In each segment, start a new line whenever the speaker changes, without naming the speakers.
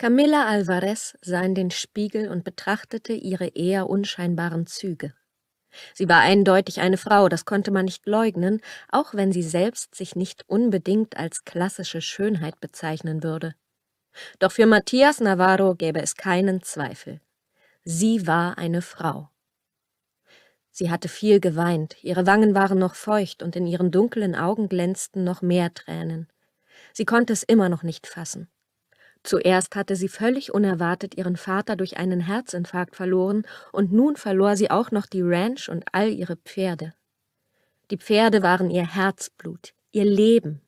Camilla Alvarez sah in den Spiegel und betrachtete ihre eher unscheinbaren Züge. Sie war eindeutig eine Frau, das konnte man nicht leugnen, auch wenn sie selbst sich nicht unbedingt als klassische Schönheit bezeichnen würde. Doch für Matthias Navarro gäbe es keinen Zweifel. Sie war eine Frau. Sie hatte viel geweint, ihre Wangen waren noch feucht und in ihren dunklen Augen glänzten noch mehr Tränen. Sie konnte es immer noch nicht fassen. Zuerst hatte sie völlig unerwartet ihren Vater durch einen Herzinfarkt verloren, und nun verlor sie auch noch die Ranch und all ihre Pferde. Die Pferde waren ihr Herzblut, ihr Leben.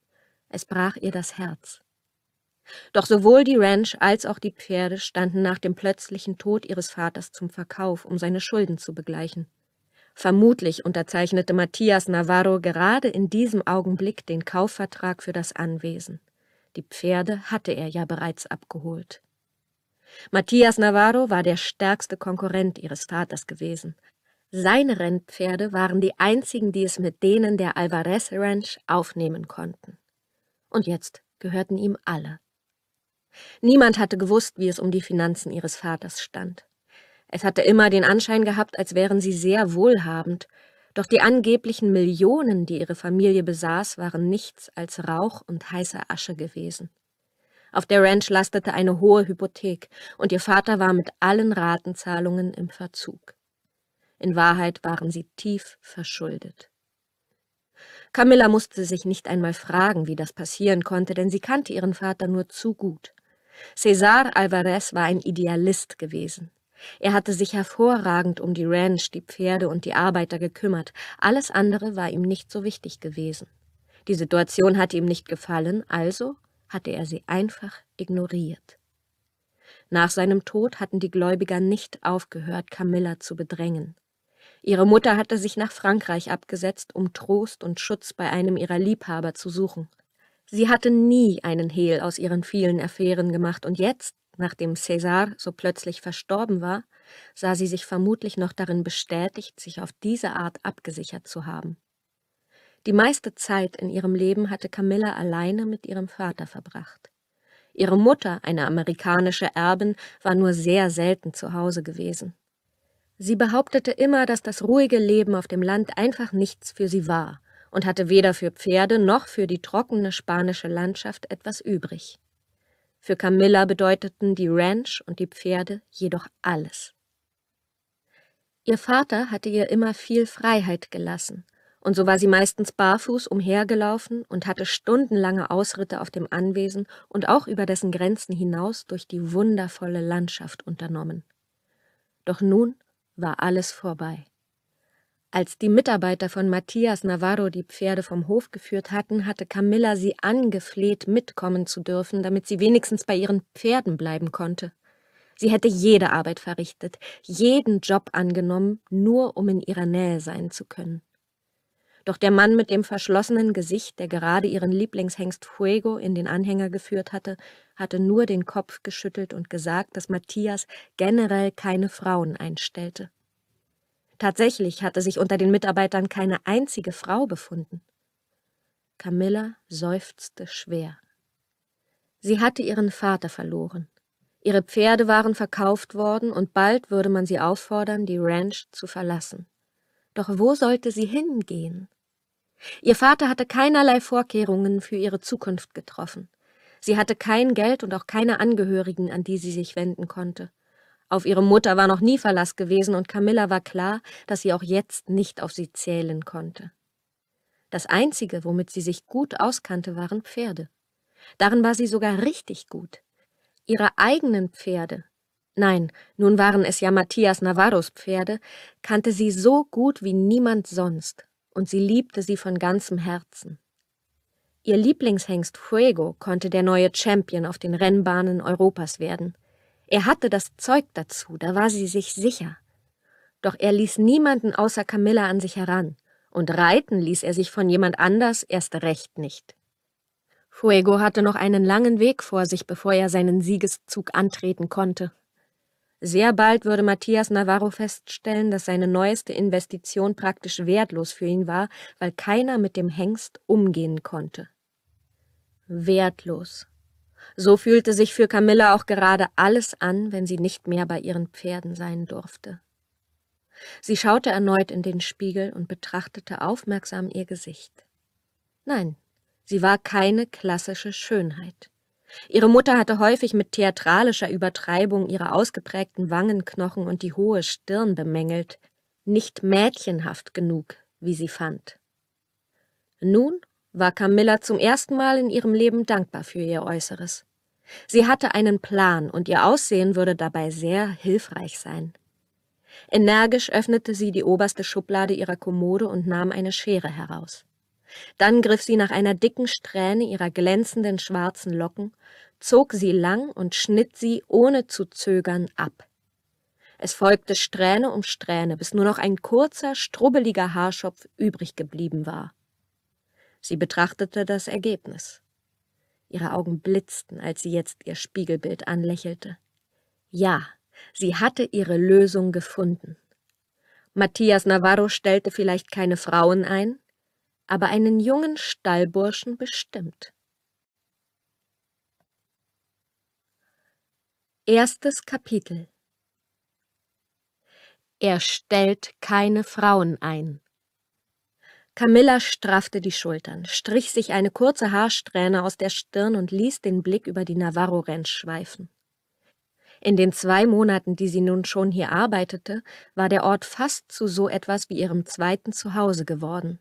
Es brach ihr das Herz. Doch sowohl die Ranch als auch die Pferde standen nach dem plötzlichen Tod ihres Vaters zum Verkauf, um seine Schulden zu begleichen. Vermutlich unterzeichnete Matthias Navarro gerade in diesem Augenblick den Kaufvertrag für das Anwesen. Die Pferde hatte er ja bereits abgeholt. Matthias Navarro war der stärkste Konkurrent ihres Vaters gewesen. Seine Rennpferde waren die einzigen, die es mit denen der Alvarez Ranch aufnehmen konnten. Und jetzt gehörten ihm alle. Niemand hatte gewusst, wie es um die Finanzen ihres Vaters stand. Es hatte immer den Anschein gehabt, als wären sie sehr wohlhabend, doch die angeblichen Millionen, die ihre Familie besaß, waren nichts als Rauch und heiße Asche gewesen. Auf der Ranch lastete eine hohe Hypothek, und ihr Vater war mit allen Ratenzahlungen im Verzug. In Wahrheit waren sie tief verschuldet. Camilla musste sich nicht einmal fragen, wie das passieren konnte, denn sie kannte ihren Vater nur zu gut. Cesar Alvarez war ein Idealist gewesen. Er hatte sich hervorragend um die Ranch, die Pferde und die Arbeiter gekümmert. Alles andere war ihm nicht so wichtig gewesen. Die Situation hatte ihm nicht gefallen, also hatte er sie einfach ignoriert. Nach seinem Tod hatten die Gläubiger nicht aufgehört, Camilla zu bedrängen. Ihre Mutter hatte sich nach Frankreich abgesetzt, um Trost und Schutz bei einem ihrer Liebhaber zu suchen. Sie hatte nie einen Hehl aus ihren vielen Affären gemacht, und jetzt nachdem Cäsar so plötzlich verstorben war, sah sie sich vermutlich noch darin bestätigt, sich auf diese Art abgesichert zu haben. Die meiste Zeit in ihrem Leben hatte Camilla alleine mit ihrem Vater verbracht. Ihre Mutter, eine amerikanische Erbin, war nur sehr selten zu Hause gewesen. Sie behauptete immer, dass das ruhige Leben auf dem Land einfach nichts für sie war und hatte weder für Pferde noch für die trockene spanische Landschaft etwas übrig. Für Camilla bedeuteten die Ranch und die Pferde jedoch alles. Ihr Vater hatte ihr immer viel Freiheit gelassen, und so war sie meistens barfuß umhergelaufen und hatte stundenlange Ausritte auf dem Anwesen und auch über dessen Grenzen hinaus durch die wundervolle Landschaft unternommen. Doch nun war alles vorbei. Als die Mitarbeiter von Matthias Navarro die Pferde vom Hof geführt hatten, hatte Camilla sie angefleht, mitkommen zu dürfen, damit sie wenigstens bei ihren Pferden bleiben konnte. Sie hätte jede Arbeit verrichtet, jeden Job angenommen, nur um in ihrer Nähe sein zu können. Doch der Mann mit dem verschlossenen Gesicht, der gerade ihren Lieblingshengst Fuego in den Anhänger geführt hatte, hatte nur den Kopf geschüttelt und gesagt, dass Matthias generell keine Frauen einstellte. Tatsächlich hatte sich unter den Mitarbeitern keine einzige Frau befunden. Camilla seufzte schwer. Sie hatte ihren Vater verloren. Ihre Pferde waren verkauft worden und bald würde man sie auffordern, die Ranch zu verlassen. Doch wo sollte sie hingehen? Ihr Vater hatte keinerlei Vorkehrungen für ihre Zukunft getroffen. Sie hatte kein Geld und auch keine Angehörigen, an die sie sich wenden konnte. Auf ihre Mutter war noch nie Verlass gewesen, und Camilla war klar, dass sie auch jetzt nicht auf sie zählen konnte. Das Einzige, womit sie sich gut auskannte, waren Pferde. Darin war sie sogar richtig gut. Ihre eigenen Pferde, nein, nun waren es ja Matthias Navarros Pferde, kannte sie so gut wie niemand sonst, und sie liebte sie von ganzem Herzen. Ihr Lieblingshengst Fuego konnte der neue Champion auf den Rennbahnen Europas werden – er hatte das Zeug dazu, da war sie sich sicher. Doch er ließ niemanden außer Camilla an sich heran, und reiten ließ er sich von jemand anders erst recht nicht. Fuego hatte noch einen langen Weg vor sich, bevor er seinen Siegeszug antreten konnte. Sehr bald würde Matthias Navarro feststellen, dass seine neueste Investition praktisch wertlos für ihn war, weil keiner mit dem Hengst umgehen konnte. Wertlos. So fühlte sich für Camilla auch gerade alles an, wenn sie nicht mehr bei ihren Pferden sein durfte. Sie schaute erneut in den Spiegel und betrachtete aufmerksam ihr Gesicht. Nein, sie war keine klassische Schönheit. Ihre Mutter hatte häufig mit theatralischer Übertreibung ihre ausgeprägten Wangenknochen und die hohe Stirn bemängelt, nicht mädchenhaft genug, wie sie fand. Nun war Camilla zum ersten Mal in ihrem Leben dankbar für ihr Äußeres. Sie hatte einen Plan und ihr Aussehen würde dabei sehr hilfreich sein. Energisch öffnete sie die oberste Schublade ihrer Kommode und nahm eine Schere heraus. Dann griff sie nach einer dicken Strähne ihrer glänzenden schwarzen Locken, zog sie lang und schnitt sie ohne zu zögern ab. Es folgte Strähne um Strähne, bis nur noch ein kurzer, strubbeliger Haarschopf übrig geblieben war. Sie betrachtete das Ergebnis. Ihre Augen blitzten, als sie jetzt ihr Spiegelbild anlächelte. Ja, sie hatte ihre Lösung gefunden. Matthias Navarro stellte vielleicht keine Frauen ein, aber einen jungen Stallburschen bestimmt. Erstes Kapitel Er stellt keine Frauen ein. Camilla straffte die Schultern, strich sich eine kurze Haarsträhne aus der Stirn und ließ den Blick über die Navarro-Ranch schweifen. In den zwei Monaten, die sie nun schon hier arbeitete, war der Ort fast zu so etwas wie ihrem zweiten Zuhause geworden.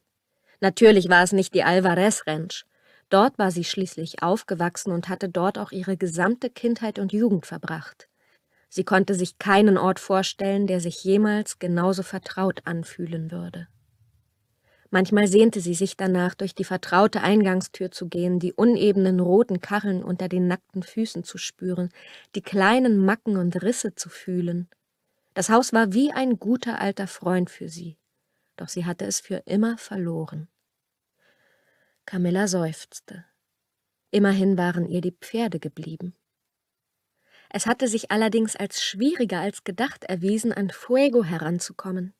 Natürlich war es nicht die Alvarez Ranch. Dort war sie schließlich aufgewachsen und hatte dort auch ihre gesamte Kindheit und Jugend verbracht. Sie konnte sich keinen Ort vorstellen, der sich jemals genauso vertraut anfühlen würde. Manchmal sehnte sie sich danach, durch die vertraute Eingangstür zu gehen, die unebenen roten Kacheln unter den nackten Füßen zu spüren, die kleinen Macken und Risse zu fühlen. Das Haus war wie ein guter alter Freund für sie, doch sie hatte es für immer verloren. Camilla seufzte. Immerhin waren ihr die Pferde geblieben. Es hatte sich allerdings als schwieriger als gedacht erwiesen, an Fuego heranzukommen.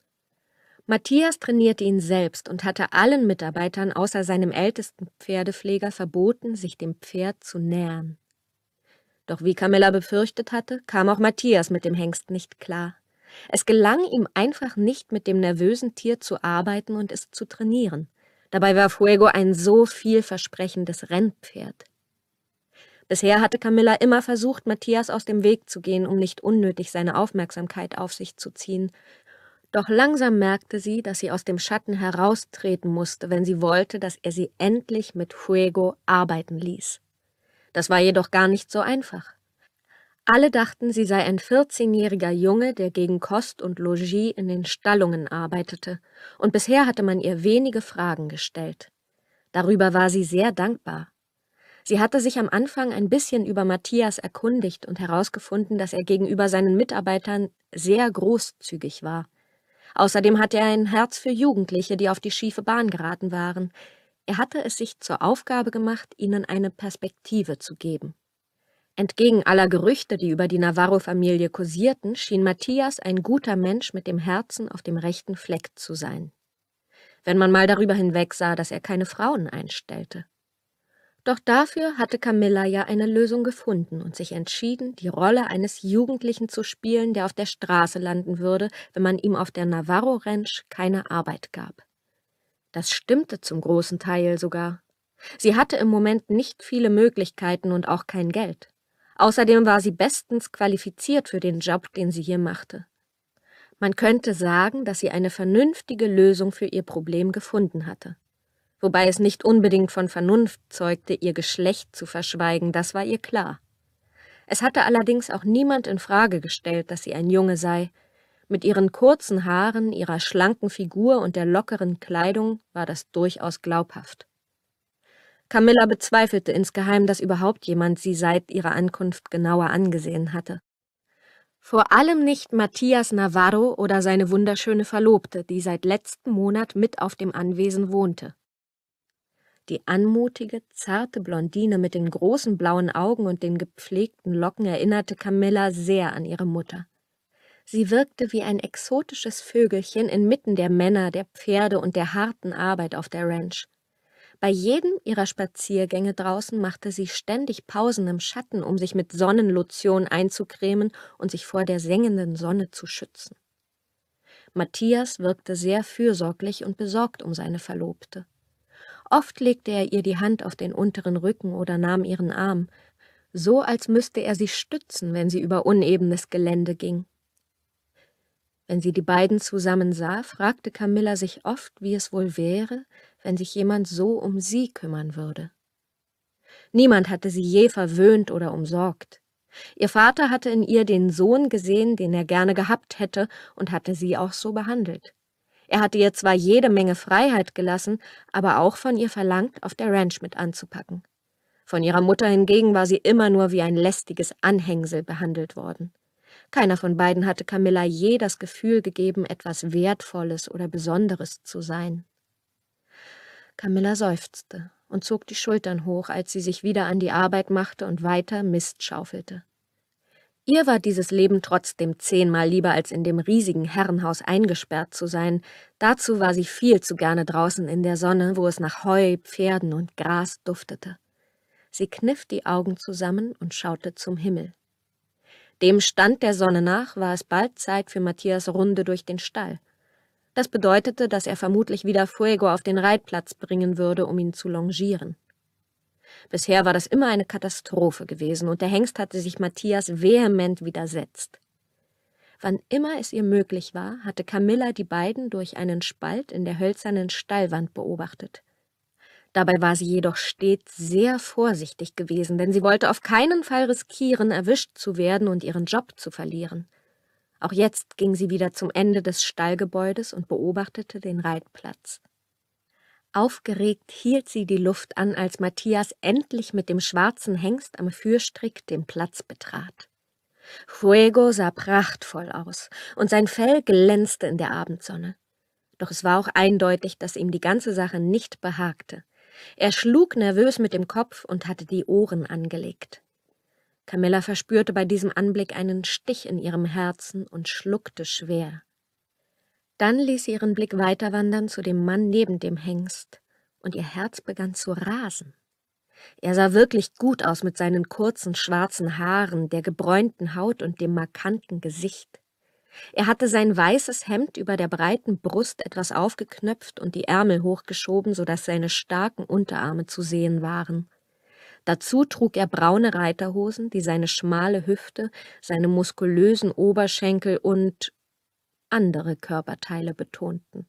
Matthias trainierte ihn selbst und hatte allen Mitarbeitern außer seinem ältesten Pferdepfleger verboten, sich dem Pferd zu nähern. Doch wie Camilla befürchtet hatte, kam auch Matthias mit dem Hengst nicht klar. Es gelang ihm einfach nicht, mit dem nervösen Tier zu arbeiten und es zu trainieren. Dabei war Fuego ein so vielversprechendes Rennpferd. Bisher hatte Camilla immer versucht, Matthias aus dem Weg zu gehen, um nicht unnötig seine Aufmerksamkeit auf sich zu ziehen, doch langsam merkte sie, dass sie aus dem Schatten heraustreten musste, wenn sie wollte, dass er sie endlich mit Fuego arbeiten ließ. Das war jedoch gar nicht so einfach. Alle dachten, sie sei ein 14-jähriger Junge, der gegen Kost und Logis in den Stallungen arbeitete, und bisher hatte man ihr wenige Fragen gestellt. Darüber war sie sehr dankbar. Sie hatte sich am Anfang ein bisschen über Matthias erkundigt und herausgefunden, dass er gegenüber seinen Mitarbeitern sehr großzügig war – Außerdem hatte er ein Herz für Jugendliche, die auf die schiefe Bahn geraten waren. Er hatte es sich zur Aufgabe gemacht, ihnen eine Perspektive zu geben. Entgegen aller Gerüchte, die über die Navarro-Familie kursierten, schien Matthias ein guter Mensch mit dem Herzen auf dem rechten Fleck zu sein. Wenn man mal darüber hinwegsah, dass er keine Frauen einstellte. Doch dafür hatte Camilla ja eine Lösung gefunden und sich entschieden, die Rolle eines Jugendlichen zu spielen, der auf der Straße landen würde, wenn man ihm auf der Navarro Ranch keine Arbeit gab. Das stimmte zum großen Teil sogar. Sie hatte im Moment nicht viele Möglichkeiten und auch kein Geld. Außerdem war sie bestens qualifiziert für den Job, den sie hier machte. Man könnte sagen, dass sie eine vernünftige Lösung für ihr Problem gefunden hatte wobei es nicht unbedingt von Vernunft zeugte, ihr Geschlecht zu verschweigen, das war ihr klar. Es hatte allerdings auch niemand in Frage gestellt, dass sie ein Junge sei. Mit ihren kurzen Haaren, ihrer schlanken Figur und der lockeren Kleidung war das durchaus glaubhaft. Camilla bezweifelte insgeheim, dass überhaupt jemand sie seit ihrer Ankunft genauer angesehen hatte. Vor allem nicht Matthias Navarro oder seine wunderschöne Verlobte, die seit letztem Monat mit auf dem Anwesen wohnte. Die anmutige, zarte Blondine mit den großen blauen Augen und den gepflegten Locken erinnerte Camilla sehr an ihre Mutter. Sie wirkte wie ein exotisches Vögelchen inmitten der Männer, der Pferde und der harten Arbeit auf der Ranch. Bei jedem ihrer Spaziergänge draußen machte sie ständig Pausen im Schatten, um sich mit Sonnenlotion einzucremen und sich vor der sengenden Sonne zu schützen. Matthias wirkte sehr fürsorglich und besorgt um seine Verlobte. Oft legte er ihr die Hand auf den unteren Rücken oder nahm ihren Arm, so als müsste er sie stützen, wenn sie über unebenes Gelände ging. Wenn sie die beiden zusammen sah, fragte Camilla sich oft, wie es wohl wäre, wenn sich jemand so um sie kümmern würde. Niemand hatte sie je verwöhnt oder umsorgt. Ihr Vater hatte in ihr den Sohn gesehen, den er gerne gehabt hätte, und hatte sie auch so behandelt. Er hatte ihr zwar jede Menge Freiheit gelassen, aber auch von ihr verlangt, auf der Ranch mit anzupacken. Von ihrer Mutter hingegen war sie immer nur wie ein lästiges Anhängsel behandelt worden. Keiner von beiden hatte Camilla je das Gefühl gegeben, etwas Wertvolles oder Besonderes zu sein. Camilla seufzte und zog die Schultern hoch, als sie sich wieder an die Arbeit machte und weiter Mist schaufelte. Ihr war dieses Leben trotzdem zehnmal lieber, als in dem riesigen Herrenhaus eingesperrt zu sein. Dazu war sie viel zu gerne draußen in der Sonne, wo es nach Heu, Pferden und Gras duftete. Sie kniff die Augen zusammen und schaute zum Himmel. Dem Stand der Sonne nach war es bald Zeit für Matthias Runde durch den Stall. Das bedeutete, dass er vermutlich wieder Fuego auf den Reitplatz bringen würde, um ihn zu longieren. Bisher war das immer eine Katastrophe gewesen, und der Hengst hatte sich Matthias vehement widersetzt. Wann immer es ihr möglich war, hatte Camilla die beiden durch einen Spalt in der hölzernen Stallwand beobachtet. Dabei war sie jedoch stets sehr vorsichtig gewesen, denn sie wollte auf keinen Fall riskieren, erwischt zu werden und ihren Job zu verlieren. Auch jetzt ging sie wieder zum Ende des Stallgebäudes und beobachtete den Reitplatz. Aufgeregt hielt sie die Luft an, als Matthias endlich mit dem schwarzen Hengst am Fürstrick den Platz betrat. Fuego sah prachtvoll aus, und sein Fell glänzte in der Abendsonne. Doch es war auch eindeutig, dass ihm die ganze Sache nicht behagte. Er schlug nervös mit dem Kopf und hatte die Ohren angelegt. Camilla verspürte bei diesem Anblick einen Stich in ihrem Herzen und schluckte schwer. Dann ließ sie ihren Blick weiterwandern zu dem Mann neben dem Hengst, und ihr Herz begann zu rasen. Er sah wirklich gut aus mit seinen kurzen schwarzen Haaren, der gebräunten Haut und dem markanten Gesicht. Er hatte sein weißes Hemd über der breiten Brust etwas aufgeknöpft und die Ärmel hochgeschoben, so daß seine starken Unterarme zu sehen waren. Dazu trug er braune Reiterhosen, die seine schmale Hüfte, seine muskulösen Oberschenkel und andere Körperteile betonten.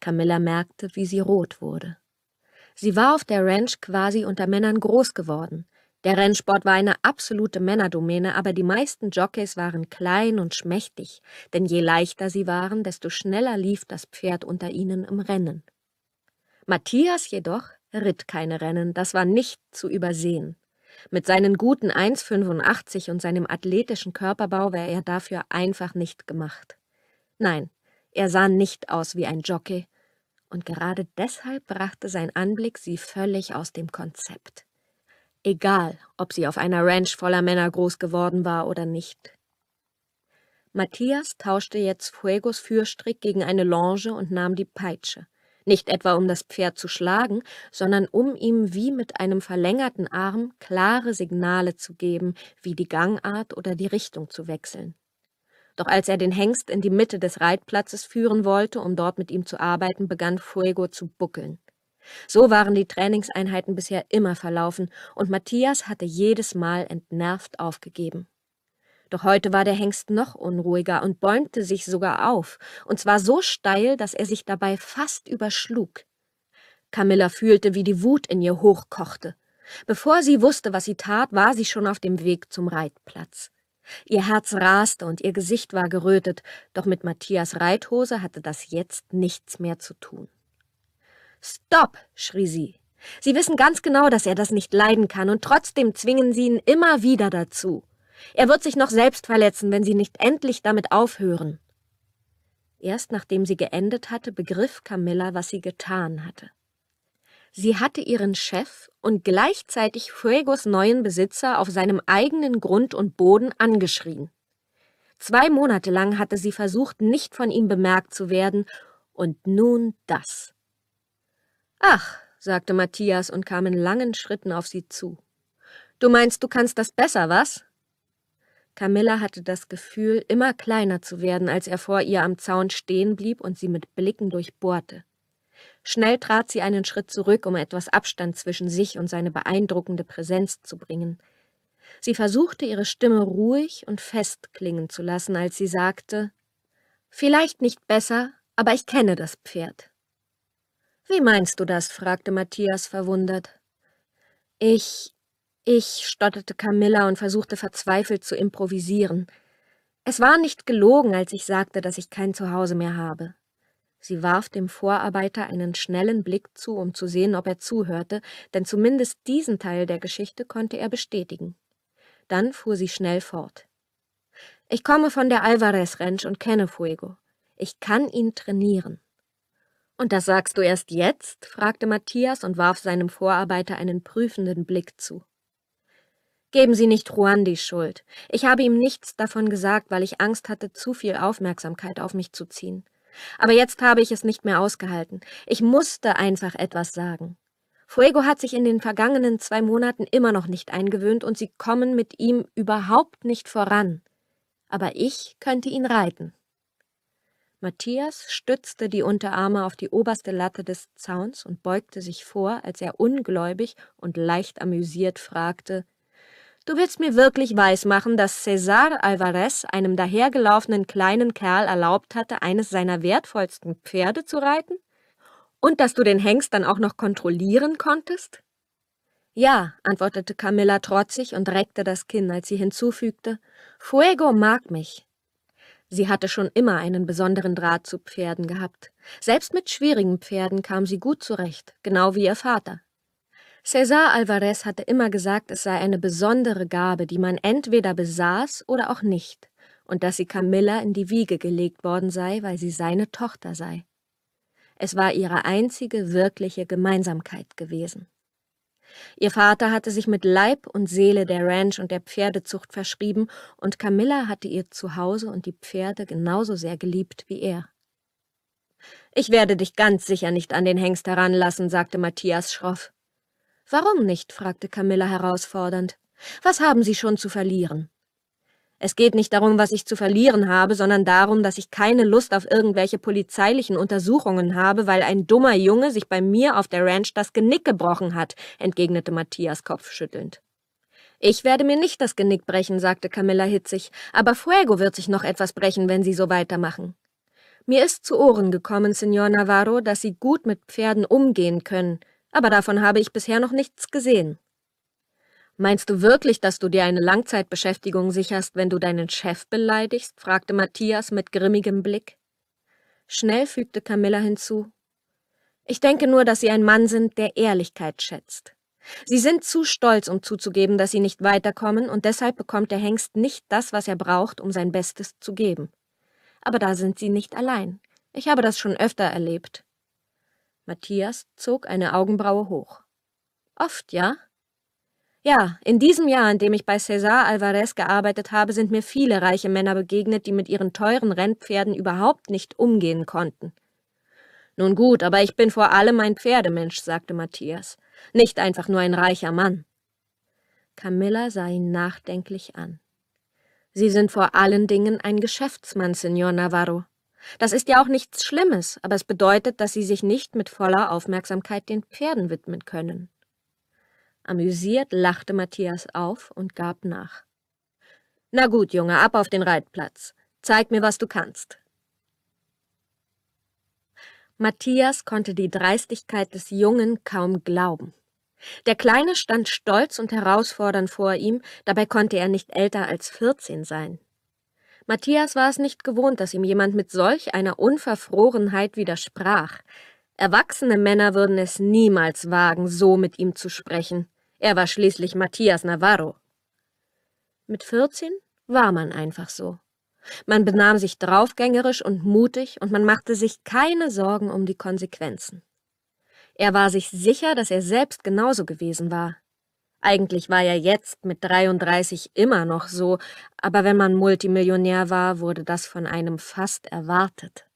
Camilla merkte, wie sie rot wurde. Sie war auf der Ranch quasi unter Männern groß geworden. Der Rennsport war eine absolute Männerdomäne, aber die meisten Jockeys waren klein und schmächtig, denn je leichter sie waren, desto schneller lief das Pferd unter ihnen im Rennen. Matthias jedoch ritt keine Rennen, das war nicht zu übersehen. Mit seinen guten 1,85 und seinem athletischen Körperbau wäre er dafür einfach nicht gemacht. Nein, er sah nicht aus wie ein Jockey, und gerade deshalb brachte sein Anblick sie völlig aus dem Konzept. Egal, ob sie auf einer Ranch voller Männer groß geworden war oder nicht. Matthias tauschte jetzt Fuegos Fürstrick gegen eine Longe und nahm die Peitsche nicht etwa um das Pferd zu schlagen, sondern um ihm wie mit einem verlängerten Arm klare Signale zu geben, wie die Gangart oder die Richtung zu wechseln. Doch als er den Hengst in die Mitte des Reitplatzes führen wollte, um dort mit ihm zu arbeiten, begann Fuego zu buckeln. So waren die Trainingseinheiten bisher immer verlaufen, und Matthias hatte jedes Mal entnervt aufgegeben. Doch heute war der Hengst noch unruhiger und bäumte sich sogar auf, und zwar so steil, dass er sich dabei fast überschlug. Camilla fühlte, wie die Wut in ihr hochkochte. Bevor sie wusste, was sie tat, war sie schon auf dem Weg zum Reitplatz. Ihr Herz raste und ihr Gesicht war gerötet, doch mit Matthias Reithose hatte das jetzt nichts mehr zu tun. Stopp! schrie sie. Sie wissen ganz genau, dass er das nicht leiden kann, und trotzdem zwingen sie ihn immer wieder dazu. Er wird sich noch selbst verletzen, wenn sie nicht endlich damit aufhören. Erst nachdem sie geendet hatte, begriff Camilla, was sie getan hatte. Sie hatte ihren Chef und gleichzeitig Fuegos neuen Besitzer auf seinem eigenen Grund und Boden angeschrien. Zwei Monate lang hatte sie versucht, nicht von ihm bemerkt zu werden, und nun das. Ach, sagte Matthias und kam in langen Schritten auf sie zu. Du meinst, du kannst das besser, was? Camilla hatte das Gefühl, immer kleiner zu werden, als er vor ihr am Zaun stehen blieb und sie mit Blicken durchbohrte. Schnell trat sie einen Schritt zurück, um etwas Abstand zwischen sich und seine beeindruckende Präsenz zu bringen. Sie versuchte, ihre Stimme ruhig und fest klingen zu lassen, als sie sagte Vielleicht nicht besser, aber ich kenne das Pferd. Wie meinst du das? fragte Matthias verwundert. Ich ich, stotterte Camilla und versuchte verzweifelt zu improvisieren. Es war nicht gelogen, als ich sagte, dass ich kein Zuhause mehr habe. Sie warf dem Vorarbeiter einen schnellen Blick zu, um zu sehen, ob er zuhörte, denn zumindest diesen Teil der Geschichte konnte er bestätigen. Dann fuhr sie schnell fort. Ich komme von der Alvarez Ranch und kenne Fuego. Ich kann ihn trainieren. Und das sagst du erst jetzt? fragte Matthias und warf seinem Vorarbeiter einen prüfenden Blick zu. Geben Sie nicht Juan die Schuld. Ich habe ihm nichts davon gesagt, weil ich Angst hatte, zu viel Aufmerksamkeit auf mich zu ziehen. Aber jetzt habe ich es nicht mehr ausgehalten. Ich musste einfach etwas sagen. Fuego hat sich in den vergangenen zwei Monaten immer noch nicht eingewöhnt und sie kommen mit ihm überhaupt nicht voran. Aber ich könnte ihn reiten. Matthias stützte die Unterarme auf die oberste Latte des Zauns und beugte sich vor, als er ungläubig und leicht amüsiert fragte Du willst mir wirklich weismachen, dass Cesar Alvarez einem dahergelaufenen kleinen Kerl erlaubt hatte, eines seiner wertvollsten Pferde zu reiten? Und dass du den Hengst dann auch noch kontrollieren konntest? Ja, antwortete Camilla trotzig und reckte das Kinn, als sie hinzufügte, Fuego mag mich. Sie hatte schon immer einen besonderen Draht zu Pferden gehabt. Selbst mit schwierigen Pferden kam sie gut zurecht, genau wie ihr Vater. César Alvarez hatte immer gesagt, es sei eine besondere Gabe, die man entweder besaß oder auch nicht, und dass sie Camilla in die Wiege gelegt worden sei, weil sie seine Tochter sei. Es war ihre einzige wirkliche Gemeinsamkeit gewesen. Ihr Vater hatte sich mit Leib und Seele der Ranch und der Pferdezucht verschrieben, und Camilla hatte ihr Zuhause und die Pferde genauso sehr geliebt wie er. Ich werde dich ganz sicher nicht an den Hengst heranlassen, sagte Matthias schroff. Warum nicht? fragte Camilla herausfordernd. Was haben Sie schon zu verlieren? Es geht nicht darum, was ich zu verlieren habe, sondern darum, dass ich keine Lust auf irgendwelche polizeilichen Untersuchungen habe, weil ein dummer Junge sich bei mir auf der Ranch das Genick gebrochen hat, entgegnete Matthias kopfschüttelnd. Ich werde mir nicht das Genick brechen, sagte Camilla hitzig, aber Fuego wird sich noch etwas brechen, wenn Sie so weitermachen. Mir ist zu Ohren gekommen, Signor Navarro, dass Sie gut mit Pferden umgehen können, aber davon habe ich bisher noch nichts gesehen. Meinst du wirklich, dass du dir eine Langzeitbeschäftigung sicherst, wenn du deinen Chef beleidigst? fragte Matthias mit grimmigem Blick. Schnell fügte Camilla hinzu. Ich denke nur, dass Sie ein Mann sind, der Ehrlichkeit schätzt. Sie sind zu stolz, um zuzugeben, dass Sie nicht weiterkommen, und deshalb bekommt der Hengst nicht das, was er braucht, um sein Bestes zu geben. Aber da sind Sie nicht allein. Ich habe das schon öfter erlebt. Matthias zog eine Augenbraue hoch. Oft, ja? Ja, in diesem Jahr, in dem ich bei Cesar Alvarez gearbeitet habe, sind mir viele reiche Männer begegnet, die mit ihren teuren Rennpferden überhaupt nicht umgehen konnten. Nun gut, aber ich bin vor allem ein Pferdemensch, sagte Matthias, nicht einfach nur ein reicher Mann. Camilla sah ihn nachdenklich an. Sie sind vor allen Dingen ein Geschäftsmann, Signor Navarro. Das ist ja auch nichts Schlimmes, aber es bedeutet, dass sie sich nicht mit voller Aufmerksamkeit den Pferden widmen können. Amüsiert lachte Matthias auf und gab nach. Na gut, Junge, ab auf den Reitplatz. Zeig mir, was du kannst. Matthias konnte die Dreistigkeit des Jungen kaum glauben. Der Kleine stand stolz und herausfordernd vor ihm, dabei konnte er nicht älter als vierzehn sein. Matthias war es nicht gewohnt, dass ihm jemand mit solch einer Unverfrorenheit widersprach. Erwachsene Männer würden es niemals wagen, so mit ihm zu sprechen. Er war schließlich Matthias Navarro. Mit vierzehn war man einfach so. Man benahm sich draufgängerisch und mutig und man machte sich keine Sorgen um die Konsequenzen. Er war sich sicher, dass er selbst genauso gewesen war. Eigentlich war er jetzt mit 33 immer noch so, aber wenn man Multimillionär war, wurde das von einem fast erwartet.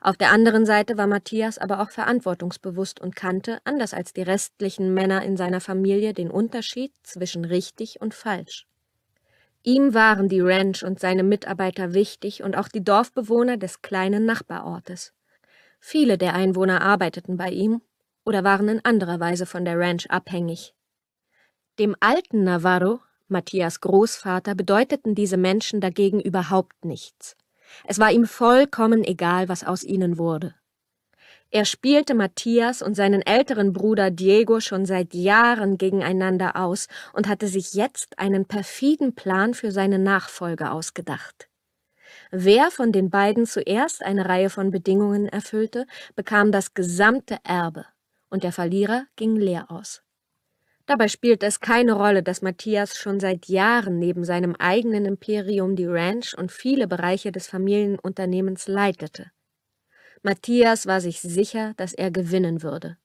Auf der anderen Seite war Matthias aber auch verantwortungsbewusst und kannte, anders als die restlichen Männer in seiner Familie, den Unterschied zwischen richtig und falsch. Ihm waren die Ranch und seine Mitarbeiter wichtig und auch die Dorfbewohner des kleinen Nachbarortes. Viele der Einwohner arbeiteten bei ihm oder waren in anderer Weise von der Ranch abhängig. Dem alten Navarro, Matthias Großvater, bedeuteten diese Menschen dagegen überhaupt nichts. Es war ihm vollkommen egal, was aus ihnen wurde. Er spielte Matthias und seinen älteren Bruder Diego schon seit Jahren gegeneinander aus und hatte sich jetzt einen perfiden Plan für seine Nachfolge ausgedacht. Wer von den beiden zuerst eine Reihe von Bedingungen erfüllte, bekam das gesamte Erbe, und der Verlierer ging leer aus. Dabei spielt es keine Rolle, dass Matthias schon seit Jahren neben seinem eigenen Imperium die Ranch und viele Bereiche des Familienunternehmens leitete. Matthias war sich sicher, dass er gewinnen würde.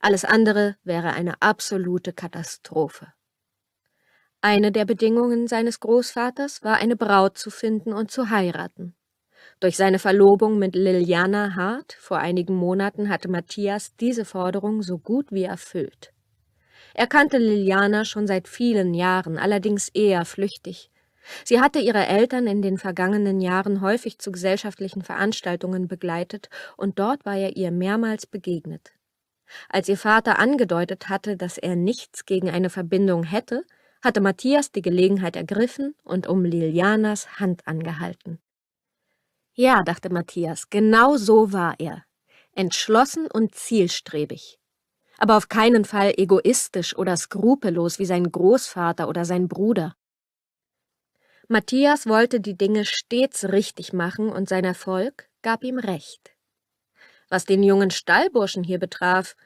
Alles andere wäre eine absolute Katastrophe. Eine der Bedingungen seines Großvaters war, eine Braut zu finden und zu heiraten. Durch seine Verlobung mit Liliana Hart vor einigen Monaten hatte Matthias diese Forderung so gut wie erfüllt. Er kannte Liliana schon seit vielen Jahren, allerdings eher flüchtig. Sie hatte ihre Eltern in den vergangenen Jahren häufig zu gesellschaftlichen Veranstaltungen begleitet, und dort war er ihr mehrmals begegnet. Als ihr Vater angedeutet hatte, dass er nichts gegen eine Verbindung hätte, hatte Matthias die Gelegenheit ergriffen und um Lilianas Hand angehalten. Ja, dachte Matthias, genau so war er. Entschlossen und zielstrebig aber auf keinen Fall egoistisch oder skrupellos wie sein Großvater oder sein Bruder. Matthias wollte die Dinge stets richtig machen und sein Erfolg gab ihm recht. Was den jungen Stallburschen hier betraf,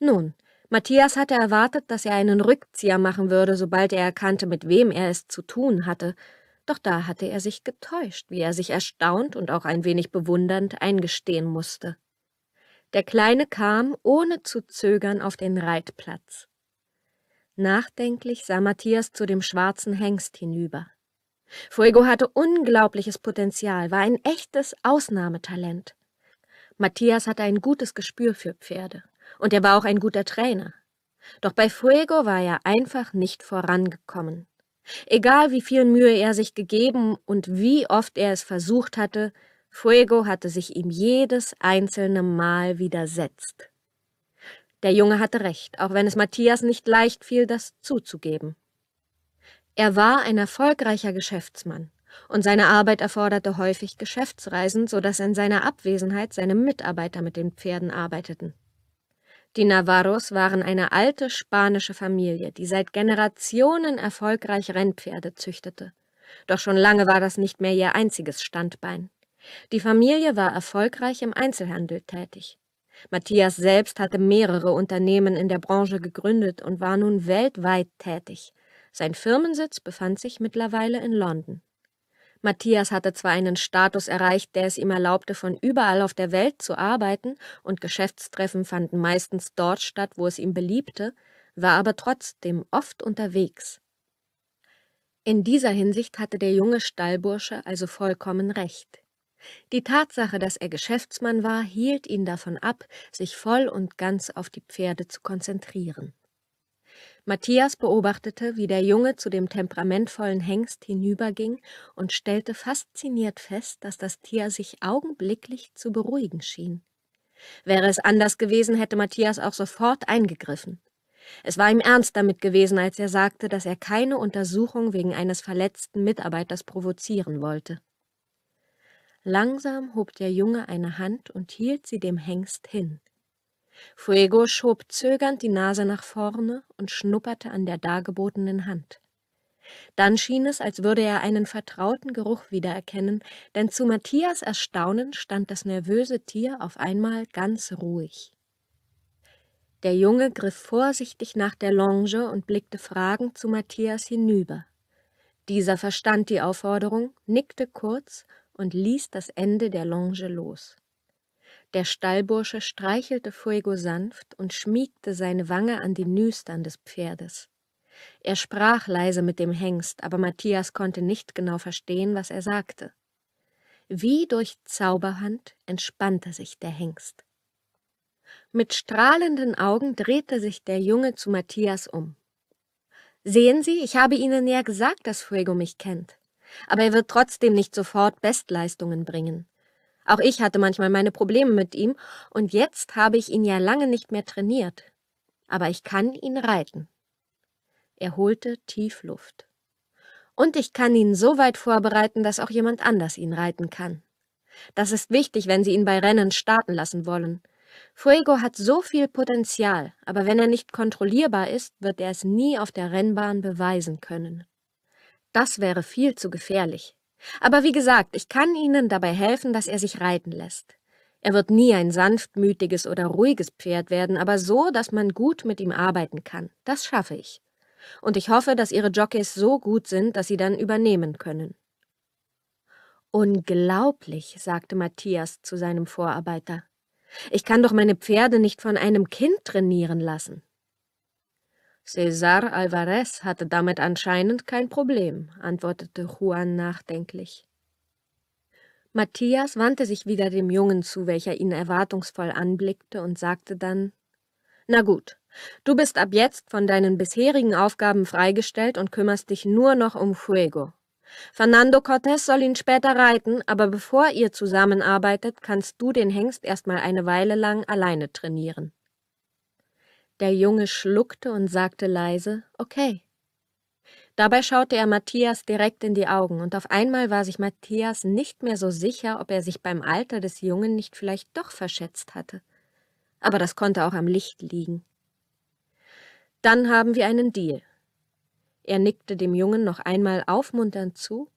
nun, Matthias hatte erwartet, dass er einen Rückzieher machen würde, sobald er erkannte, mit wem er es zu tun hatte, doch da hatte er sich getäuscht, wie er sich erstaunt und auch ein wenig bewundernd eingestehen musste. Der Kleine kam ohne zu zögern auf den Reitplatz. Nachdenklich sah Matthias zu dem schwarzen Hengst hinüber. Fuego hatte unglaubliches Potenzial, war ein echtes Ausnahmetalent. Matthias hatte ein gutes Gespür für Pferde und er war auch ein guter Trainer. Doch bei Fuego war er einfach nicht vorangekommen. Egal wie viel Mühe er sich gegeben und wie oft er es versucht hatte, Fuego hatte sich ihm jedes einzelne Mal widersetzt. Der Junge hatte recht, auch wenn es Matthias nicht leicht fiel, das zuzugeben. Er war ein erfolgreicher Geschäftsmann, und seine Arbeit erforderte häufig Geschäftsreisen, so dass in seiner Abwesenheit seine Mitarbeiter mit den Pferden arbeiteten. Die Navarros waren eine alte spanische Familie, die seit Generationen erfolgreich Rennpferde züchtete. Doch schon lange war das nicht mehr ihr einziges Standbein. Die Familie war erfolgreich im Einzelhandel tätig. Matthias selbst hatte mehrere Unternehmen in der Branche gegründet und war nun weltweit tätig. Sein Firmensitz befand sich mittlerweile in London. Matthias hatte zwar einen Status erreicht, der es ihm erlaubte, von überall auf der Welt zu arbeiten, und Geschäftstreffen fanden meistens dort statt, wo es ihm beliebte, war aber trotzdem oft unterwegs. In dieser Hinsicht hatte der junge Stallbursche also vollkommen recht. Die Tatsache, dass er Geschäftsmann war, hielt ihn davon ab, sich voll und ganz auf die Pferde zu konzentrieren. Matthias beobachtete, wie der Junge zu dem temperamentvollen Hengst hinüberging und stellte fasziniert fest, dass das Tier sich augenblicklich zu beruhigen schien. Wäre es anders gewesen, hätte Matthias auch sofort eingegriffen. Es war ihm ernst damit gewesen, als er sagte, dass er keine Untersuchung wegen eines verletzten Mitarbeiters provozieren wollte. Langsam hob der Junge eine Hand und hielt sie dem Hengst hin. Fuego schob zögernd die Nase nach vorne und schnupperte an der dargebotenen Hand. Dann schien es, als würde er einen vertrauten Geruch wiedererkennen, denn zu Matthias Erstaunen stand das nervöse Tier auf einmal ganz ruhig. Der Junge griff vorsichtig nach der Longe und blickte fragend zu Matthias hinüber. Dieser verstand die Aufforderung, nickte kurz und ließ das Ende der Longe los. Der Stallbursche streichelte Fuego sanft und schmiegte seine Wange an die Nüstern des Pferdes. Er sprach leise mit dem Hengst, aber Matthias konnte nicht genau verstehen, was er sagte. Wie durch Zauberhand entspannte sich der Hengst. Mit strahlenden Augen drehte sich der Junge zu Matthias um. Sehen Sie, ich habe Ihnen ja gesagt, dass Fuego mich kennt aber er wird trotzdem nicht sofort Bestleistungen bringen. Auch ich hatte manchmal meine Probleme mit ihm, und jetzt habe ich ihn ja lange nicht mehr trainiert. Aber ich kann ihn reiten. Er holte tief Luft. Und ich kann ihn so weit vorbereiten, dass auch jemand anders ihn reiten kann. Das ist wichtig, wenn Sie ihn bei Rennen starten lassen wollen. Fuego hat so viel Potenzial, aber wenn er nicht kontrollierbar ist, wird er es nie auf der Rennbahn beweisen können. Das wäre viel zu gefährlich. Aber wie gesagt, ich kann Ihnen dabei helfen, dass er sich reiten lässt. Er wird nie ein sanftmütiges oder ruhiges Pferd werden, aber so, dass man gut mit ihm arbeiten kann. Das schaffe ich. Und ich hoffe, dass Ihre Jockeys so gut sind, dass Sie dann übernehmen können. Unglaublich, sagte Matthias zu seinem Vorarbeiter. Ich kann doch meine Pferde nicht von einem Kind trainieren lassen. Cesar Alvarez hatte damit anscheinend kein Problem, antwortete Juan nachdenklich. Matthias wandte sich wieder dem Jungen zu, welcher ihn erwartungsvoll anblickte, und sagte dann Na gut, du bist ab jetzt von deinen bisherigen Aufgaben freigestellt und kümmerst dich nur noch um Fuego. Fernando Cortés soll ihn später reiten, aber bevor ihr zusammenarbeitet, kannst du den Hengst erstmal eine Weile lang alleine trainieren. Der Junge schluckte und sagte leise Okay. Dabei schaute er Matthias direkt in die Augen, und auf einmal war sich Matthias nicht mehr so sicher, ob er sich beim Alter des Jungen nicht vielleicht doch verschätzt hatte. Aber das konnte auch am Licht liegen. Dann haben wir einen Deal. Er nickte dem Jungen noch einmal aufmunternd zu,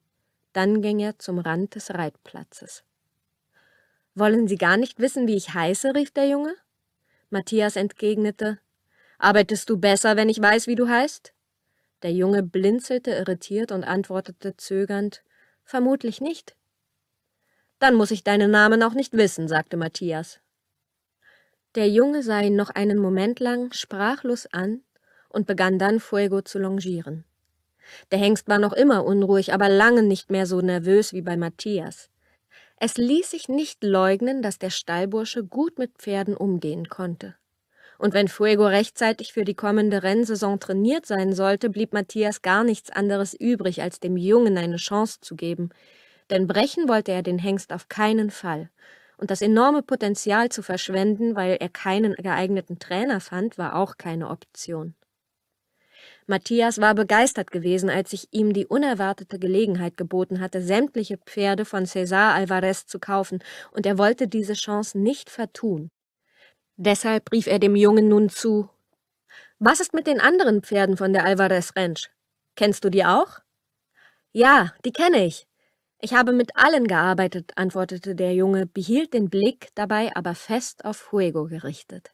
dann ging er zum Rand des Reitplatzes. Wollen Sie gar nicht wissen, wie ich heiße? rief der Junge. Matthias entgegnete Arbeitest du besser, wenn ich weiß, wie du heißt? Der Junge blinzelte irritiert und antwortete zögernd Vermutlich nicht. Dann muss ich deinen Namen auch nicht wissen, sagte Matthias. Der Junge sah ihn noch einen Moment lang sprachlos an und begann dann Fuego zu longieren. Der Hengst war noch immer unruhig, aber lange nicht mehr so nervös wie bei Matthias. Es ließ sich nicht leugnen, dass der Stallbursche gut mit Pferden umgehen konnte. Und wenn Fuego rechtzeitig für die kommende Rennsaison trainiert sein sollte, blieb Matthias gar nichts anderes übrig, als dem Jungen eine Chance zu geben. Denn brechen wollte er den Hengst auf keinen Fall. Und das enorme Potenzial zu verschwenden, weil er keinen geeigneten Trainer fand, war auch keine Option. Matthias war begeistert gewesen, als sich ihm die unerwartete Gelegenheit geboten hatte, sämtliche Pferde von Cesar Alvarez zu kaufen, und er wollte diese Chance nicht vertun. Deshalb rief er dem Jungen nun zu. Was ist mit den anderen Pferden von der Alvarez Ranch? Kennst du die auch? Ja, die kenne ich. Ich habe mit allen gearbeitet, antwortete der Junge, behielt den Blick dabei aber fest auf Fuego gerichtet.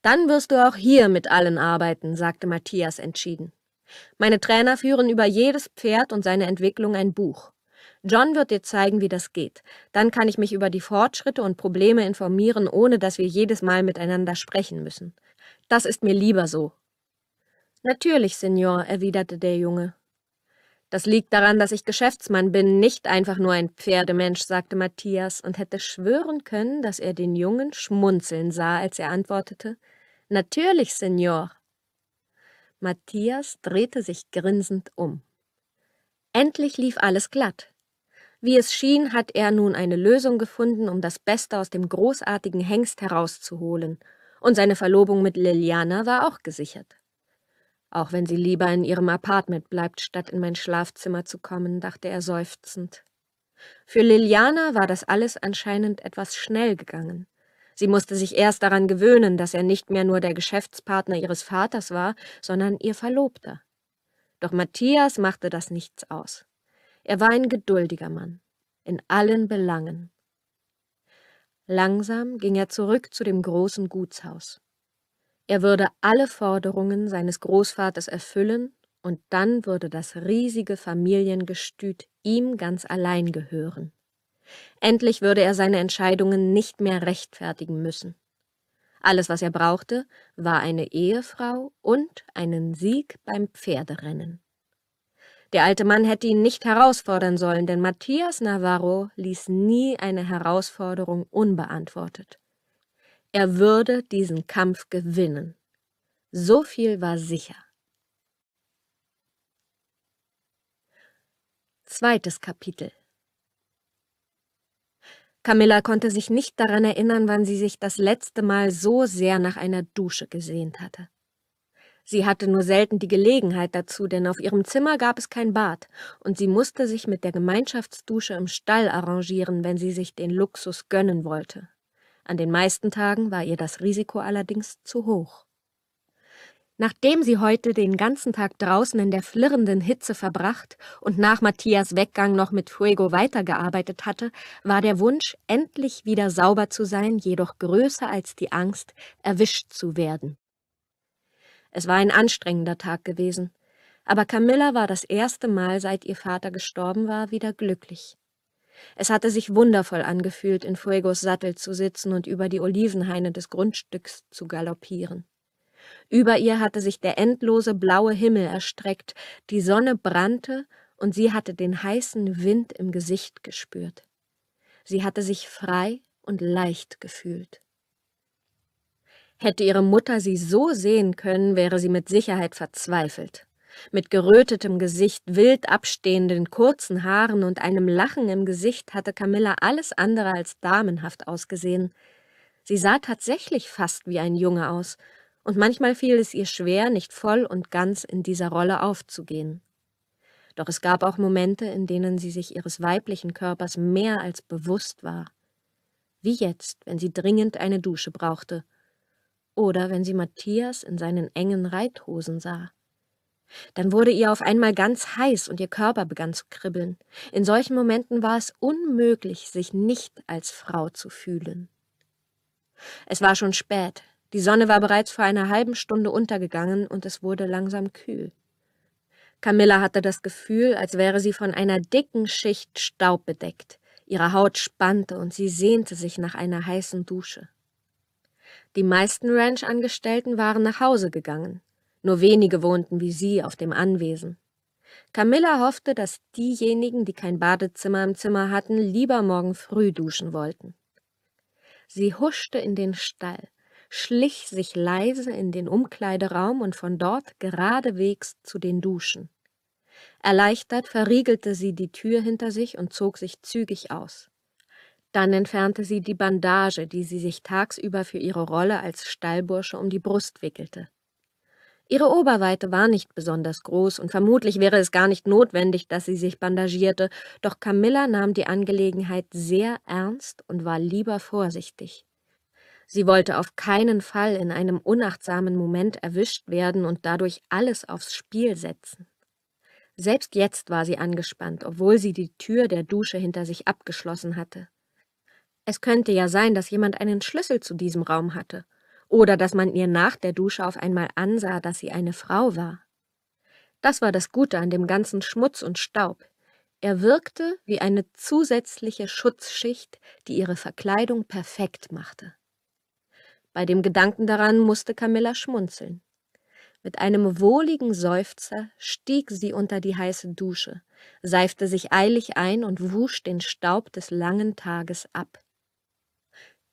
Dann wirst du auch hier mit allen arbeiten, sagte Matthias entschieden. Meine Trainer führen über jedes Pferd und seine Entwicklung ein Buch. John wird dir zeigen, wie das geht. Dann kann ich mich über die Fortschritte und Probleme informieren, ohne dass wir jedes Mal miteinander sprechen müssen. Das ist mir lieber so. Natürlich, Senor, erwiderte der Junge. Das liegt daran, dass ich Geschäftsmann bin, nicht einfach nur ein Pferdemensch, sagte Matthias und hätte schwören können, dass er den Jungen schmunzeln sah, als er antwortete. Natürlich, Senor. Matthias drehte sich grinsend um. Endlich lief alles glatt. Wie es schien, hat er nun eine Lösung gefunden, um das Beste aus dem großartigen Hengst herauszuholen, und seine Verlobung mit Liliana war auch gesichert. Auch wenn sie lieber in ihrem Apartment bleibt, statt in mein Schlafzimmer zu kommen, dachte er seufzend. Für Liliana war das alles anscheinend etwas schnell gegangen. Sie musste sich erst daran gewöhnen, dass er nicht mehr nur der Geschäftspartner ihres Vaters war, sondern ihr Verlobter. Doch Matthias machte das nichts aus. Er war ein geduldiger Mann, in allen Belangen. Langsam ging er zurück zu dem großen Gutshaus. Er würde alle Forderungen seines Großvaters erfüllen, und dann würde das riesige Familiengestüt ihm ganz allein gehören. Endlich würde er seine Entscheidungen nicht mehr rechtfertigen müssen. Alles, was er brauchte, war eine Ehefrau und einen Sieg beim Pferderennen. Der alte Mann hätte ihn nicht herausfordern sollen, denn Matthias Navarro ließ nie eine Herausforderung unbeantwortet. Er würde diesen Kampf gewinnen. So viel war sicher. Zweites Kapitel Camilla konnte sich nicht daran erinnern, wann sie sich das letzte Mal so sehr nach einer Dusche gesehnt hatte. Sie hatte nur selten die Gelegenheit dazu, denn auf ihrem Zimmer gab es kein Bad, und sie musste sich mit der Gemeinschaftsdusche im Stall arrangieren, wenn sie sich den Luxus gönnen wollte. An den meisten Tagen war ihr das Risiko allerdings zu hoch. Nachdem sie heute den ganzen Tag draußen in der flirrenden Hitze verbracht und nach Matthias Weggang noch mit Fuego weitergearbeitet hatte, war der Wunsch, endlich wieder sauber zu sein, jedoch größer als die Angst, erwischt zu werden. Es war ein anstrengender Tag gewesen, aber Camilla war das erste Mal, seit ihr Vater gestorben war, wieder glücklich. Es hatte sich wundervoll angefühlt, in Fuegos Sattel zu sitzen und über die Olivenhaine des Grundstücks zu galoppieren. Über ihr hatte sich der endlose blaue Himmel erstreckt, die Sonne brannte und sie hatte den heißen Wind im Gesicht gespürt. Sie hatte sich frei und leicht gefühlt. Hätte ihre Mutter sie so sehen können, wäre sie mit Sicherheit verzweifelt. Mit gerötetem Gesicht, wild abstehenden kurzen Haaren und einem Lachen im Gesicht hatte Camilla alles andere als damenhaft ausgesehen. Sie sah tatsächlich fast wie ein Junge aus, und manchmal fiel es ihr schwer, nicht voll und ganz in dieser Rolle aufzugehen. Doch es gab auch Momente, in denen sie sich ihres weiblichen Körpers mehr als bewusst war. Wie jetzt, wenn sie dringend eine Dusche brauchte oder wenn sie Matthias in seinen engen Reithosen sah. Dann wurde ihr auf einmal ganz heiß und ihr Körper begann zu kribbeln. In solchen Momenten war es unmöglich, sich nicht als Frau zu fühlen. Es war schon spät, die Sonne war bereits vor einer halben Stunde untergegangen und es wurde langsam kühl. Camilla hatte das Gefühl, als wäre sie von einer dicken Schicht Staub bedeckt. Ihre Haut spannte und sie sehnte sich nach einer heißen Dusche. Die meisten Ranch-Angestellten waren nach Hause gegangen. Nur wenige wohnten wie sie auf dem Anwesen. Camilla hoffte, dass diejenigen, die kein Badezimmer im Zimmer hatten, lieber morgen früh duschen wollten. Sie huschte in den Stall, schlich sich leise in den Umkleideraum und von dort geradewegs zu den Duschen. Erleichtert verriegelte sie die Tür hinter sich und zog sich zügig aus. Dann entfernte sie die Bandage, die sie sich tagsüber für ihre Rolle als Stallbursche um die Brust wickelte. Ihre Oberweite war nicht besonders groß und vermutlich wäre es gar nicht notwendig, dass sie sich bandagierte, doch Camilla nahm die Angelegenheit sehr ernst und war lieber vorsichtig. Sie wollte auf keinen Fall in einem unachtsamen Moment erwischt werden und dadurch alles aufs Spiel setzen. Selbst jetzt war sie angespannt, obwohl sie die Tür der Dusche hinter sich abgeschlossen hatte. Es könnte ja sein, dass jemand einen Schlüssel zu diesem Raum hatte, oder dass man ihr nach der Dusche auf einmal ansah, dass sie eine Frau war. Das war das Gute an dem ganzen Schmutz und Staub. Er wirkte wie eine zusätzliche Schutzschicht, die ihre Verkleidung perfekt machte. Bei dem Gedanken daran musste Camilla schmunzeln. Mit einem wohligen Seufzer stieg sie unter die heiße Dusche, seifte sich eilig ein und wusch den Staub des langen Tages ab.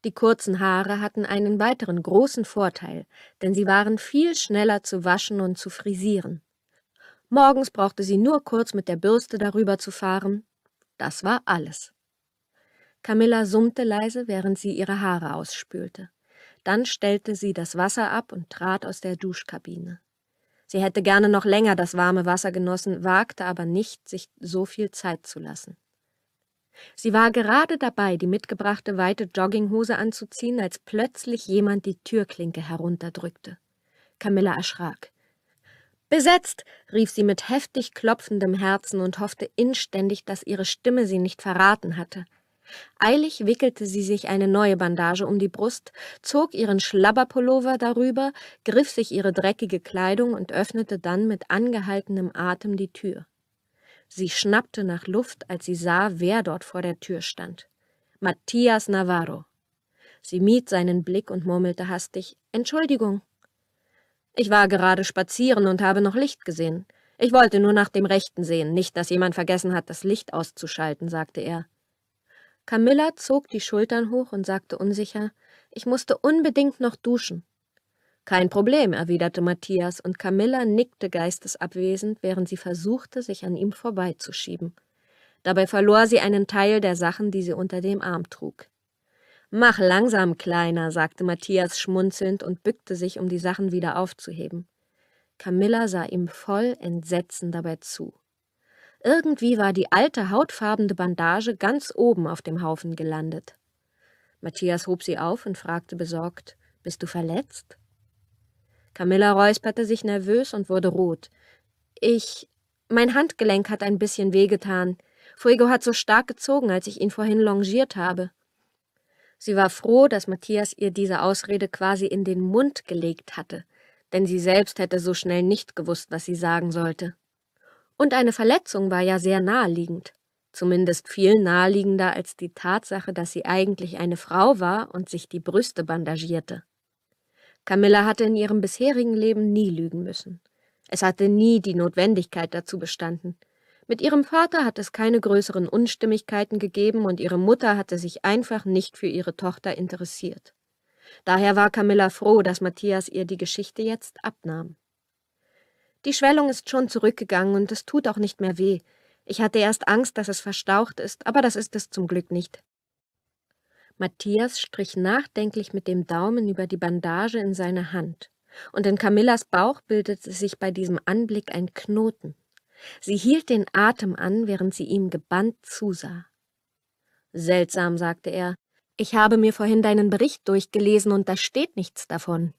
Die kurzen Haare hatten einen weiteren großen Vorteil, denn sie waren viel schneller zu waschen und zu frisieren. Morgens brauchte sie nur kurz mit der Bürste darüber zu fahren. Das war alles. Camilla summte leise, während sie ihre Haare ausspülte. Dann stellte sie das Wasser ab und trat aus der Duschkabine. Sie hätte gerne noch länger das warme Wasser genossen, wagte aber nicht, sich so viel Zeit zu lassen. Sie war gerade dabei, die mitgebrachte weite Jogginghose anzuziehen, als plötzlich jemand die Türklinke herunterdrückte. Camilla erschrak. Besetzt! rief sie mit heftig klopfendem Herzen und hoffte inständig, dass ihre Stimme sie nicht verraten hatte. Eilig wickelte sie sich eine neue Bandage um die Brust, zog ihren Schlabberpullover darüber, griff sich ihre dreckige Kleidung und öffnete dann mit angehaltenem Atem die Tür. Sie schnappte nach Luft, als sie sah, wer dort vor der Tür stand. Matthias Navarro. Sie mied seinen Blick und murmelte hastig Entschuldigung. Ich war gerade spazieren und habe noch Licht gesehen. Ich wollte nur nach dem Rechten sehen, nicht, dass jemand vergessen hat, das Licht auszuschalten, sagte er. Camilla zog die Schultern hoch und sagte unsicher Ich musste unbedingt noch duschen. Kein Problem, erwiderte Matthias, und Camilla nickte geistesabwesend, während sie versuchte, sich an ihm vorbeizuschieben. Dabei verlor sie einen Teil der Sachen, die sie unter dem Arm trug. Mach langsam, Kleiner, sagte Matthias schmunzelnd und bückte sich, um die Sachen wieder aufzuheben. Camilla sah ihm voll Entsetzen dabei zu. Irgendwie war die alte hautfarbene Bandage ganz oben auf dem Haufen gelandet. Matthias hob sie auf und fragte besorgt Bist du verletzt? Camilla räusperte sich nervös und wurde rot. Ich. Mein Handgelenk hat ein bisschen wehgetan. Fuego hat so stark gezogen, als ich ihn vorhin longiert habe. Sie war froh, dass Matthias ihr diese Ausrede quasi in den Mund gelegt hatte, denn sie selbst hätte so schnell nicht gewusst, was sie sagen sollte. Und eine Verletzung war ja sehr naheliegend, zumindest viel naheliegender als die Tatsache, dass sie eigentlich eine Frau war und sich die Brüste bandagierte. Camilla hatte in ihrem bisherigen Leben nie lügen müssen. Es hatte nie die Notwendigkeit dazu bestanden. Mit ihrem Vater hat es keine größeren Unstimmigkeiten gegeben und ihre Mutter hatte sich einfach nicht für ihre Tochter interessiert. Daher war Camilla froh, dass Matthias ihr die Geschichte jetzt abnahm. Die Schwellung ist schon zurückgegangen und es tut auch nicht mehr weh. Ich hatte erst Angst, dass es verstaucht ist, aber das ist es zum Glück nicht. Matthias strich nachdenklich mit dem Daumen über die Bandage in seine Hand. Und in Camillas Bauch bildete sich bei diesem Anblick ein Knoten. Sie hielt den Atem an, während sie ihm gebannt zusah. Seltsam, sagte er. Ich habe mir vorhin deinen Bericht durchgelesen und da steht nichts davon.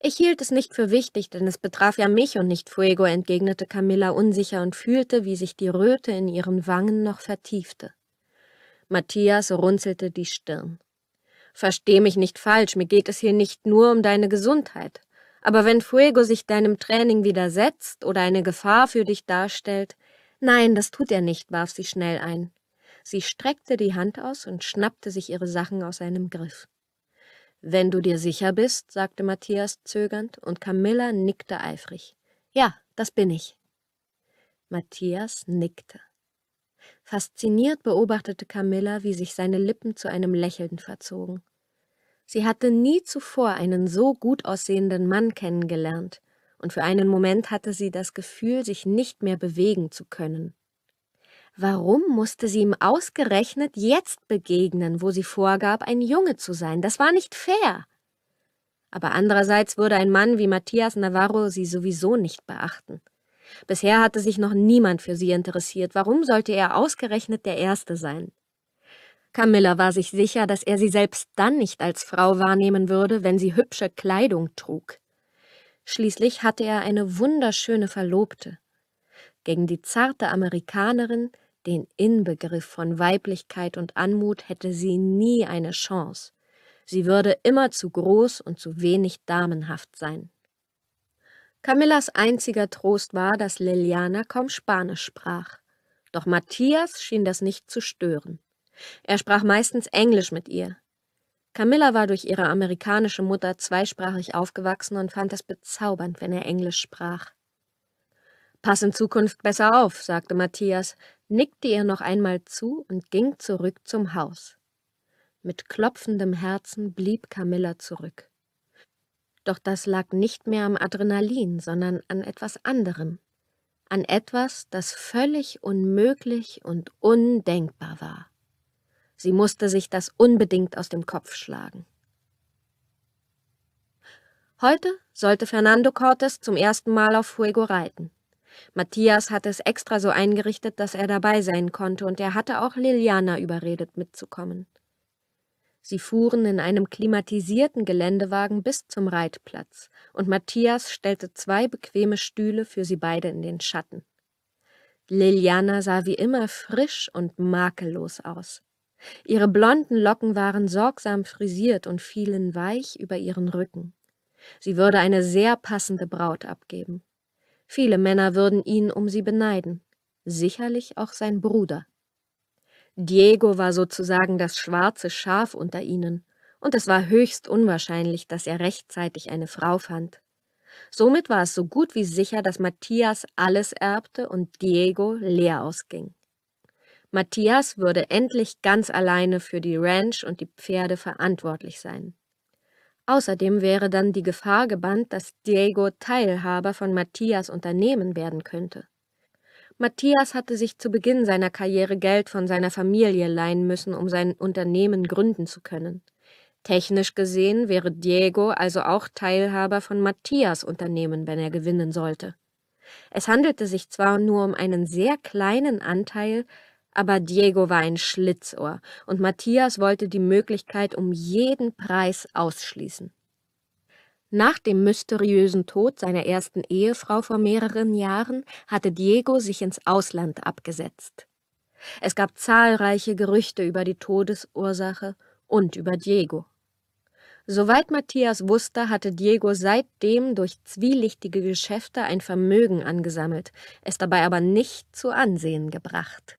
Ich hielt es nicht für wichtig, denn es betraf ja mich und nicht Fuego, entgegnete Camilla unsicher und fühlte, wie sich die Röte in ihren Wangen noch vertiefte. Matthias runzelte die Stirn. Versteh mich nicht falsch, mir geht es hier nicht nur um deine Gesundheit. Aber wenn Fuego sich deinem Training widersetzt oder eine Gefahr für dich darstellt, nein, das tut er nicht, warf sie schnell ein. Sie streckte die Hand aus und schnappte sich ihre Sachen aus seinem Griff. Wenn du dir sicher bist, sagte Matthias zögernd, und Camilla nickte eifrig. Ja, das bin ich. Matthias nickte. Fasziniert beobachtete Camilla, wie sich seine Lippen zu einem Lächeln verzogen. Sie hatte nie zuvor einen so gut aussehenden Mann kennengelernt, und für einen Moment hatte sie das Gefühl, sich nicht mehr bewegen zu können. Warum musste sie ihm ausgerechnet jetzt begegnen, wo sie vorgab, ein Junge zu sein? Das war nicht fair. Aber andererseits würde ein Mann wie Matthias Navarro sie sowieso nicht beachten. Bisher hatte sich noch niemand für sie interessiert. Warum sollte er ausgerechnet der Erste sein? Camilla war sich sicher, dass er sie selbst dann nicht als Frau wahrnehmen würde, wenn sie hübsche Kleidung trug. Schließlich hatte er eine wunderschöne Verlobte. Gegen die zarte Amerikanerin, den Inbegriff von Weiblichkeit und Anmut, hätte sie nie eine Chance. Sie würde immer zu groß und zu wenig damenhaft sein. Camillas einziger Trost war, dass Liliana kaum Spanisch sprach. Doch Matthias schien das nicht zu stören. Er sprach meistens Englisch mit ihr. Camilla war durch ihre amerikanische Mutter zweisprachig aufgewachsen und fand es bezaubernd, wenn er Englisch sprach. Pass in Zukunft besser auf, sagte Matthias, nickte ihr noch einmal zu und ging zurück zum Haus. Mit klopfendem Herzen blieb Camilla zurück. Doch das lag nicht mehr am Adrenalin, sondern an etwas anderem. An etwas, das völlig unmöglich und undenkbar war. Sie musste sich das unbedingt aus dem Kopf schlagen. Heute sollte Fernando Cortes zum ersten Mal auf Fuego reiten. Matthias hatte es extra so eingerichtet, dass er dabei sein konnte, und er hatte auch Liliana überredet, mitzukommen. Sie fuhren in einem klimatisierten Geländewagen bis zum Reitplatz, und Matthias stellte zwei bequeme Stühle für sie beide in den Schatten. Liliana sah wie immer frisch und makellos aus. Ihre blonden Locken waren sorgsam frisiert und fielen weich über ihren Rücken. Sie würde eine sehr passende Braut abgeben. Viele Männer würden ihn um sie beneiden, sicherlich auch sein Bruder. Diego war sozusagen das schwarze Schaf unter ihnen, und es war höchst unwahrscheinlich, dass er rechtzeitig eine Frau fand. Somit war es so gut wie sicher, dass Matthias alles erbte und Diego leer ausging. Matthias würde endlich ganz alleine für die Ranch und die Pferde verantwortlich sein. Außerdem wäre dann die Gefahr gebannt, dass Diego Teilhaber von Matthias Unternehmen werden könnte. Matthias hatte sich zu Beginn seiner Karriere Geld von seiner Familie leihen müssen, um sein Unternehmen gründen zu können. Technisch gesehen wäre Diego also auch Teilhaber von Matthias Unternehmen, wenn er gewinnen sollte. Es handelte sich zwar nur um einen sehr kleinen Anteil, aber Diego war ein Schlitzohr und Matthias wollte die Möglichkeit um jeden Preis ausschließen. Nach dem mysteriösen Tod seiner ersten Ehefrau vor mehreren Jahren hatte Diego sich ins Ausland abgesetzt. Es gab zahlreiche Gerüchte über die Todesursache und über Diego. Soweit Matthias wusste, hatte Diego seitdem durch zwielichtige Geschäfte ein Vermögen angesammelt, es dabei aber nicht zu Ansehen gebracht.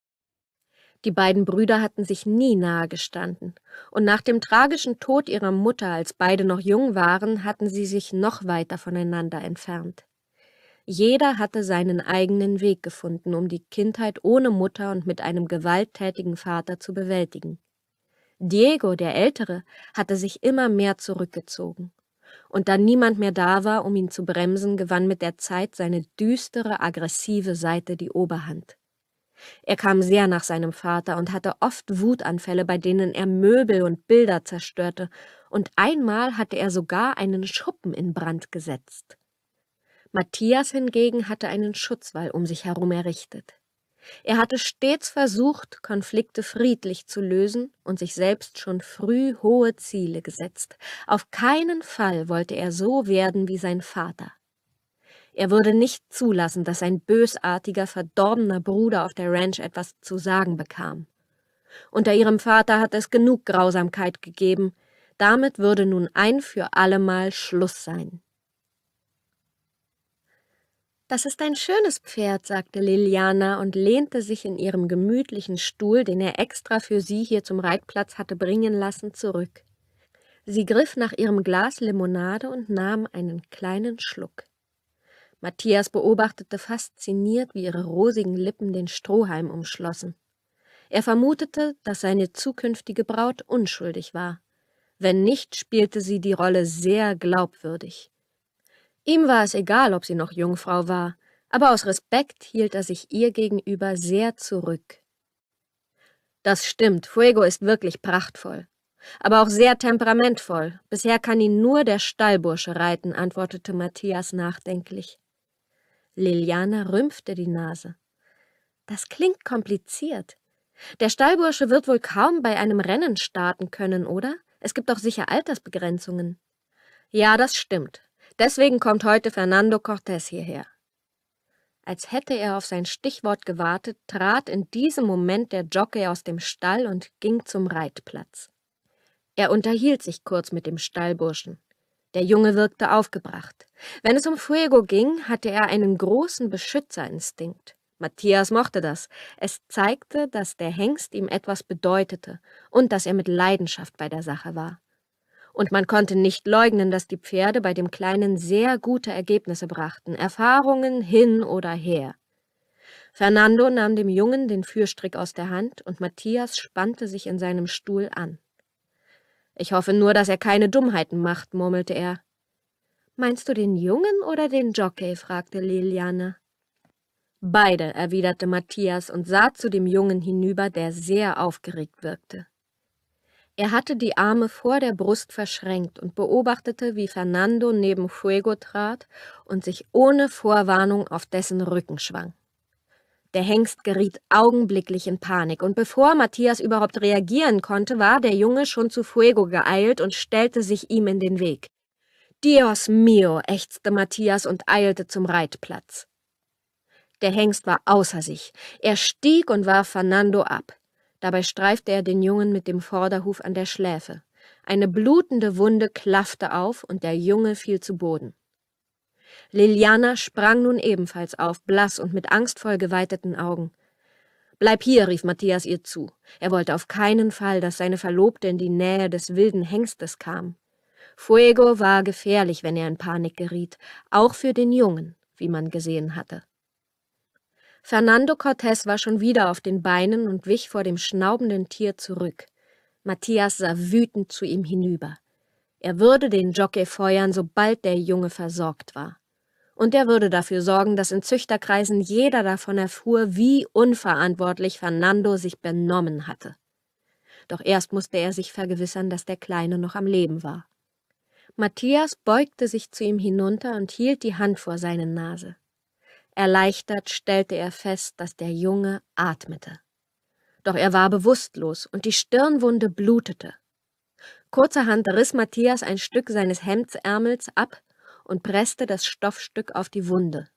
Die beiden Brüder hatten sich nie nahe gestanden, und nach dem tragischen Tod ihrer Mutter, als beide noch jung waren, hatten sie sich noch weiter voneinander entfernt. Jeder hatte seinen eigenen Weg gefunden, um die Kindheit ohne Mutter und mit einem gewalttätigen Vater zu bewältigen. Diego, der Ältere, hatte sich immer mehr zurückgezogen. Und da niemand mehr da war, um ihn zu bremsen, gewann mit der Zeit seine düstere, aggressive Seite die Oberhand. Er kam sehr nach seinem Vater und hatte oft Wutanfälle, bei denen er Möbel und Bilder zerstörte, und einmal hatte er sogar einen Schuppen in Brand gesetzt. Matthias hingegen hatte einen Schutzwall um sich herum errichtet. Er hatte stets versucht, Konflikte friedlich zu lösen und sich selbst schon früh hohe Ziele gesetzt. Auf keinen Fall wollte er so werden wie sein Vater. Er würde nicht zulassen, dass sein bösartiger, verdorbener Bruder auf der Ranch etwas zu sagen bekam. Unter ihrem Vater hat es genug Grausamkeit gegeben. Damit würde nun ein für allemal Schluss sein. Das ist ein schönes Pferd, sagte Liliana und lehnte sich in ihrem gemütlichen Stuhl, den er extra für sie hier zum Reitplatz hatte bringen lassen, zurück. Sie griff nach ihrem Glas Limonade und nahm einen kleinen Schluck. Matthias beobachtete fasziniert, wie ihre rosigen Lippen den Strohhalm umschlossen. Er vermutete, dass seine zukünftige Braut unschuldig war. Wenn nicht, spielte sie die Rolle sehr glaubwürdig. Ihm war es egal, ob sie noch Jungfrau war, aber aus Respekt hielt er sich ihr gegenüber sehr zurück. Das stimmt, Fuego ist wirklich prachtvoll, aber auch sehr temperamentvoll. Bisher kann ihn nur der Stallbursche reiten, antwortete Matthias nachdenklich. Liliana rümpfte die Nase. Das klingt kompliziert. Der Stallbursche wird wohl kaum bei einem Rennen starten können, oder? Es gibt doch sicher Altersbegrenzungen. Ja, das stimmt. Deswegen kommt heute Fernando Cortés hierher. Als hätte er auf sein Stichwort gewartet, trat in diesem Moment der Jockey aus dem Stall und ging zum Reitplatz. Er unterhielt sich kurz mit dem Stallburschen. Der Junge wirkte aufgebracht. Wenn es um Fuego ging, hatte er einen großen Beschützerinstinkt. Matthias mochte das. Es zeigte, dass der Hengst ihm etwas bedeutete und dass er mit Leidenschaft bei der Sache war. Und man konnte nicht leugnen, dass die Pferde bei dem Kleinen sehr gute Ergebnisse brachten, Erfahrungen hin oder her. Fernando nahm dem Jungen den Führstrick aus der Hand und Matthias spannte sich in seinem Stuhl an. Ich hoffe nur, dass er keine Dummheiten macht, murmelte er. Meinst du den Jungen oder den Jockey? fragte Liliane. Beide, erwiderte Matthias und sah zu dem Jungen hinüber, der sehr aufgeregt wirkte. Er hatte die Arme vor der Brust verschränkt und beobachtete, wie Fernando neben Fuego trat und sich ohne Vorwarnung auf dessen Rücken schwang. Der Hengst geriet augenblicklich in Panik, und bevor Matthias überhaupt reagieren konnte, war der Junge schon zu Fuego geeilt und stellte sich ihm in den Weg. Dios mio, ächzte Matthias und eilte zum Reitplatz. Der Hengst war außer sich. Er stieg und warf Fernando ab. Dabei streifte er den Jungen mit dem Vorderhuf an der Schläfe. Eine blutende Wunde klaffte auf und der Junge fiel zu Boden. Liliana sprang nun ebenfalls auf, blass und mit angstvoll geweiteten Augen. Bleib hier, rief Matthias ihr zu. Er wollte auf keinen Fall, dass seine Verlobte in die Nähe des wilden Hengstes kam. Fuego war gefährlich, wenn er in Panik geriet, auch für den Jungen, wie man gesehen hatte. Fernando Cortés war schon wieder auf den Beinen und wich vor dem schnaubenden Tier zurück. Matthias sah wütend zu ihm hinüber. Er würde den Jockey feuern, sobald der Junge versorgt war und der würde dafür sorgen, dass in Züchterkreisen jeder davon erfuhr, wie unverantwortlich Fernando sich benommen hatte. Doch erst musste er sich vergewissern, dass der Kleine noch am Leben war. Matthias beugte sich zu ihm hinunter und hielt die Hand vor seine Nase. Erleichtert stellte er fest, dass der Junge atmete. Doch er war bewusstlos und die Stirnwunde blutete. Kurzerhand riss Matthias ein Stück seines Hemdsärmels ab, und presste das Stoffstück auf die Wunde.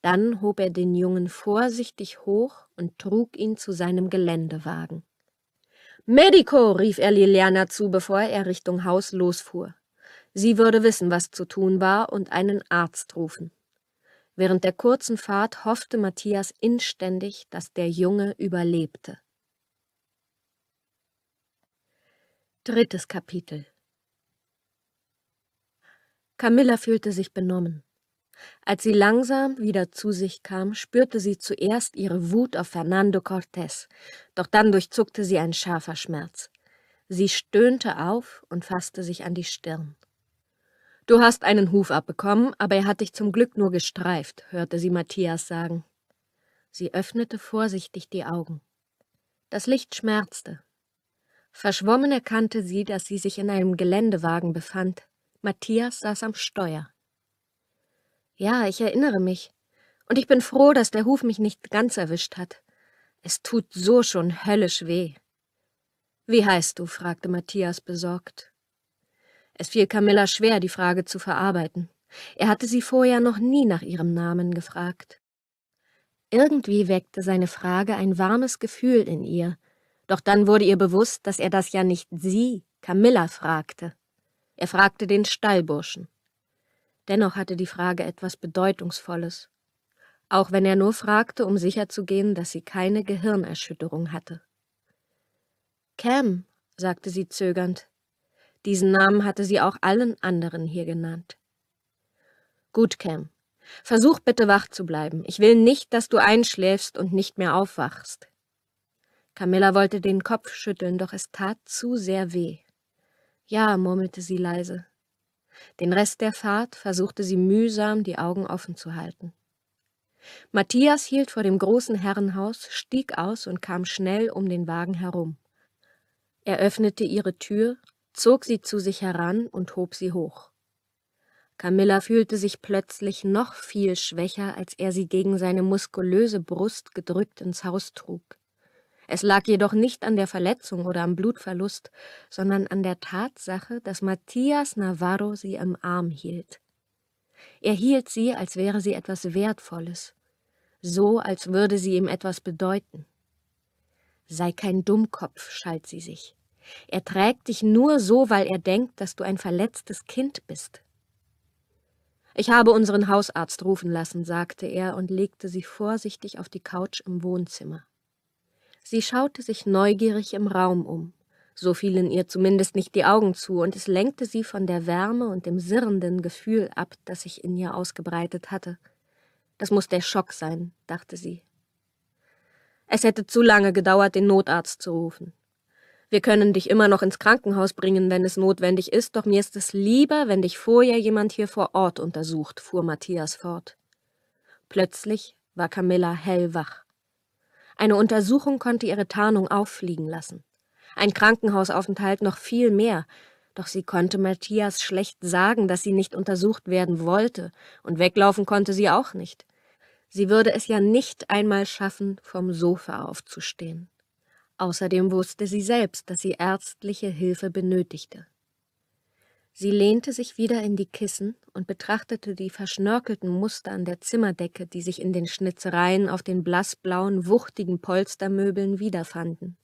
Dann hob er den Jungen vorsichtig hoch und trug ihn zu seinem Geländewagen. Medico, rief er Liliana zu, bevor er Richtung Haus losfuhr. Sie würde wissen, was zu tun war, und einen Arzt rufen. Während der kurzen Fahrt hoffte Matthias inständig, dass der Junge überlebte. Drittes Kapitel Camilla fühlte sich benommen. Als sie langsam wieder zu sich kam, spürte sie zuerst ihre Wut auf Fernando Cortez, doch dann durchzuckte sie ein scharfer Schmerz. Sie stöhnte auf und fasste sich an die Stirn. Du hast einen Huf abbekommen, aber er hat dich zum Glück nur gestreift, hörte sie Matthias sagen. Sie öffnete vorsichtig die Augen. Das Licht schmerzte. Verschwommen erkannte sie, dass sie sich in einem Geländewagen befand, Matthias saß am Steuer. Ja, ich erinnere mich. Und ich bin froh, dass der Huf mich nicht ganz erwischt hat. Es tut so schon höllisch weh. Wie heißt du? fragte Matthias besorgt. Es fiel Camilla schwer, die Frage zu verarbeiten. Er hatte sie vorher noch nie nach ihrem Namen gefragt. Irgendwie weckte seine Frage ein warmes Gefühl in ihr, doch dann wurde ihr bewusst, dass er das ja nicht sie, Camilla, fragte. Er fragte den Stallburschen. Dennoch hatte die Frage etwas Bedeutungsvolles, auch wenn er nur fragte, um sicherzugehen, dass sie keine Gehirnerschütterung hatte. Cam, sagte sie zögernd. Diesen Namen hatte sie auch allen anderen hier genannt. Gut, Cam. Versuch bitte wach zu bleiben. Ich will nicht, dass du einschläfst und nicht mehr aufwachst. Camilla wollte den Kopf schütteln, doch es tat zu sehr weh. Ja, murmelte sie leise. Den Rest der Fahrt versuchte sie mühsam, die Augen offen zu halten. Matthias hielt vor dem großen Herrenhaus, stieg aus und kam schnell um den Wagen herum. Er öffnete ihre Tür, zog sie zu sich heran und hob sie hoch. Camilla fühlte sich plötzlich noch viel schwächer, als er sie gegen seine muskulöse Brust gedrückt ins Haus trug. Es lag jedoch nicht an der Verletzung oder am Blutverlust, sondern an der Tatsache, dass Matthias Navarro sie im Arm hielt. Er hielt sie, als wäre sie etwas Wertvolles, so als würde sie ihm etwas bedeuten. Sei kein Dummkopf, schalt sie sich. Er trägt dich nur so, weil er denkt, dass du ein verletztes Kind bist. Ich habe unseren Hausarzt rufen lassen, sagte er und legte sie vorsichtig auf die Couch im Wohnzimmer. Sie schaute sich neugierig im Raum um. So fielen ihr zumindest nicht die Augen zu, und es lenkte sie von der Wärme und dem sirrenden Gefühl ab, das sich in ihr ausgebreitet hatte. Das muss der Schock sein, dachte sie. Es hätte zu lange gedauert, den Notarzt zu rufen. Wir können dich immer noch ins Krankenhaus bringen, wenn es notwendig ist, doch mir ist es lieber, wenn dich vorher jemand hier vor Ort untersucht, fuhr Matthias fort. Plötzlich war Camilla hellwach. Eine Untersuchung konnte ihre Tarnung auffliegen lassen. Ein Krankenhausaufenthalt noch viel mehr. Doch sie konnte Matthias schlecht sagen, dass sie nicht untersucht werden wollte, und weglaufen konnte sie auch nicht. Sie würde es ja nicht einmal schaffen, vom Sofa aufzustehen. Außerdem wusste sie selbst, dass sie ärztliche Hilfe benötigte. Sie lehnte sich wieder in die Kissen und betrachtete die verschnörkelten Muster an der Zimmerdecke, die sich in den Schnitzereien auf den blassblauen, wuchtigen Polstermöbeln wiederfanden.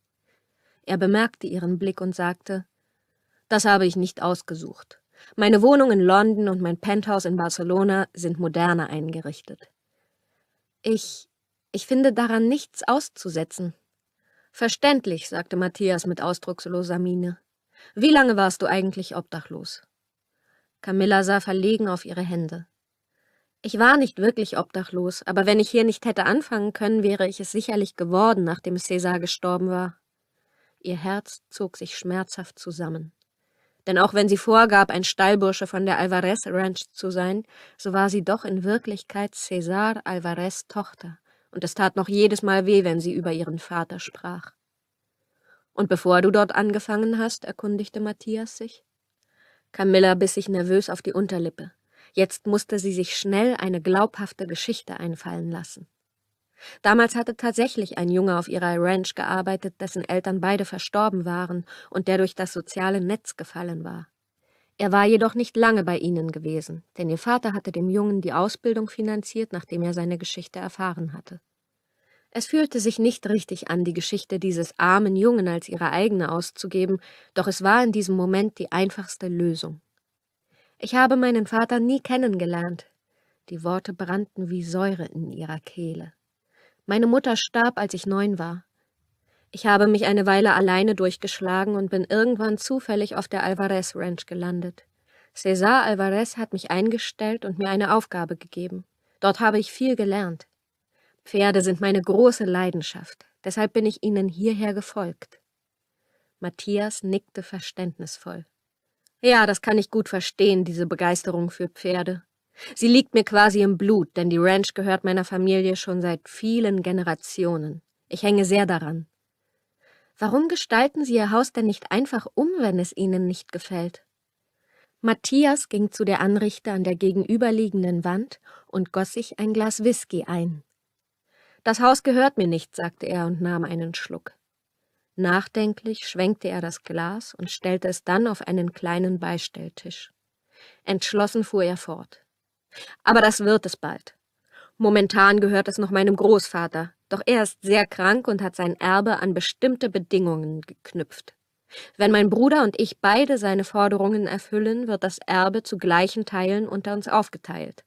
Er bemerkte ihren Blick und sagte Das habe ich nicht ausgesucht. Meine Wohnung in London und mein Penthouse in Barcelona sind moderner eingerichtet. Ich ich finde daran nichts auszusetzen. Verständlich, sagte Matthias mit ausdrucksloser Miene. Wie lange warst du eigentlich obdachlos? Camilla sah verlegen auf ihre Hände. Ich war nicht wirklich obdachlos, aber wenn ich hier nicht hätte anfangen können, wäre ich es sicherlich geworden, nachdem Cäsar gestorben war. Ihr Herz zog sich schmerzhaft zusammen. Denn auch wenn sie vorgab, ein Stallbursche von der Alvarez Ranch zu sein, so war sie doch in Wirklichkeit Cäsar Alvarez Tochter, und es tat noch jedes Mal weh, wenn sie über ihren Vater sprach. Und bevor du dort angefangen hast, erkundigte Matthias sich. Camilla biss sich nervös auf die Unterlippe. Jetzt musste sie sich schnell eine glaubhafte Geschichte einfallen lassen. Damals hatte tatsächlich ein Junge auf ihrer Ranch gearbeitet, dessen Eltern beide verstorben waren und der durch das soziale Netz gefallen war. Er war jedoch nicht lange bei ihnen gewesen, denn ihr Vater hatte dem Jungen die Ausbildung finanziert, nachdem er seine Geschichte erfahren hatte. Es fühlte sich nicht richtig an, die Geschichte dieses armen Jungen als ihre eigene auszugeben, doch es war in diesem Moment die einfachste Lösung. Ich habe meinen Vater nie kennengelernt. Die Worte brannten wie Säure in ihrer Kehle. Meine Mutter starb, als ich neun war. Ich habe mich eine Weile alleine durchgeschlagen und bin irgendwann zufällig auf der Alvarez Ranch gelandet. Cesar Alvarez hat mich eingestellt und mir eine Aufgabe gegeben. Dort habe ich viel gelernt. Pferde sind meine große Leidenschaft, deshalb bin ich Ihnen hierher gefolgt. Matthias nickte verständnisvoll. Ja, das kann ich gut verstehen, diese Begeisterung für Pferde. Sie liegt mir quasi im Blut, denn die Ranch gehört meiner Familie schon seit vielen Generationen. Ich hänge sehr daran. Warum gestalten Sie Ihr Haus denn nicht einfach um, wenn es Ihnen nicht gefällt? Matthias ging zu der Anrichte an der gegenüberliegenden Wand und goss sich ein Glas Whisky ein, das Haus gehört mir nicht, sagte er und nahm einen Schluck. Nachdenklich schwenkte er das Glas und stellte es dann auf einen kleinen Beistelltisch. Entschlossen fuhr er fort. Aber das wird es bald. Momentan gehört es noch meinem Großvater, doch er ist sehr krank und hat sein Erbe an bestimmte Bedingungen geknüpft. Wenn mein Bruder und ich beide seine Forderungen erfüllen, wird das Erbe zu gleichen Teilen unter uns aufgeteilt.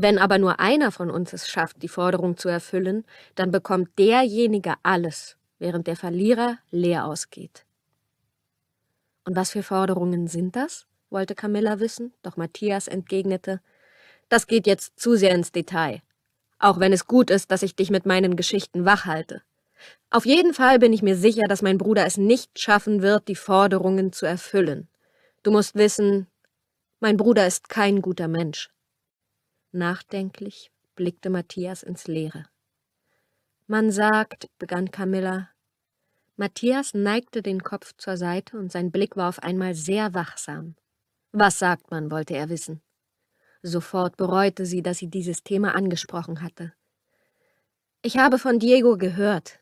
Wenn aber nur einer von uns es schafft, die Forderung zu erfüllen, dann bekommt derjenige alles, während der Verlierer leer ausgeht. Und was für Forderungen sind das? wollte Camilla wissen, doch Matthias entgegnete Das geht jetzt zu sehr ins Detail, auch wenn es gut ist, dass ich dich mit meinen Geschichten wachhalte. Auf jeden Fall bin ich mir sicher, dass mein Bruder es nicht schaffen wird, die Forderungen zu erfüllen. Du musst wissen, mein Bruder ist kein guter Mensch. Nachdenklich blickte Matthias ins Leere. Man sagt, begann Camilla. Matthias neigte den Kopf zur Seite und sein Blick war auf einmal sehr wachsam. Was sagt man, wollte er wissen. Sofort bereute sie, dass sie dieses Thema angesprochen hatte. Ich habe von Diego gehört.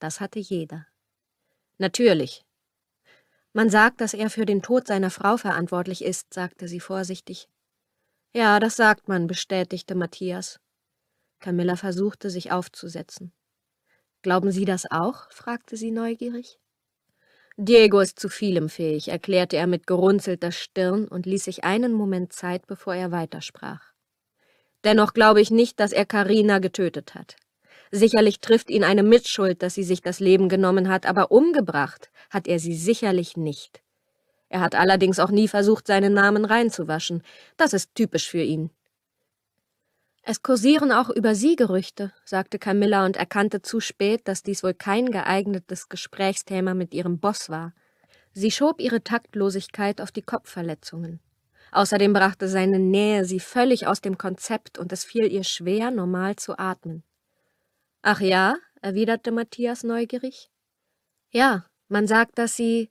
Das hatte jeder. Natürlich. Man sagt, dass er für den Tod seiner Frau verantwortlich ist, sagte sie vorsichtig. Ja, das sagt man, bestätigte Matthias. Camilla versuchte, sich aufzusetzen. Glauben Sie das auch? fragte sie neugierig. Diego ist zu vielem fähig, erklärte er mit gerunzelter Stirn und ließ sich einen Moment Zeit, bevor er weitersprach. Dennoch glaube ich nicht, dass er Karina getötet hat. Sicherlich trifft ihn eine Mitschuld, dass sie sich das Leben genommen hat, aber umgebracht hat er sie sicherlich nicht. Er hat allerdings auch nie versucht, seinen Namen reinzuwaschen. Das ist typisch für ihn. Es kursieren auch über Sie Gerüchte, sagte Camilla und erkannte zu spät, dass dies wohl kein geeignetes Gesprächsthema mit ihrem Boss war. Sie schob ihre Taktlosigkeit auf die Kopfverletzungen. Außerdem brachte seine Nähe sie völlig aus dem Konzept und es fiel ihr schwer, normal zu atmen. Ach ja, erwiderte Matthias neugierig. Ja, man sagt, dass sie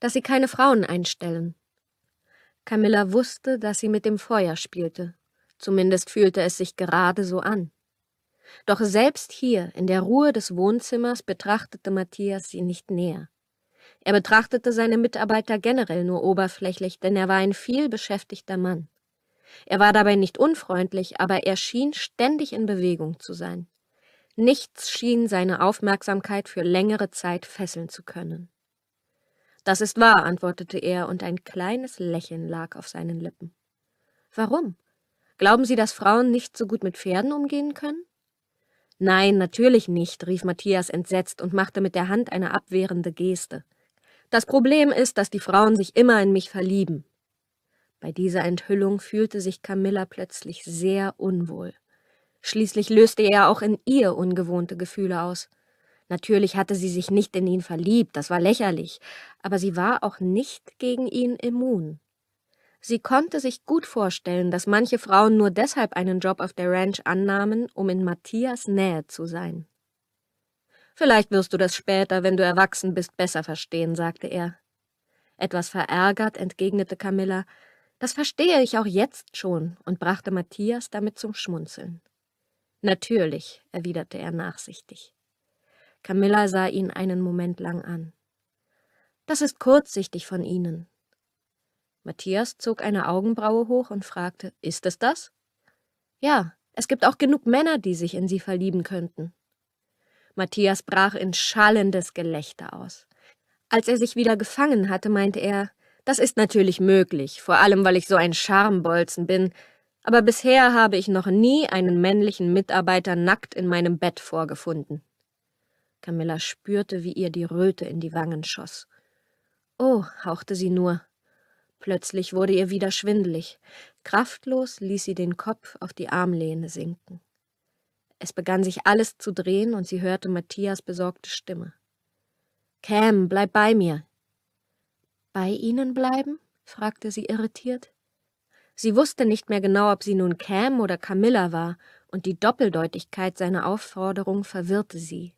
dass sie keine Frauen einstellen. Camilla wusste, dass sie mit dem Feuer spielte. Zumindest fühlte es sich gerade so an. Doch selbst hier, in der Ruhe des Wohnzimmers, betrachtete Matthias sie nicht näher. Er betrachtete seine Mitarbeiter generell nur oberflächlich, denn er war ein viel beschäftigter Mann. Er war dabei nicht unfreundlich, aber er schien ständig in Bewegung zu sein. Nichts schien seine Aufmerksamkeit für längere Zeit fesseln zu können. Das ist wahr, antwortete er, und ein kleines Lächeln lag auf seinen Lippen. Warum? Glauben Sie, dass Frauen nicht so gut mit Pferden umgehen können? Nein, natürlich nicht, rief Matthias entsetzt und machte mit der Hand eine abwehrende Geste. Das Problem ist, dass die Frauen sich immer in mich verlieben. Bei dieser Enthüllung fühlte sich Camilla plötzlich sehr unwohl. Schließlich löste er auch in ihr ungewohnte Gefühle aus. Natürlich hatte sie sich nicht in ihn verliebt, das war lächerlich, aber sie war auch nicht gegen ihn immun. Sie konnte sich gut vorstellen, dass manche Frauen nur deshalb einen Job auf der Ranch annahmen, um in Matthias Nähe zu sein. Vielleicht wirst du das später, wenn du erwachsen bist, besser verstehen, sagte er. Etwas verärgert entgegnete Camilla, das verstehe ich auch jetzt schon und brachte Matthias damit zum Schmunzeln. Natürlich, erwiderte er nachsichtig. Camilla sah ihn einen Moment lang an. Das ist kurzsichtig von Ihnen. Matthias zog eine Augenbraue hoch und fragte, ist es das? Ja, es gibt auch genug Männer, die sich in sie verlieben könnten. Matthias brach in schallendes Gelächter aus. Als er sich wieder gefangen hatte, meinte er, das ist natürlich möglich, vor allem weil ich so ein Schambolzen bin, aber bisher habe ich noch nie einen männlichen Mitarbeiter nackt in meinem Bett vorgefunden. Camilla spürte, wie ihr die Röte in die Wangen schoss. Oh, hauchte sie nur. Plötzlich wurde ihr wieder schwindelig. Kraftlos ließ sie den Kopf auf die Armlehne sinken. Es begann sich alles zu drehen und sie hörte Matthias besorgte Stimme. Cam, bleib bei mir. Bei Ihnen bleiben? fragte sie irritiert. Sie wusste nicht mehr genau, ob sie nun Cam oder Camilla war, und die Doppeldeutigkeit seiner Aufforderung verwirrte sie.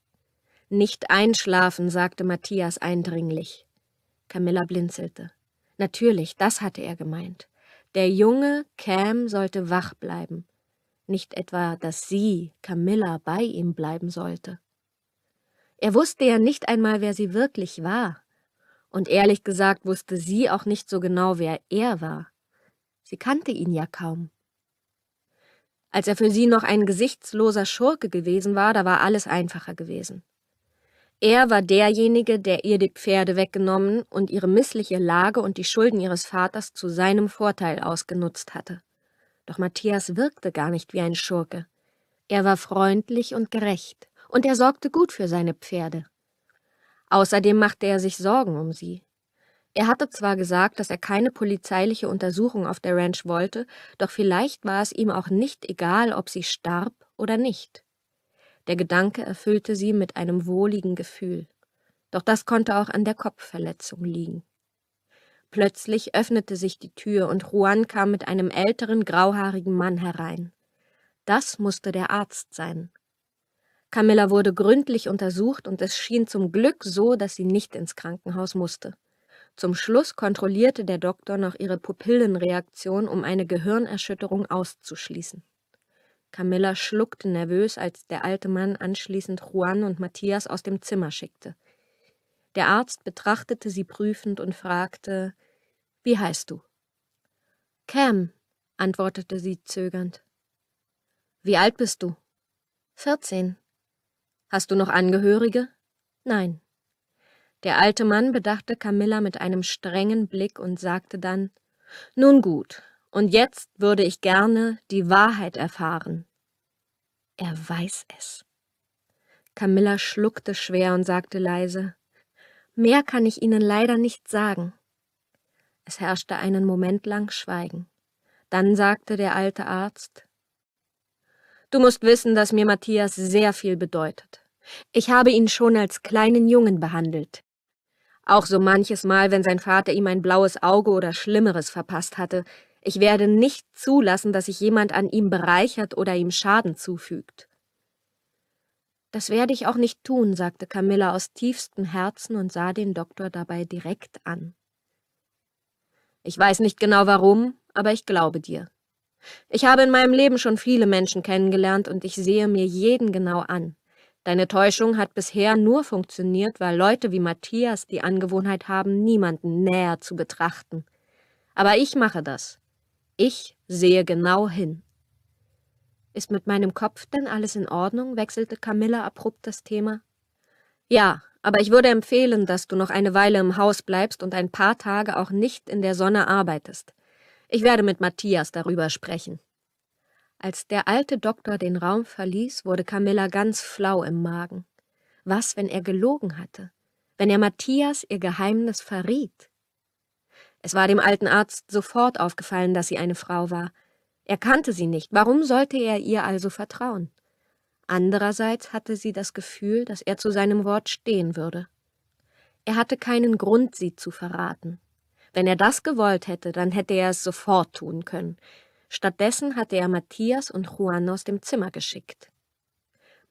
Nicht einschlafen, sagte Matthias eindringlich. Camilla blinzelte. Natürlich, das hatte er gemeint. Der junge Cam sollte wach bleiben. Nicht etwa, dass sie, Camilla, bei ihm bleiben sollte. Er wusste ja nicht einmal, wer sie wirklich war. Und ehrlich gesagt wusste sie auch nicht so genau, wer er war. Sie kannte ihn ja kaum. Als er für sie noch ein gesichtsloser Schurke gewesen war, da war alles einfacher gewesen. Er war derjenige, der ihr die Pferde weggenommen und ihre missliche Lage und die Schulden ihres Vaters zu seinem Vorteil ausgenutzt hatte. Doch Matthias wirkte gar nicht wie ein Schurke. Er war freundlich und gerecht, und er sorgte gut für seine Pferde. Außerdem machte er sich Sorgen um sie. Er hatte zwar gesagt, dass er keine polizeiliche Untersuchung auf der Ranch wollte, doch vielleicht war es ihm auch nicht egal, ob sie starb oder nicht. Der Gedanke erfüllte sie mit einem wohligen Gefühl. Doch das konnte auch an der Kopfverletzung liegen. Plötzlich öffnete sich die Tür und Juan kam mit einem älteren, grauhaarigen Mann herein. Das musste der Arzt sein. Camilla wurde gründlich untersucht und es schien zum Glück so, dass sie nicht ins Krankenhaus musste. Zum Schluss kontrollierte der Doktor noch ihre Pupillenreaktion, um eine Gehirnerschütterung auszuschließen. Camilla schluckte nervös, als der alte Mann anschließend Juan und Matthias aus dem Zimmer schickte. Der Arzt betrachtete sie prüfend und fragte Wie heißt du? Cam, antwortete sie zögernd. Wie alt bist du? Vierzehn. Hast du noch Angehörige? Nein. Der alte Mann bedachte Camilla mit einem strengen Blick und sagte dann Nun gut, und jetzt würde ich gerne die Wahrheit erfahren. Er weiß es. Camilla schluckte schwer und sagte leise, Mehr kann ich Ihnen leider nicht sagen. Es herrschte einen Moment lang Schweigen. Dann sagte der alte Arzt, Du musst wissen, dass mir Matthias sehr viel bedeutet. Ich habe ihn schon als kleinen Jungen behandelt. Auch so manches Mal, wenn sein Vater ihm ein blaues Auge oder Schlimmeres verpasst hatte, ich werde nicht zulassen, dass sich jemand an ihm bereichert oder ihm Schaden zufügt. Das werde ich auch nicht tun, sagte Camilla aus tiefstem Herzen und sah den Doktor dabei direkt an. Ich weiß nicht genau warum, aber ich glaube dir. Ich habe in meinem Leben schon viele Menschen kennengelernt und ich sehe mir jeden genau an. Deine Täuschung hat bisher nur funktioniert, weil Leute wie Matthias die Angewohnheit haben, niemanden näher zu betrachten. Aber ich mache das. Ich sehe genau hin. Ist mit meinem Kopf denn alles in Ordnung? wechselte Camilla abrupt das Thema. Ja, aber ich würde empfehlen, dass du noch eine Weile im Haus bleibst und ein paar Tage auch nicht in der Sonne arbeitest. Ich werde mit Matthias darüber sprechen. Als der alte Doktor den Raum verließ, wurde Camilla ganz flau im Magen. Was, wenn er gelogen hatte? Wenn er Matthias ihr Geheimnis verriet? Es war dem alten Arzt sofort aufgefallen, dass sie eine Frau war. Er kannte sie nicht, warum sollte er ihr also vertrauen? Andererseits hatte sie das Gefühl, dass er zu seinem Wort stehen würde. Er hatte keinen Grund, sie zu verraten. Wenn er das gewollt hätte, dann hätte er es sofort tun können. Stattdessen hatte er Matthias und Juan aus dem Zimmer geschickt.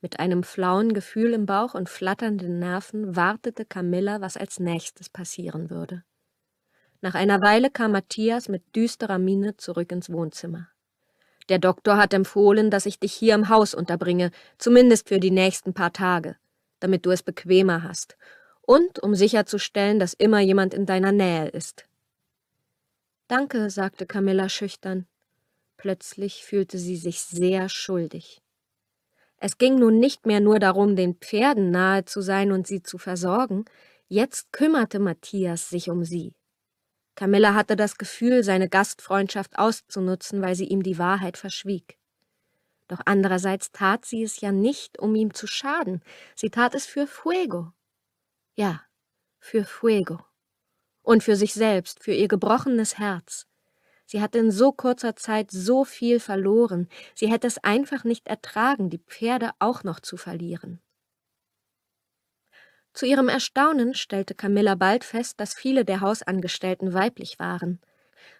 Mit einem flauen Gefühl im Bauch und flatternden Nerven wartete Camilla, was als nächstes passieren würde. Nach einer Weile kam Matthias mit düsterer Miene zurück ins Wohnzimmer. Der Doktor hat empfohlen, dass ich dich hier im Haus unterbringe, zumindest für die nächsten paar Tage, damit du es bequemer hast und um sicherzustellen, dass immer jemand in deiner Nähe ist. Danke, sagte Camilla schüchtern. Plötzlich fühlte sie sich sehr schuldig. Es ging nun nicht mehr nur darum, den Pferden nahe zu sein und sie zu versorgen, jetzt kümmerte Matthias sich um sie. Camilla hatte das Gefühl, seine Gastfreundschaft auszunutzen, weil sie ihm die Wahrheit verschwieg. Doch andererseits tat sie es ja nicht, um ihm zu schaden. Sie tat es für Fuego. Ja, für Fuego. Und für sich selbst, für ihr gebrochenes Herz. Sie hatte in so kurzer Zeit so viel verloren. Sie hätte es einfach nicht ertragen, die Pferde auch noch zu verlieren. Zu ihrem Erstaunen stellte Camilla bald fest, dass viele der Hausangestellten weiblich waren.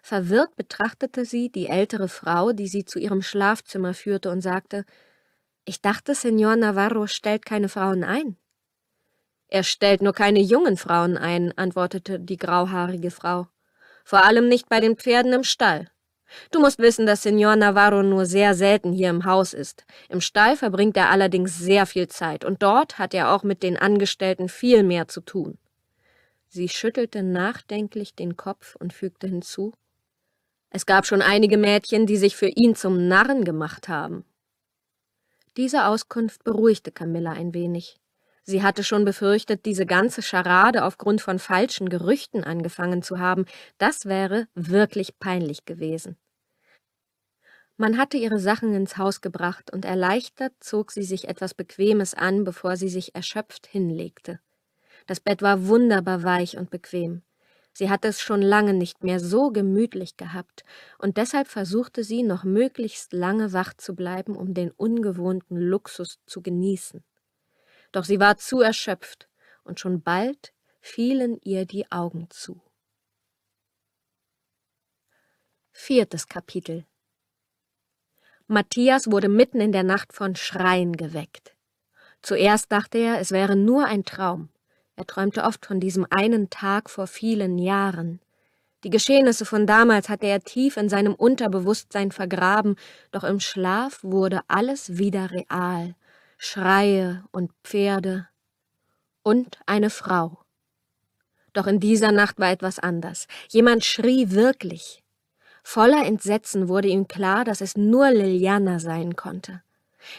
Verwirrt betrachtete sie die ältere Frau, die sie zu ihrem Schlafzimmer führte, und sagte Ich dachte, Senor Navarro stellt keine Frauen ein. Er stellt nur keine jungen Frauen ein, antwortete die grauhaarige Frau. Vor allem nicht bei den Pferden im Stall. Du musst wissen, dass Senor Navarro nur sehr selten hier im Haus ist. Im Stall verbringt er allerdings sehr viel Zeit und dort hat er auch mit den Angestellten viel mehr zu tun. Sie schüttelte nachdenklich den Kopf und fügte hinzu: Es gab schon einige Mädchen, die sich für ihn zum Narren gemacht haben. Diese Auskunft beruhigte Camilla ein wenig. Sie hatte schon befürchtet, diese ganze Scharade aufgrund von falschen Gerüchten angefangen zu haben. Das wäre wirklich peinlich gewesen. Man hatte ihre Sachen ins Haus gebracht, und erleichtert zog sie sich etwas Bequemes an, bevor sie sich erschöpft hinlegte. Das Bett war wunderbar weich und bequem. Sie hatte es schon lange nicht mehr so gemütlich gehabt, und deshalb versuchte sie, noch möglichst lange wach zu bleiben, um den ungewohnten Luxus zu genießen. Doch sie war zu erschöpft, und schon bald fielen ihr die Augen zu. Viertes Kapitel Matthias wurde mitten in der Nacht von Schreien geweckt. Zuerst dachte er, es wäre nur ein Traum. Er träumte oft von diesem einen Tag vor vielen Jahren. Die Geschehnisse von damals hatte er tief in seinem Unterbewusstsein vergraben, doch im Schlaf wurde alles wieder real. Schreie und Pferde und eine Frau. Doch in dieser Nacht war etwas anders. Jemand schrie wirklich. Voller Entsetzen wurde ihm klar, dass es nur Liliana sein konnte.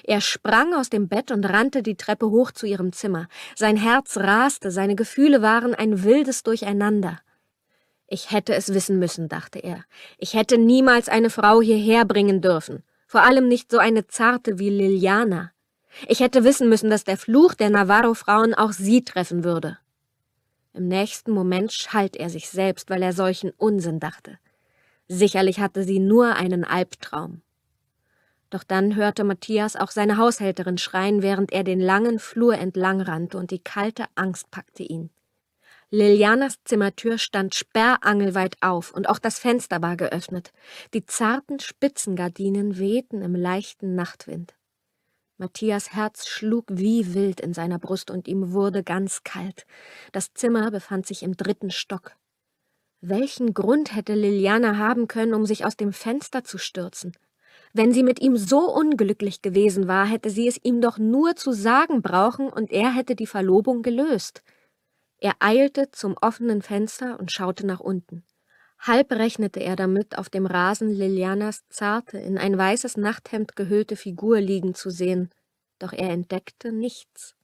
Er sprang aus dem Bett und rannte die Treppe hoch zu ihrem Zimmer. Sein Herz raste, seine Gefühle waren ein wildes Durcheinander. Ich hätte es wissen müssen, dachte er. Ich hätte niemals eine Frau hierher bringen dürfen, vor allem nicht so eine zarte wie Liliana. Ich hätte wissen müssen, dass der Fluch der Navarro-Frauen auch sie treffen würde. Im nächsten Moment schalt er sich selbst, weil er solchen Unsinn dachte. Sicherlich hatte sie nur einen Albtraum. Doch dann hörte Matthias auch seine Haushälterin schreien, während er den langen Flur entlang rannte und die kalte Angst packte ihn. Lilianas Zimmertür stand sperrangelweit auf und auch das Fenster war geöffnet. Die zarten Spitzengardinen wehten im leichten Nachtwind. Matthias Herz schlug wie wild in seiner Brust und ihm wurde ganz kalt. Das Zimmer befand sich im dritten Stock. Welchen Grund hätte Liliana haben können, um sich aus dem Fenster zu stürzen? Wenn sie mit ihm so unglücklich gewesen war, hätte sie es ihm doch nur zu sagen brauchen, und er hätte die Verlobung gelöst. Er eilte zum offenen Fenster und schaute nach unten. Halb rechnete er damit, auf dem Rasen Lilianas zarte, in ein weißes Nachthemd gehüllte Figur liegen zu sehen, doch er entdeckte nichts.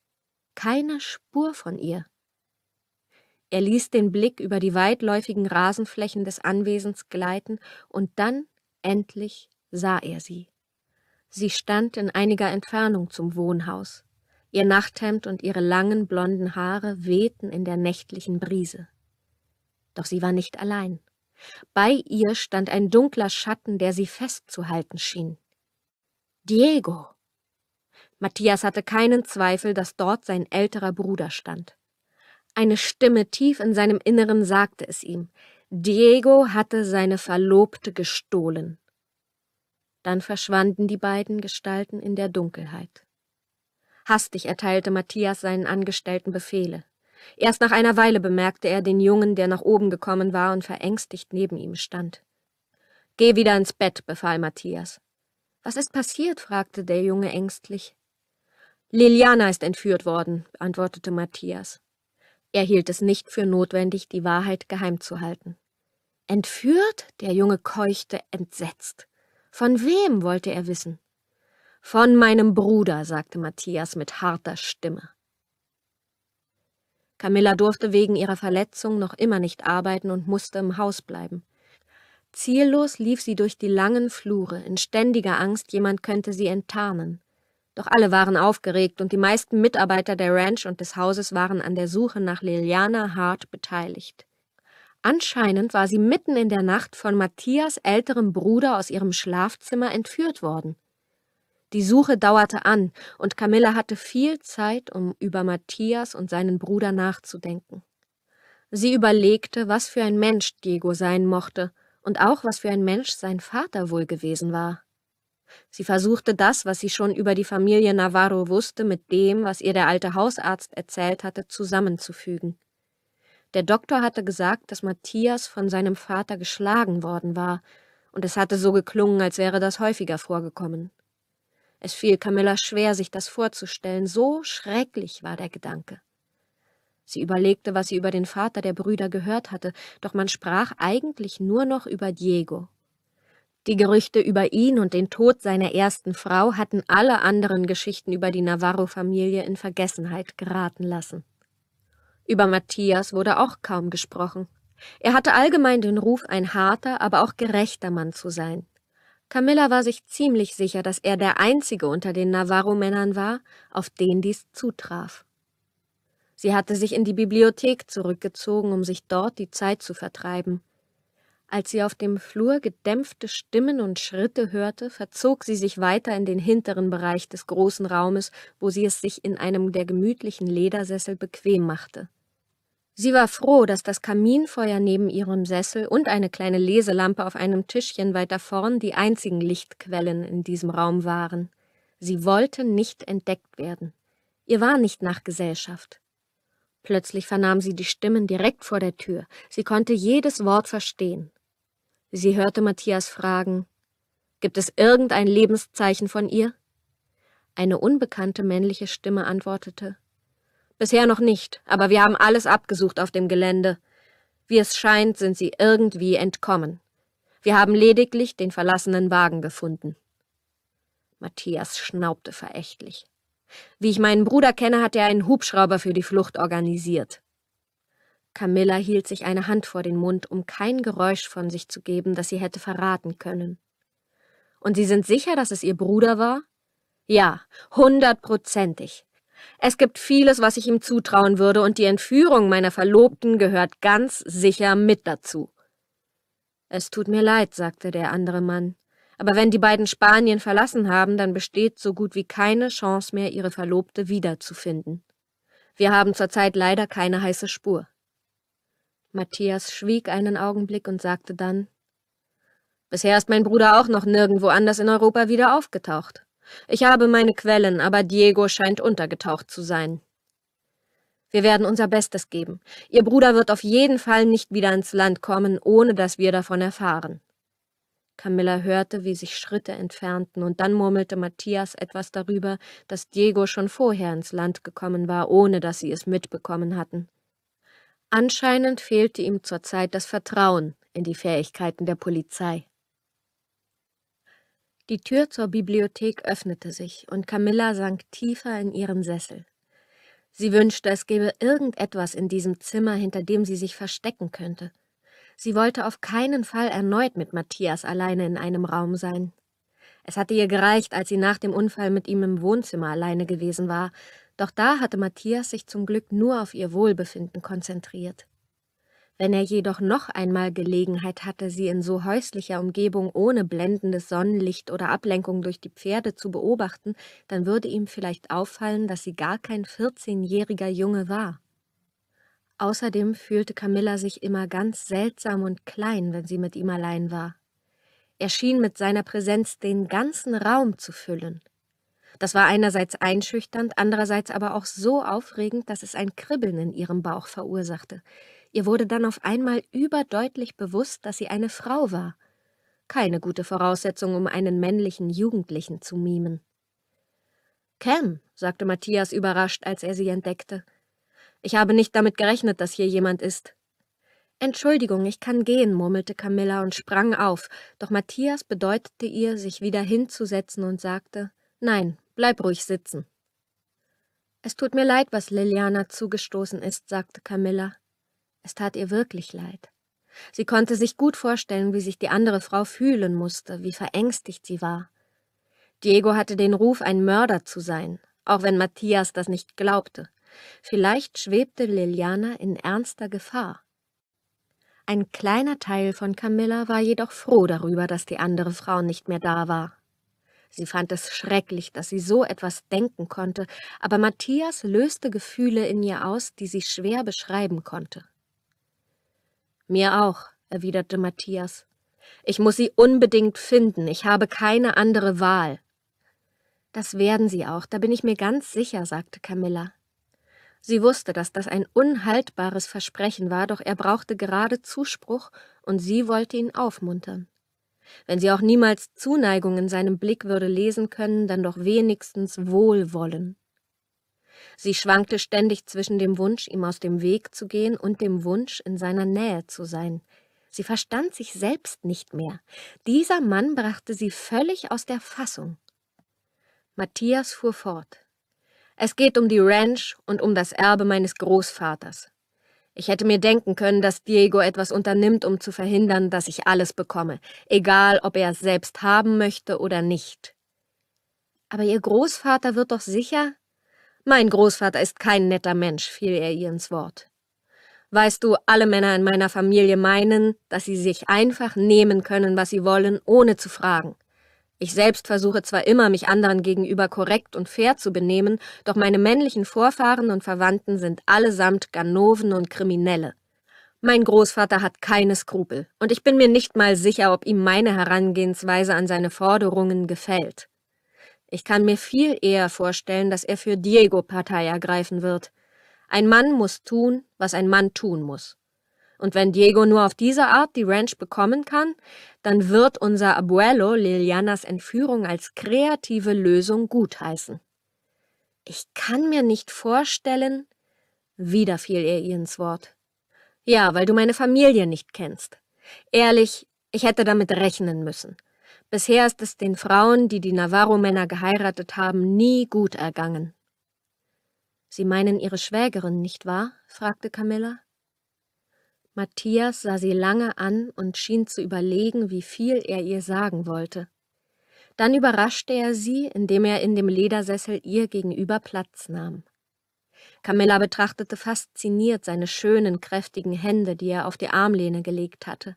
Keine Spur von ihr. Er ließ den Blick über die weitläufigen Rasenflächen des Anwesens gleiten, und dann endlich sah er sie. Sie stand in einiger Entfernung zum Wohnhaus. Ihr Nachthemd und ihre langen blonden Haare wehten in der nächtlichen Brise. Doch sie war nicht allein. Bei ihr stand ein dunkler Schatten, der sie festzuhalten schien. Diego. Matthias hatte keinen Zweifel, dass dort sein älterer Bruder stand. Eine Stimme tief in seinem Inneren sagte es ihm. Diego hatte seine Verlobte gestohlen. Dann verschwanden die beiden Gestalten in der Dunkelheit. Hastig erteilte Matthias seinen Angestellten Befehle. Erst nach einer Weile bemerkte er den Jungen, der nach oben gekommen war und verängstigt neben ihm stand. Geh wieder ins Bett, befahl Matthias. Was ist passiert? fragte der Junge ängstlich. Liliana ist entführt worden, antwortete Matthias. Er hielt es nicht für notwendig, die Wahrheit geheim zu halten. Entführt? Der Junge keuchte entsetzt. Von wem wollte er wissen? Von meinem Bruder, sagte Matthias mit harter Stimme. Camilla durfte wegen ihrer Verletzung noch immer nicht arbeiten und musste im Haus bleiben. Ziellos lief sie durch die langen Flure, in ständiger Angst, jemand könnte sie enttarnen. Doch alle waren aufgeregt und die meisten Mitarbeiter der Ranch und des Hauses waren an der Suche nach Liliana Hart beteiligt. Anscheinend war sie mitten in der Nacht von Matthias älterem Bruder aus ihrem Schlafzimmer entführt worden. Die Suche dauerte an, und Camilla hatte viel Zeit, um über Matthias und seinen Bruder nachzudenken. Sie überlegte, was für ein Mensch Diego sein mochte und auch, was für ein Mensch sein Vater wohl gewesen war. Sie versuchte das, was sie schon über die Familie Navarro wusste, mit dem, was ihr der alte Hausarzt erzählt hatte, zusammenzufügen. Der Doktor hatte gesagt, dass Matthias von seinem Vater geschlagen worden war, und es hatte so geklungen, als wäre das häufiger vorgekommen. Es fiel Camilla schwer, sich das vorzustellen, so schrecklich war der Gedanke. Sie überlegte, was sie über den Vater der Brüder gehört hatte, doch man sprach eigentlich nur noch über Diego. Die Gerüchte über ihn und den Tod seiner ersten Frau hatten alle anderen Geschichten über die Navarro-Familie in Vergessenheit geraten lassen. Über Matthias wurde auch kaum gesprochen. Er hatte allgemein den Ruf, ein harter, aber auch gerechter Mann zu sein. Camilla war sich ziemlich sicher, dass er der einzige unter den Navarro-Männern war, auf den dies zutraf. Sie hatte sich in die Bibliothek zurückgezogen, um sich dort die Zeit zu vertreiben. Als sie auf dem Flur gedämpfte Stimmen und Schritte hörte, verzog sie sich weiter in den hinteren Bereich des großen Raumes, wo sie es sich in einem der gemütlichen Ledersessel bequem machte. Sie war froh, dass das Kaminfeuer neben ihrem Sessel und eine kleine Leselampe auf einem Tischchen weiter vorn die einzigen Lichtquellen in diesem Raum waren. Sie wollte nicht entdeckt werden. Ihr war nicht nach Gesellschaft. Plötzlich vernahm sie die Stimmen direkt vor der Tür. Sie konnte jedes Wort verstehen. Sie hörte Matthias fragen, Gibt es irgendein Lebenszeichen von ihr? Eine unbekannte männliche Stimme antwortete, Bisher noch nicht, aber wir haben alles abgesucht auf dem Gelände. Wie es scheint, sind sie irgendwie entkommen. Wir haben lediglich den verlassenen Wagen gefunden. Matthias schnaubte verächtlich. Wie ich meinen Bruder kenne, hat er einen Hubschrauber für die Flucht organisiert. Camilla hielt sich eine Hand vor den Mund, um kein Geräusch von sich zu geben, das sie hätte verraten können. Und Sie sind sicher, dass es Ihr Bruder war? Ja, hundertprozentig. Es gibt vieles, was ich ihm zutrauen würde, und die Entführung meiner Verlobten gehört ganz sicher mit dazu. Es tut mir leid, sagte der andere Mann. Aber wenn die beiden Spanien verlassen haben, dann besteht so gut wie keine Chance mehr, ihre Verlobte wiederzufinden. Wir haben zurzeit leider keine heiße Spur. Matthias schwieg einen Augenblick und sagte dann Bisher ist mein Bruder auch noch nirgendwo anders in Europa wieder aufgetaucht. Ich habe meine Quellen, aber Diego scheint untergetaucht zu sein. Wir werden unser Bestes geben. Ihr Bruder wird auf jeden Fall nicht wieder ins Land kommen, ohne dass wir davon erfahren. Camilla hörte, wie sich Schritte entfernten, und dann murmelte Matthias etwas darüber, dass Diego schon vorher ins Land gekommen war, ohne dass sie es mitbekommen hatten. Anscheinend fehlte ihm zurzeit das Vertrauen in die Fähigkeiten der Polizei. Die Tür zur Bibliothek öffnete sich und Camilla sank tiefer in ihren Sessel. Sie wünschte, es gäbe irgendetwas in diesem Zimmer, hinter dem sie sich verstecken könnte. Sie wollte auf keinen Fall erneut mit Matthias alleine in einem Raum sein. Es hatte ihr gereicht, als sie nach dem Unfall mit ihm im Wohnzimmer alleine gewesen war, doch da hatte Matthias sich zum Glück nur auf ihr Wohlbefinden konzentriert. Wenn er jedoch noch einmal Gelegenheit hatte, sie in so häuslicher Umgebung ohne blendendes Sonnenlicht oder Ablenkung durch die Pferde zu beobachten, dann würde ihm vielleicht auffallen, dass sie gar kein 14-jähriger Junge war. Außerdem fühlte Camilla sich immer ganz seltsam und klein, wenn sie mit ihm allein war. Er schien mit seiner Präsenz den ganzen Raum zu füllen. Das war einerseits einschüchternd, andererseits aber auch so aufregend, dass es ein Kribbeln in ihrem Bauch verursachte. Ihr wurde dann auf einmal überdeutlich bewusst, dass sie eine Frau war. Keine gute Voraussetzung, um einen männlichen Jugendlichen zu mimen. Cam, sagte Matthias überrascht, als er sie entdeckte. Ich habe nicht damit gerechnet, dass hier jemand ist. Entschuldigung, ich kann gehen, murmelte Camilla und sprang auf, doch Matthias bedeutete ihr, sich wieder hinzusetzen und sagte Nein, Bleib ruhig sitzen. Es tut mir leid, was Liliana zugestoßen ist, sagte Camilla. Es tat ihr wirklich leid. Sie konnte sich gut vorstellen, wie sich die andere Frau fühlen musste, wie verängstigt sie war. Diego hatte den Ruf, ein Mörder zu sein, auch wenn Matthias das nicht glaubte. Vielleicht schwebte Liliana in ernster Gefahr. Ein kleiner Teil von Camilla war jedoch froh darüber, dass die andere Frau nicht mehr da war. Sie fand es schrecklich, dass sie so etwas denken konnte, aber Matthias löste Gefühle in ihr aus, die sie schwer beschreiben konnte. Mir auch, erwiderte Matthias. Ich muss sie unbedingt finden, ich habe keine andere Wahl. Das werden Sie auch, da bin ich mir ganz sicher, sagte Camilla. Sie wusste, dass das ein unhaltbares Versprechen war, doch er brauchte gerade Zuspruch, und sie wollte ihn aufmuntern. Wenn sie auch niemals Zuneigung in seinem Blick würde lesen können, dann doch wenigstens Wohlwollen. Sie schwankte ständig zwischen dem Wunsch, ihm aus dem Weg zu gehen und dem Wunsch, in seiner Nähe zu sein. Sie verstand sich selbst nicht mehr. Dieser Mann brachte sie völlig aus der Fassung. Matthias fuhr fort. Es geht um die Ranch und um das Erbe meines Großvaters. Ich hätte mir denken können, dass Diego etwas unternimmt, um zu verhindern, dass ich alles bekomme, egal ob er es selbst haben möchte oder nicht. Aber Ihr Großvater wird doch sicher? Mein Großvater ist kein netter Mensch, fiel er ihr ins Wort. Weißt du, alle Männer in meiner Familie meinen, dass sie sich einfach nehmen können, was sie wollen, ohne zu fragen. Ich selbst versuche zwar immer, mich anderen gegenüber korrekt und fair zu benehmen, doch meine männlichen Vorfahren und Verwandten sind allesamt Ganoven und Kriminelle. Mein Großvater hat keine Skrupel, und ich bin mir nicht mal sicher, ob ihm meine Herangehensweise an seine Forderungen gefällt. Ich kann mir viel eher vorstellen, dass er für Diego Partei ergreifen wird. Ein Mann muss tun, was ein Mann tun muss. Und wenn Diego nur auf diese Art die Ranch bekommen kann, dann wird unser Abuelo Lilianas Entführung als kreative Lösung gutheißen. Ich kann mir nicht vorstellen, wieder fiel er ihr ins Wort. Ja, weil du meine Familie nicht kennst. Ehrlich, ich hätte damit rechnen müssen. Bisher ist es den Frauen, die die Navarro-Männer geheiratet haben, nie gut ergangen. Sie meinen Ihre Schwägerin, nicht wahr? fragte Camilla. Matthias sah sie lange an und schien zu überlegen, wie viel er ihr sagen wollte. Dann überraschte er sie, indem er in dem Ledersessel ihr gegenüber Platz nahm. Camilla betrachtete fasziniert seine schönen, kräftigen Hände, die er auf die Armlehne gelegt hatte.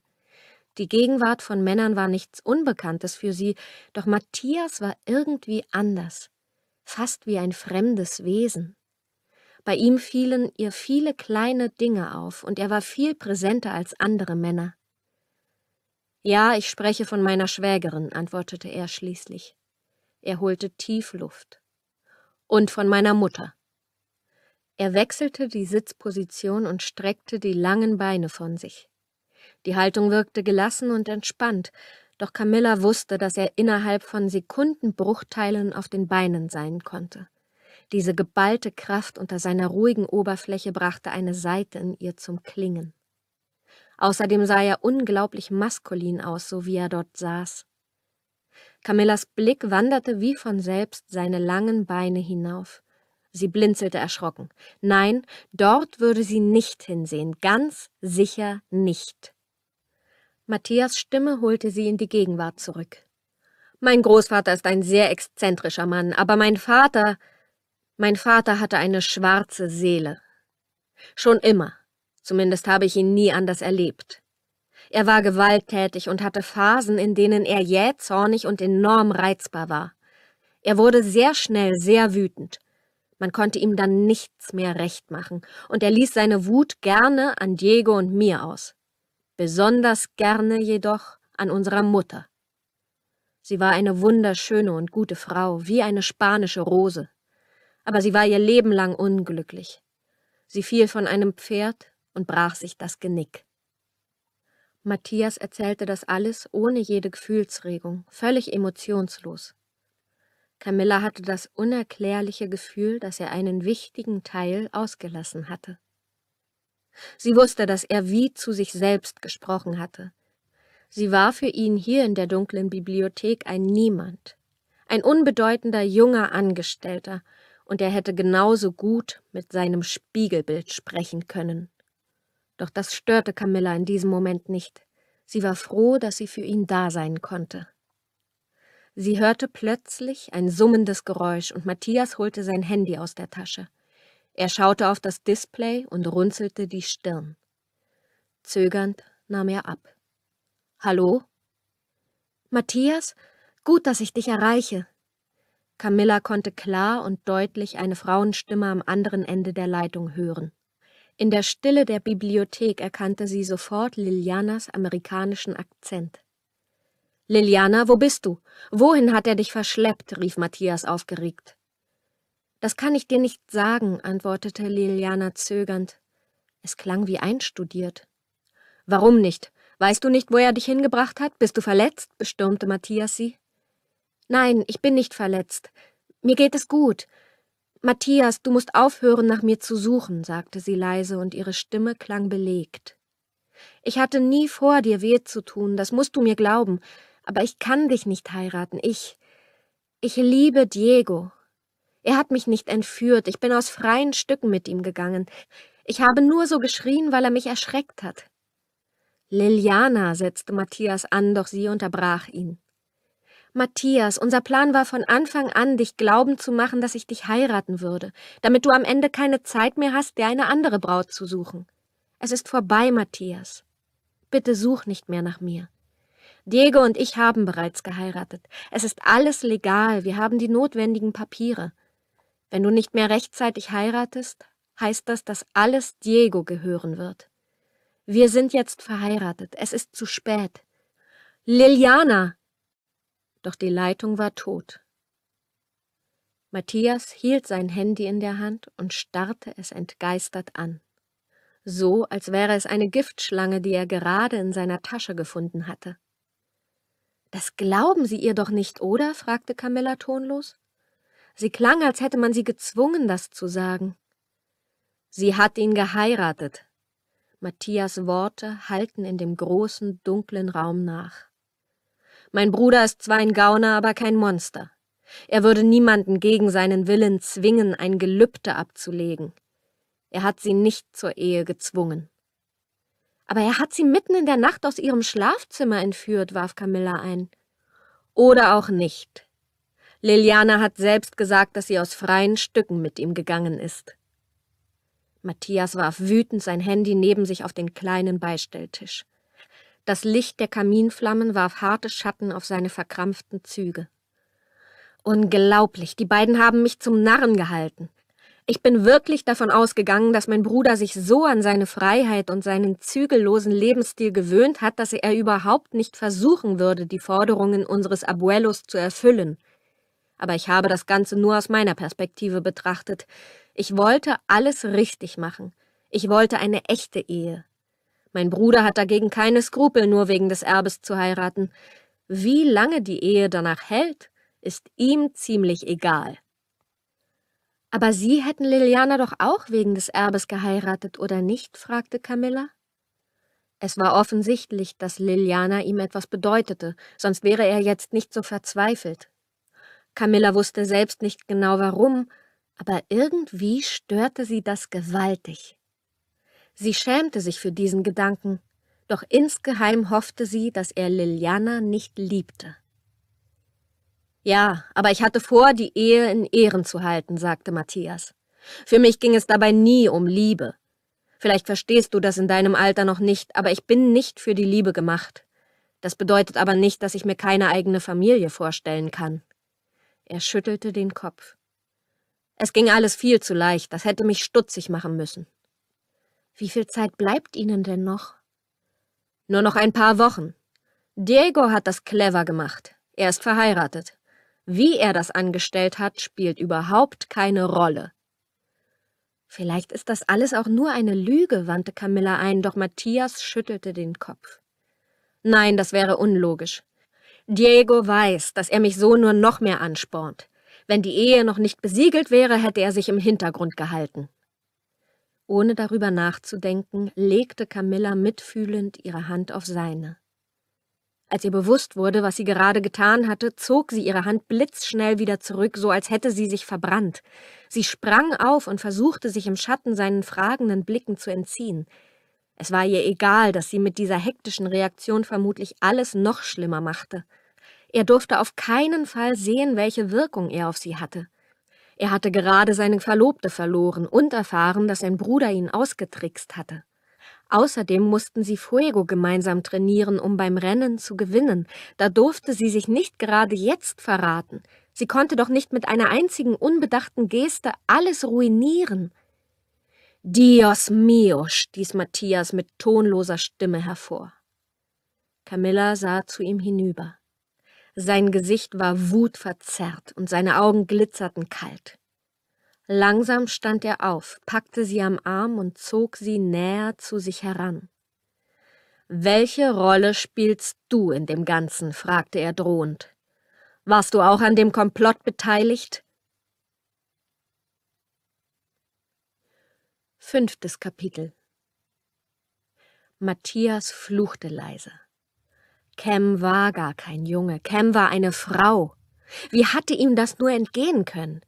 Die Gegenwart von Männern war nichts Unbekanntes für sie, doch Matthias war irgendwie anders, fast wie ein fremdes Wesen. Bei ihm fielen ihr viele kleine Dinge auf, und er war viel präsenter als andere Männer. Ja, ich spreche von meiner Schwägerin, antwortete er schließlich. Er holte tief Luft. Und von meiner Mutter. Er wechselte die Sitzposition und streckte die langen Beine von sich. Die Haltung wirkte gelassen und entspannt, doch Camilla wusste, dass er innerhalb von Sekundenbruchteilen auf den Beinen sein konnte. Diese geballte Kraft unter seiner ruhigen Oberfläche brachte eine Seite in ihr zum Klingen. Außerdem sah er unglaublich maskulin aus, so wie er dort saß. Camillas Blick wanderte wie von selbst seine langen Beine hinauf. Sie blinzelte erschrocken. Nein, dort würde sie nicht hinsehen, ganz sicher nicht. Matthias Stimme holte sie in die Gegenwart zurück. Mein Großvater ist ein sehr exzentrischer Mann, aber mein Vater mein Vater hatte eine schwarze Seele. Schon immer, zumindest habe ich ihn nie anders erlebt. Er war gewalttätig und hatte Phasen, in denen er jäh, zornig und enorm reizbar war. Er wurde sehr schnell sehr wütend. Man konnte ihm dann nichts mehr recht machen, und er ließ seine Wut gerne an Diego und mir aus. Besonders gerne jedoch an unserer Mutter. Sie war eine wunderschöne und gute Frau, wie eine spanische Rose aber sie war ihr Leben lang unglücklich. Sie fiel von einem Pferd und brach sich das Genick. Matthias erzählte das alles ohne jede Gefühlsregung, völlig emotionslos. Camilla hatte das unerklärliche Gefühl, dass er einen wichtigen Teil ausgelassen hatte. Sie wusste, dass er wie zu sich selbst gesprochen hatte. Sie war für ihn hier in der dunklen Bibliothek ein Niemand, ein unbedeutender junger Angestellter, und er hätte genauso gut mit seinem Spiegelbild sprechen können. Doch das störte Camilla in diesem Moment nicht. Sie war froh, dass sie für ihn da sein konnte. Sie hörte plötzlich ein summendes Geräusch und Matthias holte sein Handy aus der Tasche. Er schaute auf das Display und runzelte die Stirn. Zögernd nahm er ab. Hallo? Matthias, gut, dass ich dich erreiche. Camilla konnte klar und deutlich eine Frauenstimme am anderen Ende der Leitung hören. In der Stille der Bibliothek erkannte sie sofort Lilianas amerikanischen Akzent. Liliana, wo bist du? Wohin hat er dich verschleppt? rief Matthias aufgeregt. Das kann ich dir nicht sagen, antwortete Liliana zögernd. Es klang wie einstudiert. Warum nicht? Weißt du nicht, wo er dich hingebracht hat? Bist du verletzt? bestürmte Matthias sie. Nein, ich bin nicht verletzt. Mir geht es gut. Matthias, du musst aufhören, nach mir zu suchen, sagte sie leise, und ihre Stimme klang belegt. Ich hatte nie vor, dir weh zu tun, das musst du mir glauben, aber ich kann dich nicht heiraten. Ich. Ich liebe Diego. Er hat mich nicht entführt, ich bin aus freien Stücken mit ihm gegangen. Ich habe nur so geschrien, weil er mich erschreckt hat. Liliana, setzte Matthias an, doch sie unterbrach ihn. Matthias, unser Plan war von Anfang an, dich glauben zu machen, dass ich dich heiraten würde, damit du am Ende keine Zeit mehr hast, dir eine andere Braut zu suchen. Es ist vorbei, Matthias. Bitte such nicht mehr nach mir. Diego und ich haben bereits geheiratet. Es ist alles legal, wir haben die notwendigen Papiere. Wenn du nicht mehr rechtzeitig heiratest, heißt das, dass alles Diego gehören wird. Wir sind jetzt verheiratet, es ist zu spät. Liliana, doch die Leitung war tot. Matthias hielt sein Handy in der Hand und starrte es entgeistert an, so als wäre es eine Giftschlange, die er gerade in seiner Tasche gefunden hatte. Das glauben Sie ihr doch nicht, oder? fragte Camilla tonlos. Sie klang, als hätte man sie gezwungen, das zu sagen. Sie hat ihn geheiratet. Matthias Worte hallten in dem großen, dunklen Raum nach. Mein Bruder ist zwar ein Gauner, aber kein Monster. Er würde niemanden gegen seinen Willen zwingen, ein Gelübde abzulegen. Er hat sie nicht zur Ehe gezwungen. Aber er hat sie mitten in der Nacht aus ihrem Schlafzimmer entführt, warf Camilla ein. Oder auch nicht. Liliana hat selbst gesagt, dass sie aus freien Stücken mit ihm gegangen ist. Matthias warf wütend sein Handy neben sich auf den kleinen Beistelltisch. Das Licht der Kaminflammen warf harte Schatten auf seine verkrampften Züge. Unglaublich, die beiden haben mich zum Narren gehalten. Ich bin wirklich davon ausgegangen, dass mein Bruder sich so an seine Freiheit und seinen zügellosen Lebensstil gewöhnt hat, dass er überhaupt nicht versuchen würde, die Forderungen unseres Abuelos zu erfüllen. Aber ich habe das Ganze nur aus meiner Perspektive betrachtet. Ich wollte alles richtig machen. Ich wollte eine echte Ehe. Mein Bruder hat dagegen keine Skrupel, nur wegen des Erbes zu heiraten. Wie lange die Ehe danach hält, ist ihm ziemlich egal. Aber Sie hätten Liliana doch auch wegen des Erbes geheiratet, oder nicht? fragte Camilla. Es war offensichtlich, dass Liliana ihm etwas bedeutete, sonst wäre er jetzt nicht so verzweifelt. Camilla wusste selbst nicht genau warum, aber irgendwie störte sie das gewaltig. Sie schämte sich für diesen Gedanken, doch insgeheim hoffte sie, dass er Liliana nicht liebte. Ja, aber ich hatte vor, die Ehe in Ehren zu halten, sagte Matthias. Für mich ging es dabei nie um Liebe. Vielleicht verstehst du das in deinem Alter noch nicht, aber ich bin nicht für die Liebe gemacht. Das bedeutet aber nicht, dass ich mir keine eigene Familie vorstellen kann. Er schüttelte den Kopf. Es ging alles viel zu leicht, das hätte mich stutzig machen müssen. Wie viel Zeit bleibt Ihnen denn noch? Nur noch ein paar Wochen. Diego hat das clever gemacht. Er ist verheiratet. Wie er das angestellt hat, spielt überhaupt keine Rolle. Vielleicht ist das alles auch nur eine Lüge, wandte Camilla ein, doch Matthias schüttelte den Kopf. Nein, das wäre unlogisch. Diego weiß, dass er mich so nur noch mehr anspornt. Wenn die Ehe noch nicht besiegelt wäre, hätte er sich im Hintergrund gehalten. Ohne darüber nachzudenken, legte Camilla mitfühlend ihre Hand auf seine. Als ihr bewusst wurde, was sie gerade getan hatte, zog sie ihre Hand blitzschnell wieder zurück, so als hätte sie sich verbrannt. Sie sprang auf und versuchte sich im Schatten seinen fragenden Blicken zu entziehen. Es war ihr egal, dass sie mit dieser hektischen Reaktion vermutlich alles noch schlimmer machte. Er durfte auf keinen Fall sehen, welche Wirkung er auf sie hatte. Er hatte gerade seine Verlobte verloren und erfahren, dass sein Bruder ihn ausgetrickst hatte. Außerdem mussten sie Fuego gemeinsam trainieren, um beim Rennen zu gewinnen. Da durfte sie sich nicht gerade jetzt verraten. Sie konnte doch nicht mit einer einzigen unbedachten Geste alles ruinieren. Dios mio, stieß Matthias mit tonloser Stimme hervor. Camilla sah zu ihm hinüber. Sein Gesicht war wutverzerrt und seine Augen glitzerten kalt. Langsam stand er auf, packte sie am Arm und zog sie näher zu sich heran. Welche Rolle spielst du in dem Ganzen? fragte er drohend. Warst du auch an dem Komplott beteiligt? Fünftes Kapitel Matthias fluchte leise. Cam war gar kein Junge, Cam war eine Frau. Wie hatte ihm das nur entgehen können?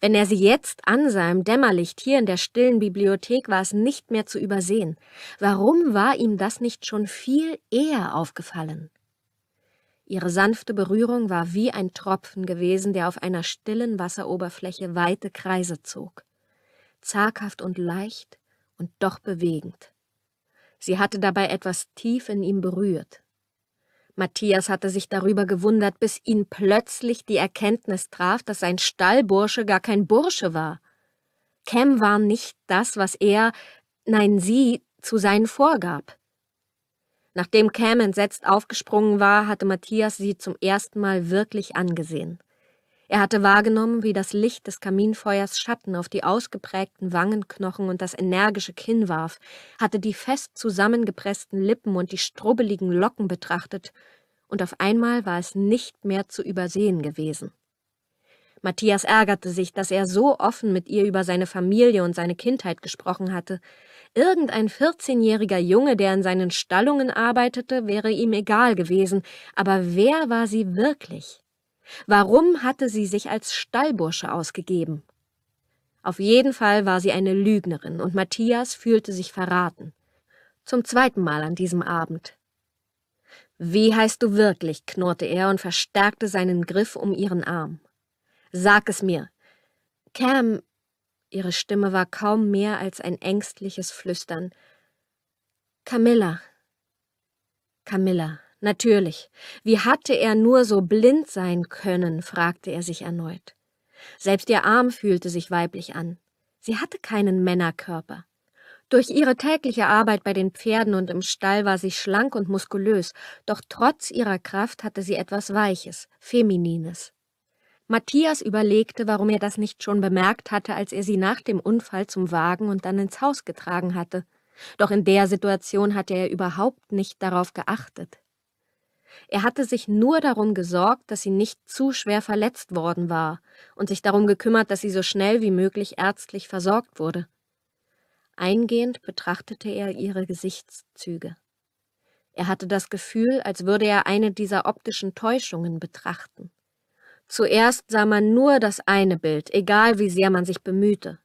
Wenn er sie jetzt ansah im Dämmerlicht hier in der stillen Bibliothek, war es nicht mehr zu übersehen. Warum war ihm das nicht schon viel eher aufgefallen? Ihre sanfte Berührung war wie ein Tropfen gewesen, der auf einer stillen Wasseroberfläche weite Kreise zog. Zaghaft und leicht und doch bewegend. Sie hatte dabei etwas tief in ihm berührt. Matthias hatte sich darüber gewundert, bis ihn plötzlich die Erkenntnis traf, dass sein Stallbursche gar kein Bursche war. Cam war nicht das, was er, nein sie, zu sein vorgab. Nachdem Cam entsetzt aufgesprungen war, hatte Matthias sie zum ersten Mal wirklich angesehen. Er hatte wahrgenommen, wie das Licht des Kaminfeuers Schatten auf die ausgeprägten Wangenknochen und das energische Kinn warf, hatte die fest zusammengepressten Lippen und die strubbeligen Locken betrachtet, und auf einmal war es nicht mehr zu übersehen gewesen. Matthias ärgerte sich, dass er so offen mit ihr über seine Familie und seine Kindheit gesprochen hatte. Irgendein 14-jähriger Junge, der in seinen Stallungen arbeitete, wäre ihm egal gewesen, aber wer war sie wirklich? Warum hatte sie sich als Stallbursche ausgegeben? Auf jeden Fall war sie eine Lügnerin und Matthias fühlte sich verraten. Zum zweiten Mal an diesem Abend. Wie heißt du wirklich? knurrte er und verstärkte seinen Griff um ihren Arm. Sag es mir. Cam. Ihre Stimme war kaum mehr als ein ängstliches Flüstern. Camilla. Camilla. Natürlich. Wie hatte er nur so blind sein können, fragte er sich erneut. Selbst ihr Arm fühlte sich weiblich an. Sie hatte keinen Männerkörper. Durch ihre tägliche Arbeit bei den Pferden und im Stall war sie schlank und muskulös, doch trotz ihrer Kraft hatte sie etwas Weiches, Feminines. Matthias überlegte, warum er das nicht schon bemerkt hatte, als er sie nach dem Unfall zum Wagen und dann ins Haus getragen hatte. Doch in der Situation hatte er überhaupt nicht darauf geachtet. Er hatte sich nur darum gesorgt, dass sie nicht zu schwer verletzt worden war und sich darum gekümmert, dass sie so schnell wie möglich ärztlich versorgt wurde. Eingehend betrachtete er ihre Gesichtszüge. Er hatte das Gefühl, als würde er eine dieser optischen Täuschungen betrachten. Zuerst sah man nur das eine Bild, egal wie sehr man sich bemühte.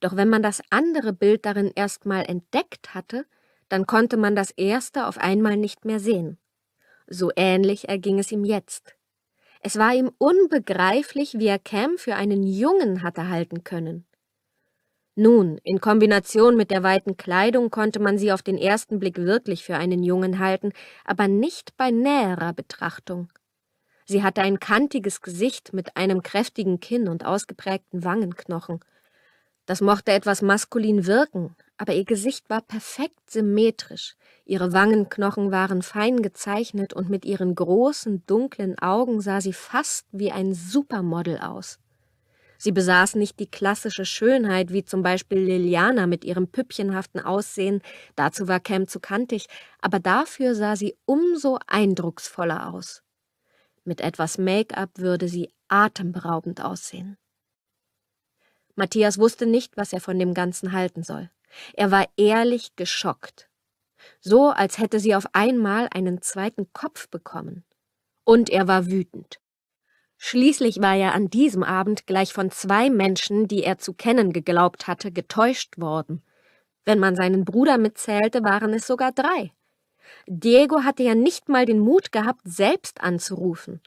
Doch wenn man das andere Bild darin erstmal entdeckt hatte, dann konnte man das erste auf einmal nicht mehr sehen. So ähnlich erging es ihm jetzt. Es war ihm unbegreiflich, wie er Cam für einen Jungen hatte halten können. Nun, in Kombination mit der weiten Kleidung konnte man sie auf den ersten Blick wirklich für einen Jungen halten, aber nicht bei näherer Betrachtung. Sie hatte ein kantiges Gesicht mit einem kräftigen Kinn und ausgeprägten Wangenknochen. Das mochte etwas maskulin wirken, aber ihr Gesicht war perfekt symmetrisch, ihre Wangenknochen waren fein gezeichnet und mit ihren großen, dunklen Augen sah sie fast wie ein Supermodel aus. Sie besaß nicht die klassische Schönheit, wie zum Beispiel Liliana mit ihrem püppchenhaften Aussehen, dazu war Cam zu kantig, aber dafür sah sie umso eindrucksvoller aus. Mit etwas Make-up würde sie atemberaubend aussehen. Matthias wusste nicht, was er von dem Ganzen halten soll. Er war ehrlich geschockt. So, als hätte sie auf einmal einen zweiten Kopf bekommen. Und er war wütend. Schließlich war er an diesem Abend gleich von zwei Menschen, die er zu kennen geglaubt hatte, getäuscht worden. Wenn man seinen Bruder mitzählte, waren es sogar drei. Diego hatte ja nicht mal den Mut gehabt, selbst anzurufen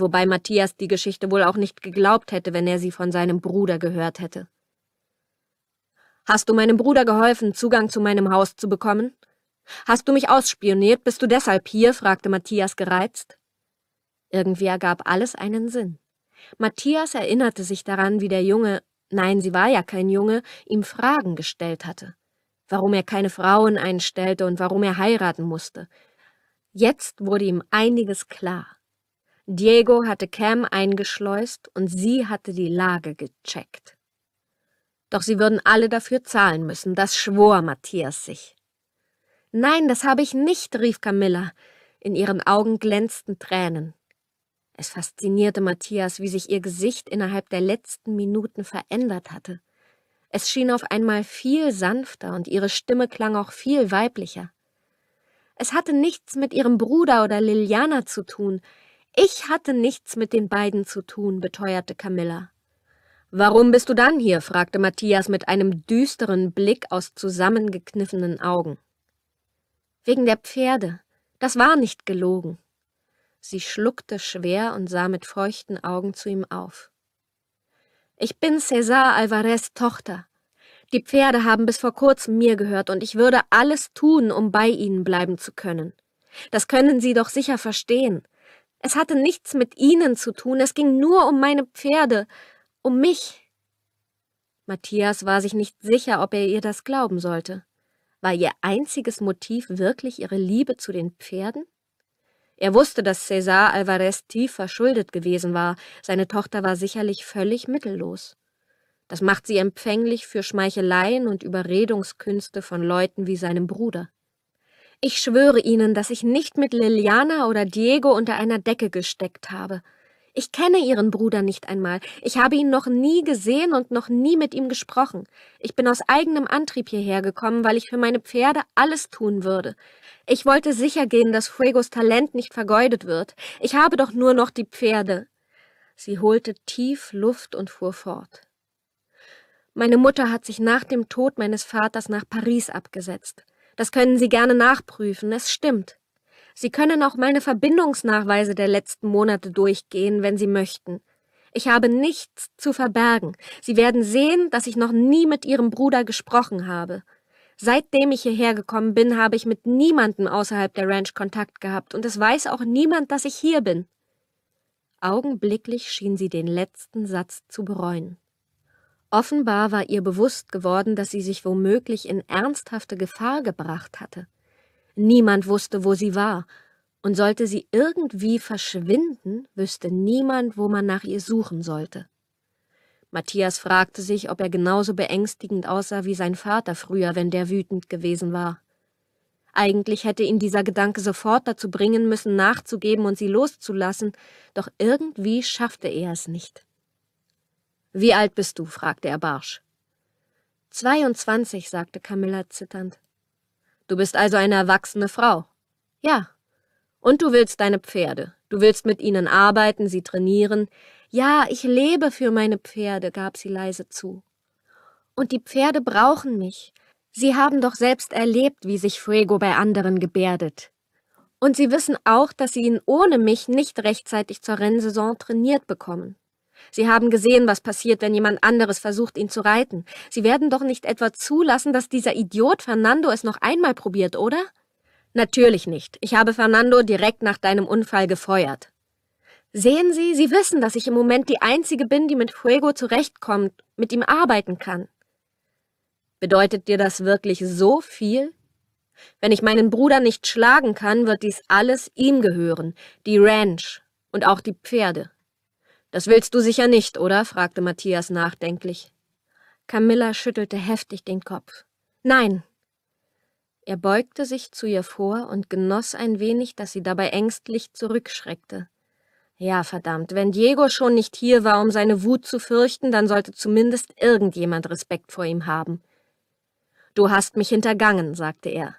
wobei Matthias die Geschichte wohl auch nicht geglaubt hätte, wenn er sie von seinem Bruder gehört hätte. Hast du meinem Bruder geholfen, Zugang zu meinem Haus zu bekommen? Hast du mich ausspioniert? Bist du deshalb hier? fragte Matthias gereizt. Irgendwie ergab alles einen Sinn. Matthias erinnerte sich daran, wie der Junge, nein, sie war ja kein Junge, ihm Fragen gestellt hatte. Warum er keine Frauen einstellte und warum er heiraten musste. Jetzt wurde ihm einiges klar. Diego hatte Cam eingeschleust und sie hatte die Lage gecheckt. Doch sie würden alle dafür zahlen müssen, das schwor Matthias sich. Nein, das habe ich nicht, rief Camilla. In ihren Augen glänzten Tränen. Es faszinierte Matthias, wie sich ihr Gesicht innerhalb der letzten Minuten verändert hatte. Es schien auf einmal viel sanfter und ihre Stimme klang auch viel weiblicher. Es hatte nichts mit ihrem Bruder oder Liliana zu tun, ich hatte nichts mit den beiden zu tun, beteuerte Camilla. Warum bist du dann hier? fragte Matthias mit einem düsteren Blick aus zusammengekniffenen Augen. Wegen der Pferde. Das war nicht gelogen. Sie schluckte schwer und sah mit feuchten Augen zu ihm auf. Ich bin Cesar Alvarez Tochter. Die Pferde haben bis vor kurzem mir gehört und ich würde alles tun, um bei ihnen bleiben zu können. Das können Sie doch sicher verstehen. Es hatte nichts mit ihnen zu tun, es ging nur um meine Pferde, um mich. Matthias war sich nicht sicher, ob er ihr das glauben sollte. War ihr einziges Motiv wirklich ihre Liebe zu den Pferden? Er wusste, dass César Alvarez tief verschuldet gewesen war, seine Tochter war sicherlich völlig mittellos. Das macht sie empfänglich für Schmeicheleien und Überredungskünste von Leuten wie seinem Bruder. Ich schwöre Ihnen, dass ich nicht mit Liliana oder Diego unter einer Decke gesteckt habe. Ich kenne Ihren Bruder nicht einmal. Ich habe ihn noch nie gesehen und noch nie mit ihm gesprochen. Ich bin aus eigenem Antrieb hierher gekommen, weil ich für meine Pferde alles tun würde. Ich wollte sicher gehen, dass Fuegos Talent nicht vergeudet wird. Ich habe doch nur noch die Pferde. Sie holte tief Luft und fuhr fort. Meine Mutter hat sich nach dem Tod meines Vaters nach Paris abgesetzt. Das können Sie gerne nachprüfen, es stimmt. Sie können auch meine Verbindungsnachweise der letzten Monate durchgehen, wenn Sie möchten. Ich habe nichts zu verbergen. Sie werden sehen, dass ich noch nie mit Ihrem Bruder gesprochen habe. Seitdem ich hierher gekommen bin, habe ich mit niemandem außerhalb der Ranch Kontakt gehabt, und es weiß auch niemand, dass ich hier bin. Augenblicklich schien sie den letzten Satz zu bereuen. Offenbar war ihr bewusst geworden, dass sie sich womöglich in ernsthafte Gefahr gebracht hatte. Niemand wusste, wo sie war, und sollte sie irgendwie verschwinden, wüsste niemand, wo man nach ihr suchen sollte. Matthias fragte sich, ob er genauso beängstigend aussah wie sein Vater früher, wenn der wütend gewesen war. Eigentlich hätte ihn dieser Gedanke sofort dazu bringen müssen, nachzugeben und sie loszulassen, doch irgendwie schaffte er es nicht. Wie alt bist du? fragte er barsch. 22, sagte Camilla zitternd. Du bist also eine erwachsene Frau. Ja. Und du willst deine Pferde. Du willst mit ihnen arbeiten, sie trainieren. Ja, ich lebe für meine Pferde, gab sie leise zu. Und die Pferde brauchen mich. Sie haben doch selbst erlebt, wie sich Fuego bei anderen gebärdet. Und sie wissen auch, dass sie ihn ohne mich nicht rechtzeitig zur Rennsaison trainiert bekommen. Sie haben gesehen, was passiert, wenn jemand anderes versucht, ihn zu reiten. Sie werden doch nicht etwa zulassen, dass dieser Idiot Fernando es noch einmal probiert, oder? Natürlich nicht. Ich habe Fernando direkt nach deinem Unfall gefeuert. Sehen Sie, Sie wissen, dass ich im Moment die Einzige bin, die mit Fuego zurechtkommt, mit ihm arbeiten kann. Bedeutet dir das wirklich so viel? Wenn ich meinen Bruder nicht schlagen kann, wird dies alles ihm gehören, die Ranch und auch die Pferde. Das willst du sicher nicht, oder? fragte Matthias nachdenklich. Camilla schüttelte heftig den Kopf. Nein. Er beugte sich zu ihr vor und genoss ein wenig, dass sie dabei ängstlich zurückschreckte. Ja, verdammt, wenn Diego schon nicht hier war, um seine Wut zu fürchten, dann sollte zumindest irgendjemand Respekt vor ihm haben. Du hast mich hintergangen, sagte er.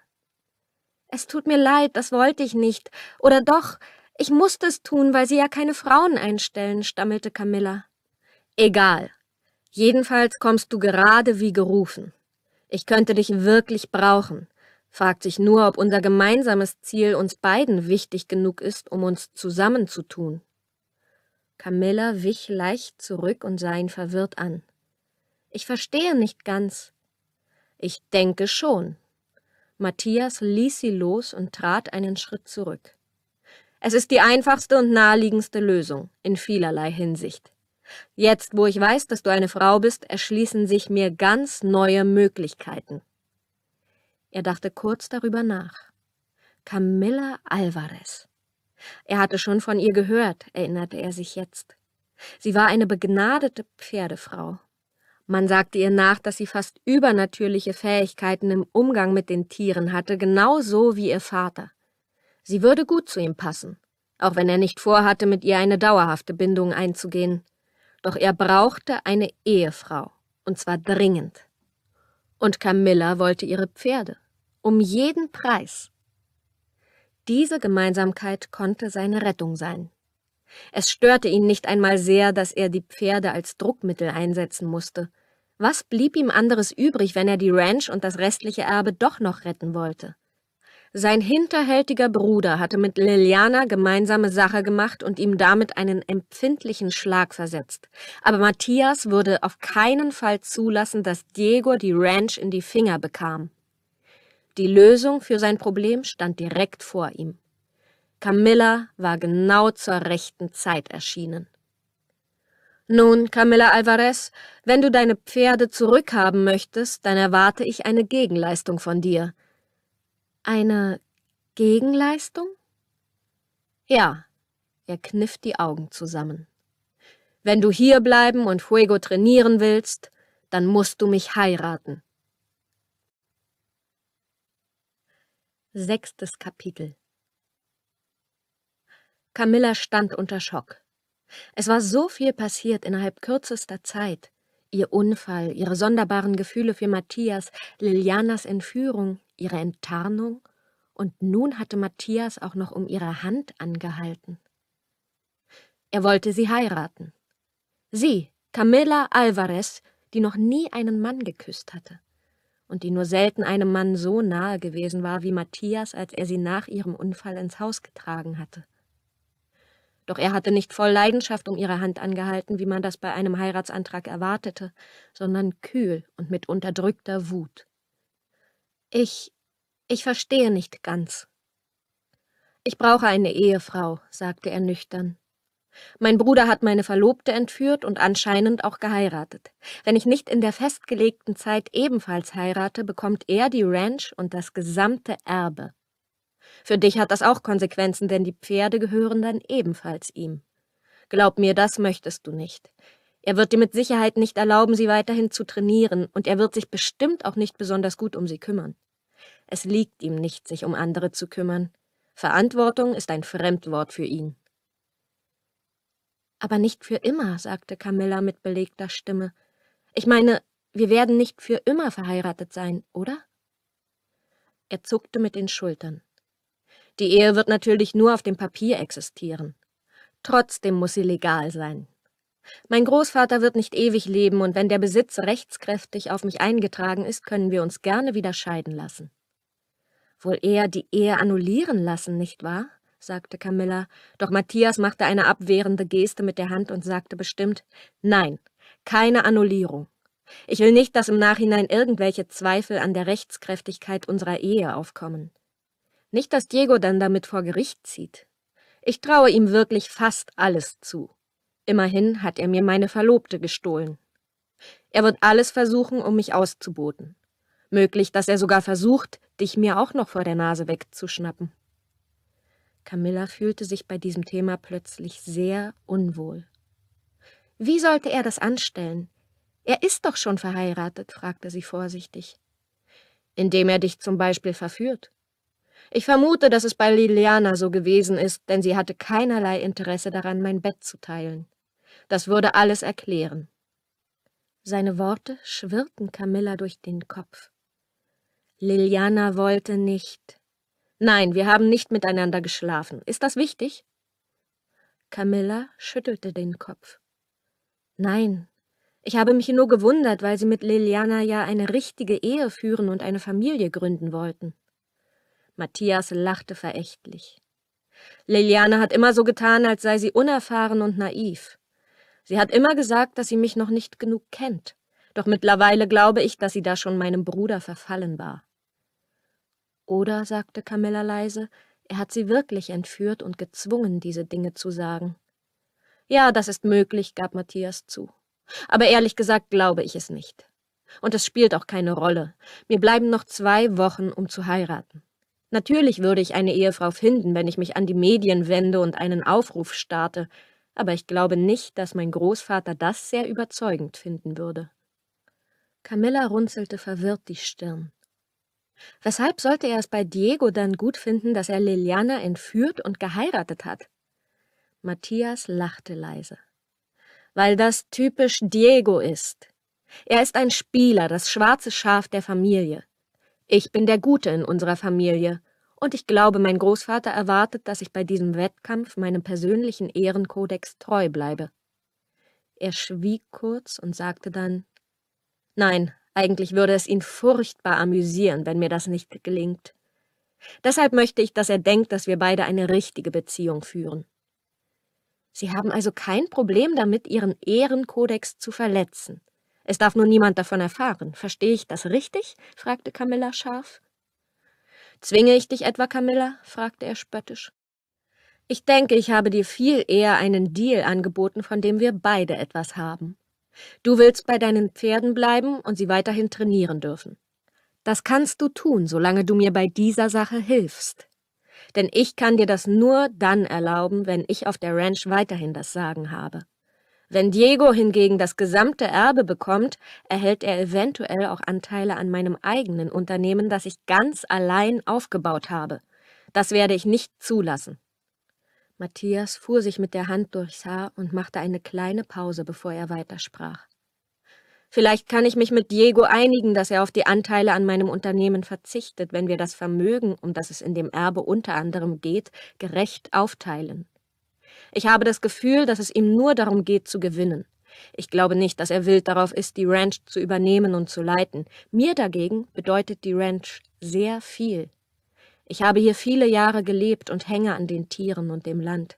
Es tut mir leid, das wollte ich nicht. Oder doch, ich musste es tun, weil sie ja keine Frauen einstellen, stammelte Camilla. Egal. Jedenfalls kommst du gerade wie gerufen. Ich könnte dich wirklich brauchen. Fragt sich nur, ob unser gemeinsames Ziel uns beiden wichtig genug ist, um uns zusammenzutun. Camilla wich leicht zurück und sah ihn verwirrt an. Ich verstehe nicht ganz. Ich denke schon. Matthias ließ sie los und trat einen Schritt zurück. Es ist die einfachste und naheliegendste Lösung in vielerlei Hinsicht. Jetzt, wo ich weiß, dass du eine Frau bist, erschließen sich mir ganz neue Möglichkeiten. Er dachte kurz darüber nach. Camilla Alvarez. Er hatte schon von ihr gehört, erinnerte er sich jetzt. Sie war eine begnadete Pferdefrau. Man sagte ihr nach, dass sie fast übernatürliche Fähigkeiten im Umgang mit den Tieren hatte, genauso wie ihr Vater. Sie würde gut zu ihm passen, auch wenn er nicht vorhatte, mit ihr eine dauerhafte Bindung einzugehen. Doch er brauchte eine Ehefrau, und zwar dringend. Und Camilla wollte ihre Pferde, um jeden Preis. Diese Gemeinsamkeit konnte seine Rettung sein. Es störte ihn nicht einmal sehr, dass er die Pferde als Druckmittel einsetzen musste. Was blieb ihm anderes übrig, wenn er die Ranch und das restliche Erbe doch noch retten wollte? Sein hinterhältiger Bruder hatte mit Liliana gemeinsame Sache gemacht und ihm damit einen empfindlichen Schlag versetzt. Aber Matthias würde auf keinen Fall zulassen, dass Diego die Ranch in die Finger bekam. Die Lösung für sein Problem stand direkt vor ihm. Camilla war genau zur rechten Zeit erschienen. Nun, Camilla Alvarez, wenn du deine Pferde zurückhaben möchtest, dann erwarte ich eine Gegenleistung von dir – eine Gegenleistung? Ja, er kniff die Augen zusammen. Wenn du hier bleiben und Fuego trainieren willst, dann musst du mich heiraten. Sechstes Kapitel Camilla stand unter Schock. Es war so viel passiert innerhalb kürzester Zeit. Ihr Unfall, ihre sonderbaren Gefühle für Matthias, Lilianas Entführung, ihre Enttarnung, und nun hatte Matthias auch noch um ihre Hand angehalten. Er wollte sie heiraten. Sie, Camilla Alvarez, die noch nie einen Mann geküsst hatte und die nur selten einem Mann so nahe gewesen war wie Matthias, als er sie nach ihrem Unfall ins Haus getragen hatte. Doch er hatte nicht voll Leidenschaft um ihre Hand angehalten, wie man das bei einem Heiratsantrag erwartete, sondern kühl und mit unterdrückter Wut. Ich, ich verstehe nicht ganz. Ich brauche eine Ehefrau, sagte er nüchtern. Mein Bruder hat meine Verlobte entführt und anscheinend auch geheiratet. Wenn ich nicht in der festgelegten Zeit ebenfalls heirate, bekommt er die Ranch und das gesamte Erbe. Für dich hat das auch Konsequenzen, denn die Pferde gehören dann ebenfalls ihm. Glaub mir, das möchtest du nicht. Er wird dir mit Sicherheit nicht erlauben, sie weiterhin zu trainieren, und er wird sich bestimmt auch nicht besonders gut um sie kümmern. Es liegt ihm nicht, sich um andere zu kümmern. Verantwortung ist ein Fremdwort für ihn. Aber nicht für immer, sagte Camilla mit belegter Stimme. Ich meine, wir werden nicht für immer verheiratet sein, oder? Er zuckte mit den Schultern. Die Ehe wird natürlich nur auf dem Papier existieren. Trotzdem muss sie legal sein. Mein Großvater wird nicht ewig leben, und wenn der Besitz rechtskräftig auf mich eingetragen ist, können wir uns gerne wieder scheiden lassen. Wohl eher die Ehe annullieren lassen, nicht wahr? sagte Camilla, doch Matthias machte eine abwehrende Geste mit der Hand und sagte bestimmt Nein, keine Annullierung. Ich will nicht, dass im Nachhinein irgendwelche Zweifel an der Rechtskräftigkeit unserer Ehe aufkommen. Nicht, dass Diego dann damit vor Gericht zieht. Ich traue ihm wirklich fast alles zu. Immerhin hat er mir meine Verlobte gestohlen. Er wird alles versuchen, um mich auszuboten. Möglich, dass er sogar versucht, dich mir auch noch vor der Nase wegzuschnappen. Camilla fühlte sich bei diesem Thema plötzlich sehr unwohl. Wie sollte er das anstellen? Er ist doch schon verheiratet, fragte sie vorsichtig. Indem er dich zum Beispiel verführt. Ich vermute, dass es bei Liliana so gewesen ist, denn sie hatte keinerlei Interesse daran, mein Bett zu teilen. Das würde alles erklären. Seine Worte schwirrten Camilla durch den Kopf. Liliana wollte nicht. Nein, wir haben nicht miteinander geschlafen. Ist das wichtig? Camilla schüttelte den Kopf. Nein, ich habe mich nur gewundert, weil sie mit Liliana ja eine richtige Ehe führen und eine Familie gründen wollten. Matthias lachte verächtlich. Liliana hat immer so getan, als sei sie unerfahren und naiv. Sie hat immer gesagt, dass sie mich noch nicht genug kennt. Doch mittlerweile glaube ich, dass sie da schon meinem Bruder verfallen war. Oder, sagte Camilla leise, er hat sie wirklich entführt und gezwungen, diese Dinge zu sagen. Ja, das ist möglich, gab Matthias zu. Aber ehrlich gesagt glaube ich es nicht. Und es spielt auch keine Rolle. Mir bleiben noch zwei Wochen, um zu heiraten. Natürlich würde ich eine Ehefrau finden, wenn ich mich an die Medien wende und einen Aufruf starte, aber ich glaube nicht, dass mein Großvater das sehr überzeugend finden würde. Camilla runzelte verwirrt die Stirn. Weshalb sollte er es bei Diego dann gut finden, dass er Liliana entführt und geheiratet hat? Matthias lachte leise. Weil das typisch Diego ist. Er ist ein Spieler, das schwarze Schaf der Familie. Ich bin der Gute in unserer Familie, und ich glaube, mein Großvater erwartet, dass ich bei diesem Wettkampf meinem persönlichen Ehrenkodex treu bleibe. Er schwieg kurz und sagte dann Nein, eigentlich würde es ihn furchtbar amüsieren, wenn mir das nicht gelingt. Deshalb möchte ich, dass er denkt, dass wir beide eine richtige Beziehung führen. Sie haben also kein Problem damit, Ihren Ehrenkodex zu verletzen. Es darf nur niemand davon erfahren. Verstehe ich das richtig? fragte Camilla scharf. Zwinge ich dich etwa, Camilla? fragte er spöttisch. Ich denke, ich habe dir viel eher einen Deal angeboten, von dem wir beide etwas haben. Du willst bei deinen Pferden bleiben und sie weiterhin trainieren dürfen. Das kannst du tun, solange du mir bei dieser Sache hilfst. Denn ich kann dir das nur dann erlauben, wenn ich auf der Ranch weiterhin das Sagen habe. Wenn Diego hingegen das gesamte Erbe bekommt, erhält er eventuell auch Anteile an meinem eigenen Unternehmen, das ich ganz allein aufgebaut habe. Das werde ich nicht zulassen. Matthias fuhr sich mit der Hand durchs Haar und machte eine kleine Pause, bevor er weitersprach. Vielleicht kann ich mich mit Diego einigen, dass er auf die Anteile an meinem Unternehmen verzichtet, wenn wir das Vermögen, um das es in dem Erbe unter anderem geht, gerecht aufteilen. Ich habe das Gefühl, dass es ihm nur darum geht, zu gewinnen. Ich glaube nicht, dass er wild darauf ist, die Ranch zu übernehmen und zu leiten. Mir dagegen bedeutet die Ranch sehr viel. Ich habe hier viele Jahre gelebt und hänge an den Tieren und dem Land.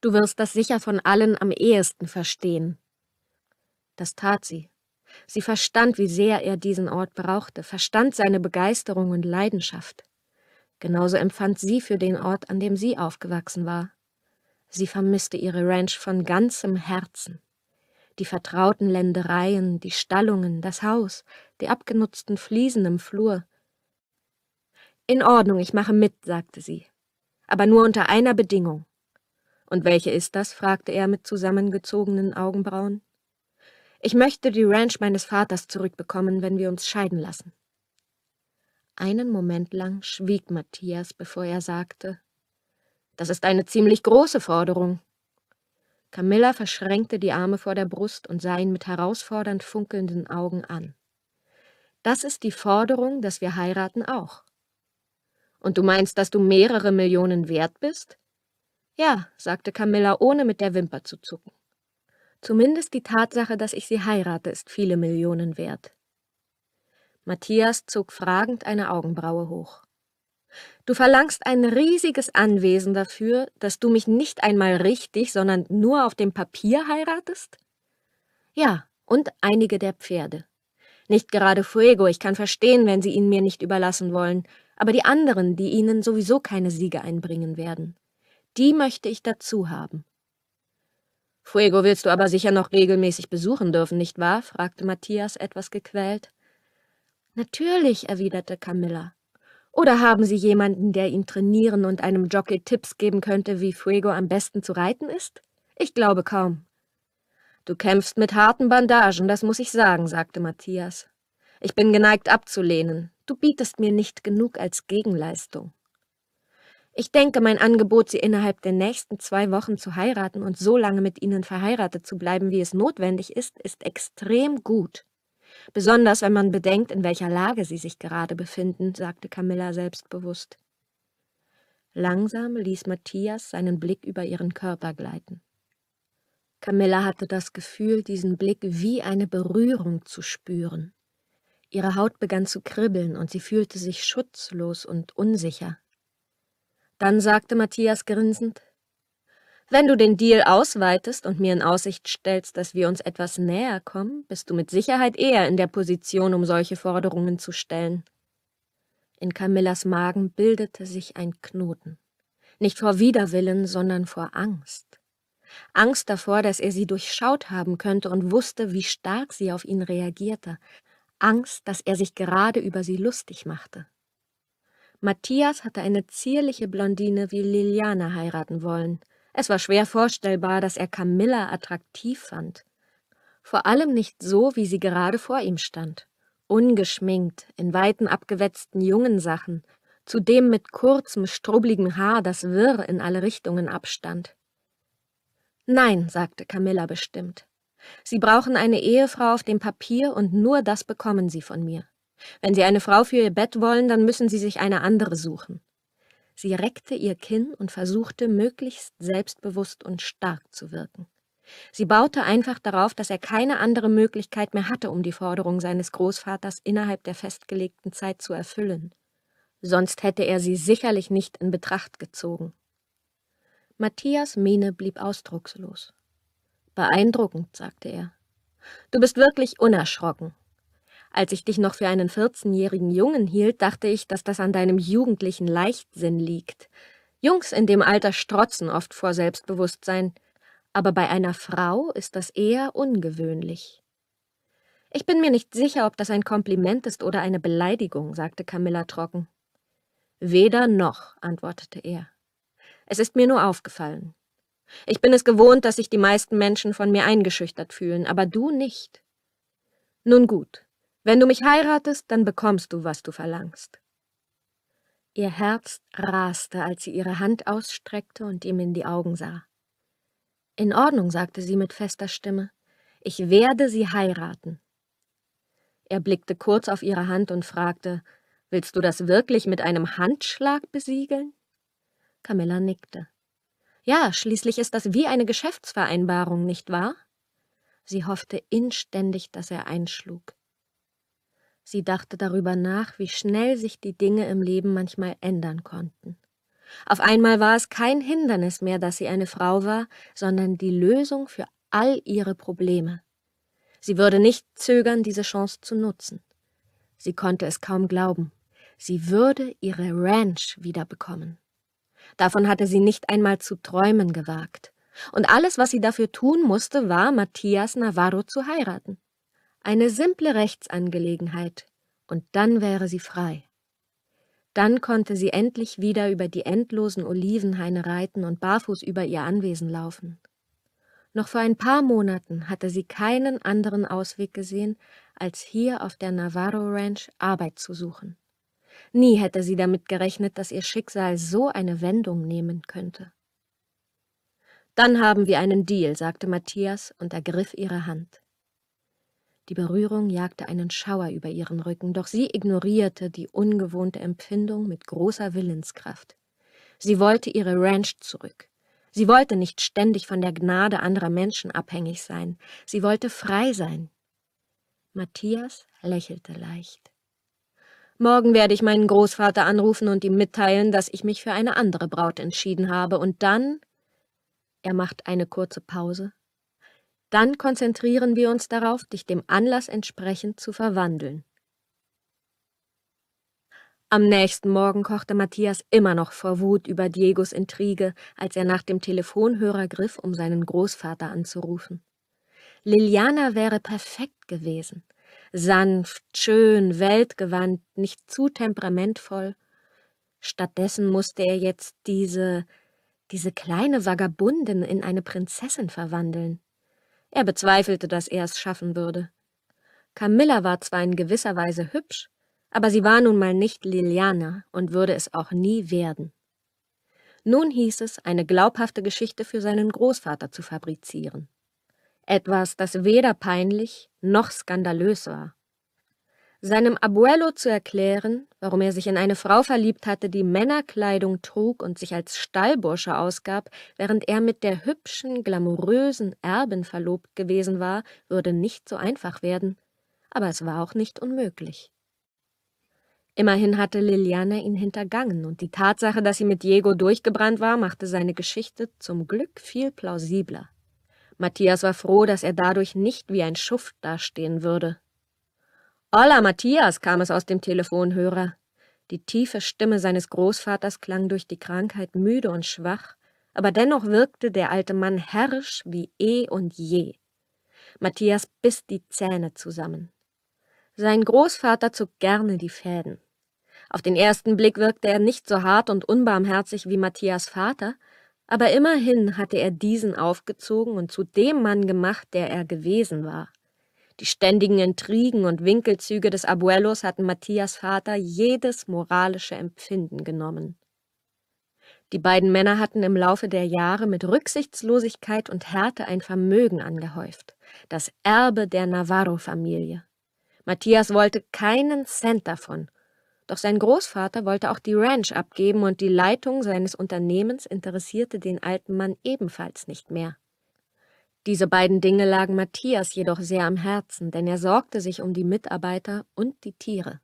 Du wirst das sicher von allen am ehesten verstehen. Das tat sie. Sie verstand, wie sehr er diesen Ort brauchte, verstand seine Begeisterung und Leidenschaft. Genauso empfand sie für den Ort, an dem sie aufgewachsen war. Sie vermisste ihre Ranch von ganzem Herzen. Die vertrauten Ländereien, die Stallungen, das Haus, die abgenutzten Fliesen im Flur. In Ordnung, ich mache mit, sagte sie, aber nur unter einer Bedingung. Und welche ist das? fragte er mit zusammengezogenen Augenbrauen. Ich möchte die Ranch meines Vaters zurückbekommen, wenn wir uns scheiden lassen. Einen Moment lang schwieg Matthias, bevor er sagte das ist eine ziemlich große Forderung. Camilla verschränkte die Arme vor der Brust und sah ihn mit herausfordernd funkelnden Augen an. Das ist die Forderung, dass wir heiraten auch. Und du meinst, dass du mehrere Millionen wert bist? Ja, sagte Camilla, ohne mit der Wimper zu zucken. Zumindest die Tatsache, dass ich sie heirate, ist viele Millionen wert. Matthias zog fragend eine Augenbraue hoch. Du verlangst ein riesiges Anwesen dafür, dass du mich nicht einmal richtig, sondern nur auf dem Papier heiratest? Ja, und einige der Pferde. Nicht gerade Fuego, ich kann verstehen, wenn sie ihn mir nicht überlassen wollen, aber die anderen, die ihnen sowieso keine Siege einbringen werden. Die möchte ich dazu haben. Fuego willst du aber sicher noch regelmäßig besuchen dürfen, nicht wahr? fragte Matthias etwas gequält. Natürlich, erwiderte Camilla. Oder haben Sie jemanden, der ihn trainieren und einem Jockey Tipps geben könnte, wie Fuego am besten zu reiten ist? Ich glaube kaum. Du kämpfst mit harten Bandagen, das muss ich sagen, sagte Matthias. Ich bin geneigt abzulehnen. Du bietest mir nicht genug als Gegenleistung. Ich denke, mein Angebot, sie innerhalb der nächsten zwei Wochen zu heiraten und so lange mit ihnen verheiratet zu bleiben, wie es notwendig ist, ist extrem gut besonders wenn man bedenkt, in welcher Lage sie sich gerade befinden, sagte Camilla selbstbewusst. Langsam ließ Matthias seinen Blick über ihren Körper gleiten. Camilla hatte das Gefühl, diesen Blick wie eine Berührung zu spüren. Ihre Haut begann zu kribbeln und sie fühlte sich schutzlos und unsicher. Dann sagte Matthias grinsend, wenn du den Deal ausweitest und mir in Aussicht stellst, dass wir uns etwas näher kommen, bist du mit Sicherheit eher in der Position, um solche Forderungen zu stellen. In Camillas Magen bildete sich ein Knoten. Nicht vor Widerwillen, sondern vor Angst. Angst davor, dass er sie durchschaut haben könnte und wusste, wie stark sie auf ihn reagierte. Angst, dass er sich gerade über sie lustig machte. Matthias hatte eine zierliche Blondine wie Liliana heiraten wollen – es war schwer vorstellbar, dass er Camilla attraktiv fand. Vor allem nicht so, wie sie gerade vor ihm stand. Ungeschminkt, in weiten abgewetzten jungen Sachen, zudem mit kurzem, strubbeligem Haar, das wirr in alle Richtungen abstand. Nein, sagte Camilla bestimmt. Sie brauchen eine Ehefrau auf dem Papier und nur das bekommen Sie von mir. Wenn Sie eine Frau für Ihr Bett wollen, dann müssen Sie sich eine andere suchen. Sie reckte ihr Kinn und versuchte, möglichst selbstbewusst und stark zu wirken. Sie baute einfach darauf, dass er keine andere Möglichkeit mehr hatte, um die Forderung seines Großvaters innerhalb der festgelegten Zeit zu erfüllen. Sonst hätte er sie sicherlich nicht in Betracht gezogen. Matthias Miene blieb ausdruckslos. Beeindruckend, sagte er. Du bist wirklich unerschrocken. Als ich dich noch für einen 14-jährigen Jungen hielt, dachte ich, dass das an deinem jugendlichen Leichtsinn liegt. Jungs in dem Alter strotzen oft vor Selbstbewusstsein, aber bei einer Frau ist das eher ungewöhnlich. Ich bin mir nicht sicher, ob das ein Kompliment ist oder eine Beleidigung, sagte Camilla trocken. Weder noch, antwortete er. Es ist mir nur aufgefallen. Ich bin es gewohnt, dass sich die meisten Menschen von mir eingeschüchtert fühlen, aber du nicht. Nun gut, wenn du mich heiratest, dann bekommst du, was du verlangst. Ihr Herz raste, als sie ihre Hand ausstreckte und ihm in die Augen sah. In Ordnung, sagte sie mit fester Stimme. Ich werde sie heiraten. Er blickte kurz auf ihre Hand und fragte, Willst du das wirklich mit einem Handschlag besiegeln? Camilla nickte. Ja, schließlich ist das wie eine Geschäftsvereinbarung, nicht wahr? Sie hoffte inständig, dass er einschlug. Sie dachte darüber nach, wie schnell sich die Dinge im Leben manchmal ändern konnten. Auf einmal war es kein Hindernis mehr, dass sie eine Frau war, sondern die Lösung für all ihre Probleme. Sie würde nicht zögern, diese Chance zu nutzen. Sie konnte es kaum glauben. Sie würde ihre Ranch wiederbekommen. Davon hatte sie nicht einmal zu träumen gewagt. Und alles, was sie dafür tun musste, war, Matthias Navarro zu heiraten eine simple Rechtsangelegenheit, und dann wäre sie frei. Dann konnte sie endlich wieder über die endlosen Olivenhaine reiten und barfuß über ihr Anwesen laufen. Noch vor ein paar Monaten hatte sie keinen anderen Ausweg gesehen, als hier auf der Navarro Ranch Arbeit zu suchen. Nie hätte sie damit gerechnet, dass ihr Schicksal so eine Wendung nehmen könnte. Dann haben wir einen Deal, sagte Matthias und ergriff ihre Hand. Die Berührung jagte einen Schauer über ihren Rücken, doch sie ignorierte die ungewohnte Empfindung mit großer Willenskraft. Sie wollte ihre Ranch zurück. Sie wollte nicht ständig von der Gnade anderer Menschen abhängig sein. Sie wollte frei sein. Matthias lächelte leicht. Morgen werde ich meinen Großvater anrufen und ihm mitteilen, dass ich mich für eine andere Braut entschieden habe, und dann. Er macht eine kurze Pause dann konzentrieren wir uns darauf, dich dem Anlass entsprechend zu verwandeln. Am nächsten Morgen kochte Matthias immer noch vor Wut über Diegos Intrige, als er nach dem Telefonhörer griff, um seinen Großvater anzurufen. Liliana wäre perfekt gewesen. Sanft, schön, weltgewandt, nicht zu temperamentvoll. Stattdessen musste er jetzt diese, diese kleine Vagabundin in eine Prinzessin verwandeln. Er bezweifelte, dass er es schaffen würde. Camilla war zwar in gewisser Weise hübsch, aber sie war nun mal nicht Liliana und würde es auch nie werden. Nun hieß es, eine glaubhafte Geschichte für seinen Großvater zu fabrizieren. Etwas, das weder peinlich noch skandalös war seinem Abuelo zu erklären, warum er sich in eine Frau verliebt hatte, die Männerkleidung trug und sich als Stallbursche ausgab, während er mit der hübschen, glamourösen Erbin verlobt gewesen war, würde nicht so einfach werden, aber es war auch nicht unmöglich. Immerhin hatte Liliana ihn hintergangen, und die Tatsache, dass sie mit Diego durchgebrannt war, machte seine Geschichte zum Glück viel plausibler. Matthias war froh, dass er dadurch nicht wie ein Schuft dastehen würde. Holla, Matthias, kam es aus dem Telefonhörer. Die tiefe Stimme seines Großvaters klang durch die Krankheit müde und schwach, aber dennoch wirkte der alte Mann herrisch wie eh und je. Matthias biss die Zähne zusammen. Sein Großvater zog gerne die Fäden. Auf den ersten Blick wirkte er nicht so hart und unbarmherzig wie Matthias Vater, aber immerhin hatte er diesen aufgezogen und zu dem Mann gemacht, der er gewesen war. Die ständigen Intrigen und Winkelzüge des Abuelos hatten Matthias Vater jedes moralische Empfinden genommen. Die beiden Männer hatten im Laufe der Jahre mit Rücksichtslosigkeit und Härte ein Vermögen angehäuft, das Erbe der Navarro-Familie. Matthias wollte keinen Cent davon, doch sein Großvater wollte auch die Ranch abgeben und die Leitung seines Unternehmens interessierte den alten Mann ebenfalls nicht mehr. Diese beiden Dinge lagen Matthias jedoch sehr am Herzen, denn er sorgte sich um die Mitarbeiter und die Tiere.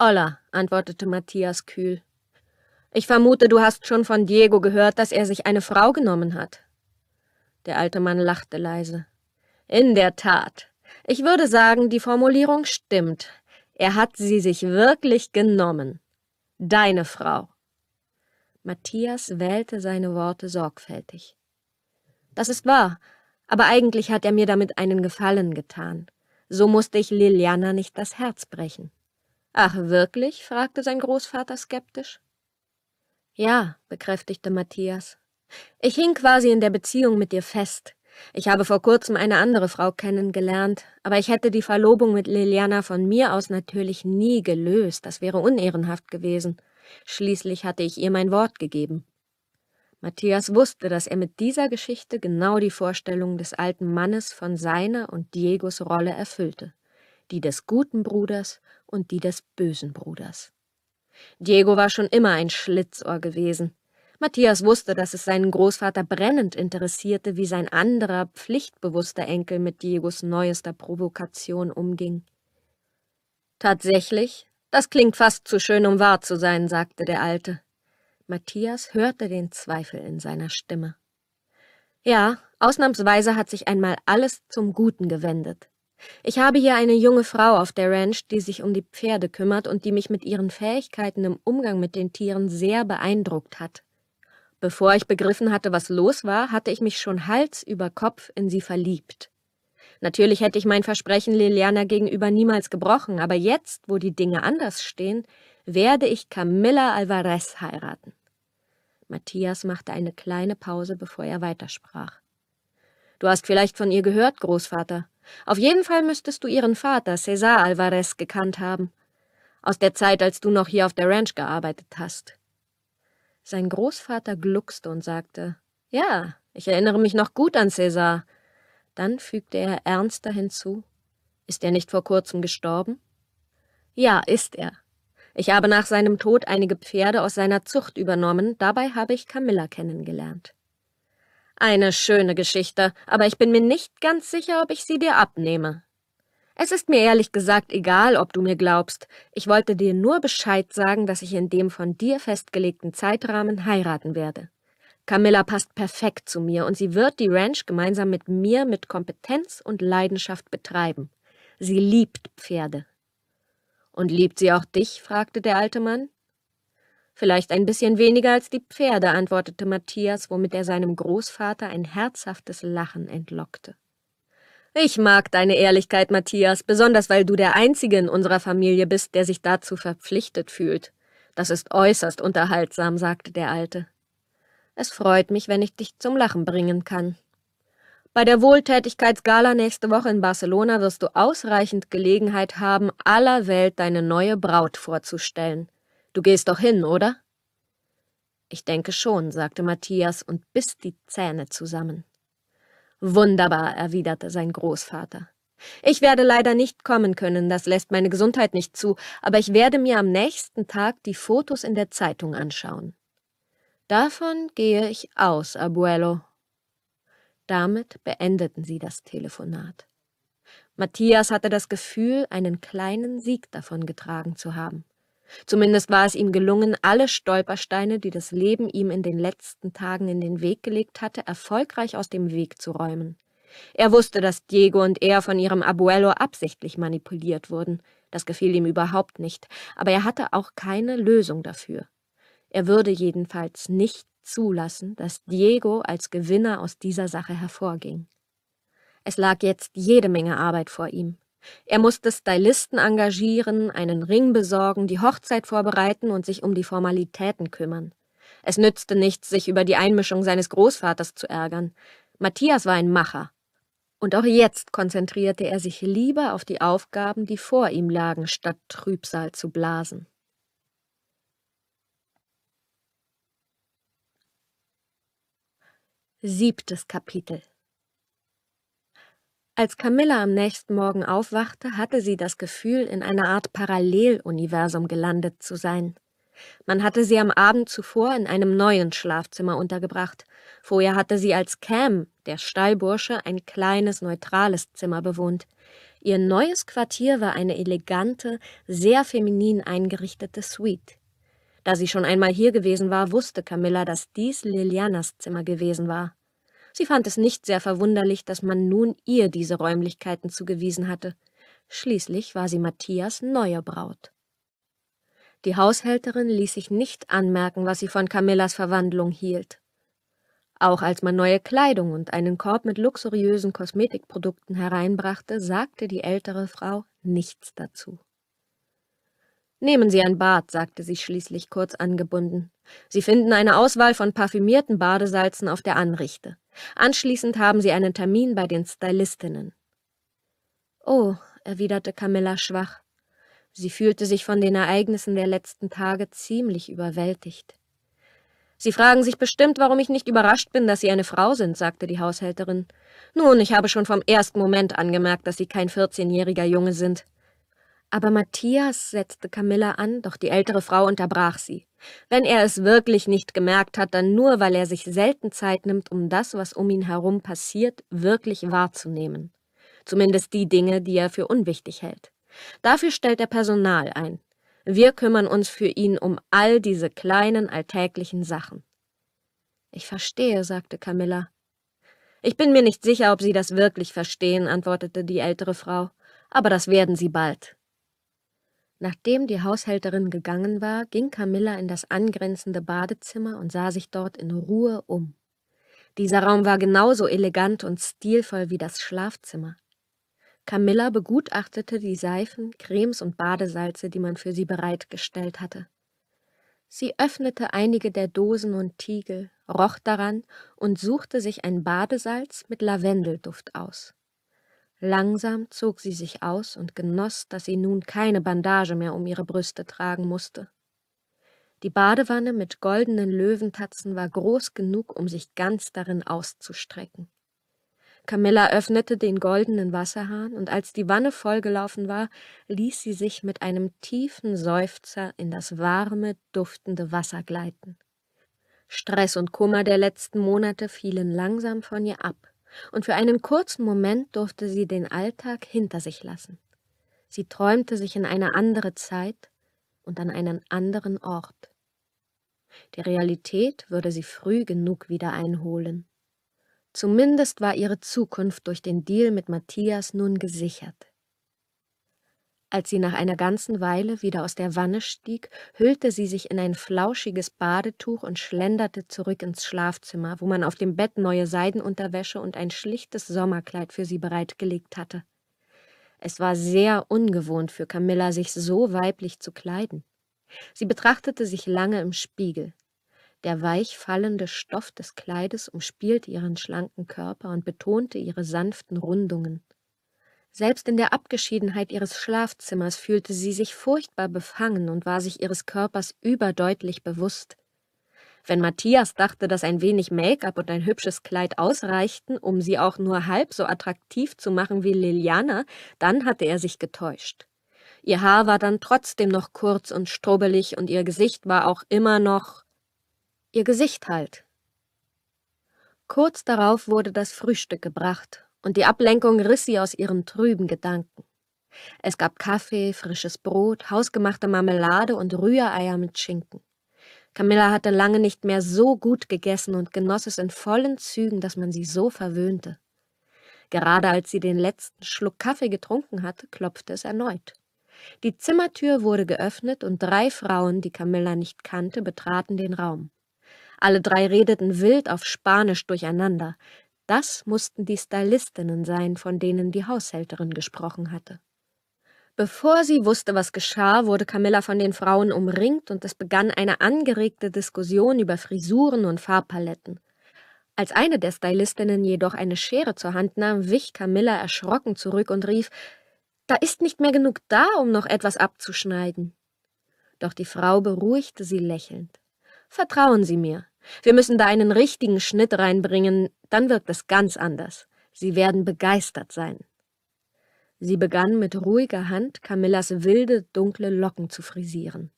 Olla, antwortete Matthias kühl. Ich vermute, du hast schon von Diego gehört, dass er sich eine Frau genommen hat. Der alte Mann lachte leise. In der Tat. Ich würde sagen, die Formulierung stimmt. Er hat sie sich wirklich genommen. Deine Frau. Matthias wählte seine Worte sorgfältig. Das ist wahr. Aber eigentlich hat er mir damit einen Gefallen getan. So musste ich Liliana nicht das Herz brechen. Ach, wirklich? fragte sein Großvater skeptisch. Ja, bekräftigte Matthias. Ich hing quasi in der Beziehung mit dir fest. Ich habe vor kurzem eine andere Frau kennengelernt, aber ich hätte die Verlobung mit Liliana von mir aus natürlich nie gelöst, das wäre unehrenhaft gewesen. Schließlich hatte ich ihr mein Wort gegeben. Matthias wusste, dass er mit dieser Geschichte genau die Vorstellung des alten Mannes von seiner und Diegos Rolle erfüllte, die des guten Bruders und die des bösen Bruders. Diego war schon immer ein Schlitzohr gewesen. Matthias wusste, dass es seinen Großvater brennend interessierte, wie sein anderer, pflichtbewusster Enkel mit Diegos neuester Provokation umging. Tatsächlich, das klingt fast zu schön, um wahr zu sein, sagte der Alte. Matthias hörte den Zweifel in seiner Stimme. Ja, ausnahmsweise hat sich einmal alles zum Guten gewendet. Ich habe hier eine junge Frau auf der Ranch, die sich um die Pferde kümmert und die mich mit ihren Fähigkeiten im Umgang mit den Tieren sehr beeindruckt hat. Bevor ich begriffen hatte, was los war, hatte ich mich schon Hals über Kopf in sie verliebt. Natürlich hätte ich mein Versprechen Liliana gegenüber niemals gebrochen, aber jetzt, wo die Dinge anders stehen, werde ich Camilla Alvarez heiraten. Matthias machte eine kleine Pause, bevor er weitersprach. Du hast vielleicht von ihr gehört, Großvater. Auf jeden Fall müsstest du ihren Vater, Cesar Alvarez, gekannt haben. Aus der Zeit, als du noch hier auf der Ranch gearbeitet hast. Sein Großvater gluckste und sagte, Ja, ich erinnere mich noch gut an Cesar. Dann fügte er ernster hinzu, Ist er nicht vor kurzem gestorben? Ja, ist er, ich habe nach seinem Tod einige Pferde aus seiner Zucht übernommen, dabei habe ich Camilla kennengelernt. Eine schöne Geschichte, aber ich bin mir nicht ganz sicher, ob ich sie dir abnehme. Es ist mir ehrlich gesagt egal, ob du mir glaubst. Ich wollte dir nur Bescheid sagen, dass ich in dem von dir festgelegten Zeitrahmen heiraten werde. Camilla passt perfekt zu mir und sie wird die Ranch gemeinsam mit mir mit Kompetenz und Leidenschaft betreiben. Sie liebt Pferde. Und liebt sie auch dich? fragte der alte Mann. Vielleicht ein bisschen weniger als die Pferde, antwortete Matthias, womit er seinem Großvater ein herzhaftes Lachen entlockte. Ich mag deine Ehrlichkeit, Matthias, besonders weil du der Einzige in unserer Familie bist, der sich dazu verpflichtet fühlt. Das ist äußerst unterhaltsam, sagte der Alte. Es freut mich, wenn ich dich zum Lachen bringen kann. Bei der Wohltätigkeitsgala nächste Woche in Barcelona wirst du ausreichend Gelegenheit haben, aller Welt deine neue Braut vorzustellen. Du gehst doch hin, oder? Ich denke schon, sagte Matthias und biss die Zähne zusammen. Wunderbar, erwiderte sein Großvater. Ich werde leider nicht kommen können, das lässt meine Gesundheit nicht zu, aber ich werde mir am nächsten Tag die Fotos in der Zeitung anschauen. Davon gehe ich aus, Abuelo, damit beendeten sie das Telefonat. Matthias hatte das Gefühl, einen kleinen Sieg davongetragen zu haben. Zumindest war es ihm gelungen, alle Stolpersteine, die das Leben ihm in den letzten Tagen in den Weg gelegt hatte, erfolgreich aus dem Weg zu räumen. Er wusste, dass Diego und er von ihrem Abuelo absichtlich manipuliert wurden. Das gefiel ihm überhaupt nicht, aber er hatte auch keine Lösung dafür. Er würde jedenfalls nicht zulassen, dass Diego als Gewinner aus dieser Sache hervorging. Es lag jetzt jede Menge Arbeit vor ihm. Er musste Stylisten engagieren, einen Ring besorgen, die Hochzeit vorbereiten und sich um die Formalitäten kümmern. Es nützte nichts, sich über die Einmischung seines Großvaters zu ärgern. Matthias war ein Macher. Und auch jetzt konzentrierte er sich lieber auf die Aufgaben, die vor ihm lagen, statt Trübsal zu blasen. Siebtes Kapitel Als Camilla am nächsten Morgen aufwachte, hatte sie das Gefühl, in einer Art Paralleluniversum gelandet zu sein. Man hatte sie am Abend zuvor in einem neuen Schlafzimmer untergebracht. Vorher hatte sie als Cam, der Stallbursche, ein kleines, neutrales Zimmer bewohnt. Ihr neues Quartier war eine elegante, sehr feminin eingerichtete Suite. Da sie schon einmal hier gewesen war, wusste Camilla, dass dies Lilianas Zimmer gewesen war. Sie fand es nicht sehr verwunderlich, dass man nun ihr diese Räumlichkeiten zugewiesen hatte. Schließlich war sie Matthias neue Braut. Die Haushälterin ließ sich nicht anmerken, was sie von Camillas Verwandlung hielt. Auch als man neue Kleidung und einen Korb mit luxuriösen Kosmetikprodukten hereinbrachte, sagte die ältere Frau nichts dazu. Nehmen Sie ein Bad, sagte sie schließlich kurz angebunden. Sie finden eine Auswahl von parfümierten Badesalzen auf der Anrichte. Anschließend haben Sie einen Termin bei den Stylistinnen. Oh, erwiderte Camilla schwach. Sie fühlte sich von den Ereignissen der letzten Tage ziemlich überwältigt. Sie fragen sich bestimmt, warum ich nicht überrascht bin, dass Sie eine Frau sind, sagte die Haushälterin. Nun, ich habe schon vom ersten Moment angemerkt, dass Sie kein vierzehnjähriger Junge sind. Aber Matthias setzte Camilla an, doch die ältere Frau unterbrach sie. Wenn er es wirklich nicht gemerkt hat, dann nur, weil er sich selten Zeit nimmt, um das, was um ihn herum passiert, wirklich wahrzunehmen. Zumindest die Dinge, die er für unwichtig hält. Dafür stellt er Personal ein. Wir kümmern uns für ihn um all diese kleinen alltäglichen Sachen. Ich verstehe, sagte Camilla. Ich bin mir nicht sicher, ob Sie das wirklich verstehen, antwortete die ältere Frau, aber das werden Sie bald. Nachdem die Haushälterin gegangen war, ging Camilla in das angrenzende Badezimmer und sah sich dort in Ruhe um. Dieser Raum war genauso elegant und stilvoll wie das Schlafzimmer. Camilla begutachtete die Seifen, Cremes und Badesalze, die man für sie bereitgestellt hatte. Sie öffnete einige der Dosen und Tiegel, roch daran und suchte sich ein Badesalz mit Lavendelduft aus. Langsam zog sie sich aus und genoss, dass sie nun keine Bandage mehr um ihre Brüste tragen musste. Die Badewanne mit goldenen Löwentatzen war groß genug, um sich ganz darin auszustrecken. Camilla öffnete den goldenen Wasserhahn, und als die Wanne vollgelaufen war, ließ sie sich mit einem tiefen Seufzer in das warme, duftende Wasser gleiten. Stress und Kummer der letzten Monate fielen langsam von ihr ab und für einen kurzen Moment durfte sie den Alltag hinter sich lassen. Sie träumte sich in eine andere Zeit und an einen anderen Ort. Die Realität würde sie früh genug wieder einholen. Zumindest war ihre Zukunft durch den Deal mit Matthias nun gesichert. Als sie nach einer ganzen Weile wieder aus der Wanne stieg, hüllte sie sich in ein flauschiges Badetuch und schlenderte zurück ins Schlafzimmer, wo man auf dem Bett neue Seidenunterwäsche und ein schlichtes Sommerkleid für sie bereitgelegt hatte. Es war sehr ungewohnt für Camilla, sich so weiblich zu kleiden. Sie betrachtete sich lange im Spiegel. Der weich fallende Stoff des Kleides umspielte ihren schlanken Körper und betonte ihre sanften Rundungen. Selbst in der Abgeschiedenheit ihres Schlafzimmers fühlte sie sich furchtbar befangen und war sich ihres Körpers überdeutlich bewusst. Wenn Matthias dachte, dass ein wenig Make-up und ein hübsches Kleid ausreichten, um sie auch nur halb so attraktiv zu machen wie Liliana, dann hatte er sich getäuscht. Ihr Haar war dann trotzdem noch kurz und strubbelig und ihr Gesicht war auch immer noch ihr Gesicht halt. Kurz darauf wurde das Frühstück gebracht und die Ablenkung riss sie aus ihren trüben Gedanken. Es gab Kaffee, frisches Brot, hausgemachte Marmelade und Rühreier mit Schinken. Camilla hatte lange nicht mehr so gut gegessen und genoss es in vollen Zügen, dass man sie so verwöhnte. Gerade als sie den letzten Schluck Kaffee getrunken hatte, klopfte es erneut. Die Zimmertür wurde geöffnet und drei Frauen, die Camilla nicht kannte, betraten den Raum. Alle drei redeten wild auf Spanisch durcheinander. Das mussten die Stylistinnen sein, von denen die Haushälterin gesprochen hatte. Bevor sie wusste, was geschah, wurde Camilla von den Frauen umringt und es begann eine angeregte Diskussion über Frisuren und Farbpaletten. Als eine der Stylistinnen jedoch eine Schere zur Hand nahm, wich Camilla erschrocken zurück und rief Da ist nicht mehr genug da, um noch etwas abzuschneiden. Doch die Frau beruhigte sie lächelnd. Vertrauen Sie mir, wir müssen da einen richtigen Schnitt reinbringen, dann wirkt es ganz anders. Sie werden begeistert sein. Sie begann mit ruhiger Hand, Camillas wilde, dunkle Locken zu frisieren.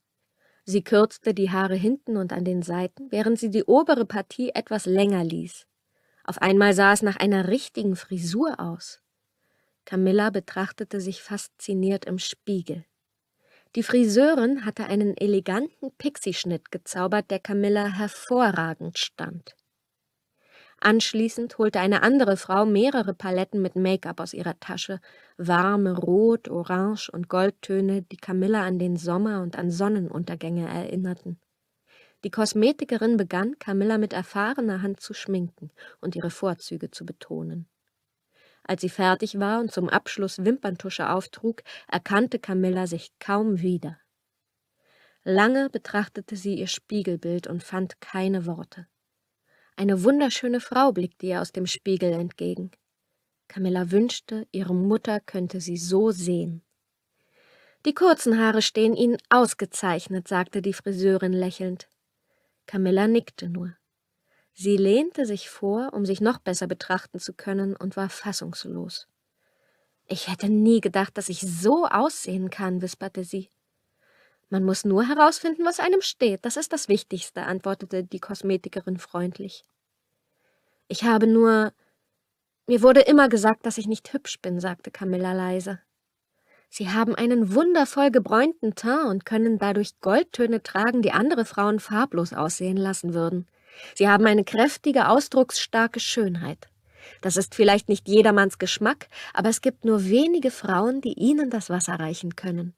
Sie kürzte die Haare hinten und an den Seiten, während sie die obere Partie etwas länger ließ. Auf einmal sah es nach einer richtigen Frisur aus. Camilla betrachtete sich fasziniert im Spiegel. Die Friseurin hatte einen eleganten Pixieschnitt gezaubert, der Camilla hervorragend stand. Anschließend holte eine andere Frau mehrere Paletten mit Make-up aus ihrer Tasche, warme Rot-, Orange- und Goldtöne, die Camilla an den Sommer und an Sonnenuntergänge erinnerten. Die Kosmetikerin begann, Camilla mit erfahrener Hand zu schminken und ihre Vorzüge zu betonen. Als sie fertig war und zum Abschluss Wimperntusche auftrug, erkannte Camilla sich kaum wieder. Lange betrachtete sie ihr Spiegelbild und fand keine Worte. Eine wunderschöne Frau blickte ihr aus dem Spiegel entgegen. Camilla wünschte, ihre Mutter könnte sie so sehen. Die kurzen Haare stehen Ihnen ausgezeichnet, sagte die Friseurin lächelnd. Camilla nickte nur. Sie lehnte sich vor, um sich noch besser betrachten zu können, und war fassungslos. Ich hätte nie gedacht, dass ich so aussehen kann, wisperte sie. Man muss nur herausfinden, was einem steht, das ist das Wichtigste, antwortete die Kosmetikerin freundlich. Ich habe nur. Mir wurde immer gesagt, dass ich nicht hübsch bin, sagte Camilla leise. Sie haben einen wundervoll gebräunten Teint und können dadurch Goldtöne tragen, die andere Frauen farblos aussehen lassen würden. Sie haben eine kräftige, ausdrucksstarke Schönheit. Das ist vielleicht nicht jedermanns Geschmack, aber es gibt nur wenige Frauen, die ihnen das Wasser reichen können.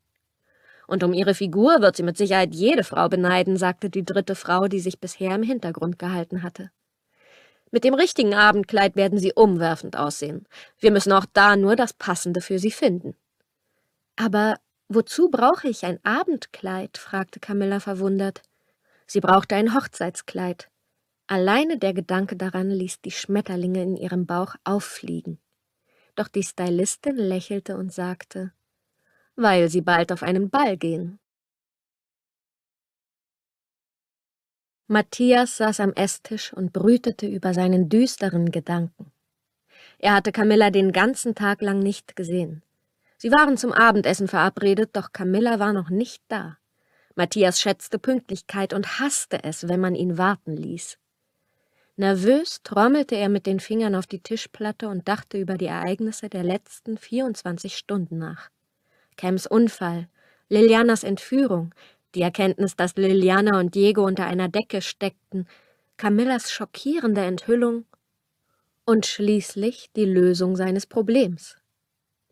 Und um ihre Figur wird sie mit Sicherheit jede Frau beneiden, sagte die dritte Frau, die sich bisher im Hintergrund gehalten hatte. Mit dem richtigen Abendkleid werden sie umwerfend aussehen. Wir müssen auch da nur das Passende für sie finden. Aber wozu brauche ich ein Abendkleid? fragte Camilla verwundert. Sie brauchte ein Hochzeitskleid. Alleine der Gedanke daran ließ die Schmetterlinge in ihrem Bauch auffliegen. Doch die Stylistin lächelte und sagte, weil sie bald auf einen Ball gehen. Matthias saß am Esstisch und brütete über seinen düsteren Gedanken. Er hatte Camilla den ganzen Tag lang nicht gesehen. Sie waren zum Abendessen verabredet, doch Camilla war noch nicht da. Matthias schätzte Pünktlichkeit und hasste es, wenn man ihn warten ließ. Nervös trommelte er mit den Fingern auf die Tischplatte und dachte über die Ereignisse der letzten 24 Stunden nach. Cams Unfall, Lilianas Entführung, die Erkenntnis, dass Liliana und Diego unter einer Decke steckten, Camillas schockierende Enthüllung und schließlich die Lösung seines Problems.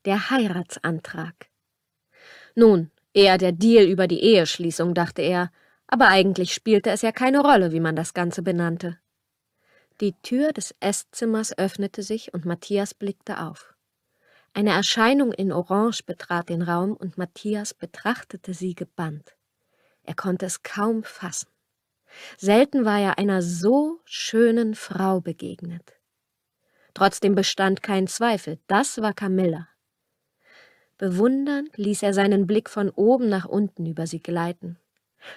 Der Heiratsantrag. Nun, eher der Deal über die Eheschließung, dachte er, aber eigentlich spielte es ja keine Rolle, wie man das Ganze benannte. Die Tür des Esszimmers öffnete sich und Matthias blickte auf. Eine Erscheinung in Orange betrat den Raum und Matthias betrachtete sie gebannt. Er konnte es kaum fassen. Selten war er einer so schönen Frau begegnet. Trotzdem bestand kein Zweifel, das war Camilla. Bewundernd ließ er seinen Blick von oben nach unten über sie gleiten.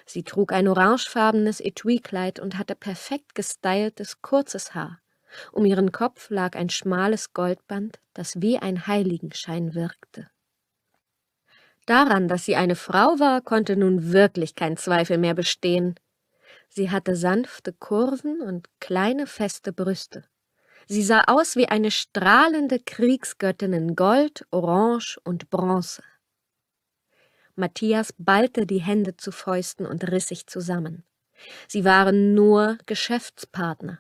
Sie trug ein orangefarbenes Etui-Kleid und hatte perfekt gestyltes, kurzes Haar. Um ihren Kopf lag ein schmales Goldband, das wie ein Heiligenschein wirkte. Daran, dass sie eine Frau war, konnte nun wirklich kein Zweifel mehr bestehen. Sie hatte sanfte Kurven und kleine feste Brüste. Sie sah aus wie eine strahlende Kriegsgöttin in Gold, Orange und Bronze. Matthias ballte die Hände zu Fäusten und riss sich zusammen. Sie waren nur Geschäftspartner.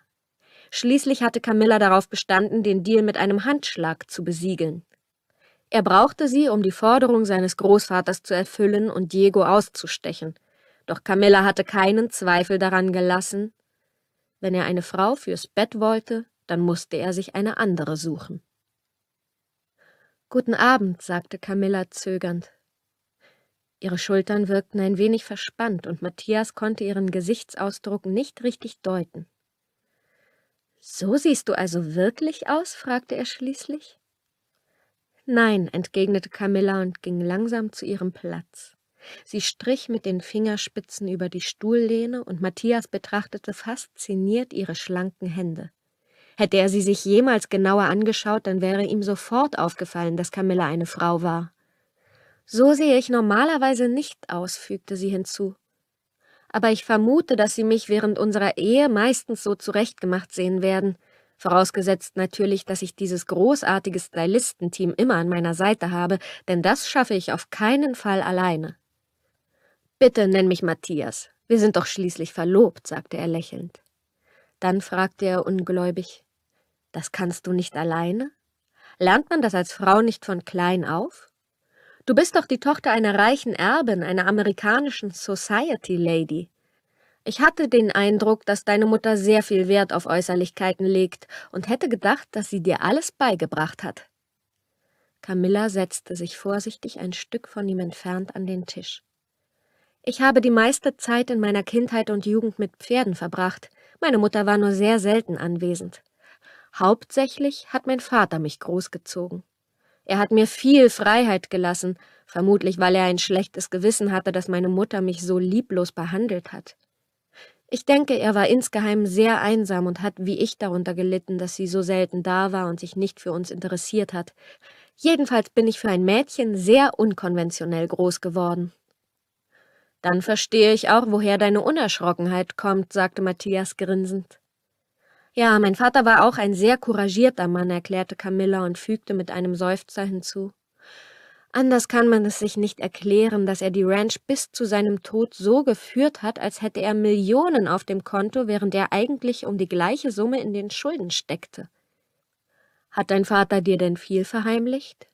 Schließlich hatte Camilla darauf bestanden, den Deal mit einem Handschlag zu besiegeln. Er brauchte sie, um die Forderung seines Großvaters zu erfüllen und Diego auszustechen. Doch Camilla hatte keinen Zweifel daran gelassen, wenn er eine Frau fürs Bett wollte, dann musste er sich eine andere suchen. Guten Abend, sagte Camilla zögernd. Ihre Schultern wirkten ein wenig verspannt, und Matthias konnte ihren Gesichtsausdruck nicht richtig deuten. So siehst du also wirklich aus? fragte er schließlich. Nein, entgegnete Camilla und ging langsam zu ihrem Platz. Sie strich mit den Fingerspitzen über die Stuhllehne und Matthias betrachtete fasziniert ihre schlanken Hände. Hätte er sie sich jemals genauer angeschaut, dann wäre ihm sofort aufgefallen, dass Camilla eine Frau war. So sehe ich normalerweise nicht aus, fügte sie hinzu. Aber ich vermute, dass Sie mich während unserer Ehe meistens so zurechtgemacht sehen werden, vorausgesetzt natürlich, dass ich dieses großartige Stylistenteam immer an meiner Seite habe, denn das schaffe ich auf keinen Fall alleine. Bitte nenn mich Matthias, wir sind doch schließlich verlobt, sagte er lächelnd. Dann fragte er ungläubig, das kannst du nicht alleine? Lernt man das als Frau nicht von klein auf? Du bist doch die Tochter einer reichen Erbin, einer amerikanischen Society Lady. Ich hatte den Eindruck, dass deine Mutter sehr viel Wert auf Äußerlichkeiten legt und hätte gedacht, dass sie dir alles beigebracht hat. Camilla setzte sich vorsichtig ein Stück von ihm entfernt an den Tisch. Ich habe die meiste Zeit in meiner Kindheit und Jugend mit Pferden verbracht. Meine Mutter war nur sehr selten anwesend. Hauptsächlich hat mein Vater mich großgezogen. Er hat mir viel Freiheit gelassen, vermutlich weil er ein schlechtes Gewissen hatte, dass meine Mutter mich so lieblos behandelt hat. Ich denke, er war insgeheim sehr einsam und hat wie ich darunter gelitten, dass sie so selten da war und sich nicht für uns interessiert hat. Jedenfalls bin ich für ein Mädchen sehr unkonventionell groß geworden. Dann verstehe ich auch, woher deine Unerschrockenheit kommt, sagte Matthias grinsend. Ja, mein Vater war auch ein sehr couragierter Mann, erklärte Camilla und fügte mit einem Seufzer hinzu. Anders kann man es sich nicht erklären, dass er die Ranch bis zu seinem Tod so geführt hat, als hätte er Millionen auf dem Konto, während er eigentlich um die gleiche Summe in den Schulden steckte. Hat dein Vater dir denn viel verheimlicht?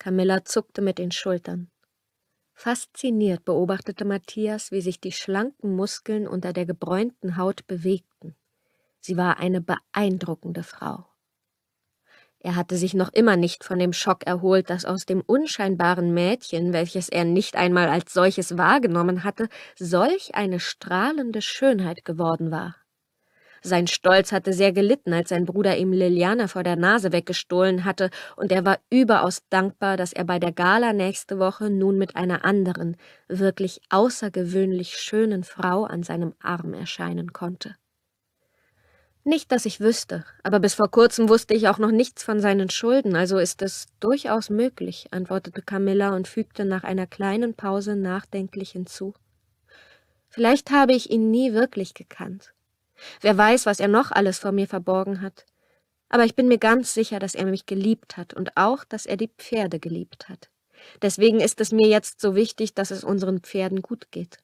Camilla zuckte mit den Schultern. Fasziniert beobachtete Matthias, wie sich die schlanken Muskeln unter der gebräunten Haut bewegten. Sie war eine beeindruckende Frau. Er hatte sich noch immer nicht von dem Schock erholt, dass aus dem unscheinbaren Mädchen, welches er nicht einmal als solches wahrgenommen hatte, solch eine strahlende Schönheit geworden war. Sein Stolz hatte sehr gelitten, als sein Bruder ihm Liliana vor der Nase weggestohlen hatte, und er war überaus dankbar, dass er bei der Gala nächste Woche nun mit einer anderen, wirklich außergewöhnlich schönen Frau an seinem Arm erscheinen konnte. Nicht, dass ich wüsste, aber bis vor kurzem wusste ich auch noch nichts von seinen Schulden, also ist es durchaus möglich, antwortete Camilla und fügte nach einer kleinen Pause nachdenklich hinzu. Vielleicht habe ich ihn nie wirklich gekannt. Wer weiß, was er noch alles vor mir verborgen hat. Aber ich bin mir ganz sicher, dass er mich geliebt hat und auch, dass er die Pferde geliebt hat. Deswegen ist es mir jetzt so wichtig, dass es unseren Pferden gut geht.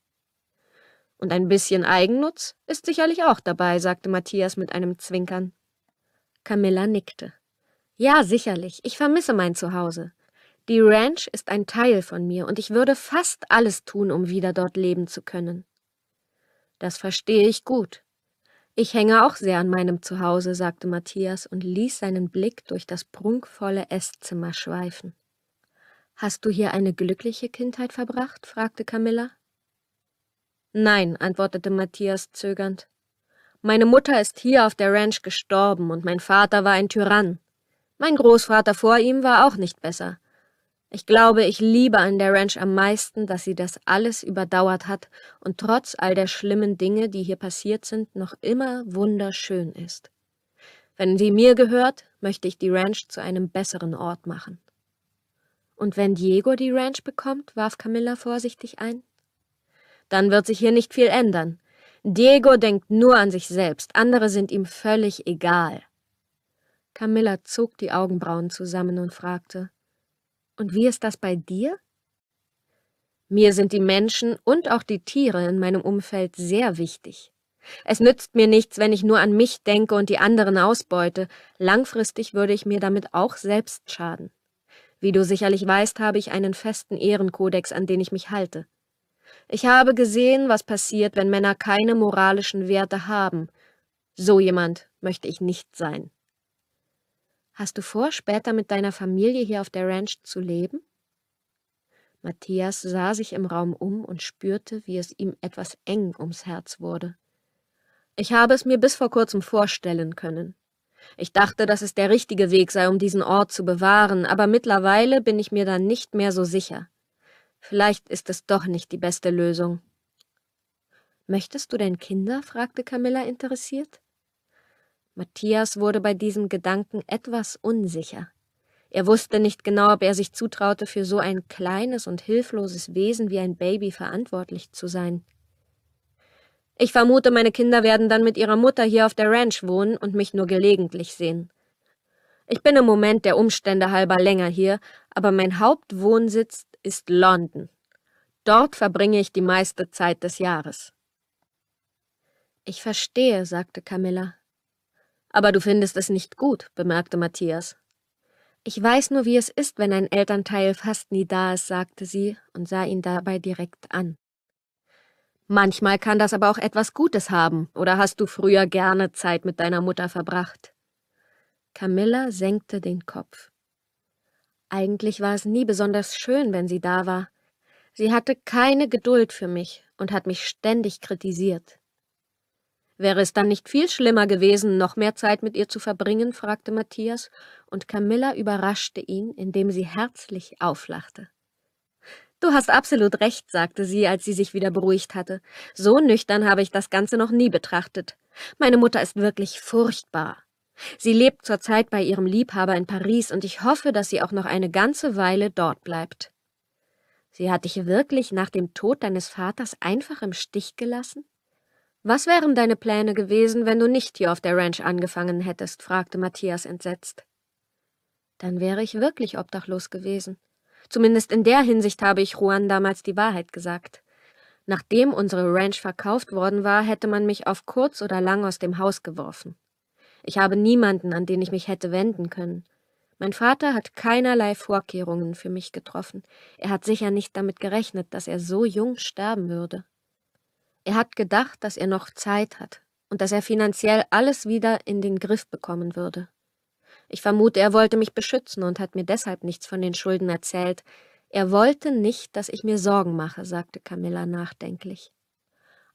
Und ein bisschen Eigennutz ist sicherlich auch dabei, sagte Matthias mit einem Zwinkern. Camilla nickte. Ja, sicherlich, ich vermisse mein Zuhause. Die Ranch ist ein Teil von mir und ich würde fast alles tun, um wieder dort leben zu können. Das verstehe ich gut. Ich hänge auch sehr an meinem Zuhause, sagte Matthias und ließ seinen Blick durch das prunkvolle Esszimmer schweifen. Hast du hier eine glückliche Kindheit verbracht? fragte Camilla. Nein, antwortete Matthias zögernd. Meine Mutter ist hier auf der Ranch gestorben und mein Vater war ein Tyrann. Mein Großvater vor ihm war auch nicht besser. Ich glaube, ich liebe an der Ranch am meisten, dass sie das alles überdauert hat und trotz all der schlimmen Dinge, die hier passiert sind, noch immer wunderschön ist. Wenn sie mir gehört, möchte ich die Ranch zu einem besseren Ort machen. Und wenn Diego die Ranch bekommt, warf Camilla vorsichtig ein, dann wird sich hier nicht viel ändern. Diego denkt nur an sich selbst, andere sind ihm völlig egal. Camilla zog die Augenbrauen zusammen und fragte, Und wie ist das bei dir? Mir sind die Menschen und auch die Tiere in meinem Umfeld sehr wichtig. Es nützt mir nichts, wenn ich nur an mich denke und die anderen ausbeute, langfristig würde ich mir damit auch selbst schaden. Wie du sicherlich weißt, habe ich einen festen Ehrenkodex, an den ich mich halte. Ich habe gesehen, was passiert, wenn Männer keine moralischen Werte haben. So jemand möchte ich nicht sein. Hast du vor, später mit deiner Familie hier auf der Ranch zu leben? Matthias sah sich im Raum um und spürte, wie es ihm etwas eng ums Herz wurde. Ich habe es mir bis vor kurzem vorstellen können. Ich dachte, dass es der richtige Weg sei, um diesen Ort zu bewahren, aber mittlerweile bin ich mir da nicht mehr so sicher. Vielleicht ist es doch nicht die beste Lösung. Möchtest du denn Kinder? fragte Camilla interessiert. Matthias wurde bei diesem Gedanken etwas unsicher. Er wusste nicht genau, ob er sich zutraute, für so ein kleines und hilfloses Wesen wie ein Baby verantwortlich zu sein. Ich vermute, meine Kinder werden dann mit ihrer Mutter hier auf der Ranch wohnen und mich nur gelegentlich sehen. Ich bin im Moment der Umstände halber länger hier, aber mein Hauptwohnsitz ist London. Dort verbringe ich die meiste Zeit des Jahres. Ich verstehe, sagte Camilla. Aber du findest es nicht gut, bemerkte Matthias. Ich weiß nur, wie es ist, wenn ein Elternteil fast nie da ist, sagte sie und sah ihn dabei direkt an. Manchmal kann das aber auch etwas Gutes haben, oder hast du früher gerne Zeit mit deiner Mutter verbracht? Camilla senkte den Kopf. Eigentlich war es nie besonders schön, wenn sie da war. Sie hatte keine Geduld für mich und hat mich ständig kritisiert. Wäre es dann nicht viel schlimmer gewesen, noch mehr Zeit mit ihr zu verbringen? fragte Matthias, und Camilla überraschte ihn, indem sie herzlich auflachte. Du hast absolut recht, sagte sie, als sie sich wieder beruhigt hatte. So nüchtern habe ich das Ganze noch nie betrachtet. Meine Mutter ist wirklich furchtbar. Sie lebt zurzeit bei ihrem Liebhaber in Paris und ich hoffe, dass sie auch noch eine ganze Weile dort bleibt. Sie hat dich wirklich nach dem Tod deines Vaters einfach im Stich gelassen? Was wären deine Pläne gewesen, wenn du nicht hier auf der Ranch angefangen hättest? fragte Matthias entsetzt. Dann wäre ich wirklich obdachlos gewesen. Zumindest in der Hinsicht habe ich Juan damals die Wahrheit gesagt. Nachdem unsere Ranch verkauft worden war, hätte man mich auf kurz oder lang aus dem Haus geworfen. Ich habe niemanden, an den ich mich hätte wenden können. Mein Vater hat keinerlei Vorkehrungen für mich getroffen. Er hat sicher nicht damit gerechnet, dass er so jung sterben würde. Er hat gedacht, dass er noch Zeit hat und dass er finanziell alles wieder in den Griff bekommen würde. Ich vermute, er wollte mich beschützen und hat mir deshalb nichts von den Schulden erzählt. Er wollte nicht, dass ich mir Sorgen mache, sagte Camilla nachdenklich.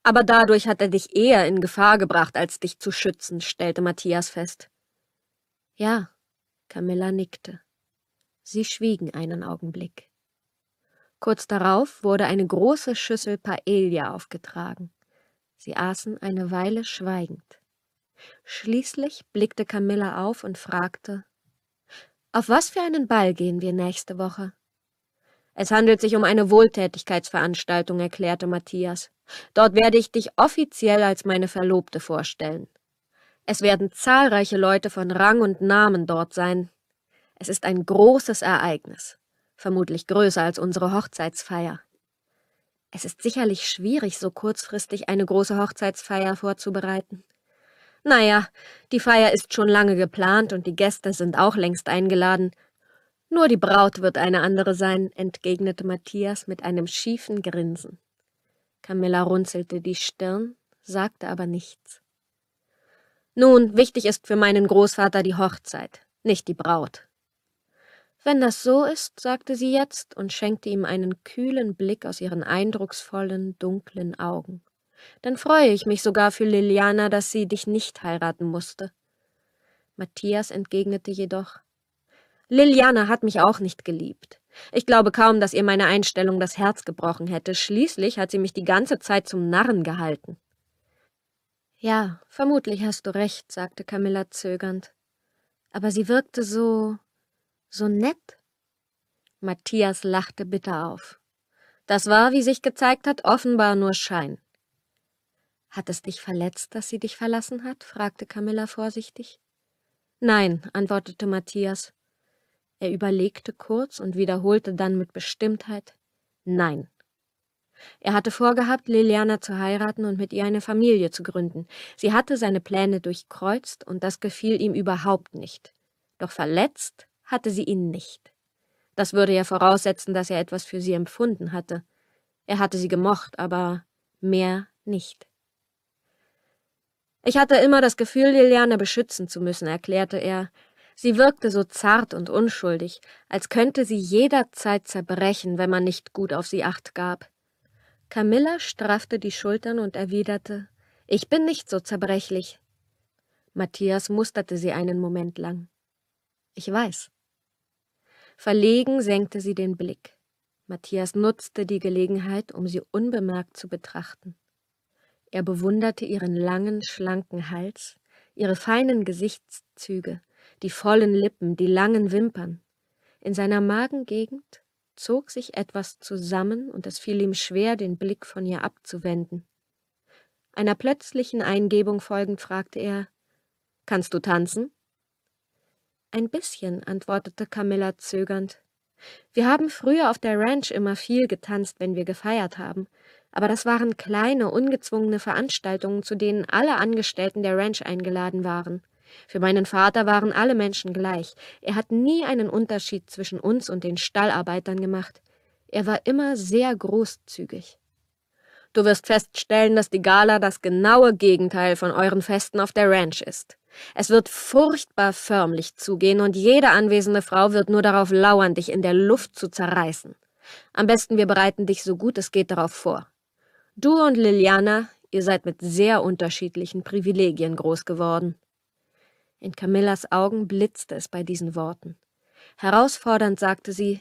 Aber dadurch hat er dich eher in Gefahr gebracht, als dich zu schützen, stellte Matthias fest. Ja, Camilla nickte. Sie schwiegen einen Augenblick. Kurz darauf wurde eine große Schüssel Paella aufgetragen. Sie aßen eine Weile schweigend. Schließlich blickte Camilla auf und fragte, Auf was für einen Ball gehen wir nächste Woche? Es handelt sich um eine Wohltätigkeitsveranstaltung, erklärte Matthias. Dort werde ich dich offiziell als meine Verlobte vorstellen. Es werden zahlreiche Leute von Rang und Namen dort sein. Es ist ein großes Ereignis, vermutlich größer als unsere Hochzeitsfeier. Es ist sicherlich schwierig, so kurzfristig eine große Hochzeitsfeier vorzubereiten. Naja, die Feier ist schon lange geplant und die Gäste sind auch längst eingeladen. Nur die Braut wird eine andere sein, entgegnete Matthias mit einem schiefen Grinsen. Camilla runzelte die Stirn, sagte aber nichts. Nun, wichtig ist für meinen Großvater die Hochzeit, nicht die Braut. Wenn das so ist, sagte sie jetzt und schenkte ihm einen kühlen Blick aus ihren eindrucksvollen, dunklen Augen. Dann freue ich mich sogar für Liliana, dass sie dich nicht heiraten musste. Matthias entgegnete jedoch Liliana hat mich auch nicht geliebt. Ich glaube kaum, dass ihr meine Einstellung das Herz gebrochen hätte. Schließlich hat sie mich die ganze Zeit zum Narren gehalten. Ja, vermutlich hast du recht, sagte Camilla zögernd. Aber sie wirkte so. so nett. Matthias lachte bitter auf. Das war, wie sich gezeigt hat, offenbar nur Schein. Hat es dich verletzt, dass sie dich verlassen hat? fragte Camilla vorsichtig. Nein, antwortete Matthias. Er überlegte kurz und wiederholte dann mit Bestimmtheit Nein. Er hatte vorgehabt, Liliana zu heiraten und mit ihr eine Familie zu gründen. Sie hatte seine Pläne durchkreuzt, und das gefiel ihm überhaupt nicht. Doch verletzt hatte sie ihn nicht. Das würde ja voraussetzen, dass er etwas für sie empfunden hatte. Er hatte sie gemocht, aber mehr nicht. Ich hatte immer das Gefühl, Liliana beschützen zu müssen, erklärte er, Sie wirkte so zart und unschuldig, als könnte sie jederzeit zerbrechen, wenn man nicht gut auf sie acht gab. Camilla straffte die Schultern und erwiderte Ich bin nicht so zerbrechlich. Matthias musterte sie einen Moment lang. Ich weiß. Verlegen senkte sie den Blick. Matthias nutzte die Gelegenheit, um sie unbemerkt zu betrachten. Er bewunderte ihren langen, schlanken Hals, ihre feinen Gesichtszüge, die vollen Lippen, die langen Wimpern. In seiner Magengegend zog sich etwas zusammen und es fiel ihm schwer, den Blick von ihr abzuwenden. Einer plötzlichen Eingebung folgend fragte er, Kannst du tanzen? Ein bisschen, antwortete Camilla zögernd. Wir haben früher auf der Ranch immer viel getanzt, wenn wir gefeiert haben, aber das waren kleine, ungezwungene Veranstaltungen, zu denen alle Angestellten der Ranch eingeladen waren. Für meinen Vater waren alle Menschen gleich. Er hat nie einen Unterschied zwischen uns und den Stallarbeitern gemacht. Er war immer sehr großzügig. Du wirst feststellen, dass die Gala das genaue Gegenteil von euren Festen auf der Ranch ist. Es wird furchtbar förmlich zugehen und jede anwesende Frau wird nur darauf lauern, dich in der Luft zu zerreißen. Am besten wir bereiten dich so gut es geht darauf vor. Du und Liliana, ihr seid mit sehr unterschiedlichen Privilegien groß geworden. In Camillas Augen blitzte es bei diesen Worten. Herausfordernd sagte sie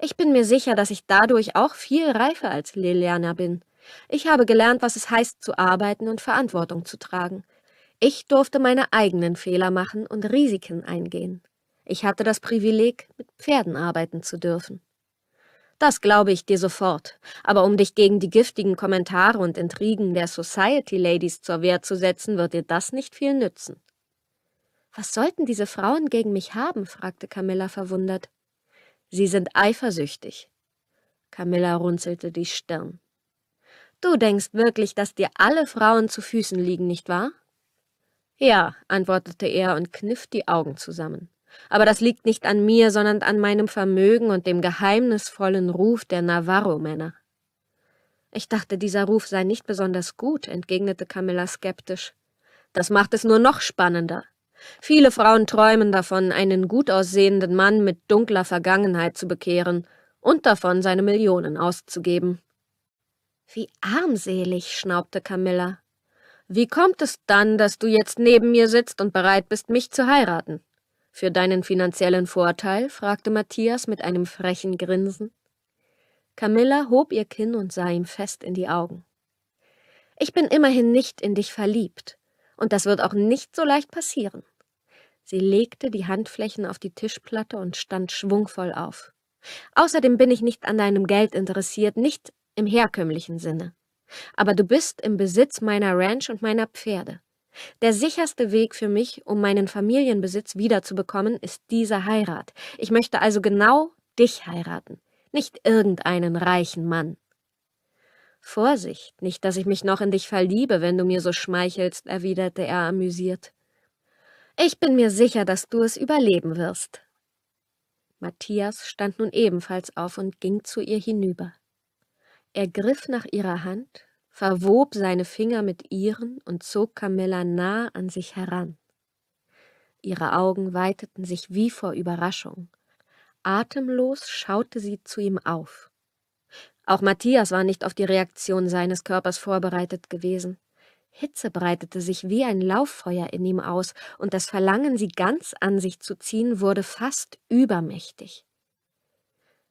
Ich bin mir sicher, dass ich dadurch auch viel reifer als Liliana bin. Ich habe gelernt, was es heißt, zu arbeiten und Verantwortung zu tragen. Ich durfte meine eigenen Fehler machen und Risiken eingehen. Ich hatte das Privileg, mit Pferden arbeiten zu dürfen. Das glaube ich dir sofort, aber um dich gegen die giftigen Kommentare und Intrigen der Society Ladies zur Wehr zu setzen, wird dir das nicht viel nützen. Was sollten diese Frauen gegen mich haben? fragte Camilla verwundert. Sie sind eifersüchtig. Camilla runzelte die Stirn. Du denkst wirklich, dass dir alle Frauen zu Füßen liegen, nicht wahr? Ja, antwortete er und kniff die Augen zusammen. Aber das liegt nicht an mir, sondern an meinem Vermögen und dem geheimnisvollen Ruf der Navarro-Männer. Ich dachte, dieser Ruf sei nicht besonders gut, entgegnete Camilla skeptisch. Das macht es nur noch spannender. Viele Frauen träumen davon, einen gut aussehenden Mann mit dunkler Vergangenheit zu bekehren und davon, seine Millionen auszugeben. Wie armselig, schnaubte Camilla. Wie kommt es dann, dass du jetzt neben mir sitzt und bereit bist, mich zu heiraten? Für deinen finanziellen Vorteil? fragte Matthias mit einem frechen Grinsen. Camilla hob ihr Kinn und sah ihm fest in die Augen. Ich bin immerhin nicht in dich verliebt, und das wird auch nicht so leicht passieren. Sie legte die Handflächen auf die Tischplatte und stand schwungvoll auf. Außerdem bin ich nicht an deinem Geld interessiert, nicht im herkömmlichen Sinne. Aber du bist im Besitz meiner Ranch und meiner Pferde. Der sicherste Weg für mich, um meinen Familienbesitz wiederzubekommen, ist diese Heirat. Ich möchte also genau dich heiraten, nicht irgendeinen reichen Mann. Vorsicht, nicht, dass ich mich noch in dich verliebe, wenn du mir so schmeichelst, erwiderte er amüsiert. Ich bin mir sicher, dass du es überleben wirst. Matthias stand nun ebenfalls auf und ging zu ihr hinüber. Er griff nach ihrer Hand, verwob seine Finger mit ihren und zog Camilla nah an sich heran. Ihre Augen weiteten sich wie vor Überraschung. Atemlos schaute sie zu ihm auf. Auch Matthias war nicht auf die Reaktion seines Körpers vorbereitet gewesen. Hitze breitete sich wie ein Lauffeuer in ihm aus, und das Verlangen, sie ganz an sich zu ziehen, wurde fast übermächtig.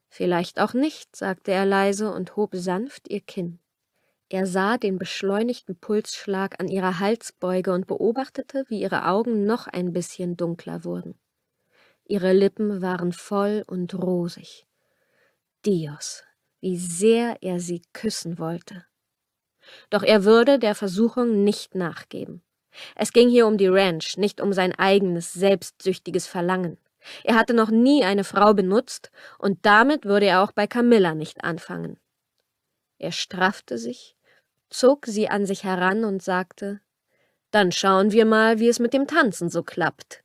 Vielleicht auch nicht, sagte er leise und hob sanft ihr Kinn. Er sah den beschleunigten Pulsschlag an ihrer Halsbeuge und beobachtete, wie ihre Augen noch ein bisschen dunkler wurden. Ihre Lippen waren voll und rosig. Dios, wie sehr er sie küssen wollte. Doch er würde der Versuchung nicht nachgeben. Es ging hier um die Ranch, nicht um sein eigenes, selbstsüchtiges Verlangen. Er hatte noch nie eine Frau benutzt, und damit würde er auch bei Camilla nicht anfangen. Er straffte sich, zog sie an sich heran und sagte Dann schauen wir mal, wie es mit dem Tanzen so klappt.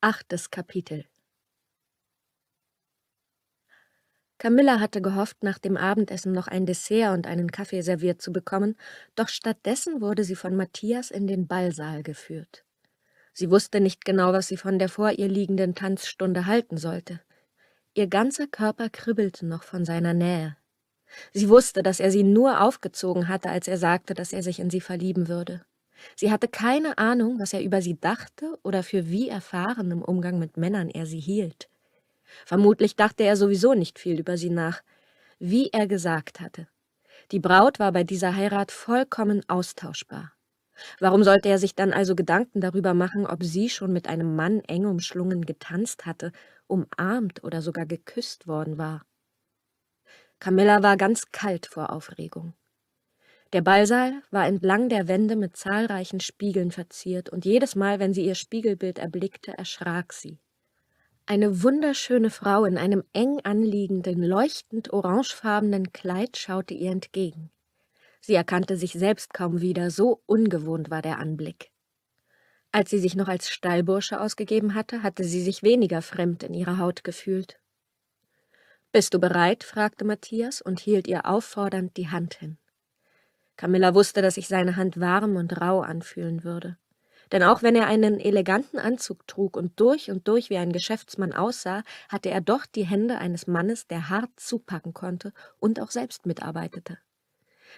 Achtes Kapitel Camilla hatte gehofft, nach dem Abendessen noch ein Dessert und einen Kaffee serviert zu bekommen, doch stattdessen wurde sie von Matthias in den Ballsaal geführt. Sie wusste nicht genau, was sie von der vor ihr liegenden Tanzstunde halten sollte. Ihr ganzer Körper kribbelte noch von seiner Nähe. Sie wusste, dass er sie nur aufgezogen hatte, als er sagte, dass er sich in sie verlieben würde. Sie hatte keine Ahnung, was er über sie dachte oder für wie erfahren im Umgang mit Männern er sie hielt. Vermutlich dachte er sowieso nicht viel über sie nach. Wie er gesagt hatte, die Braut war bei dieser Heirat vollkommen austauschbar. Warum sollte er sich dann also Gedanken darüber machen, ob sie schon mit einem Mann eng umschlungen getanzt hatte, umarmt oder sogar geküsst worden war? Camilla war ganz kalt vor Aufregung. Der Ballsaal war entlang der Wände mit zahlreichen Spiegeln verziert, und jedes Mal, wenn sie ihr Spiegelbild erblickte, erschrak sie. Eine wunderschöne Frau in einem eng anliegenden, leuchtend orangefarbenen Kleid schaute ihr entgegen. Sie erkannte sich selbst kaum wieder, so ungewohnt war der Anblick. Als sie sich noch als Stallbursche ausgegeben hatte, hatte sie sich weniger fremd in ihrer Haut gefühlt. Bist du bereit? fragte Matthias und hielt ihr auffordernd die Hand hin. Camilla wusste, dass sich seine Hand warm und rau anfühlen würde. Denn auch wenn er einen eleganten Anzug trug und durch und durch wie ein Geschäftsmann aussah, hatte er doch die Hände eines Mannes, der hart zupacken konnte und auch selbst mitarbeitete.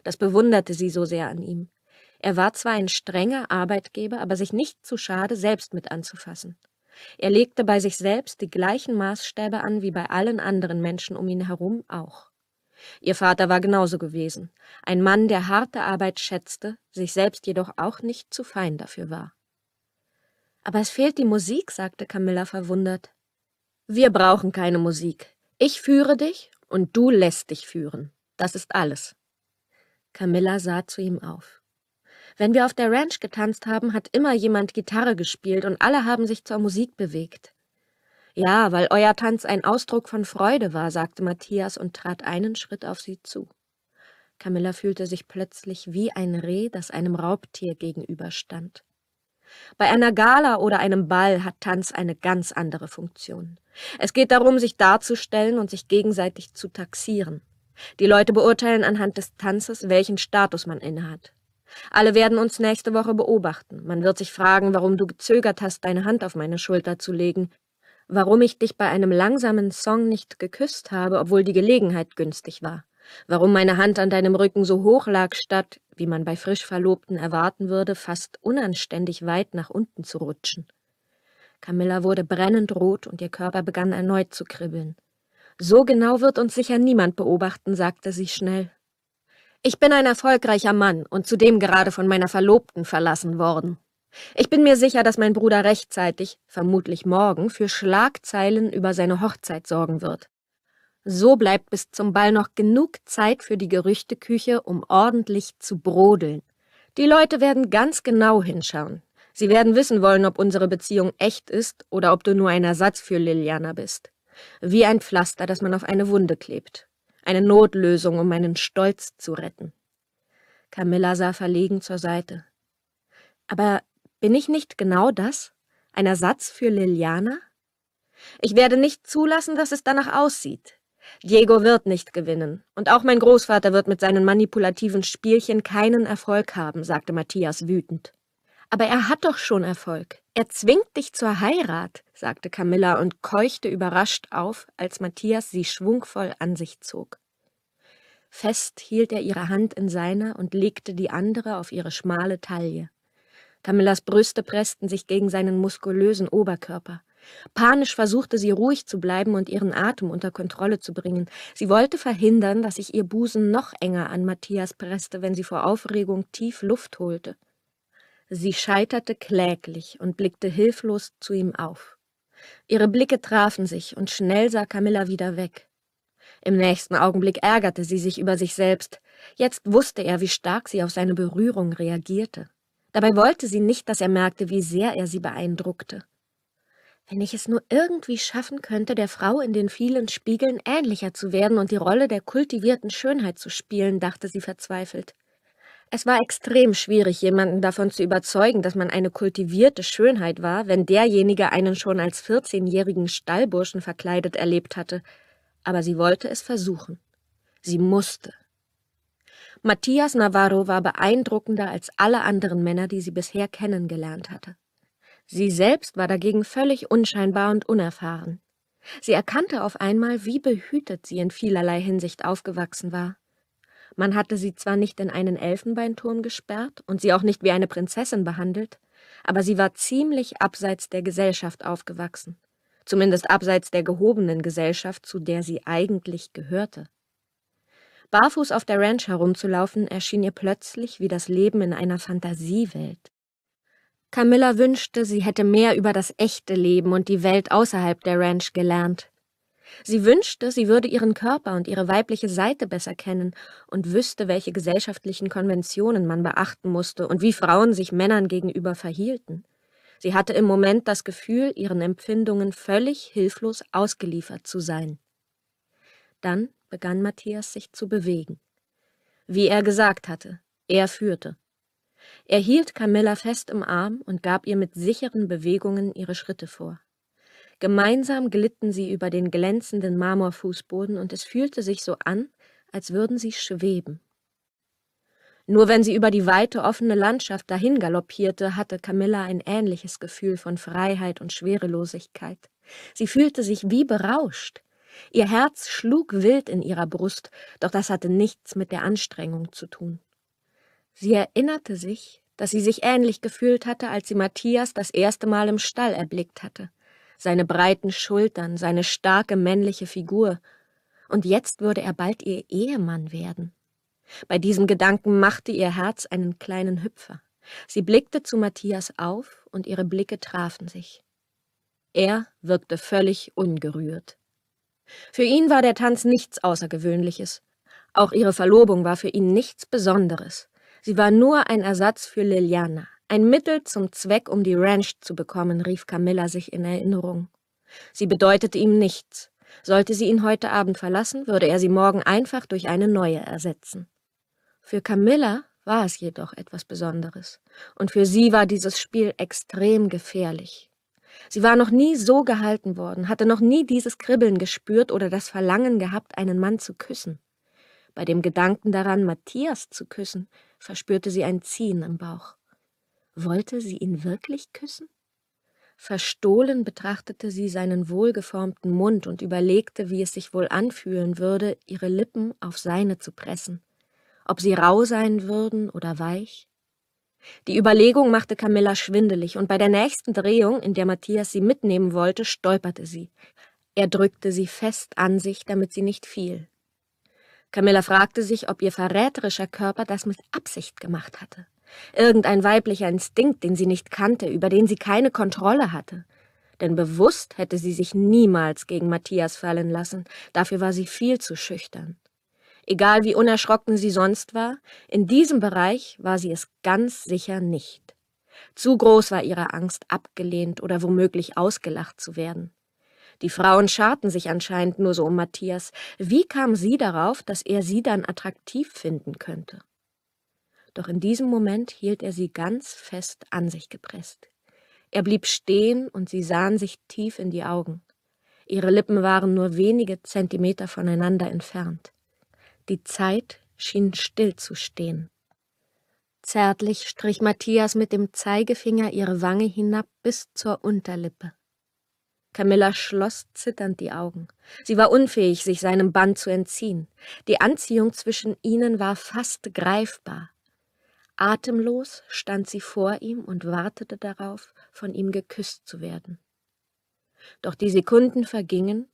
Das bewunderte sie so sehr an ihm. Er war zwar ein strenger Arbeitgeber, aber sich nicht zu schade, selbst mit anzufassen. Er legte bei sich selbst die gleichen Maßstäbe an wie bei allen anderen Menschen um ihn herum auch. Ihr Vater war genauso gewesen, ein Mann, der harte Arbeit schätzte, sich selbst jedoch auch nicht zu fein dafür war. Aber es fehlt die Musik, sagte Camilla verwundert. Wir brauchen keine Musik. Ich führe dich und du lässt dich führen. Das ist alles. Camilla sah zu ihm auf. Wenn wir auf der Ranch getanzt haben, hat immer jemand Gitarre gespielt und alle haben sich zur Musik bewegt. Ja, weil euer Tanz ein Ausdruck von Freude war, sagte Matthias und trat einen Schritt auf sie zu. Camilla fühlte sich plötzlich wie ein Reh, das einem Raubtier gegenüberstand. Bei einer Gala oder einem Ball hat Tanz eine ganz andere Funktion. Es geht darum, sich darzustellen und sich gegenseitig zu taxieren. Die Leute beurteilen anhand des Tanzes, welchen Status man innehat. Alle werden uns nächste Woche beobachten. Man wird sich fragen, warum du gezögert hast, deine Hand auf meine Schulter zu legen, warum ich dich bei einem langsamen Song nicht geküsst habe, obwohl die Gelegenheit günstig war, warum meine Hand an deinem Rücken so hoch lag, statt wie man bei Frischverlobten erwarten würde, fast unanständig weit nach unten zu rutschen. Camilla wurde brennend rot und ihr Körper begann erneut zu kribbeln. So genau wird uns sicher niemand beobachten, sagte sie schnell. Ich bin ein erfolgreicher Mann und zudem gerade von meiner Verlobten verlassen worden. Ich bin mir sicher, dass mein Bruder rechtzeitig, vermutlich morgen, für Schlagzeilen über seine Hochzeit sorgen wird. So bleibt bis zum Ball noch genug Zeit für die Gerüchteküche, um ordentlich zu brodeln. Die Leute werden ganz genau hinschauen. Sie werden wissen wollen, ob unsere Beziehung echt ist oder ob du nur ein Ersatz für Liliana bist. Wie ein Pflaster, das man auf eine Wunde klebt. Eine Notlösung, um meinen Stolz zu retten. Camilla sah verlegen zur Seite. Aber bin ich nicht genau das? Ein Ersatz für Liliana? Ich werde nicht zulassen, dass es danach aussieht. Diego wird nicht gewinnen. Und auch mein Großvater wird mit seinen manipulativen Spielchen keinen Erfolg haben, sagte Matthias wütend. Aber er hat doch schon Erfolg. Er zwingt dich zur Heirat, sagte Camilla und keuchte überrascht auf, als Matthias sie schwungvoll an sich zog. Fest hielt er ihre Hand in seiner und legte die andere auf ihre schmale Taille. Camillas Brüste pressten sich gegen seinen muskulösen Oberkörper. Panisch versuchte sie ruhig zu bleiben und ihren Atem unter Kontrolle zu bringen. Sie wollte verhindern, dass sich ihr Busen noch enger an Matthias presste, wenn sie vor Aufregung tief Luft holte. Sie scheiterte kläglich und blickte hilflos zu ihm auf. Ihre Blicke trafen sich, und schnell sah Camilla wieder weg. Im nächsten Augenblick ärgerte sie sich über sich selbst. Jetzt wusste er, wie stark sie auf seine Berührung reagierte. Dabei wollte sie nicht, dass er merkte, wie sehr er sie beeindruckte wenn ich es nur irgendwie schaffen könnte, der Frau in den vielen Spiegeln ähnlicher zu werden und die Rolle der kultivierten Schönheit zu spielen, dachte sie verzweifelt. Es war extrem schwierig, jemanden davon zu überzeugen, dass man eine kultivierte Schönheit war, wenn derjenige einen schon als 14-jährigen Stallburschen verkleidet erlebt hatte. Aber sie wollte es versuchen. Sie musste. Matthias Navarro war beeindruckender als alle anderen Männer, die sie bisher kennengelernt hatte. Sie selbst war dagegen völlig unscheinbar und unerfahren. Sie erkannte auf einmal, wie behütet sie in vielerlei Hinsicht aufgewachsen war. Man hatte sie zwar nicht in einen Elfenbeinturm gesperrt und sie auch nicht wie eine Prinzessin behandelt, aber sie war ziemlich abseits der Gesellschaft aufgewachsen, zumindest abseits der gehobenen Gesellschaft, zu der sie eigentlich gehörte. Barfuß auf der Ranch herumzulaufen erschien ihr plötzlich wie das Leben in einer Fantasiewelt. Camilla wünschte, sie hätte mehr über das echte Leben und die Welt außerhalb der Ranch gelernt. Sie wünschte, sie würde ihren Körper und ihre weibliche Seite besser kennen und wüsste, welche gesellschaftlichen Konventionen man beachten musste und wie Frauen sich Männern gegenüber verhielten. Sie hatte im Moment das Gefühl, ihren Empfindungen völlig hilflos ausgeliefert zu sein. Dann begann Matthias sich zu bewegen. Wie er gesagt hatte, er führte. Er hielt Camilla fest im Arm und gab ihr mit sicheren Bewegungen ihre Schritte vor. Gemeinsam glitten sie über den glänzenden Marmorfußboden und es fühlte sich so an, als würden sie schweben. Nur wenn sie über die weite offene Landschaft dahin galoppierte, hatte Camilla ein ähnliches Gefühl von Freiheit und Schwerelosigkeit. Sie fühlte sich wie berauscht. Ihr Herz schlug wild in ihrer Brust, doch das hatte nichts mit der Anstrengung zu tun. Sie erinnerte sich, dass sie sich ähnlich gefühlt hatte, als sie Matthias das erste Mal im Stall erblickt hatte. Seine breiten Schultern, seine starke männliche Figur. Und jetzt würde er bald ihr Ehemann werden. Bei diesem Gedanken machte ihr Herz einen kleinen Hüpfer. Sie blickte zu Matthias auf und ihre Blicke trafen sich. Er wirkte völlig ungerührt. Für ihn war der Tanz nichts Außergewöhnliches. Auch ihre Verlobung war für ihn nichts Besonderes. Sie war nur ein Ersatz für Liliana, ein Mittel zum Zweck, um die Ranch zu bekommen, rief Camilla sich in Erinnerung. Sie bedeutete ihm nichts. Sollte sie ihn heute Abend verlassen, würde er sie morgen einfach durch eine neue ersetzen. Für Camilla war es jedoch etwas Besonderes, und für sie war dieses Spiel extrem gefährlich. Sie war noch nie so gehalten worden, hatte noch nie dieses Kribbeln gespürt oder das Verlangen gehabt, einen Mann zu küssen. Bei dem Gedanken daran, Matthias zu küssen, verspürte sie ein Ziehen im Bauch. Wollte sie ihn wirklich küssen? Verstohlen betrachtete sie seinen wohlgeformten Mund und überlegte, wie es sich wohl anfühlen würde, ihre Lippen auf seine zu pressen, ob sie rau sein würden oder weich. Die Überlegung machte Camilla schwindelig, und bei der nächsten Drehung, in der Matthias sie mitnehmen wollte, stolperte sie. Er drückte sie fest an sich, damit sie nicht fiel. Camilla fragte sich, ob ihr verräterischer Körper das mit Absicht gemacht hatte. Irgendein weiblicher Instinkt, den sie nicht kannte, über den sie keine Kontrolle hatte. Denn bewusst hätte sie sich niemals gegen Matthias fallen lassen, dafür war sie viel zu schüchtern. Egal wie unerschrocken sie sonst war, in diesem Bereich war sie es ganz sicher nicht. Zu groß war ihre Angst, abgelehnt oder womöglich ausgelacht zu werden. Die Frauen scharten sich anscheinend nur so um Matthias. Wie kam sie darauf, dass er sie dann attraktiv finden könnte? Doch in diesem Moment hielt er sie ganz fest an sich gepresst. Er blieb stehen und sie sahen sich tief in die Augen. Ihre Lippen waren nur wenige Zentimeter voneinander entfernt. Die Zeit schien still zu stehen. Zärtlich strich Matthias mit dem Zeigefinger ihre Wange hinab bis zur Unterlippe. Camilla schloss zitternd die Augen. Sie war unfähig, sich seinem Bann zu entziehen. Die Anziehung zwischen ihnen war fast greifbar. Atemlos stand sie vor ihm und wartete darauf, von ihm geküsst zu werden. Doch die Sekunden vergingen,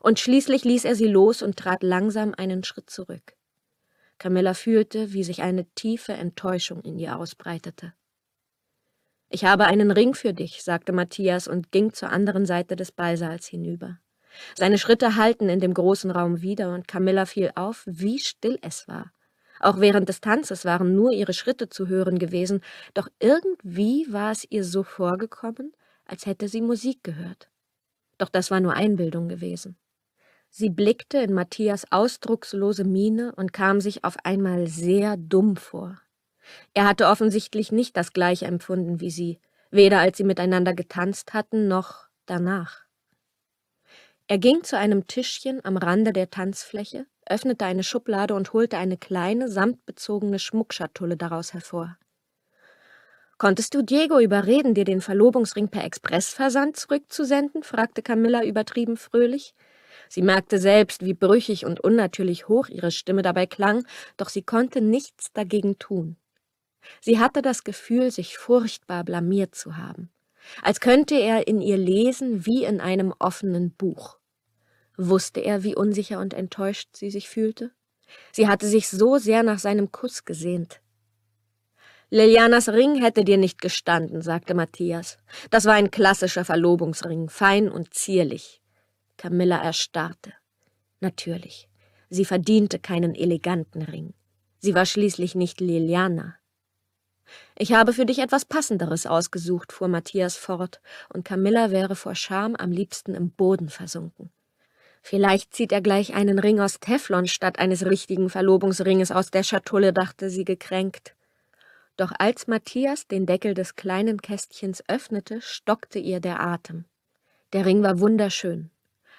und schließlich ließ er sie los und trat langsam einen Schritt zurück. Camilla fühlte, wie sich eine tiefe Enttäuschung in ihr ausbreitete. Ich habe einen Ring für dich, sagte Matthias und ging zur anderen Seite des Ballsaals hinüber. Seine Schritte hallten in dem großen Raum wieder, und Camilla fiel auf, wie still es war. Auch während des Tanzes waren nur ihre Schritte zu hören gewesen, doch irgendwie war es ihr so vorgekommen, als hätte sie Musik gehört. Doch das war nur Einbildung gewesen. Sie blickte in Matthias ausdruckslose Miene und kam sich auf einmal sehr dumm vor. Er hatte offensichtlich nicht das gleiche empfunden wie sie, weder als sie miteinander getanzt hatten noch danach. Er ging zu einem Tischchen am Rande der Tanzfläche, öffnete eine Schublade und holte eine kleine, samtbezogene Schmuckschatulle daraus hervor. Konntest du Diego überreden, dir den Verlobungsring per Expressversand zurückzusenden? fragte Camilla übertrieben fröhlich. Sie merkte selbst, wie brüchig und unnatürlich hoch ihre Stimme dabei klang, doch sie konnte nichts dagegen tun. Sie hatte das Gefühl, sich furchtbar blamiert zu haben, als könnte er in ihr lesen wie in einem offenen Buch. Wusste er, wie unsicher und enttäuscht sie sich fühlte? Sie hatte sich so sehr nach seinem Kuss gesehnt. Lilianas Ring hätte dir nicht gestanden, sagte Matthias. Das war ein klassischer Verlobungsring, fein und zierlich. Camilla erstarrte. Natürlich, sie verdiente keinen eleganten Ring. Sie war schließlich nicht Liliana. Ich habe für dich etwas Passenderes ausgesucht, fuhr Matthias fort, und Camilla wäre vor Scham am liebsten im Boden versunken. Vielleicht zieht er gleich einen Ring aus Teflon statt eines richtigen Verlobungsringes aus der Schatulle, dachte sie gekränkt. Doch als Matthias den Deckel des kleinen Kästchens öffnete, stockte ihr der Atem. Der Ring war wunderschön,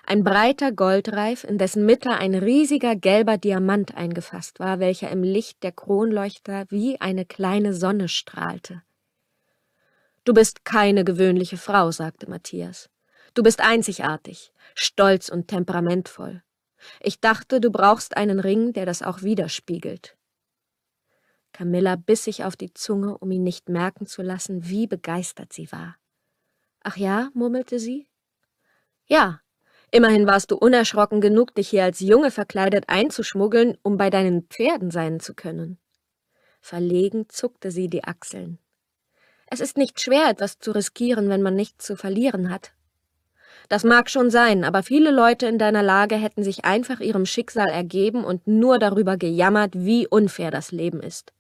ein breiter Goldreif, in dessen Mitte ein riesiger gelber Diamant eingefasst war, welcher im Licht der Kronleuchter wie eine kleine Sonne strahlte. Du bist keine gewöhnliche Frau, sagte Matthias. Du bist einzigartig, stolz und temperamentvoll. Ich dachte, du brauchst einen Ring, der das auch widerspiegelt. Camilla biss sich auf die Zunge, um ihn nicht merken zu lassen, wie begeistert sie war. Ach ja, murmelte sie. Ja, Immerhin warst du unerschrocken genug, dich hier als Junge verkleidet einzuschmuggeln, um bei deinen Pferden sein zu können. Verlegen zuckte sie die Achseln. Es ist nicht schwer, etwas zu riskieren, wenn man nichts zu verlieren hat. Das mag schon sein, aber viele Leute in deiner Lage hätten sich einfach ihrem Schicksal ergeben und nur darüber gejammert, wie unfair das Leben ist.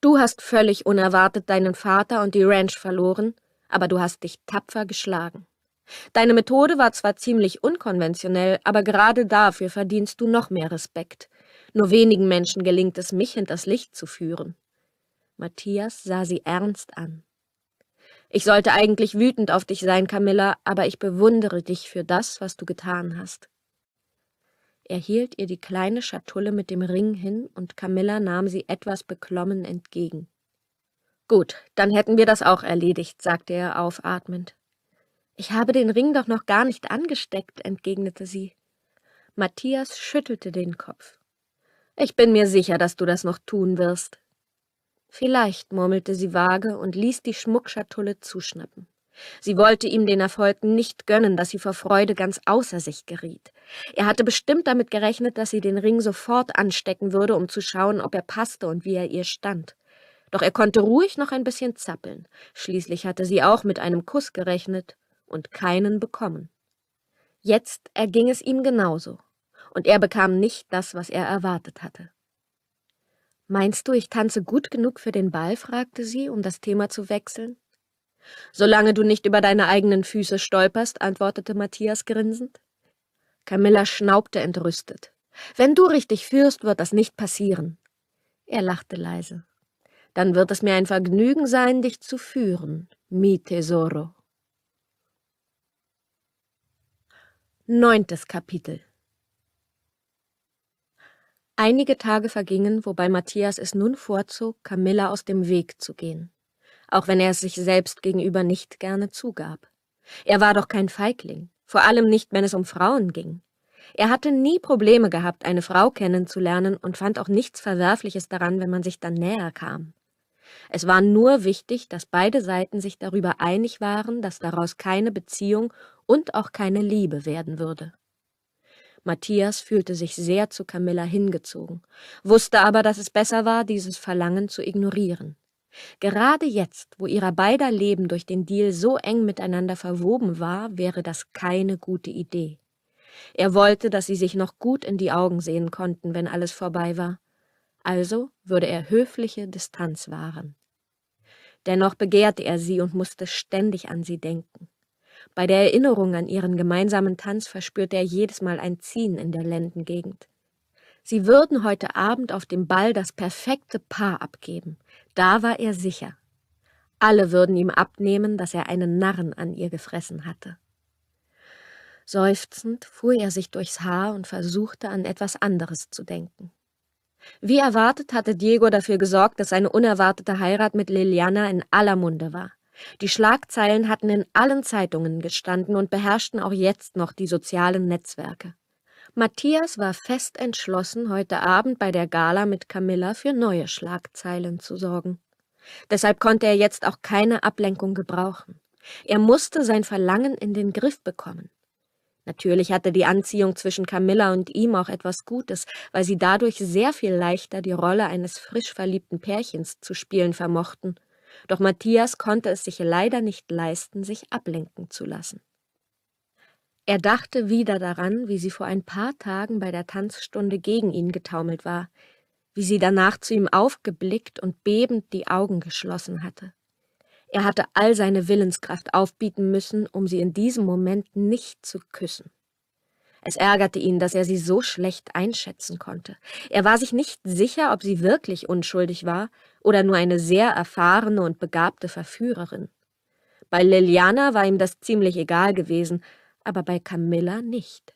Du hast völlig unerwartet deinen Vater und die Ranch verloren, aber du hast dich tapfer geschlagen. Deine Methode war zwar ziemlich unkonventionell, aber gerade dafür verdienst du noch mehr Respekt. Nur wenigen Menschen gelingt es, mich hinters Licht zu führen. Matthias sah sie ernst an. Ich sollte eigentlich wütend auf dich sein, Camilla, aber ich bewundere dich für das, was du getan hast. Er hielt ihr die kleine Schatulle mit dem Ring hin, und Camilla nahm sie etwas beklommen entgegen. Gut, dann hätten wir das auch erledigt, sagte er aufatmend. Ich habe den Ring doch noch gar nicht angesteckt, entgegnete sie. Matthias schüttelte den Kopf. Ich bin mir sicher, dass du das noch tun wirst. Vielleicht, murmelte sie vage und ließ die Schmuckschatulle zuschnappen. Sie wollte ihm den Erfolg nicht gönnen, dass sie vor Freude ganz außer sich geriet. Er hatte bestimmt damit gerechnet, dass sie den Ring sofort anstecken würde, um zu schauen, ob er passte und wie er ihr stand. Doch er konnte ruhig noch ein bisschen zappeln. Schließlich hatte sie auch mit einem Kuss gerechnet und keinen bekommen. Jetzt erging es ihm genauso, und er bekam nicht das, was er erwartet hatte. Meinst du, ich tanze gut genug für den Ball? fragte sie, um das Thema zu wechseln. Solange du nicht über deine eigenen Füße stolperst, antwortete Matthias grinsend. Camilla schnaubte entrüstet. Wenn du richtig führst, wird das nicht passieren. Er lachte leise. Dann wird es mir ein Vergnügen sein, dich zu führen, mi tesoro, Neuntes Kapitel Einige Tage vergingen, wobei Matthias es nun vorzog, Camilla aus dem Weg zu gehen, auch wenn er es sich selbst gegenüber nicht gerne zugab. Er war doch kein Feigling, vor allem nicht, wenn es um Frauen ging. Er hatte nie Probleme gehabt, eine Frau kennenzulernen und fand auch nichts Verwerfliches daran, wenn man sich dann näher kam. Es war nur wichtig, dass beide Seiten sich darüber einig waren, dass daraus keine Beziehung und auch keine Liebe werden würde. Matthias fühlte sich sehr zu Camilla hingezogen, wusste aber, dass es besser war, dieses Verlangen zu ignorieren. Gerade jetzt, wo ihrer beider Leben durch den Deal so eng miteinander verwoben war, wäre das keine gute Idee. Er wollte, dass sie sich noch gut in die Augen sehen konnten, wenn alles vorbei war. Also würde er höfliche Distanz wahren. Dennoch begehrte er sie und musste ständig an sie denken. Bei der Erinnerung an ihren gemeinsamen Tanz verspürte er jedes Mal ein Ziehen in der Lendengegend. Sie würden heute Abend auf dem Ball das perfekte Paar abgeben. Da war er sicher. Alle würden ihm abnehmen, dass er einen Narren an ihr gefressen hatte. Seufzend fuhr er sich durchs Haar und versuchte an etwas anderes zu denken. Wie erwartet hatte Diego dafür gesorgt, dass seine unerwartete Heirat mit Liliana in aller Munde war. Die Schlagzeilen hatten in allen Zeitungen gestanden und beherrschten auch jetzt noch die sozialen Netzwerke. Matthias war fest entschlossen, heute Abend bei der Gala mit Camilla für neue Schlagzeilen zu sorgen. Deshalb konnte er jetzt auch keine Ablenkung gebrauchen. Er musste sein Verlangen in den Griff bekommen. Natürlich hatte die Anziehung zwischen Camilla und ihm auch etwas Gutes, weil sie dadurch sehr viel leichter die Rolle eines frisch verliebten Pärchens zu spielen vermochten. Doch Matthias konnte es sich leider nicht leisten, sich ablenken zu lassen. Er dachte wieder daran, wie sie vor ein paar Tagen bei der Tanzstunde gegen ihn getaumelt war, wie sie danach zu ihm aufgeblickt und bebend die Augen geschlossen hatte. Er hatte all seine Willenskraft aufbieten müssen, um sie in diesem Moment nicht zu küssen. Es ärgerte ihn, dass er sie so schlecht einschätzen konnte. Er war sich nicht sicher, ob sie wirklich unschuldig war oder nur eine sehr erfahrene und begabte Verführerin. Bei Liliana war ihm das ziemlich egal gewesen, aber bei Camilla nicht.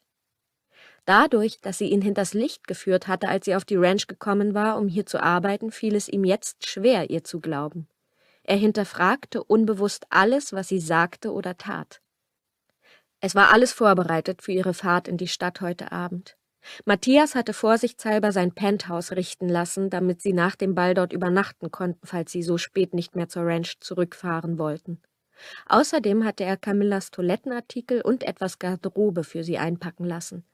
Dadurch, dass sie ihn hinters Licht geführt hatte, als sie auf die Ranch gekommen war, um hier zu arbeiten, fiel es ihm jetzt schwer, ihr zu glauben. Er hinterfragte unbewusst alles, was sie sagte oder tat. Es war alles vorbereitet für ihre Fahrt in die Stadt heute Abend. Matthias hatte vorsichtshalber sein Penthouse richten lassen, damit sie nach dem Ball dort übernachten konnten, falls sie so spät nicht mehr zur Ranch zurückfahren wollten. Außerdem hatte er Camillas Toilettenartikel und etwas Garderobe für sie einpacken lassen.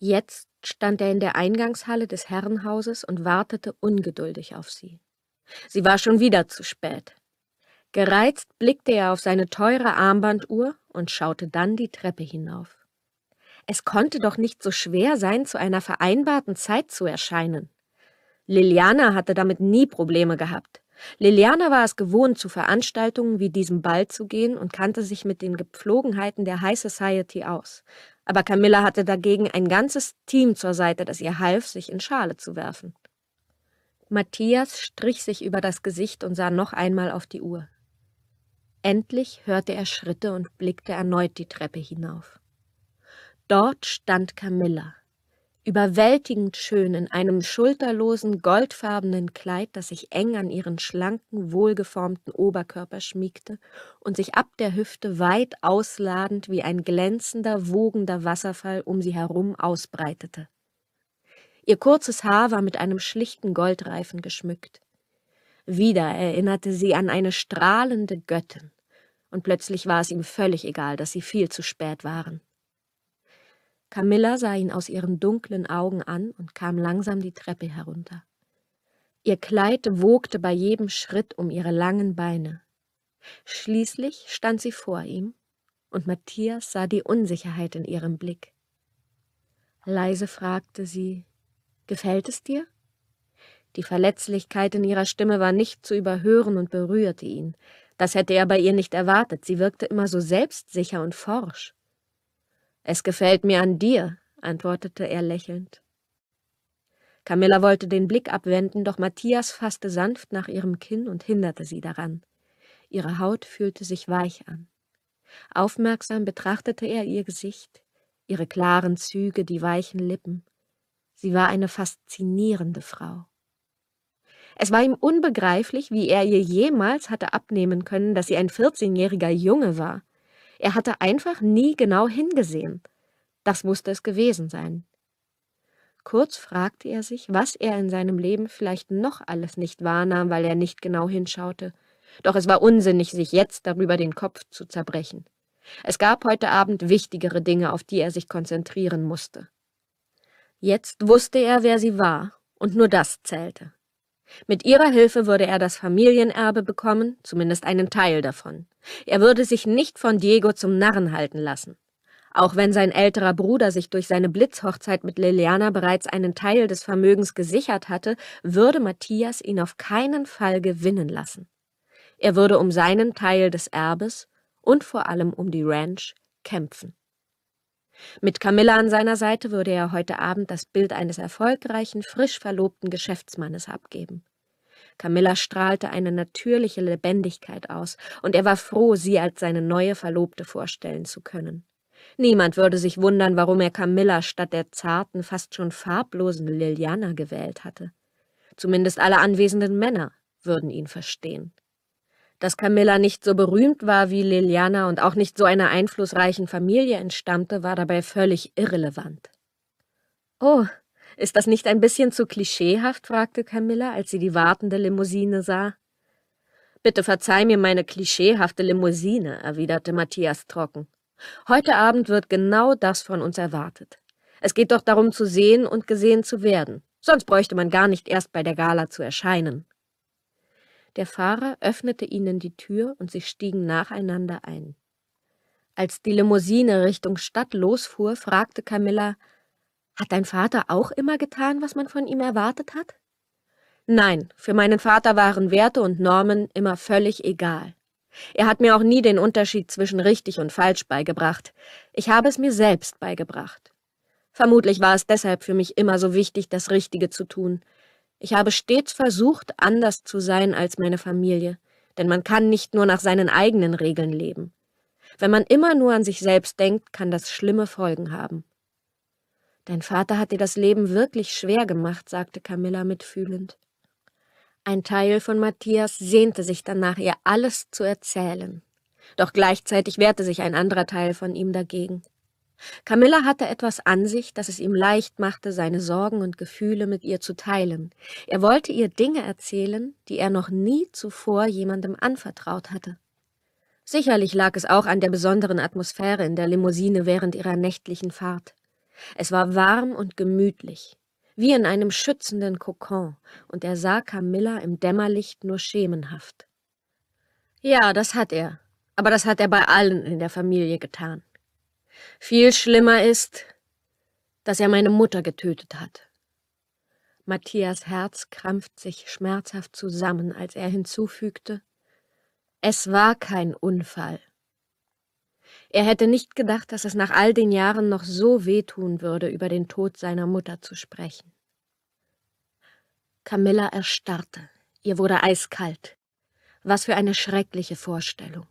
Jetzt stand er in der Eingangshalle des Herrenhauses und wartete ungeduldig auf sie. Sie war schon wieder zu spät. Gereizt blickte er auf seine teure Armbanduhr und schaute dann die Treppe hinauf. Es konnte doch nicht so schwer sein, zu einer vereinbarten Zeit zu erscheinen. Liliana hatte damit nie Probleme gehabt. Liliana war es gewohnt, zu Veranstaltungen wie diesem Ball zu gehen und kannte sich mit den Gepflogenheiten der High Society aus. Aber Camilla hatte dagegen ein ganzes Team zur Seite, das ihr half, sich in Schale zu werfen. Matthias strich sich über das Gesicht und sah noch einmal auf die Uhr. Endlich hörte er Schritte und blickte erneut die Treppe hinauf. Dort stand Camilla, überwältigend schön in einem schulterlosen, goldfarbenen Kleid, das sich eng an ihren schlanken, wohlgeformten Oberkörper schmiegte und sich ab der Hüfte weit ausladend wie ein glänzender, wogender Wasserfall um sie herum ausbreitete. Ihr kurzes Haar war mit einem schlichten Goldreifen geschmückt. Wieder erinnerte sie an eine strahlende Göttin, und plötzlich war es ihm völlig egal, dass sie viel zu spät waren. Camilla sah ihn aus ihren dunklen Augen an und kam langsam die Treppe herunter. Ihr Kleid wogte bei jedem Schritt um ihre langen Beine. Schließlich stand sie vor ihm, und Matthias sah die Unsicherheit in ihrem Blick. Leise fragte sie Gefällt es dir? Die Verletzlichkeit in ihrer Stimme war nicht zu überhören und berührte ihn. Das hätte er bei ihr nicht erwartet, sie wirkte immer so selbstsicher und forsch. Es gefällt mir an dir, antwortete er lächelnd. Camilla wollte den Blick abwenden, doch Matthias fasste sanft nach ihrem Kinn und hinderte sie daran. Ihre Haut fühlte sich weich an. Aufmerksam betrachtete er ihr Gesicht, ihre klaren Züge, die weichen Lippen. Sie war eine faszinierende Frau. Es war ihm unbegreiflich, wie er ihr jemals hatte abnehmen können, dass sie ein 14-jähriger Junge war. Er hatte einfach nie genau hingesehen. Das musste es gewesen sein. Kurz fragte er sich, was er in seinem Leben vielleicht noch alles nicht wahrnahm, weil er nicht genau hinschaute. Doch es war unsinnig, sich jetzt darüber den Kopf zu zerbrechen. Es gab heute Abend wichtigere Dinge, auf die er sich konzentrieren musste. Jetzt wusste er, wer sie war, und nur das zählte. Mit ihrer Hilfe würde er das Familienerbe bekommen, zumindest einen Teil davon. Er würde sich nicht von Diego zum Narren halten lassen. Auch wenn sein älterer Bruder sich durch seine Blitzhochzeit mit Liliana bereits einen Teil des Vermögens gesichert hatte, würde Matthias ihn auf keinen Fall gewinnen lassen. Er würde um seinen Teil des Erbes und vor allem um die Ranch kämpfen. Mit Camilla an seiner Seite würde er heute Abend das Bild eines erfolgreichen, frisch verlobten Geschäftsmannes abgeben. Camilla strahlte eine natürliche Lebendigkeit aus, und er war froh, sie als seine neue Verlobte vorstellen zu können. Niemand würde sich wundern, warum er Camilla statt der zarten, fast schon farblosen Liliana gewählt hatte. Zumindest alle anwesenden Männer würden ihn verstehen. Dass Camilla nicht so berühmt war wie Liliana und auch nicht so einer einflussreichen Familie entstammte, war dabei völlig irrelevant. Oh, ist das nicht ein bisschen zu klischeehaft? fragte Camilla, als sie die wartende Limousine sah. Bitte verzeih mir meine klischeehafte Limousine, erwiderte Matthias trocken. Heute Abend wird genau das von uns erwartet. Es geht doch darum zu sehen und gesehen zu werden. Sonst bräuchte man gar nicht erst bei der Gala zu erscheinen. Der Fahrer öffnete ihnen die Tür und sie stiegen nacheinander ein. Als die Limousine Richtung Stadt losfuhr, fragte Camilla, hat dein Vater auch immer getan, was man von ihm erwartet hat? Nein, für meinen Vater waren Werte und Normen immer völlig egal. Er hat mir auch nie den Unterschied zwischen richtig und falsch beigebracht. Ich habe es mir selbst beigebracht. Vermutlich war es deshalb für mich immer so wichtig, das Richtige zu tun. Ich habe stets versucht, anders zu sein als meine Familie, denn man kann nicht nur nach seinen eigenen Regeln leben. Wenn man immer nur an sich selbst denkt, kann das schlimme Folgen haben. Dein Vater hat dir das Leben wirklich schwer gemacht, sagte Camilla mitfühlend. Ein Teil von Matthias sehnte sich danach, ihr alles zu erzählen. Doch gleichzeitig wehrte sich ein anderer Teil von ihm dagegen. Camilla hatte etwas an sich, das es ihm leicht machte, seine Sorgen und Gefühle mit ihr zu teilen. Er wollte ihr Dinge erzählen, die er noch nie zuvor jemandem anvertraut hatte. Sicherlich lag es auch an der besonderen Atmosphäre in der Limousine während ihrer nächtlichen Fahrt. Es war warm und gemütlich, wie in einem schützenden Kokon, und er sah Camilla im Dämmerlicht nur schemenhaft. Ja, das hat er, aber das hat er bei allen in der Familie getan. Viel schlimmer ist, dass er meine Mutter getötet hat. Matthias Herz krampft sich schmerzhaft zusammen, als er hinzufügte, es war kein Unfall. Er hätte nicht gedacht, dass es nach all den Jahren noch so wehtun würde, über den Tod seiner Mutter zu sprechen. Camilla erstarrte, ihr wurde eiskalt. Was für eine schreckliche Vorstellung.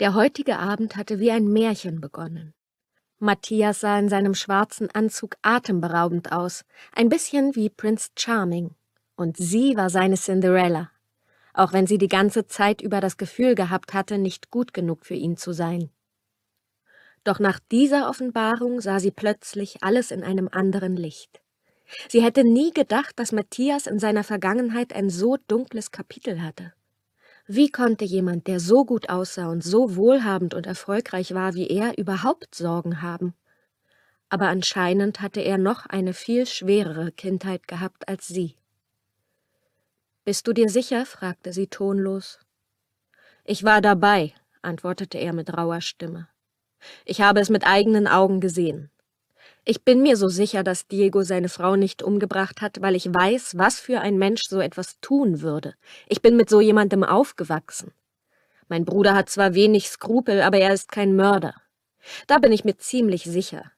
Der heutige Abend hatte wie ein Märchen begonnen. Matthias sah in seinem schwarzen Anzug atemberaubend aus, ein bisschen wie Prince Charming. Und sie war seine Cinderella, auch wenn sie die ganze Zeit über das Gefühl gehabt hatte, nicht gut genug für ihn zu sein. Doch nach dieser Offenbarung sah sie plötzlich alles in einem anderen Licht. Sie hätte nie gedacht, dass Matthias in seiner Vergangenheit ein so dunkles Kapitel hatte. Wie konnte jemand, der so gut aussah und so wohlhabend und erfolgreich war wie er, überhaupt Sorgen haben? Aber anscheinend hatte er noch eine viel schwerere Kindheit gehabt als sie. Bist du dir sicher? fragte sie tonlos. Ich war dabei, antwortete er mit rauer Stimme. Ich habe es mit eigenen Augen gesehen. Ich bin mir so sicher, dass Diego seine Frau nicht umgebracht hat, weil ich weiß, was für ein Mensch so etwas tun würde. Ich bin mit so jemandem aufgewachsen. Mein Bruder hat zwar wenig Skrupel, aber er ist kein Mörder. Da bin ich mir ziemlich sicher.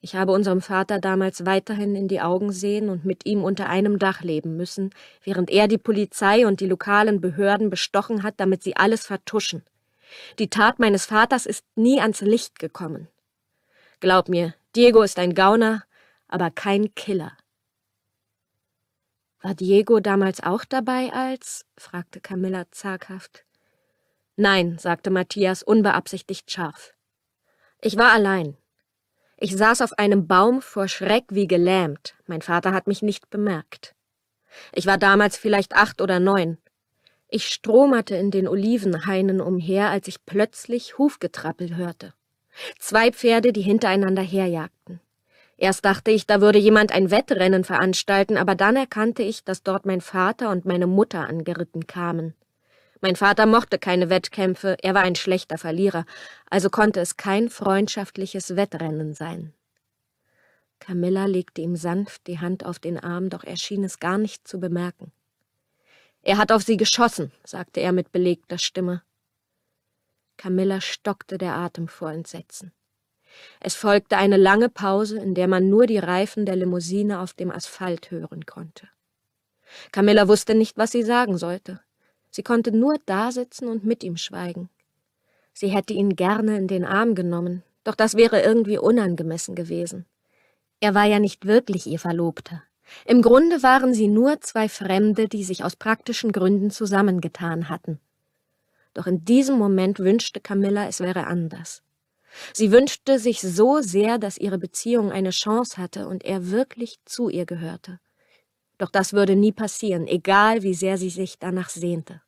Ich habe unserem Vater damals weiterhin in die Augen sehen und mit ihm unter einem Dach leben müssen, während er die Polizei und die lokalen Behörden bestochen hat, damit sie alles vertuschen. Die Tat meines Vaters ist nie ans Licht gekommen. Glaub mir, Diego ist ein Gauner, aber kein Killer. War Diego damals auch dabei als? fragte Camilla zaghaft. Nein, sagte Matthias unbeabsichtigt scharf. Ich war allein. Ich saß auf einem Baum vor Schreck wie gelähmt. Mein Vater hat mich nicht bemerkt. Ich war damals vielleicht acht oder neun. Ich stromerte in den Olivenhainen umher, als ich plötzlich Hufgetrappel hörte. Zwei Pferde, die hintereinander herjagten. Erst dachte ich, da würde jemand ein Wettrennen veranstalten, aber dann erkannte ich, dass dort mein Vater und meine Mutter angeritten kamen. Mein Vater mochte keine Wettkämpfe, er war ein schlechter Verlierer, also konnte es kein freundschaftliches Wettrennen sein. Camilla legte ihm sanft die Hand auf den Arm, doch er schien es gar nicht zu bemerken. Er hat auf sie geschossen, sagte er mit belegter Stimme. Camilla stockte der Atem vor Entsetzen. Es folgte eine lange Pause, in der man nur die Reifen der Limousine auf dem Asphalt hören konnte. Camilla wusste nicht, was sie sagen sollte. Sie konnte nur dasitzen und mit ihm schweigen. Sie hätte ihn gerne in den Arm genommen, doch das wäre irgendwie unangemessen gewesen. Er war ja nicht wirklich ihr Verlobter. Im Grunde waren sie nur zwei Fremde, die sich aus praktischen Gründen zusammengetan hatten. Doch in diesem Moment wünschte Camilla, es wäre anders. Sie wünschte sich so sehr, dass ihre Beziehung eine Chance hatte und er wirklich zu ihr gehörte. Doch das würde nie passieren, egal wie sehr sie sich danach sehnte.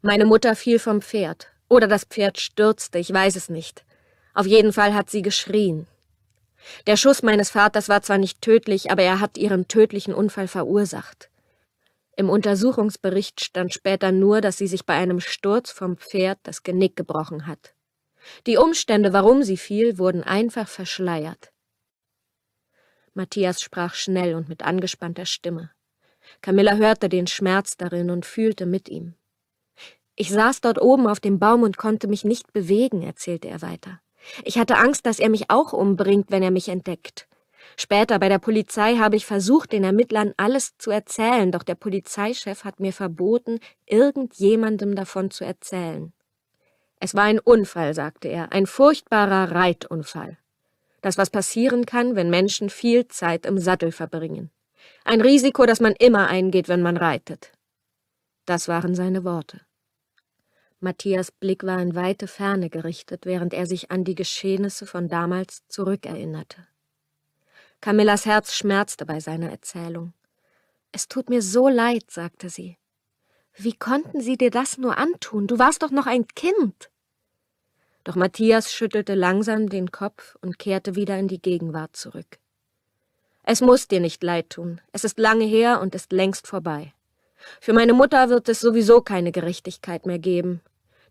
Meine Mutter fiel vom Pferd. Oder das Pferd stürzte, ich weiß es nicht. Auf jeden Fall hat sie geschrien. Der Schuss meines Vaters war zwar nicht tödlich, aber er hat ihren tödlichen Unfall verursacht. Im Untersuchungsbericht stand später nur, dass sie sich bei einem Sturz vom Pferd das Genick gebrochen hat. Die Umstände, warum sie fiel, wurden einfach verschleiert. Matthias sprach schnell und mit angespannter Stimme. Camilla hörte den Schmerz darin und fühlte mit ihm. Ich saß dort oben auf dem Baum und konnte mich nicht bewegen, erzählte er weiter. Ich hatte Angst, dass er mich auch umbringt, wenn er mich entdeckt. Später bei der Polizei habe ich versucht, den Ermittlern alles zu erzählen, doch der Polizeichef hat mir verboten, irgendjemandem davon zu erzählen. Es war ein Unfall, sagte er, ein furchtbarer Reitunfall. Das, was passieren kann, wenn Menschen viel Zeit im Sattel verbringen. Ein Risiko, das man immer eingeht, wenn man reitet. Das waren seine Worte. Matthias Blick war in weite Ferne gerichtet, während er sich an die Geschehnisse von damals zurückerinnerte. Camillas Herz schmerzte bei seiner Erzählung. Es tut mir so leid, sagte sie. Wie konnten sie dir das nur antun? Du warst doch noch ein Kind. Doch Matthias schüttelte langsam den Kopf und kehrte wieder in die Gegenwart zurück. Es muss dir nicht leid tun. Es ist lange her und ist längst vorbei. Für meine Mutter wird es sowieso keine Gerechtigkeit mehr geben,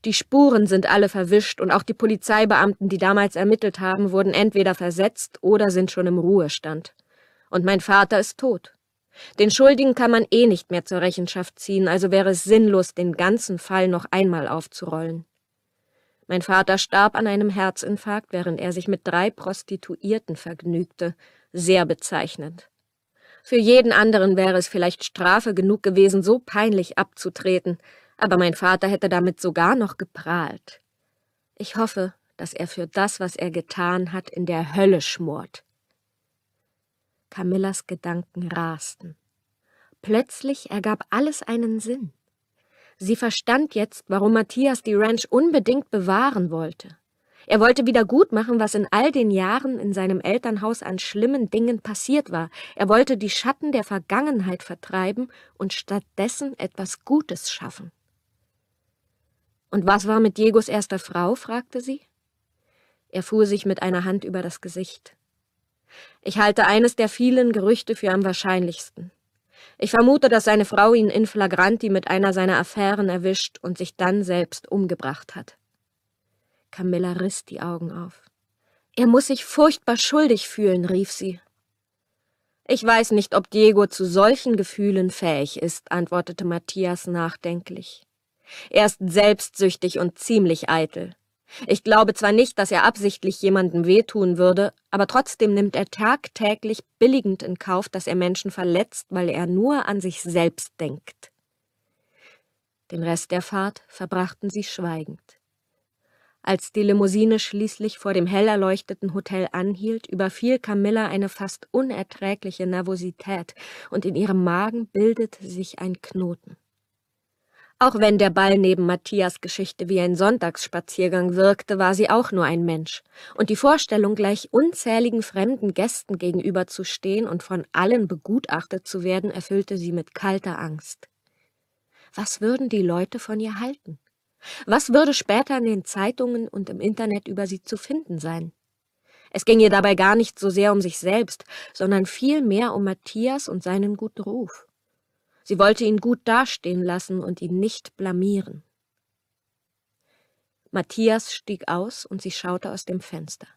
die Spuren sind alle verwischt und auch die Polizeibeamten, die damals ermittelt haben, wurden entweder versetzt oder sind schon im Ruhestand. Und mein Vater ist tot. Den Schuldigen kann man eh nicht mehr zur Rechenschaft ziehen, also wäre es sinnlos, den ganzen Fall noch einmal aufzurollen. Mein Vater starb an einem Herzinfarkt, während er sich mit drei Prostituierten vergnügte, sehr bezeichnend. Für jeden anderen wäre es vielleicht Strafe genug gewesen, so peinlich abzutreten, aber mein Vater hätte damit sogar noch geprahlt. Ich hoffe, dass er für das, was er getan hat, in der Hölle schmort. Camillas Gedanken rasten. Plötzlich ergab alles einen Sinn. Sie verstand jetzt, warum Matthias die Ranch unbedingt bewahren wollte. Er wollte wieder gut machen, was in all den Jahren in seinem Elternhaus an schlimmen Dingen passiert war. Er wollte die Schatten der Vergangenheit vertreiben und stattdessen etwas Gutes schaffen. Und was war mit Diegos erster Frau? fragte sie. Er fuhr sich mit einer Hand über das Gesicht. Ich halte eines der vielen Gerüchte für am wahrscheinlichsten. Ich vermute, dass seine Frau ihn in flagranti mit einer seiner Affären erwischt und sich dann selbst umgebracht hat. Camilla riss die Augen auf. Er muss sich furchtbar schuldig fühlen, rief sie. Ich weiß nicht, ob Diego zu solchen Gefühlen fähig ist, antwortete Matthias nachdenklich. Er ist selbstsüchtig und ziemlich eitel. Ich glaube zwar nicht, dass er absichtlich jemandem wehtun würde, aber trotzdem nimmt er tagtäglich billigend in Kauf, dass er Menschen verletzt, weil er nur an sich selbst denkt. Den Rest der Fahrt verbrachten sie schweigend. Als die Limousine schließlich vor dem hell erleuchteten Hotel anhielt, überfiel Camilla eine fast unerträgliche Nervosität, und in ihrem Magen bildete sich ein Knoten. Auch wenn der Ball neben Matthias Geschichte wie ein Sonntagsspaziergang wirkte, war sie auch nur ein Mensch. Und die Vorstellung, gleich unzähligen fremden Gästen gegenüberzustehen und von allen begutachtet zu werden, erfüllte sie mit kalter Angst. Was würden die Leute von ihr halten? Was würde später in den Zeitungen und im Internet über sie zu finden sein? Es ging ihr dabei gar nicht so sehr um sich selbst, sondern vielmehr um Matthias und seinen guten Ruf. Sie wollte ihn gut dastehen lassen und ihn nicht blamieren. Matthias stieg aus und sie schaute aus dem Fenster.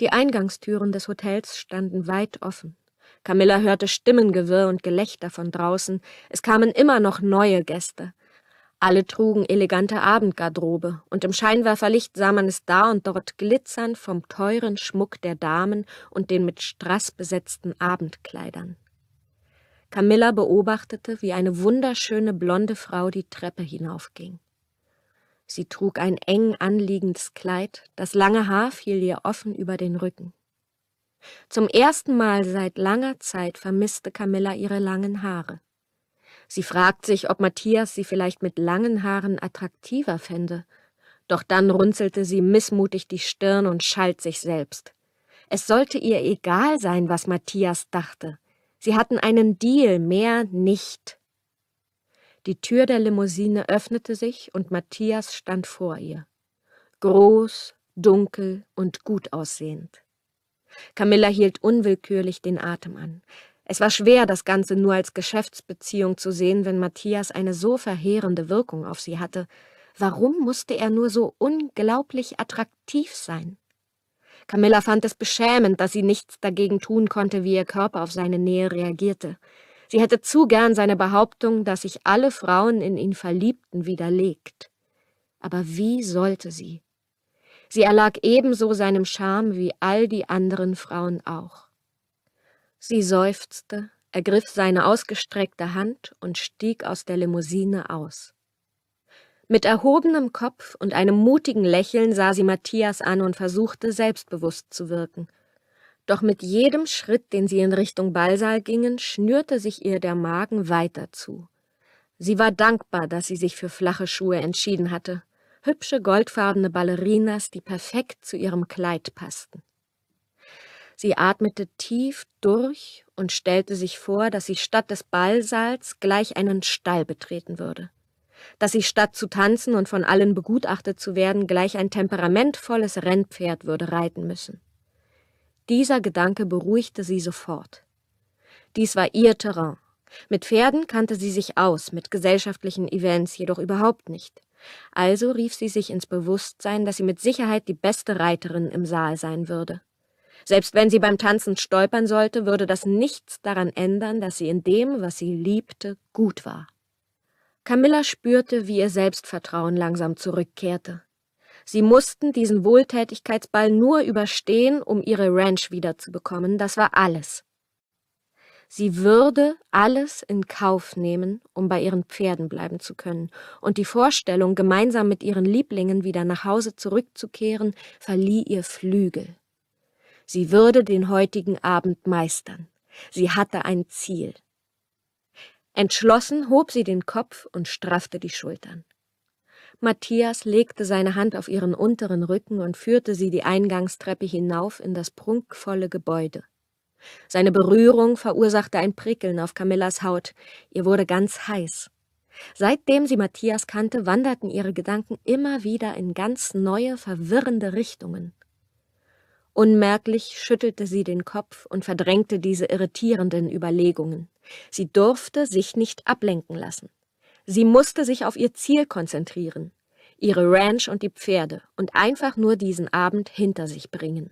Die Eingangstüren des Hotels standen weit offen. Camilla hörte Stimmengewirr und Gelächter von draußen. Es kamen immer noch neue Gäste. Alle trugen elegante Abendgarderobe, und im Scheinwerferlicht sah man es da und dort glitzern vom teuren Schmuck der Damen und den mit Strass besetzten Abendkleidern. Camilla beobachtete, wie eine wunderschöne blonde Frau die Treppe hinaufging. Sie trug ein eng anliegendes Kleid, das lange Haar fiel ihr offen über den Rücken. Zum ersten Mal seit langer Zeit vermisste Camilla ihre langen Haare. Sie fragt sich, ob Matthias sie vielleicht mit langen Haaren attraktiver fände, doch dann runzelte sie missmutig die Stirn und schalt sich selbst. Es sollte ihr egal sein, was Matthias dachte. Sie hatten einen Deal, mehr nicht. Die Tür der Limousine öffnete sich und Matthias stand vor ihr. Groß, dunkel und gut aussehend. Camilla hielt unwillkürlich den Atem an. Es war schwer, das Ganze nur als Geschäftsbeziehung zu sehen, wenn Matthias eine so verheerende Wirkung auf sie hatte. Warum musste er nur so unglaublich attraktiv sein? Camilla fand es beschämend, dass sie nichts dagegen tun konnte, wie ihr Körper auf seine Nähe reagierte. Sie hätte zu gern seine Behauptung, dass sich alle Frauen in ihn verliebten, widerlegt. Aber wie sollte sie? Sie erlag ebenso seinem Charme wie all die anderen Frauen auch. Sie seufzte, ergriff seine ausgestreckte Hand und stieg aus der Limousine aus. Mit erhobenem Kopf und einem mutigen Lächeln sah sie Matthias an und versuchte, selbstbewusst zu wirken. Doch mit jedem Schritt, den sie in Richtung Ballsaal gingen, schnürte sich ihr der Magen weiter zu. Sie war dankbar, dass sie sich für flache Schuhe entschieden hatte. Hübsche goldfarbene Ballerinas, die perfekt zu ihrem Kleid passten. Sie atmete tief durch und stellte sich vor, dass sie statt des Ballsaals gleich einen Stall betreten würde dass ich statt zu tanzen und von allen begutachtet zu werden, gleich ein temperamentvolles Rennpferd würde reiten müssen. Dieser Gedanke beruhigte sie sofort. Dies war ihr Terrain. Mit Pferden kannte sie sich aus, mit gesellschaftlichen Events jedoch überhaupt nicht. Also rief sie sich ins Bewusstsein, dass sie mit Sicherheit die beste Reiterin im Saal sein würde. Selbst wenn sie beim Tanzen stolpern sollte, würde das nichts daran ändern, dass sie in dem, was sie liebte, gut war. Camilla spürte, wie ihr Selbstvertrauen langsam zurückkehrte. Sie mussten diesen Wohltätigkeitsball nur überstehen, um ihre Ranch wiederzubekommen, das war alles. Sie würde alles in Kauf nehmen, um bei ihren Pferden bleiben zu können, und die Vorstellung, gemeinsam mit ihren Lieblingen wieder nach Hause zurückzukehren, verlieh ihr Flügel. Sie würde den heutigen Abend meistern. Sie hatte ein Ziel. Entschlossen hob sie den Kopf und straffte die Schultern. Matthias legte seine Hand auf ihren unteren Rücken und führte sie die Eingangstreppe hinauf in das prunkvolle Gebäude. Seine Berührung verursachte ein Prickeln auf Camillas Haut. Ihr wurde ganz heiß. Seitdem sie Matthias kannte, wanderten ihre Gedanken immer wieder in ganz neue, verwirrende Richtungen. Unmerklich schüttelte sie den Kopf und verdrängte diese irritierenden Überlegungen. Sie durfte sich nicht ablenken lassen. Sie musste sich auf ihr Ziel konzentrieren, ihre Ranch und die Pferde und einfach nur diesen Abend hinter sich bringen.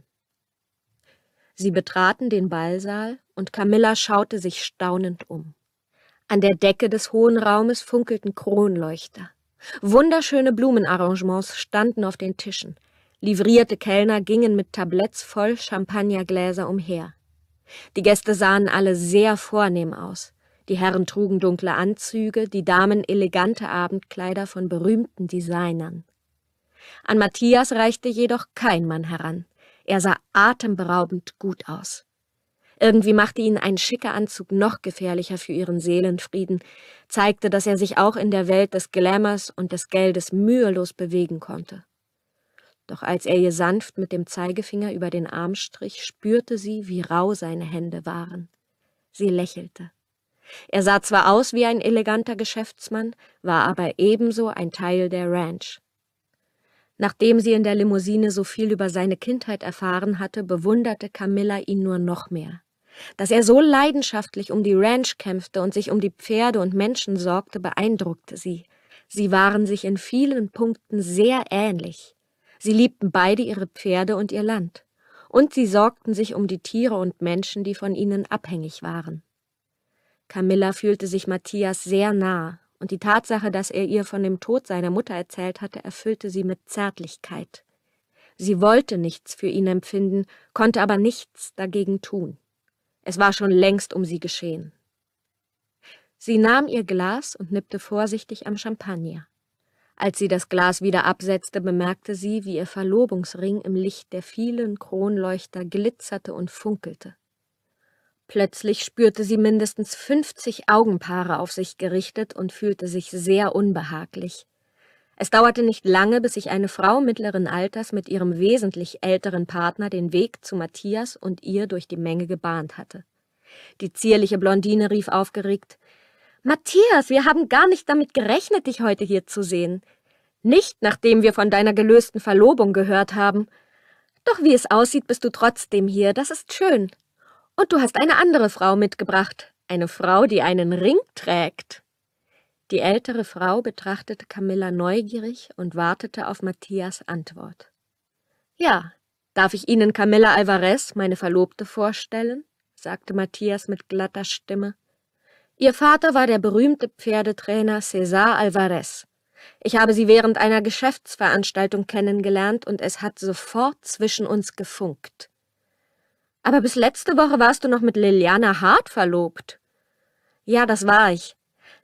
Sie betraten den Ballsaal und Camilla schaute sich staunend um. An der Decke des hohen Raumes funkelten Kronleuchter. Wunderschöne Blumenarrangements standen auf den Tischen. Livrierte Kellner gingen mit Tabletts voll Champagnergläser umher. Die Gäste sahen alle sehr vornehm aus. Die Herren trugen dunkle Anzüge, die Damen elegante Abendkleider von berühmten Designern. An Matthias reichte jedoch kein Mann heran. Er sah atemberaubend gut aus. Irgendwie machte ihn ein schicker Anzug noch gefährlicher für ihren Seelenfrieden, zeigte, dass er sich auch in der Welt des Glamours und des Geldes mühelos bewegen konnte. Doch als er ihr sanft mit dem Zeigefinger über den Arm strich, spürte sie, wie rau seine Hände waren. Sie lächelte. Er sah zwar aus wie ein eleganter Geschäftsmann, war aber ebenso ein Teil der Ranch. Nachdem sie in der Limousine so viel über seine Kindheit erfahren hatte, bewunderte Camilla ihn nur noch mehr. Dass er so leidenschaftlich um die Ranch kämpfte und sich um die Pferde und Menschen sorgte, beeindruckte sie. Sie waren sich in vielen Punkten sehr ähnlich. Sie liebten beide ihre Pferde und ihr Land, und sie sorgten sich um die Tiere und Menschen, die von ihnen abhängig waren. Camilla fühlte sich Matthias sehr nah, und die Tatsache, dass er ihr von dem Tod seiner Mutter erzählt hatte, erfüllte sie mit Zärtlichkeit. Sie wollte nichts für ihn empfinden, konnte aber nichts dagegen tun. Es war schon längst um sie geschehen. Sie nahm ihr Glas und nippte vorsichtig am Champagner. Als sie das Glas wieder absetzte, bemerkte sie, wie ihr Verlobungsring im Licht der vielen Kronleuchter glitzerte und funkelte. Plötzlich spürte sie mindestens fünfzig Augenpaare auf sich gerichtet und fühlte sich sehr unbehaglich. Es dauerte nicht lange, bis sich eine Frau mittleren Alters mit ihrem wesentlich älteren Partner den Weg zu Matthias und ihr durch die Menge gebahnt hatte. Die zierliche Blondine rief aufgeregt Matthias, wir haben gar nicht damit gerechnet, dich heute hier zu sehen. Nicht, nachdem wir von deiner gelösten Verlobung gehört haben. Doch wie es aussieht, bist du trotzdem hier, das ist schön. Und du hast eine andere Frau mitgebracht, eine Frau, die einen Ring trägt. Die ältere Frau betrachtete Camilla neugierig und wartete auf Matthias Antwort. Ja, darf ich Ihnen Camilla Alvarez, meine Verlobte, vorstellen? sagte Matthias mit glatter Stimme. Ihr Vater war der berühmte Pferdetrainer César Alvarez. Ich habe sie während einer Geschäftsveranstaltung kennengelernt und es hat sofort zwischen uns gefunkt. Aber bis letzte Woche warst du noch mit Liliana Hart verlobt. Ja, das war ich.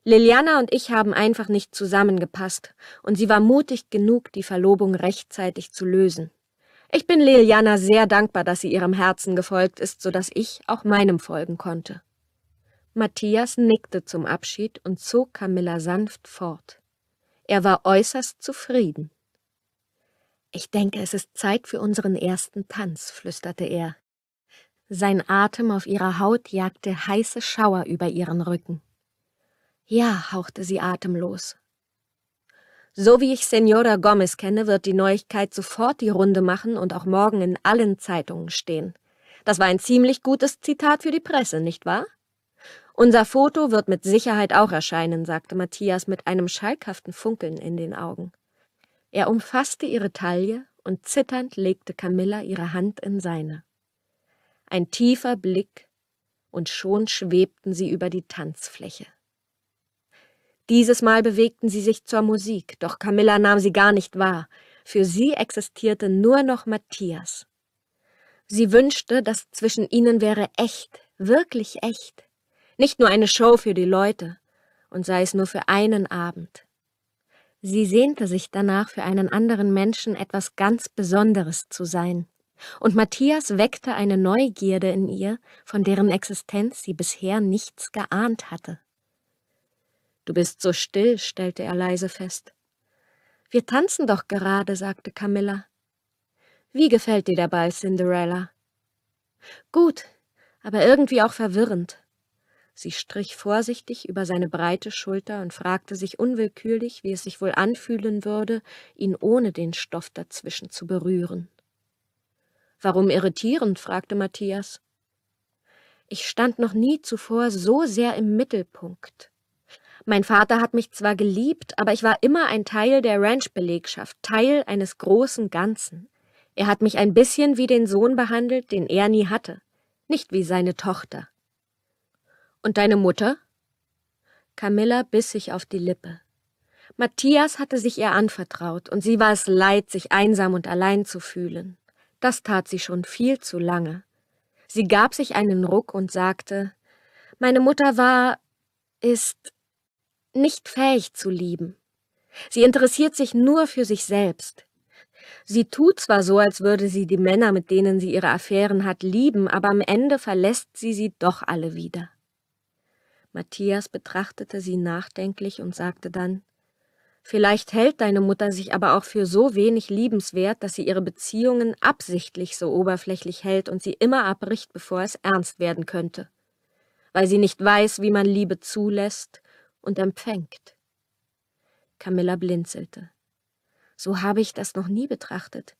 Liliana und ich haben einfach nicht zusammengepasst, und sie war mutig genug, die Verlobung rechtzeitig zu lösen. Ich bin Liliana sehr dankbar, dass sie ihrem Herzen gefolgt ist, so dass ich auch meinem folgen konnte. Matthias nickte zum Abschied und zog Camilla sanft fort. Er war äußerst zufrieden. Ich denke, es ist Zeit für unseren ersten Tanz, flüsterte er. Sein Atem auf ihrer Haut jagte heiße Schauer über ihren Rücken. Ja, hauchte sie atemlos. So wie ich Senora Gomez kenne, wird die Neuigkeit sofort die Runde machen und auch morgen in allen Zeitungen stehen. Das war ein ziemlich gutes Zitat für die Presse, nicht wahr? Unser Foto wird mit Sicherheit auch erscheinen, sagte Matthias mit einem schalkhaften Funkeln in den Augen. Er umfasste ihre Taille und zitternd legte Camilla ihre Hand in seine. Ein tiefer Blick, und schon schwebten sie über die Tanzfläche. Dieses Mal bewegten sie sich zur Musik, doch Camilla nahm sie gar nicht wahr. Für sie existierte nur noch Matthias. Sie wünschte, dass zwischen ihnen wäre echt, wirklich echt, nicht nur eine Show für die Leute, und sei es nur für einen Abend. Sie sehnte sich danach, für einen anderen Menschen etwas ganz Besonderes zu sein, und Matthias weckte eine Neugierde in ihr, von deren Existenz sie bisher nichts geahnt hatte. Du bist so still, stellte er leise fest. Wir tanzen doch gerade, sagte Camilla. Wie gefällt dir der Ball, Cinderella? Gut, aber irgendwie auch verwirrend. Sie strich vorsichtig über seine breite Schulter und fragte sich unwillkürlich, wie es sich wohl anfühlen würde, ihn ohne den Stoff dazwischen zu berühren. Warum irritierend? fragte Matthias. Ich stand noch nie zuvor so sehr im Mittelpunkt. Mein Vater hat mich zwar geliebt, aber ich war immer ein Teil der Ranch-Belegschaft, Teil eines großen Ganzen. Er hat mich ein bisschen wie den Sohn behandelt, den er nie hatte, nicht wie seine Tochter. Und deine Mutter? Camilla biss sich auf die Lippe. Matthias hatte sich ihr anvertraut, und sie war es leid, sich einsam und allein zu fühlen. Das tat sie schon viel zu lange. Sie gab sich einen Ruck und sagte Meine Mutter war ist nicht fähig zu lieben. Sie interessiert sich nur für sich selbst. Sie tut zwar so, als würde sie die Männer, mit denen sie ihre Affären hat, lieben, aber am Ende verlässt sie sie doch alle wieder. Matthias betrachtete sie nachdenklich und sagte dann Vielleicht hält deine Mutter sich aber auch für so wenig liebenswert, dass sie ihre Beziehungen absichtlich so oberflächlich hält und sie immer abbricht, bevor es ernst werden könnte, weil sie nicht weiß, wie man Liebe zulässt und empfängt. Camilla blinzelte. So habe ich das noch nie betrachtet.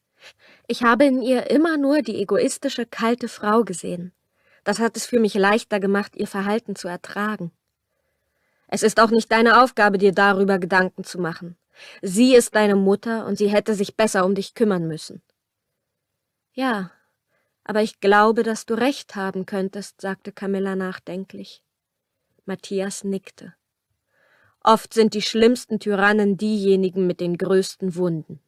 Ich habe in ihr immer nur die egoistische, kalte Frau gesehen. Das hat es für mich leichter gemacht, ihr Verhalten zu ertragen. Es ist auch nicht deine Aufgabe, dir darüber Gedanken zu machen. Sie ist deine Mutter und sie hätte sich besser um dich kümmern müssen. Ja, aber ich glaube, dass du recht haben könntest, sagte Camilla nachdenklich. Matthias nickte. Oft sind die schlimmsten Tyrannen diejenigen mit den größten Wunden.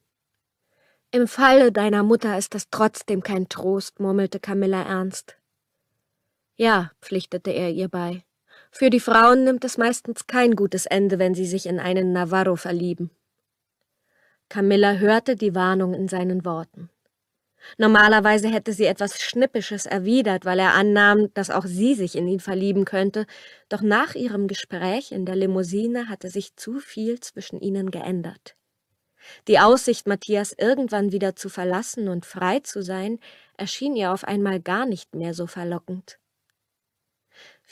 Im Falle deiner Mutter ist das trotzdem kein Trost, murmelte Camilla ernst. Ja, pflichtete er ihr bei. Für die Frauen nimmt es meistens kein gutes Ende, wenn sie sich in einen Navarro verlieben. Camilla hörte die Warnung in seinen Worten. Normalerweise hätte sie etwas Schnippisches erwidert, weil er annahm, dass auch sie sich in ihn verlieben könnte, doch nach ihrem Gespräch in der Limousine hatte sich zu viel zwischen ihnen geändert. Die Aussicht, Matthias irgendwann wieder zu verlassen und frei zu sein, erschien ihr auf einmal gar nicht mehr so verlockend.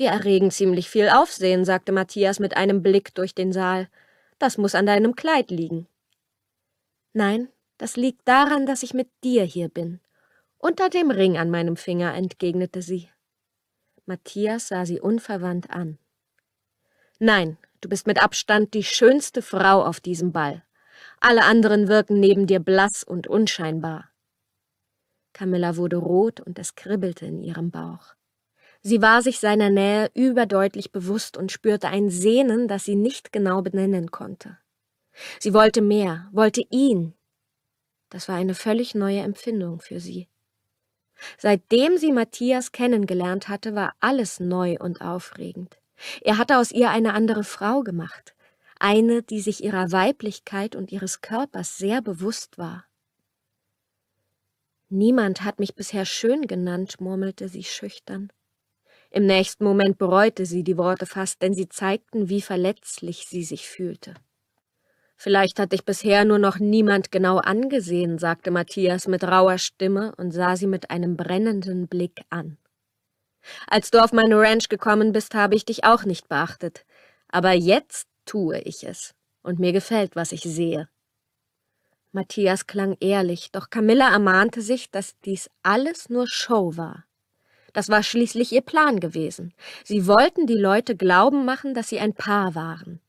Wir erregen ziemlich viel Aufsehen, sagte Matthias mit einem Blick durch den Saal. Das muss an deinem Kleid liegen. Nein, das liegt daran, dass ich mit dir hier bin. Unter dem Ring an meinem Finger, entgegnete sie. Matthias sah sie unverwandt an. Nein, du bist mit Abstand die schönste Frau auf diesem Ball. Alle anderen wirken neben dir blass und unscheinbar. Camilla wurde rot und es kribbelte in ihrem Bauch. Sie war sich seiner Nähe überdeutlich bewusst und spürte ein Sehnen, das sie nicht genau benennen konnte. Sie wollte mehr, wollte ihn. Das war eine völlig neue Empfindung für sie. Seitdem sie Matthias kennengelernt hatte, war alles neu und aufregend. Er hatte aus ihr eine andere Frau gemacht, eine, die sich ihrer Weiblichkeit und ihres Körpers sehr bewusst war. Niemand hat mich bisher schön genannt, murmelte sie schüchtern. Im nächsten Moment bereute sie die Worte fast, denn sie zeigten, wie verletzlich sie sich fühlte. Vielleicht hat dich bisher nur noch niemand genau angesehen, sagte Matthias mit rauer Stimme und sah sie mit einem brennenden Blick an. Als du auf meine Ranch gekommen bist, habe ich dich auch nicht beachtet. Aber jetzt tue ich es, und mir gefällt, was ich sehe. Matthias klang ehrlich, doch Camilla ermahnte sich, dass dies alles nur Show war. Das war schließlich ihr Plan gewesen. Sie wollten die Leute glauben machen, dass sie ein Paar waren.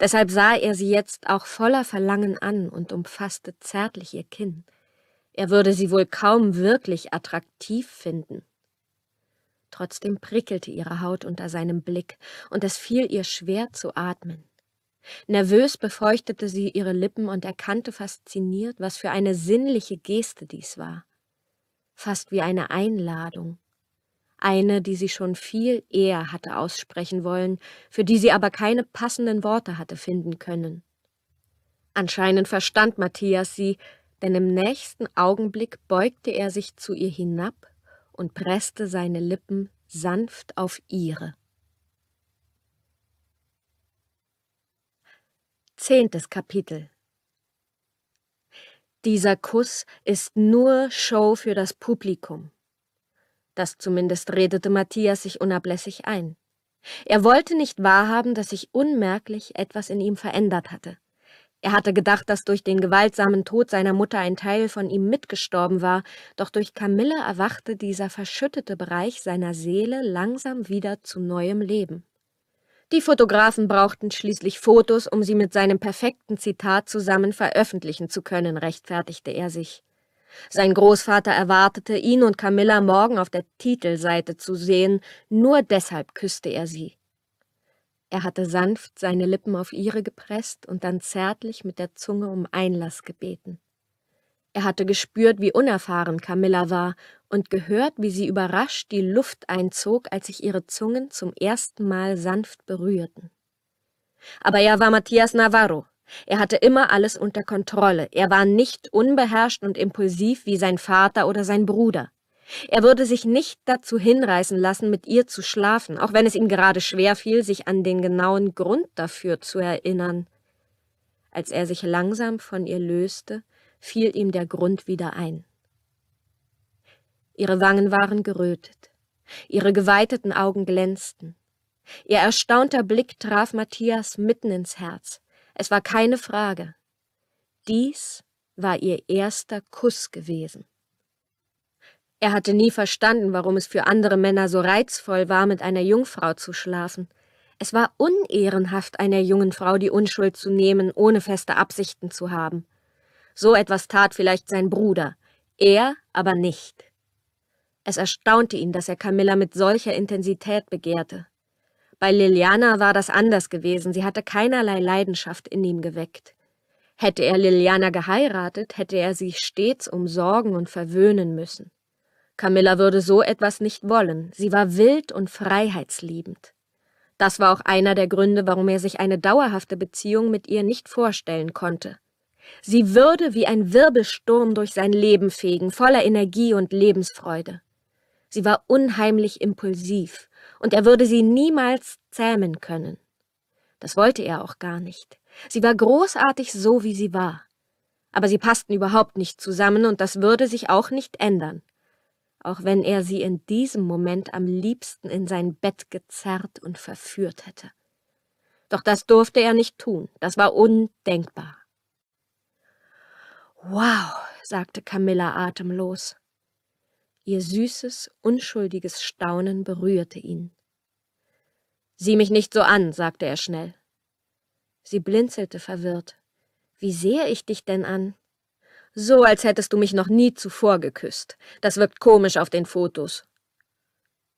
Deshalb sah er sie jetzt auch voller Verlangen an und umfasste zärtlich ihr Kinn. Er würde sie wohl kaum wirklich attraktiv finden. Trotzdem prickelte ihre Haut unter seinem Blick, und es fiel ihr schwer zu atmen. Nervös befeuchtete sie ihre Lippen und erkannte fasziniert, was für eine sinnliche Geste dies war. Fast wie eine Einladung eine, die sie schon viel eher hatte aussprechen wollen, für die sie aber keine passenden Worte hatte finden können. Anscheinend verstand Matthias sie, denn im nächsten Augenblick beugte er sich zu ihr hinab und presste seine Lippen sanft auf ihre. Zehntes Kapitel Dieser Kuss ist nur Show für das Publikum. Das zumindest redete Matthias sich unablässig ein. Er wollte nicht wahrhaben, dass sich unmerklich etwas in ihm verändert hatte. Er hatte gedacht, dass durch den gewaltsamen Tod seiner Mutter ein Teil von ihm mitgestorben war, doch durch Camille erwachte dieser verschüttete Bereich seiner Seele langsam wieder zu neuem Leben. Die Fotografen brauchten schließlich Fotos, um sie mit seinem perfekten Zitat zusammen veröffentlichen zu können, rechtfertigte er sich. Sein Großvater erwartete, ihn und Camilla morgen auf der Titelseite zu sehen, nur deshalb küsste er sie. Er hatte sanft seine Lippen auf ihre gepresst und dann zärtlich mit der Zunge um Einlass gebeten. Er hatte gespürt, wie unerfahren Camilla war und gehört, wie sie überrascht die Luft einzog, als sich ihre Zungen zum ersten Mal sanft berührten. Aber er war Matthias Navarro, er hatte immer alles unter Kontrolle. Er war nicht unbeherrscht und impulsiv wie sein Vater oder sein Bruder. Er würde sich nicht dazu hinreißen lassen, mit ihr zu schlafen, auch wenn es ihm gerade schwer fiel, sich an den genauen Grund dafür zu erinnern. Als er sich langsam von ihr löste, fiel ihm der Grund wieder ein. Ihre Wangen waren gerötet, ihre geweiteten Augen glänzten. Ihr erstaunter Blick traf Matthias mitten ins Herz. Es war keine Frage. Dies war ihr erster Kuss gewesen. Er hatte nie verstanden, warum es für andere Männer so reizvoll war, mit einer Jungfrau zu schlafen. Es war unehrenhaft, einer jungen Frau die Unschuld zu nehmen, ohne feste Absichten zu haben. So etwas tat vielleicht sein Bruder, er aber nicht. Es erstaunte ihn, dass er Camilla mit solcher Intensität begehrte. Bei Liliana war das anders gewesen, sie hatte keinerlei Leidenschaft in ihm geweckt. Hätte er Liliana geheiratet, hätte er sie stets umsorgen und verwöhnen müssen. Camilla würde so etwas nicht wollen, sie war wild und freiheitsliebend. Das war auch einer der Gründe, warum er sich eine dauerhafte Beziehung mit ihr nicht vorstellen konnte. Sie würde wie ein Wirbelsturm durch sein Leben fegen, voller Energie und Lebensfreude. Sie war unheimlich impulsiv und er würde sie niemals zähmen können. Das wollte er auch gar nicht. Sie war großartig so, wie sie war. Aber sie passten überhaupt nicht zusammen, und das würde sich auch nicht ändern, auch wenn er sie in diesem Moment am liebsten in sein Bett gezerrt und verführt hätte. Doch das durfte er nicht tun, das war undenkbar. Wow, sagte Camilla atemlos. Ihr süßes, unschuldiges Staunen berührte ihn. Sieh mich nicht so an, sagte er schnell. Sie blinzelte verwirrt. Wie sehe ich dich denn an? So, als hättest du mich noch nie zuvor geküsst. Das wirkt komisch auf den Fotos.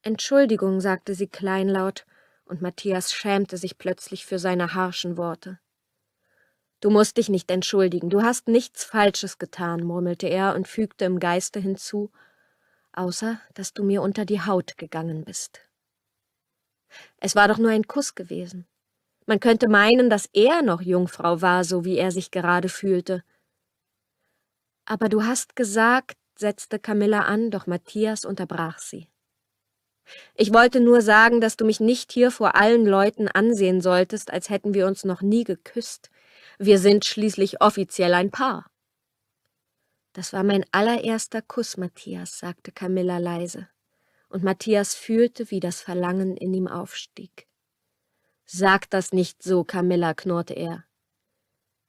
Entschuldigung, sagte sie kleinlaut, und Matthias schämte sich plötzlich für seine harschen Worte. Du musst dich nicht entschuldigen, du hast nichts Falsches getan, murmelte er und fügte im Geiste hinzu, außer dass du mir unter die Haut gegangen bist. Es war doch nur ein Kuss gewesen. Man könnte meinen, dass er noch Jungfrau war, so wie er sich gerade fühlte. Aber du hast gesagt, setzte Camilla an, doch Matthias unterbrach sie. Ich wollte nur sagen, dass du mich nicht hier vor allen Leuten ansehen solltest, als hätten wir uns noch nie geküsst. Wir sind schließlich offiziell ein Paar. Das war mein allererster Kuss, Matthias, sagte Camilla leise, und Matthias fühlte, wie das Verlangen in ihm aufstieg. Sag das nicht so, Camilla, knurrte er.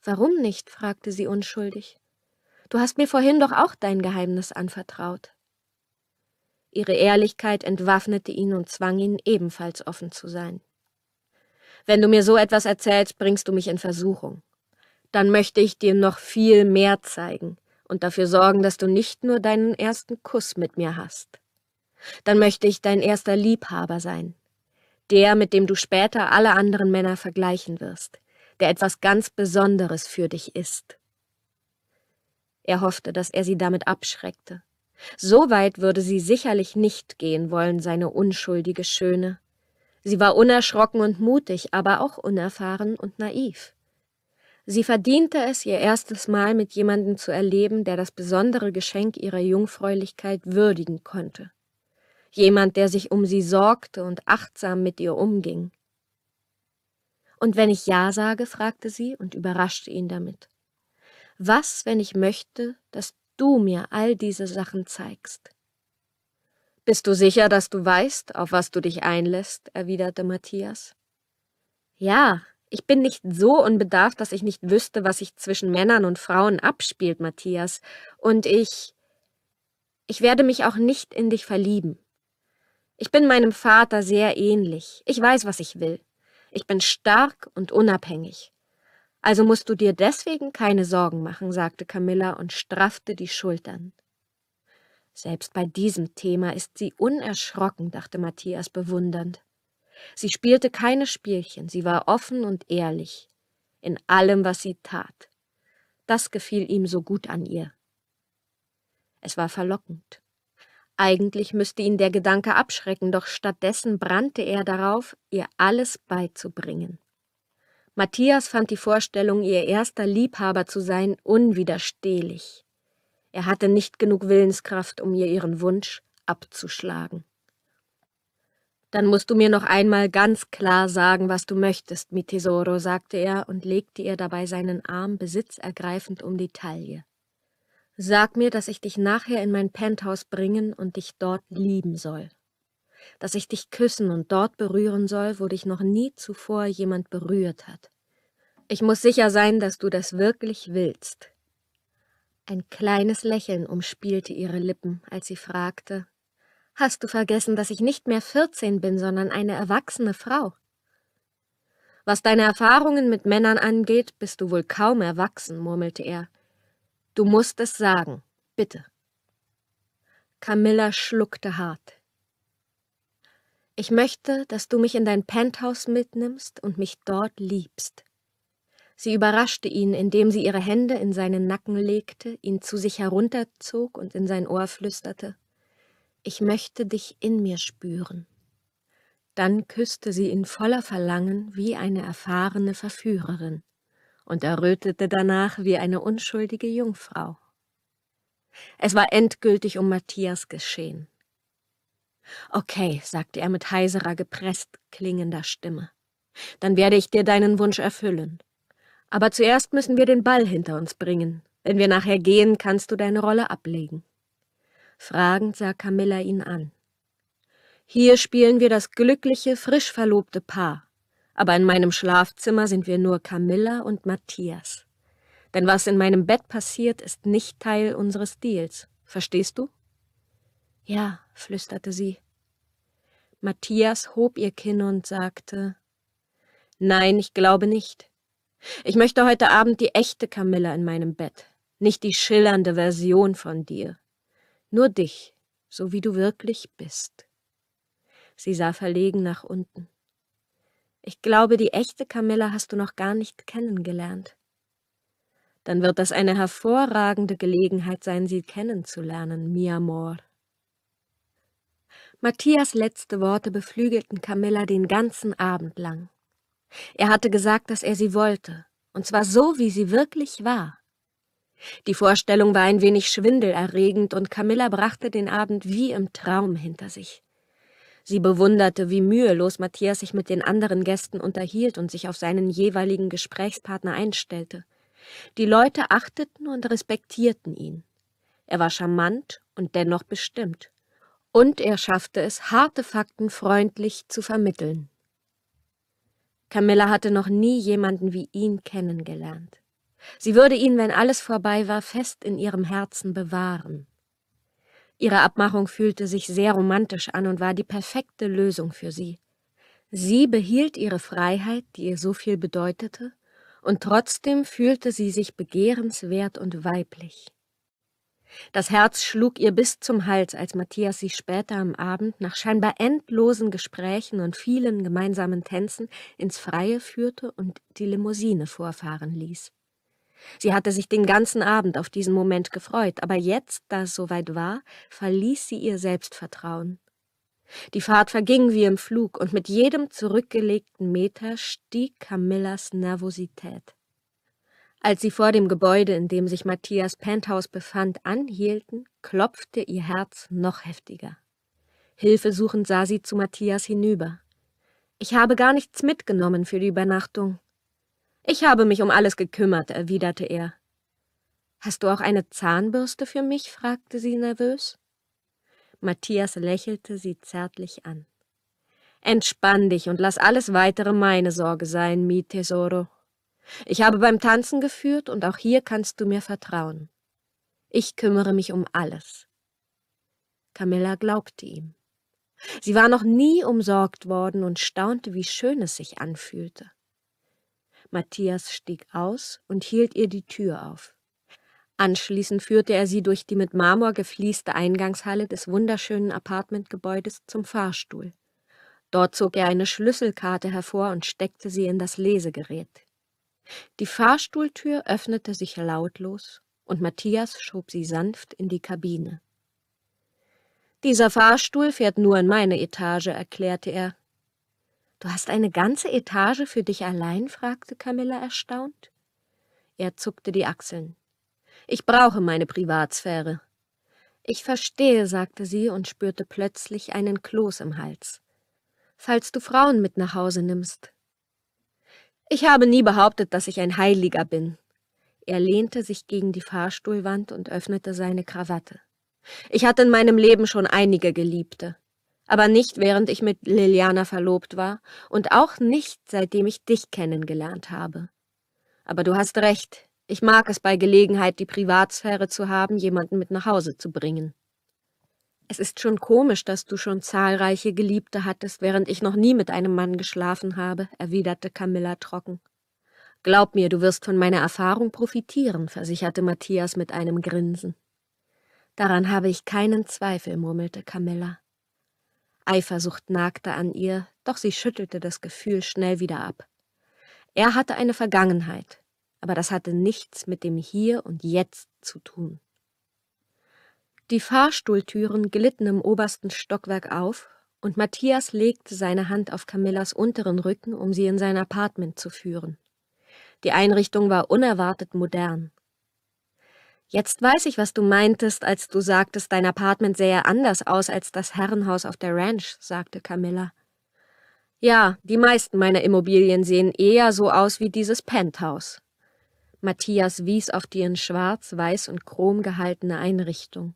Warum nicht? fragte sie unschuldig. Du hast mir vorhin doch auch dein Geheimnis anvertraut. Ihre Ehrlichkeit entwaffnete ihn und zwang ihn ebenfalls offen zu sein. Wenn du mir so etwas erzählst, bringst du mich in Versuchung. Dann möchte ich dir noch viel mehr zeigen und dafür sorgen, dass du nicht nur deinen ersten Kuss mit mir hast. Dann möchte ich dein erster Liebhaber sein. Der, mit dem du später alle anderen Männer vergleichen wirst, der etwas ganz Besonderes für dich ist. Er hoffte, dass er sie damit abschreckte. So weit würde sie sicherlich nicht gehen wollen, seine unschuldige Schöne. Sie war unerschrocken und mutig, aber auch unerfahren und naiv. Sie verdiente es, ihr erstes Mal mit jemandem zu erleben, der das besondere Geschenk ihrer Jungfräulichkeit würdigen konnte. Jemand, der sich um sie sorgte und achtsam mit ihr umging. Und wenn ich Ja sage, fragte sie und überraschte ihn damit. Was, wenn ich möchte, dass du mir all diese Sachen zeigst? Bist du sicher, dass du weißt, auf was du dich einlässt? erwiderte Matthias. Ja, ich bin nicht so unbedarft, dass ich nicht wüsste, was sich zwischen Männern und Frauen abspielt, Matthias. Und ich. Ich werde mich auch nicht in dich verlieben. Ich bin meinem Vater sehr ähnlich. Ich weiß, was ich will. Ich bin stark und unabhängig. Also musst du dir deswegen keine Sorgen machen, sagte Camilla und straffte die Schultern. Selbst bei diesem Thema ist sie unerschrocken, dachte Matthias bewundernd. Sie spielte keine Spielchen, sie war offen und ehrlich in allem, was sie tat. Das gefiel ihm so gut an ihr. Es war verlockend. Eigentlich müsste ihn der Gedanke abschrecken, doch stattdessen brannte er darauf, ihr alles beizubringen. Matthias fand die Vorstellung, ihr erster Liebhaber zu sein, unwiderstehlich. Er hatte nicht genug Willenskraft, um ihr ihren Wunsch abzuschlagen. Dann musst du mir noch einmal ganz klar sagen, was du möchtest, mi Tesoro, sagte er und legte ihr dabei seinen Arm besitzergreifend um die Taille. Sag mir, dass ich dich nachher in mein Penthouse bringen und dich dort lieben soll. Dass ich dich küssen und dort berühren soll, wo dich noch nie zuvor jemand berührt hat. Ich muss sicher sein, dass du das wirklich willst. Ein kleines Lächeln umspielte ihre Lippen, als sie fragte, Hast du vergessen, dass ich nicht mehr 14 bin, sondern eine erwachsene Frau? Was deine Erfahrungen mit Männern angeht, bist du wohl kaum erwachsen, murmelte er. Du musst es sagen, bitte. Camilla schluckte hart. Ich möchte, dass du mich in dein Penthouse mitnimmst und mich dort liebst. Sie überraschte ihn, indem sie ihre Hände in seinen Nacken legte, ihn zu sich herunterzog und in sein Ohr flüsterte ich möchte dich in mir spüren. Dann küsste sie ihn voller Verlangen wie eine erfahrene Verführerin und errötete danach wie eine unschuldige Jungfrau. Es war endgültig um Matthias geschehen. Okay, sagte er mit heiserer, gepresst klingender Stimme. Dann werde ich dir deinen Wunsch erfüllen. Aber zuerst müssen wir den Ball hinter uns bringen. Wenn wir nachher gehen, kannst du deine Rolle ablegen. Fragend sah Camilla ihn an. Hier spielen wir das glückliche, frisch verlobte Paar, aber in meinem Schlafzimmer sind wir nur Camilla und Matthias. Denn was in meinem Bett passiert, ist nicht Teil unseres Deals, verstehst du? Ja, flüsterte sie. Matthias hob ihr Kinn und sagte Nein, ich glaube nicht. Ich möchte heute Abend die echte Camilla in meinem Bett, nicht die schillernde Version von dir nur dich, so wie du wirklich bist. Sie sah verlegen nach unten. Ich glaube, die echte Camilla hast du noch gar nicht kennengelernt. Dann wird das eine hervorragende Gelegenheit sein, sie kennenzulernen, mi amor. Matthias letzte Worte beflügelten Camilla den ganzen Abend lang. Er hatte gesagt, dass er sie wollte, und zwar so, wie sie wirklich war. Die Vorstellung war ein wenig schwindelerregend und Camilla brachte den Abend wie im Traum hinter sich. Sie bewunderte, wie mühelos Matthias sich mit den anderen Gästen unterhielt und sich auf seinen jeweiligen Gesprächspartner einstellte. Die Leute achteten und respektierten ihn. Er war charmant und dennoch bestimmt. Und er schaffte es, harte Fakten freundlich zu vermitteln. Camilla hatte noch nie jemanden wie ihn kennengelernt. Sie würde ihn, wenn alles vorbei war, fest in ihrem Herzen bewahren. Ihre Abmachung fühlte sich sehr romantisch an und war die perfekte Lösung für sie. Sie behielt ihre Freiheit, die ihr so viel bedeutete, und trotzdem fühlte sie sich begehrenswert und weiblich. Das Herz schlug ihr bis zum Hals, als Matthias sie später am Abend nach scheinbar endlosen Gesprächen und vielen gemeinsamen Tänzen ins Freie führte und die Limousine vorfahren ließ. Sie hatte sich den ganzen Abend auf diesen Moment gefreut, aber jetzt, da es soweit war, verließ sie ihr Selbstvertrauen. Die Fahrt verging wie im Flug, und mit jedem zurückgelegten Meter stieg Camillas Nervosität. Als sie vor dem Gebäude, in dem sich Matthias Penthouse befand, anhielten, klopfte ihr Herz noch heftiger. Hilfesuchend sah sie zu Matthias hinüber. Ich habe gar nichts mitgenommen für die Übernachtung, ich habe mich um alles gekümmert, erwiderte er. Hast du auch eine Zahnbürste für mich? fragte sie nervös. Matthias lächelte sie zärtlich an. Entspann dich und lass alles weitere meine Sorge sein, mi Tesoro. Ich habe beim Tanzen geführt und auch hier kannst du mir vertrauen. Ich kümmere mich um alles. Camilla glaubte ihm. Sie war noch nie umsorgt worden und staunte, wie schön es sich anfühlte. Matthias stieg aus und hielt ihr die Tür auf. Anschließend führte er sie durch die mit Marmor geflieste Eingangshalle des wunderschönen Apartmentgebäudes zum Fahrstuhl. Dort zog er eine Schlüsselkarte hervor und steckte sie in das Lesegerät. Die Fahrstuhltür öffnete sich lautlos und Matthias schob sie sanft in die Kabine. Dieser Fahrstuhl fährt nur in meine Etage, erklärte er Du hast eine ganze Etage für dich allein? fragte Camilla erstaunt. Er zuckte die Achseln. Ich brauche meine Privatsphäre. Ich verstehe, sagte sie und spürte plötzlich einen Kloß im Hals. Falls du Frauen mit nach Hause nimmst. Ich habe nie behauptet, dass ich ein Heiliger bin. Er lehnte sich gegen die Fahrstuhlwand und öffnete seine Krawatte. Ich hatte in meinem Leben schon einige Geliebte aber nicht während ich mit Liliana verlobt war und auch nicht seitdem ich dich kennengelernt habe. Aber du hast recht, ich mag es bei Gelegenheit, die Privatsphäre zu haben, jemanden mit nach Hause zu bringen. Es ist schon komisch, dass du schon zahlreiche Geliebte hattest, während ich noch nie mit einem Mann geschlafen habe, erwiderte Camilla trocken. Glaub mir, du wirst von meiner Erfahrung profitieren, versicherte Matthias mit einem Grinsen. Daran habe ich keinen Zweifel, murmelte Camilla. Eifersucht nagte an ihr, doch sie schüttelte das Gefühl schnell wieder ab. Er hatte eine Vergangenheit, aber das hatte nichts mit dem Hier und Jetzt zu tun. Die Fahrstuhltüren glitten im obersten Stockwerk auf, und Matthias legte seine Hand auf Camillas unteren Rücken, um sie in sein Apartment zu führen. Die Einrichtung war unerwartet modern. Jetzt weiß ich, was du meintest, als du sagtest, dein Apartment sähe anders aus als das Herrenhaus auf der Ranch, sagte Camilla. Ja, die meisten meiner Immobilien sehen eher so aus wie dieses Penthouse. Matthias wies auf die in Schwarz, Weiß und Chrom gehaltene Einrichtung.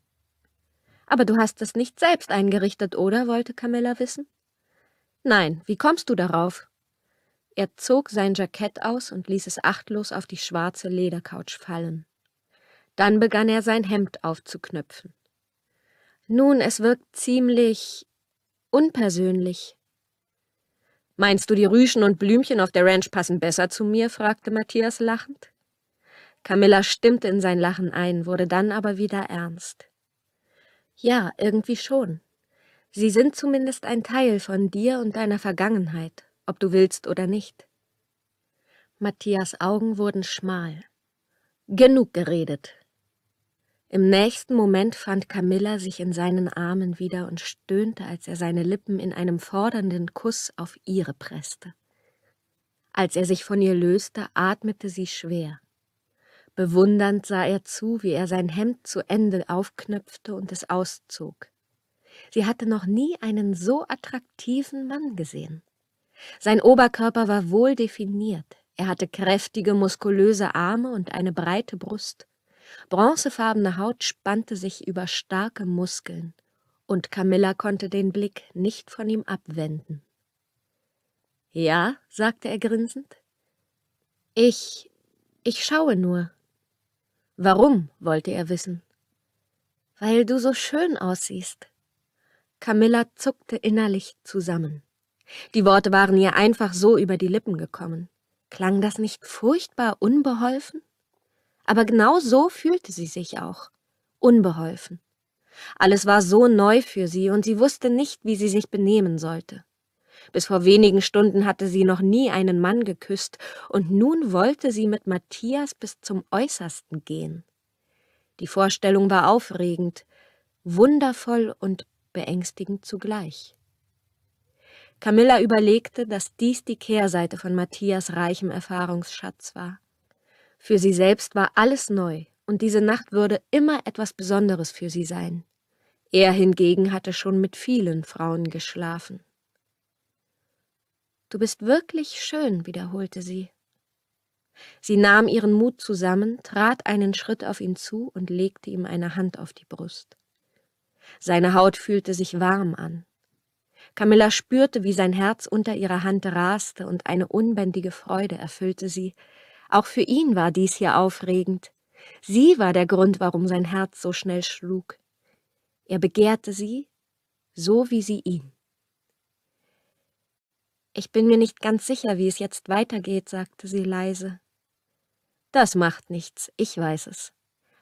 Aber du hast es nicht selbst eingerichtet, oder? wollte Camilla wissen. Nein, wie kommst du darauf? Er zog sein Jackett aus und ließ es achtlos auf die schwarze Ledercouch fallen. Dann begann er sein Hemd aufzuknöpfen. Nun, es wirkt ziemlich unpersönlich. Meinst du, die Rüschen und Blümchen auf der Ranch passen besser zu mir? fragte Matthias lachend. Camilla stimmte in sein Lachen ein, wurde dann aber wieder ernst. Ja, irgendwie schon. Sie sind zumindest ein Teil von dir und deiner Vergangenheit, ob du willst oder nicht. Matthias Augen wurden schmal. Genug geredet, im nächsten Moment fand Camilla sich in seinen Armen wieder und stöhnte, als er seine Lippen in einem fordernden Kuss auf ihre presste. Als er sich von ihr löste, atmete sie schwer. Bewundernd sah er zu, wie er sein Hemd zu Ende aufknöpfte und es auszog. Sie hatte noch nie einen so attraktiven Mann gesehen. Sein Oberkörper war wohl definiert, er hatte kräftige, muskulöse Arme und eine breite Brust. Bronzefarbene Haut spannte sich über starke Muskeln, und Camilla konnte den Blick nicht von ihm abwenden. Ja, sagte er grinsend. Ich. ich schaue nur. Warum, wollte er wissen. Weil du so schön aussiehst. Camilla zuckte innerlich zusammen. Die Worte waren ihr einfach so über die Lippen gekommen. Klang das nicht furchtbar unbeholfen? Aber genau so fühlte sie sich auch, unbeholfen. Alles war so neu für sie und sie wusste nicht, wie sie sich benehmen sollte. Bis vor wenigen Stunden hatte sie noch nie einen Mann geküsst und nun wollte sie mit Matthias bis zum Äußersten gehen. Die Vorstellung war aufregend, wundervoll und beängstigend zugleich. Camilla überlegte, dass dies die Kehrseite von Matthias reichem Erfahrungsschatz war. Für sie selbst war alles neu, und diese Nacht würde immer etwas Besonderes für sie sein. Er hingegen hatte schon mit vielen Frauen geschlafen. Du bist wirklich schön, wiederholte sie. Sie nahm ihren Mut zusammen, trat einen Schritt auf ihn zu und legte ihm eine Hand auf die Brust. Seine Haut fühlte sich warm an. Camilla spürte, wie sein Herz unter ihrer Hand raste, und eine unbändige Freude erfüllte sie, auch für ihn war dies hier aufregend. Sie war der Grund, warum sein Herz so schnell schlug. Er begehrte sie, so wie sie ihn. Ich bin mir nicht ganz sicher, wie es jetzt weitergeht, sagte sie leise. Das macht nichts, ich weiß es.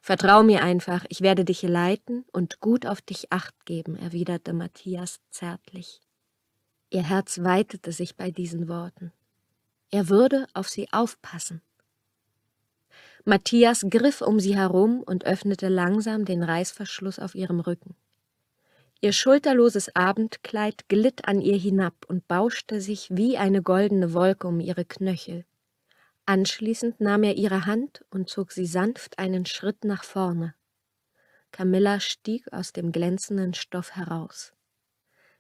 Vertrau mir einfach, ich werde dich leiten und gut auf dich acht geben, erwiderte Matthias zärtlich. Ihr Herz weitete sich bei diesen Worten. Er würde auf sie aufpassen. Matthias griff um sie herum und öffnete langsam den Reißverschluss auf ihrem Rücken. Ihr schulterloses Abendkleid glitt an ihr hinab und bauschte sich wie eine goldene Wolke um ihre Knöchel. Anschließend nahm er ihre Hand und zog sie sanft einen Schritt nach vorne. Camilla stieg aus dem glänzenden Stoff heraus.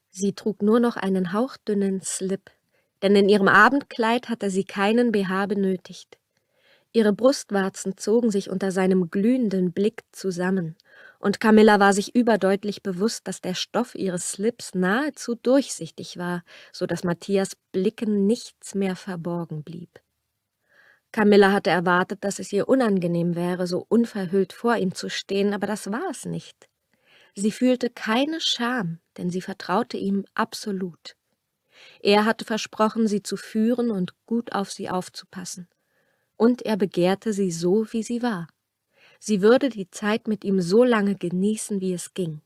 Sie trug nur noch einen hauchdünnen Slip, denn in ihrem Abendkleid hatte sie keinen BH benötigt. Ihre Brustwarzen zogen sich unter seinem glühenden Blick zusammen, und Camilla war sich überdeutlich bewusst, dass der Stoff ihres Slips nahezu durchsichtig war, so dass Matthias Blicken nichts mehr verborgen blieb. Camilla hatte erwartet, dass es ihr unangenehm wäre, so unverhüllt vor ihm zu stehen, aber das war es nicht. Sie fühlte keine Scham, denn sie vertraute ihm absolut. Er hatte versprochen, sie zu führen und gut auf sie aufzupassen und er begehrte sie so, wie sie war. Sie würde die Zeit mit ihm so lange genießen, wie es ging.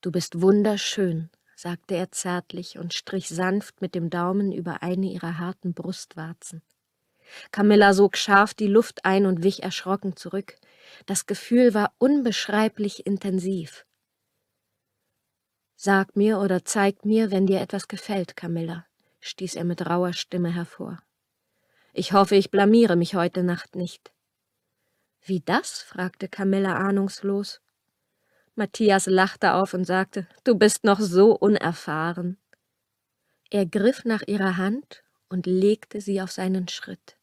Du bist wunderschön, sagte er zärtlich und strich sanft mit dem Daumen über eine ihrer harten Brustwarzen. Camilla sog scharf die Luft ein und wich erschrocken zurück. Das Gefühl war unbeschreiblich intensiv. Sag mir oder zeig mir, wenn dir etwas gefällt, Camilla, stieß er mit rauer Stimme hervor. Ich hoffe, ich blamiere mich heute Nacht nicht. Wie das? fragte Camilla ahnungslos. Matthias lachte auf und sagte, Du bist noch so unerfahren. Er griff nach ihrer Hand und legte sie auf seinen Schritt.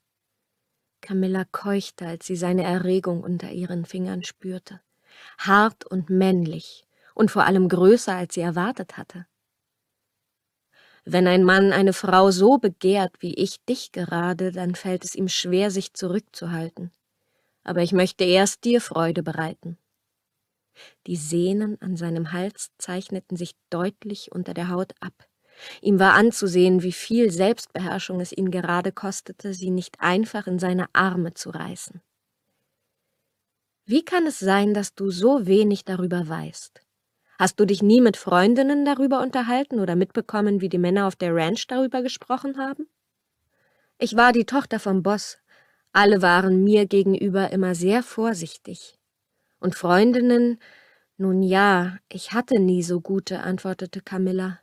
Camilla keuchte, als sie seine Erregung unter ihren Fingern spürte. Hart und männlich und vor allem größer, als sie erwartet hatte. Wenn ein Mann eine Frau so begehrt, wie ich dich gerade, dann fällt es ihm schwer, sich zurückzuhalten. Aber ich möchte erst dir Freude bereiten. Die Sehnen an seinem Hals zeichneten sich deutlich unter der Haut ab. Ihm war anzusehen, wie viel Selbstbeherrschung es ihn gerade kostete, sie nicht einfach in seine Arme zu reißen. Wie kann es sein, dass du so wenig darüber weißt? Hast du dich nie mit Freundinnen darüber unterhalten oder mitbekommen, wie die Männer auf der Ranch darüber gesprochen haben? Ich war die Tochter vom Boss. Alle waren mir gegenüber immer sehr vorsichtig. Und Freundinnen, nun ja, ich hatte nie so gute, antwortete Camilla.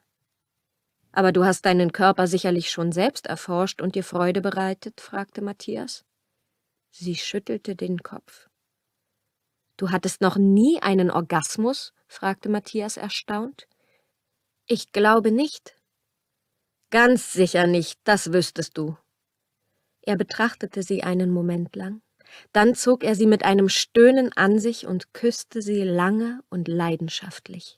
Aber du hast deinen Körper sicherlich schon selbst erforscht und dir Freude bereitet? fragte Matthias. Sie schüttelte den Kopf. Du hattest noch nie einen Orgasmus? fragte Matthias erstaunt. Ich glaube nicht. Ganz sicher nicht, das wüsstest du. Er betrachtete sie einen Moment lang, dann zog er sie mit einem Stöhnen an sich und küsste sie lange und leidenschaftlich.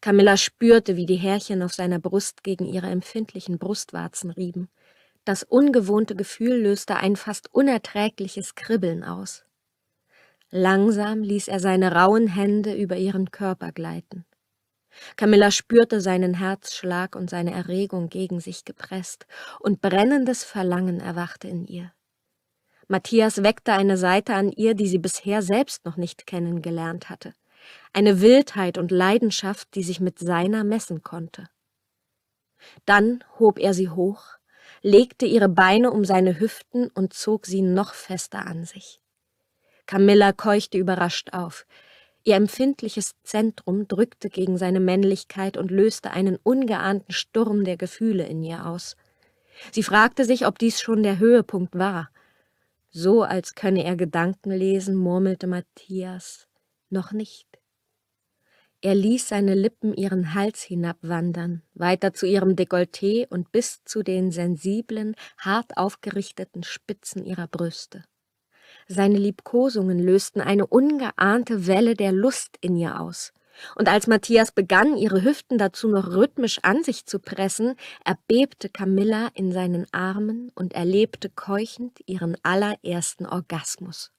Camilla spürte, wie die Härchen auf seiner Brust gegen ihre empfindlichen Brustwarzen rieben. Das ungewohnte Gefühl löste ein fast unerträgliches Kribbeln aus. Langsam ließ er seine rauen Hände über ihren Körper gleiten. Camilla spürte seinen Herzschlag und seine Erregung gegen sich gepresst, und brennendes Verlangen erwachte in ihr. Matthias weckte eine Seite an ihr, die sie bisher selbst noch nicht kennengelernt hatte, eine Wildheit und Leidenschaft, die sich mit seiner messen konnte. Dann hob er sie hoch, legte ihre Beine um seine Hüften und zog sie noch fester an sich. Camilla keuchte überrascht auf. Ihr empfindliches Zentrum drückte gegen seine Männlichkeit und löste einen ungeahnten Sturm der Gefühle in ihr aus. Sie fragte sich, ob dies schon der Höhepunkt war. So als könne er Gedanken lesen, murmelte Matthias. Noch nicht. Er ließ seine Lippen ihren Hals hinabwandern, weiter zu ihrem Dekolleté und bis zu den sensiblen, hart aufgerichteten Spitzen ihrer Brüste. Seine Liebkosungen lösten eine ungeahnte Welle der Lust in ihr aus. Und als Matthias begann, ihre Hüften dazu noch rhythmisch an sich zu pressen, erbebte Camilla in seinen Armen und erlebte keuchend ihren allerersten Orgasmus.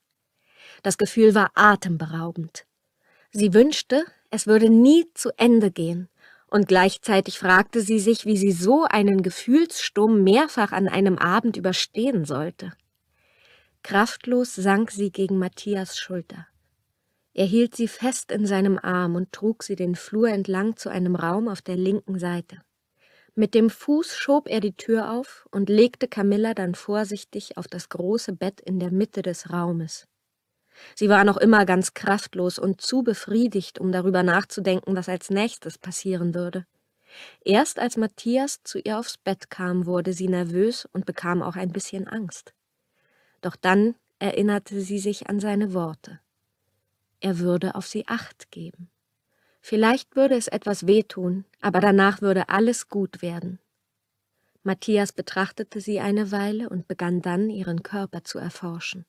Das Gefühl war atemberaubend. Sie wünschte, es würde nie zu Ende gehen, und gleichzeitig fragte sie sich, wie sie so einen Gefühlssturm mehrfach an einem Abend überstehen sollte. Kraftlos sank sie gegen Matthias Schulter. Er hielt sie fest in seinem Arm und trug sie den Flur entlang zu einem Raum auf der linken Seite. Mit dem Fuß schob er die Tür auf und legte Camilla dann vorsichtig auf das große Bett in der Mitte des Raumes. Sie war noch immer ganz kraftlos und zu befriedigt, um darüber nachzudenken, was als nächstes passieren würde. Erst als Matthias zu ihr aufs Bett kam, wurde sie nervös und bekam auch ein bisschen Angst. Doch dann erinnerte sie sich an seine Worte. Er würde auf sie acht geben. Vielleicht würde es etwas wehtun, aber danach würde alles gut werden. Matthias betrachtete sie eine Weile und begann dann, ihren Körper zu erforschen.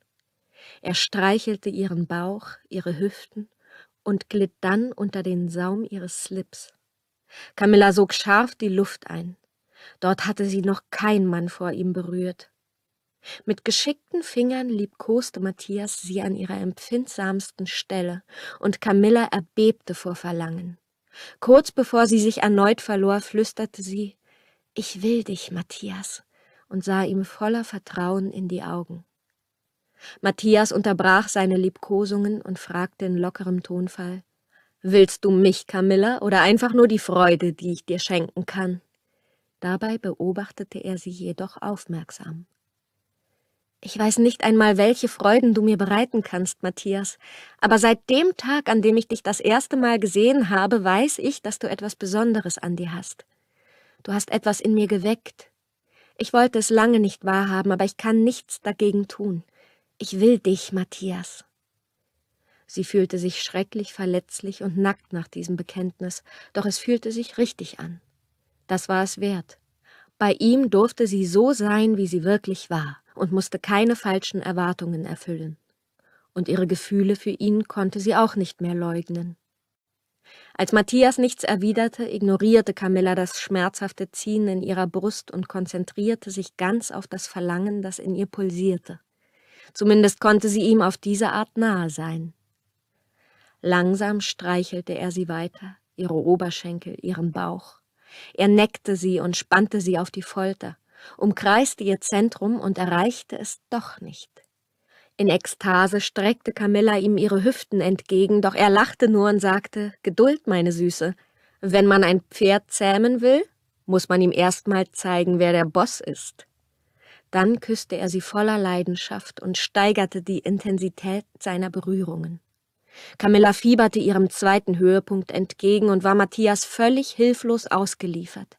Er streichelte ihren Bauch, ihre Hüften und glitt dann unter den Saum ihres Slips. Camilla sog scharf die Luft ein. Dort hatte sie noch kein Mann vor ihm berührt. Mit geschickten Fingern liebkoste Matthias sie an ihrer empfindsamsten Stelle, und Camilla erbebte vor Verlangen. Kurz bevor sie sich erneut verlor, flüsterte sie Ich will dich, Matthias, und sah ihm voller Vertrauen in die Augen. Matthias unterbrach seine Liebkosungen und fragte in lockerem Tonfall Willst du mich, Camilla, oder einfach nur die Freude, die ich dir schenken kann? Dabei beobachtete er sie jedoch aufmerksam. Ich weiß nicht einmal, welche Freuden du mir bereiten kannst, Matthias, aber seit dem Tag, an dem ich dich das erste Mal gesehen habe, weiß ich, dass du etwas Besonderes an dir hast. Du hast etwas in mir geweckt. Ich wollte es lange nicht wahrhaben, aber ich kann nichts dagegen tun. Ich will dich, Matthias. Sie fühlte sich schrecklich verletzlich und nackt nach diesem Bekenntnis, doch es fühlte sich richtig an. Das war es wert. Bei ihm durfte sie so sein, wie sie wirklich war und musste keine falschen Erwartungen erfüllen. Und ihre Gefühle für ihn konnte sie auch nicht mehr leugnen. Als Matthias nichts erwiderte, ignorierte Camilla das schmerzhafte Ziehen in ihrer Brust und konzentrierte sich ganz auf das Verlangen, das in ihr pulsierte. Zumindest konnte sie ihm auf diese Art nahe sein. Langsam streichelte er sie weiter, ihre Oberschenkel, ihren Bauch. Er neckte sie und spannte sie auf die Folter, umkreiste ihr Zentrum und erreichte es doch nicht. In Ekstase streckte Camilla ihm ihre Hüften entgegen, doch er lachte nur und sagte Geduld, meine Süße. Wenn man ein Pferd zähmen will, muss man ihm erstmal zeigen, wer der Boss ist. Dann küsste er sie voller Leidenschaft und steigerte die Intensität seiner Berührungen. Camilla fieberte ihrem zweiten Höhepunkt entgegen und war Matthias völlig hilflos ausgeliefert.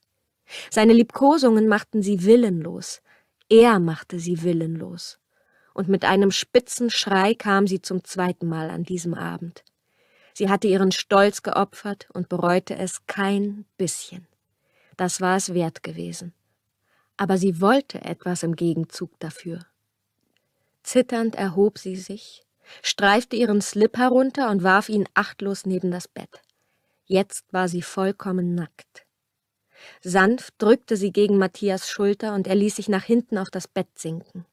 Seine Liebkosungen machten sie willenlos, er machte sie willenlos. Und mit einem spitzen Schrei kam sie zum zweiten Mal an diesem Abend. Sie hatte ihren Stolz geopfert und bereute es kein bisschen. Das war es wert gewesen. Aber sie wollte etwas im Gegenzug dafür. Zitternd erhob sie sich, streifte ihren Slip herunter und warf ihn achtlos neben das Bett. Jetzt war sie vollkommen nackt. Sanft drückte sie gegen Matthias Schulter und er ließ sich nach hinten auf das Bett sinken.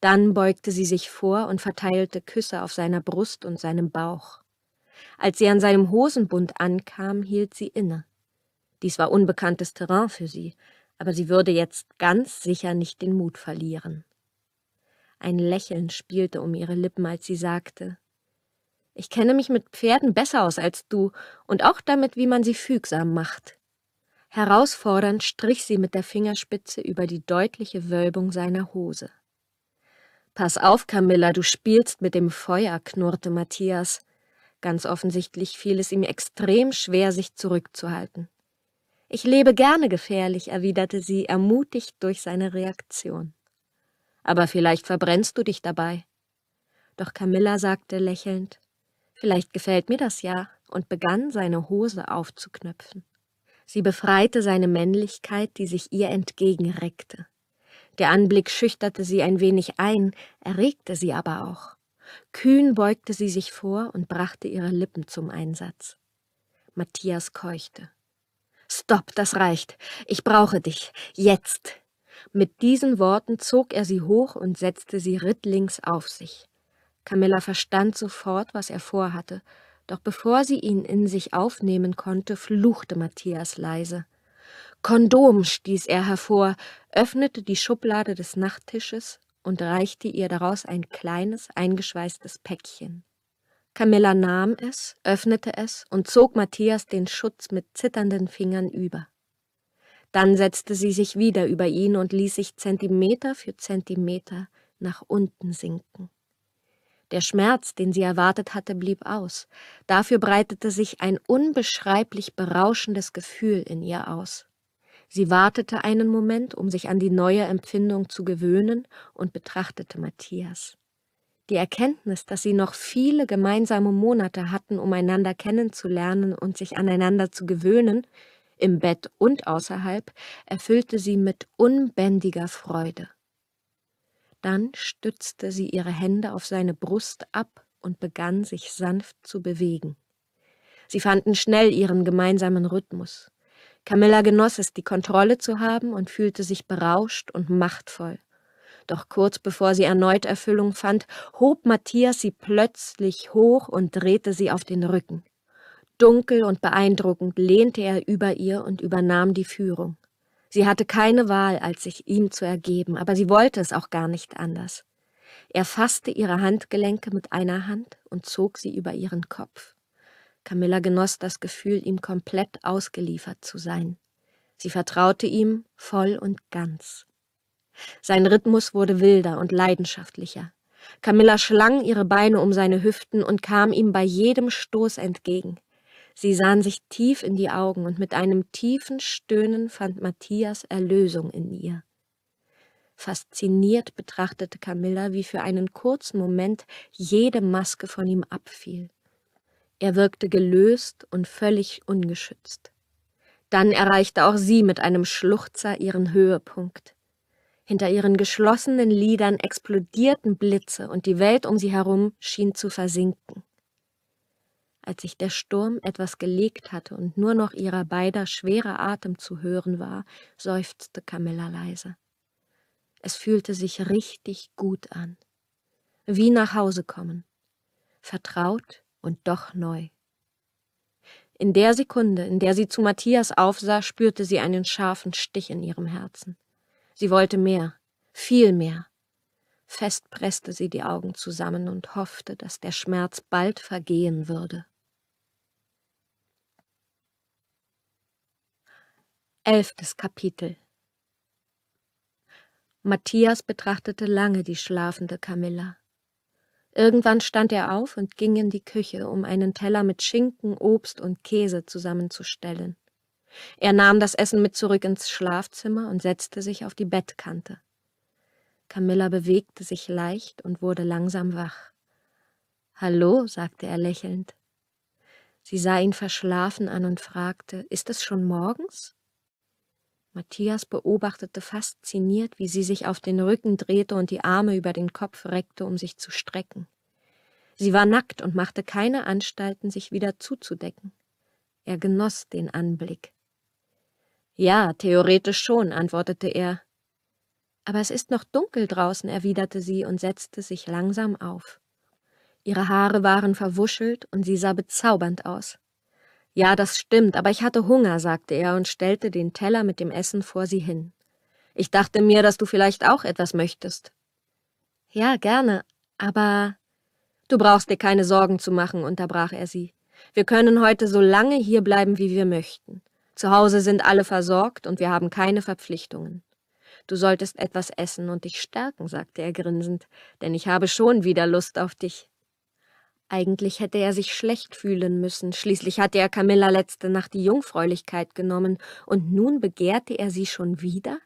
Dann beugte sie sich vor und verteilte Küsse auf seiner Brust und seinem Bauch. Als sie an seinem Hosenbund ankam, hielt sie inne. Dies war unbekanntes Terrain für sie, aber sie würde jetzt ganz sicher nicht den Mut verlieren. Ein Lächeln spielte um ihre Lippen, als sie sagte Ich kenne mich mit Pferden besser aus als du und auch damit, wie man sie fügsam macht. Herausfordernd strich sie mit der Fingerspitze über die deutliche Wölbung seiner Hose. Pass auf, Camilla, du spielst mit dem Feuer, knurrte Matthias. Ganz offensichtlich fiel es ihm extrem schwer, sich zurückzuhalten. Ich lebe gerne gefährlich, erwiderte sie, ermutigt durch seine Reaktion. Aber vielleicht verbrennst du dich dabei. Doch Camilla sagte lächelnd, Vielleicht gefällt mir das ja, und begann seine Hose aufzuknöpfen. Sie befreite seine Männlichkeit, die sich ihr entgegenreckte. Der Anblick schüchterte sie ein wenig ein, erregte sie aber auch. Kühn beugte sie sich vor und brachte ihre Lippen zum Einsatz. Matthias keuchte. Stopp, das reicht. Ich brauche dich. Jetzt. Mit diesen Worten zog er sie hoch und setzte sie rittlings auf sich. Camilla verstand sofort, was er vorhatte, doch bevor sie ihn in sich aufnehmen konnte, fluchte Matthias leise. Kondom, stieß er hervor, öffnete die Schublade des Nachttisches und reichte ihr daraus ein kleines, eingeschweißtes Päckchen. Camilla nahm es, öffnete es und zog Matthias den Schutz mit zitternden Fingern über. Dann setzte sie sich wieder über ihn und ließ sich Zentimeter für Zentimeter nach unten sinken. Der Schmerz, den sie erwartet hatte, blieb aus. Dafür breitete sich ein unbeschreiblich berauschendes Gefühl in ihr aus. Sie wartete einen Moment, um sich an die neue Empfindung zu gewöhnen, und betrachtete Matthias. Die Erkenntnis, dass sie noch viele gemeinsame Monate hatten, um einander kennenzulernen und sich aneinander zu gewöhnen, im Bett und außerhalb, erfüllte sie mit unbändiger Freude. Dann stützte sie ihre Hände auf seine Brust ab und begann sich sanft zu bewegen. Sie fanden schnell ihren gemeinsamen Rhythmus. Camilla genoss es, die Kontrolle zu haben und fühlte sich berauscht und machtvoll. Doch kurz bevor sie erneut Erfüllung fand, hob Matthias sie plötzlich hoch und drehte sie auf den Rücken. Dunkel und beeindruckend lehnte er über ihr und übernahm die Führung. Sie hatte keine Wahl, als sich ihm zu ergeben, aber sie wollte es auch gar nicht anders. Er fasste ihre Handgelenke mit einer Hand und zog sie über ihren Kopf. Camilla genoss das Gefühl, ihm komplett ausgeliefert zu sein. Sie vertraute ihm voll und ganz. Sein Rhythmus wurde wilder und leidenschaftlicher. Camilla schlang ihre Beine um seine Hüften und kam ihm bei jedem Stoß entgegen. Sie sahen sich tief in die Augen, und mit einem tiefen Stöhnen fand Matthias Erlösung in ihr. Fasziniert betrachtete Camilla, wie für einen kurzen Moment jede Maske von ihm abfiel. Er wirkte gelöst und völlig ungeschützt. Dann erreichte auch sie mit einem Schluchzer ihren Höhepunkt. Hinter ihren geschlossenen Lidern explodierten Blitze und die Welt um sie herum schien zu versinken als sich der Sturm etwas gelegt hatte und nur noch ihrer beider schwerer Atem zu hören war, seufzte Camilla leise. Es fühlte sich richtig gut an. Wie nach Hause kommen. Vertraut und doch neu. In der Sekunde, in der sie zu Matthias aufsah, spürte sie einen scharfen Stich in ihrem Herzen. Sie wollte mehr, viel mehr. Fest presste sie die Augen zusammen und hoffte, dass der Schmerz bald vergehen würde. Elftes Kapitel Matthias betrachtete lange die schlafende Camilla. Irgendwann stand er auf und ging in die Küche, um einen Teller mit Schinken, Obst und Käse zusammenzustellen. Er nahm das Essen mit zurück ins Schlafzimmer und setzte sich auf die Bettkante. Camilla bewegte sich leicht und wurde langsam wach. Hallo, sagte er lächelnd. Sie sah ihn verschlafen an und fragte, ist es schon morgens? Matthias beobachtete fasziniert, wie sie sich auf den Rücken drehte und die Arme über den Kopf reckte, um sich zu strecken. Sie war nackt und machte keine Anstalten, sich wieder zuzudecken. Er genoss den Anblick. Ja, theoretisch schon, antwortete er. Aber es ist noch dunkel draußen, erwiderte sie und setzte sich langsam auf. Ihre Haare waren verwuschelt und sie sah bezaubernd aus. Ja, das stimmt, aber ich hatte Hunger, sagte er und stellte den Teller mit dem Essen vor sie hin. Ich dachte mir, dass du vielleicht auch etwas möchtest. Ja, gerne, aber. Du brauchst dir keine Sorgen zu machen, unterbrach er sie. Wir können heute so lange hier bleiben, wie wir möchten. Zu Hause sind alle versorgt und wir haben keine Verpflichtungen. Du solltest etwas essen und dich stärken, sagte er grinsend, denn ich habe schon wieder Lust auf dich. Eigentlich hätte er sich schlecht fühlen müssen, schließlich hatte er Camilla letzte Nacht die Jungfräulichkeit genommen, und nun begehrte er sie schon wieder?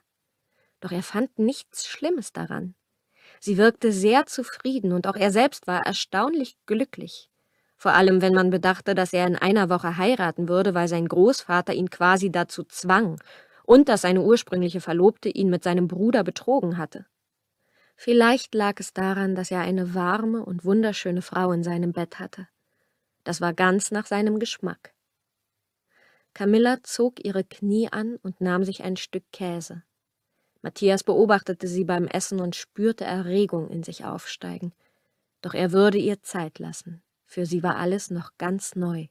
Doch er fand nichts Schlimmes daran. Sie wirkte sehr zufrieden, und auch er selbst war erstaunlich glücklich vor allem wenn man bedachte, dass er in einer Woche heiraten würde, weil sein Großvater ihn quasi dazu zwang und dass seine ursprüngliche Verlobte ihn mit seinem Bruder betrogen hatte. Vielleicht lag es daran, dass er eine warme und wunderschöne Frau in seinem Bett hatte. Das war ganz nach seinem Geschmack. Camilla zog ihre Knie an und nahm sich ein Stück Käse. Matthias beobachtete sie beim Essen und spürte Erregung in sich aufsteigen. Doch er würde ihr Zeit lassen. Für sie war alles noch ganz neu.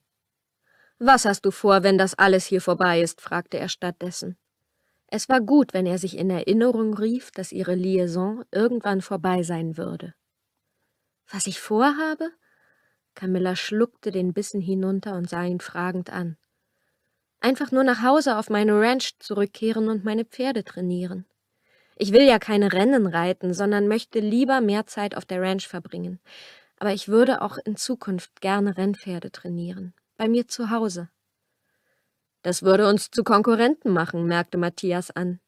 Was hast du vor, wenn das alles hier vorbei ist? fragte er stattdessen. Es war gut, wenn er sich in Erinnerung rief, dass ihre Liaison irgendwann vorbei sein würde. Was ich vorhabe? Camilla schluckte den Bissen hinunter und sah ihn fragend an. Einfach nur nach Hause auf meine Ranch zurückkehren und meine Pferde trainieren. Ich will ja keine Rennen reiten, sondern möchte lieber mehr Zeit auf der Ranch verbringen. Aber ich würde auch in Zukunft gerne Rennpferde trainieren. Bei mir zu Hause. Das würde uns zu Konkurrenten machen, merkte Matthias an.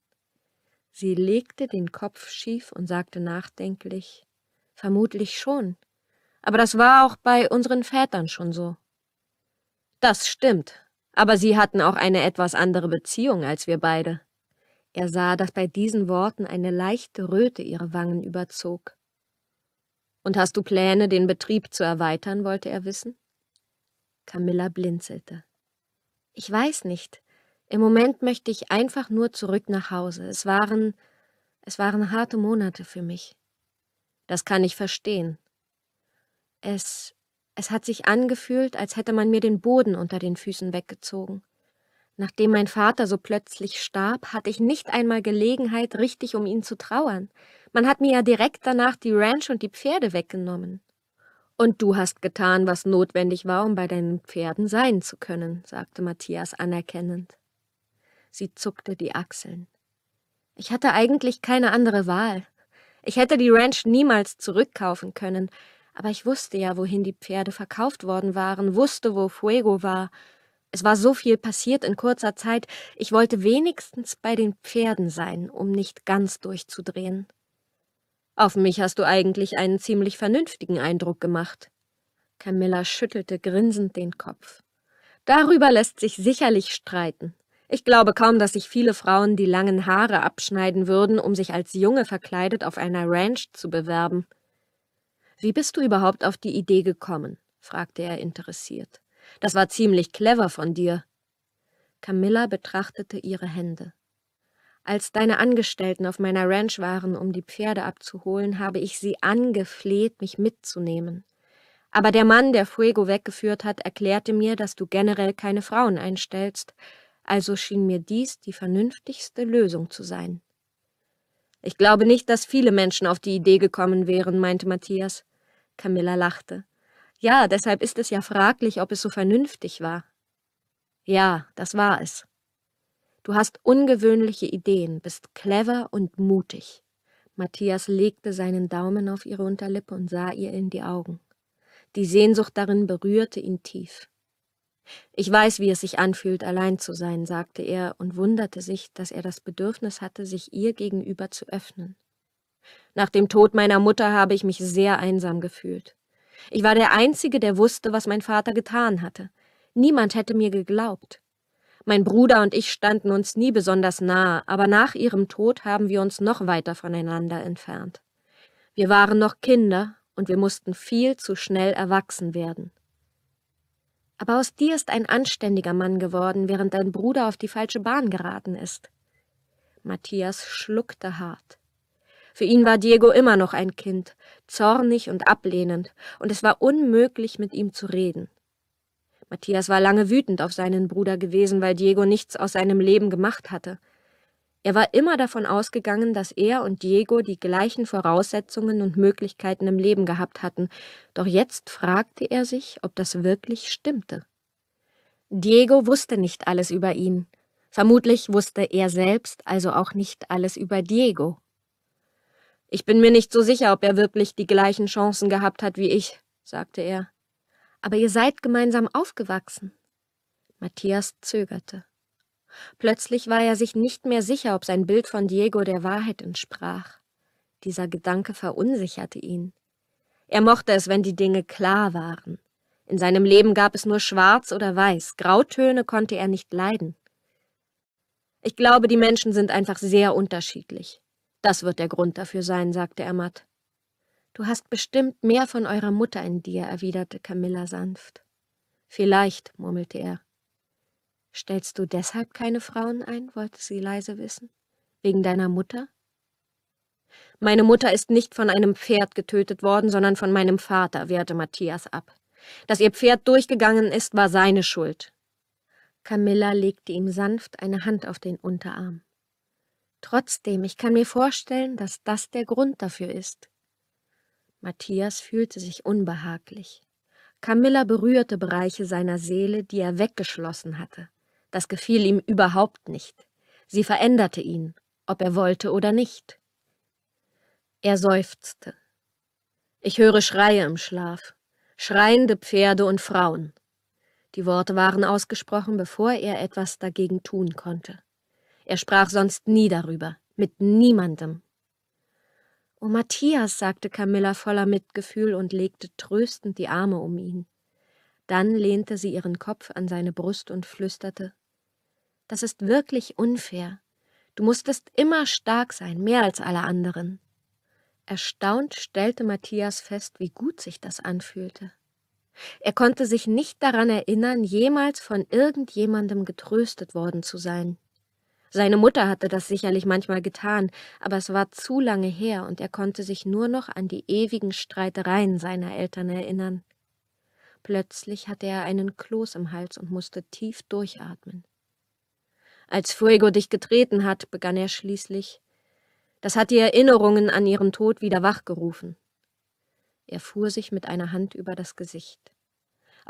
Sie legte den Kopf schief und sagte nachdenklich Vermutlich schon. Aber das war auch bei unseren Vätern schon so. Das stimmt, aber sie hatten auch eine etwas andere Beziehung als wir beide. Er sah, dass bei diesen Worten eine leichte Röte ihre Wangen überzog. Und hast du Pläne, den Betrieb zu erweitern, wollte er wissen? Camilla blinzelte. Ich weiß nicht. Im Moment möchte ich einfach nur zurück nach Hause. Es waren es waren harte Monate für mich. Das kann ich verstehen. Es es hat sich angefühlt, als hätte man mir den Boden unter den Füßen weggezogen. Nachdem mein Vater so plötzlich starb, hatte ich nicht einmal Gelegenheit, richtig um ihn zu trauern. Man hat mir ja direkt danach die Ranch und die Pferde weggenommen. Und du hast getan, was notwendig war, um bei deinen Pferden sein zu können, sagte Matthias anerkennend. Sie zuckte die Achseln. Ich hatte eigentlich keine andere Wahl. Ich hätte die Ranch niemals zurückkaufen können, aber ich wusste ja, wohin die Pferde verkauft worden waren, wusste, wo Fuego war. Es war so viel passiert in kurzer Zeit, ich wollte wenigstens bei den Pferden sein, um nicht ganz durchzudrehen. Auf mich hast du eigentlich einen ziemlich vernünftigen Eindruck gemacht. Camilla schüttelte grinsend den Kopf. Darüber lässt sich sicherlich streiten. Ich glaube kaum, dass sich viele Frauen die langen Haare abschneiden würden, um sich als Junge verkleidet auf einer Ranch zu bewerben. Wie bist du überhaupt auf die Idee gekommen? fragte er interessiert. Das war ziemlich clever von dir. Camilla betrachtete ihre Hände. Als deine Angestellten auf meiner Ranch waren, um die Pferde abzuholen, habe ich sie angefleht, mich mitzunehmen. Aber der Mann, der Fuego weggeführt hat, erklärte mir, dass du generell keine Frauen einstellst, also schien mir dies die vernünftigste Lösung zu sein. Ich glaube nicht, dass viele Menschen auf die Idee gekommen wären, meinte Matthias. Camilla lachte. Ja, deshalb ist es ja fraglich, ob es so vernünftig war. Ja, das war es. Du hast ungewöhnliche Ideen, bist clever und mutig. Matthias legte seinen Daumen auf ihre Unterlippe und sah ihr in die Augen. Die Sehnsucht darin berührte ihn tief. Ich weiß, wie es sich anfühlt, allein zu sein, sagte er und wunderte sich, dass er das Bedürfnis hatte, sich ihr gegenüber zu öffnen. Nach dem Tod meiner Mutter habe ich mich sehr einsam gefühlt. Ich war der Einzige, der wusste, was mein Vater getan hatte. Niemand hätte mir geglaubt. Mein Bruder und ich standen uns nie besonders nahe, aber nach ihrem Tod haben wir uns noch weiter voneinander entfernt. Wir waren noch Kinder und wir mussten viel zu schnell erwachsen werden. Aber aus dir ist ein anständiger Mann geworden, während dein Bruder auf die falsche Bahn geraten ist. Matthias schluckte hart. Für ihn war Diego immer noch ein Kind, zornig und ablehnend, und es war unmöglich, mit ihm zu reden. Matthias war lange wütend auf seinen Bruder gewesen, weil Diego nichts aus seinem Leben gemacht hatte. Er war immer davon ausgegangen, dass er und Diego die gleichen Voraussetzungen und Möglichkeiten im Leben gehabt hatten, doch jetzt fragte er sich, ob das wirklich stimmte. Diego wusste nicht alles über ihn. Vermutlich wusste er selbst also auch nicht alles über Diego. Ich bin mir nicht so sicher, ob er wirklich die gleichen Chancen gehabt hat wie ich, sagte er. Aber ihr seid gemeinsam aufgewachsen. Matthias zögerte. Plötzlich war er sich nicht mehr sicher, ob sein Bild von Diego der Wahrheit entsprach. Dieser Gedanke verunsicherte ihn. Er mochte es, wenn die Dinge klar waren. In seinem Leben gab es nur Schwarz oder Weiß, Grautöne konnte er nicht leiden. Ich glaube, die Menschen sind einfach sehr unterschiedlich. Das wird der Grund dafür sein, sagte er matt. Du hast bestimmt mehr von eurer Mutter in dir, erwiderte Camilla sanft. Vielleicht, murmelte er. Stellst du deshalb keine Frauen ein? wollte sie leise wissen. Wegen deiner Mutter? Meine Mutter ist nicht von einem Pferd getötet worden, sondern von meinem Vater, wehrte Matthias ab. Dass ihr Pferd durchgegangen ist, war seine Schuld. Camilla legte ihm sanft eine Hand auf den Unterarm. Trotzdem, ich kann mir vorstellen, dass das der Grund dafür ist. Matthias fühlte sich unbehaglich. Camilla berührte Bereiche seiner Seele, die er weggeschlossen hatte. Das gefiel ihm überhaupt nicht. Sie veränderte ihn, ob er wollte oder nicht. Er seufzte. Ich höre Schreie im Schlaf, schreiende Pferde und Frauen. Die Worte waren ausgesprochen, bevor er etwas dagegen tun konnte. Er sprach sonst nie darüber, mit niemandem. Oh Matthias, sagte Camilla voller Mitgefühl und legte tröstend die Arme um ihn. Dann lehnte sie ihren Kopf an seine Brust und flüsterte Das ist wirklich unfair. Du musstest immer stark sein, mehr als alle anderen. Erstaunt stellte Matthias fest, wie gut sich das anfühlte. Er konnte sich nicht daran erinnern, jemals von irgendjemandem getröstet worden zu sein. Seine Mutter hatte das sicherlich manchmal getan, aber es war zu lange her und er konnte sich nur noch an die ewigen Streitereien seiner Eltern erinnern. Plötzlich hatte er einen Kloß im Hals und musste tief durchatmen. Als Fuego dich getreten hat, begann er schließlich, das hat die Erinnerungen an ihren Tod wieder wachgerufen. Er fuhr sich mit einer Hand über das Gesicht.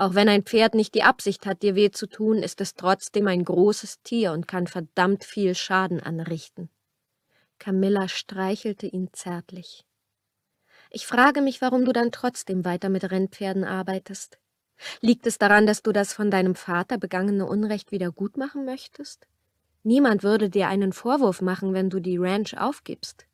Auch wenn ein Pferd nicht die Absicht hat, dir weh zu tun, ist es trotzdem ein großes Tier und kann verdammt viel Schaden anrichten. Camilla streichelte ihn zärtlich. Ich frage mich, warum du dann trotzdem weiter mit Rennpferden arbeitest. Liegt es daran, dass du das von deinem Vater begangene Unrecht wieder gutmachen möchtest? Niemand würde dir einen Vorwurf machen, wenn du die Ranch aufgibst.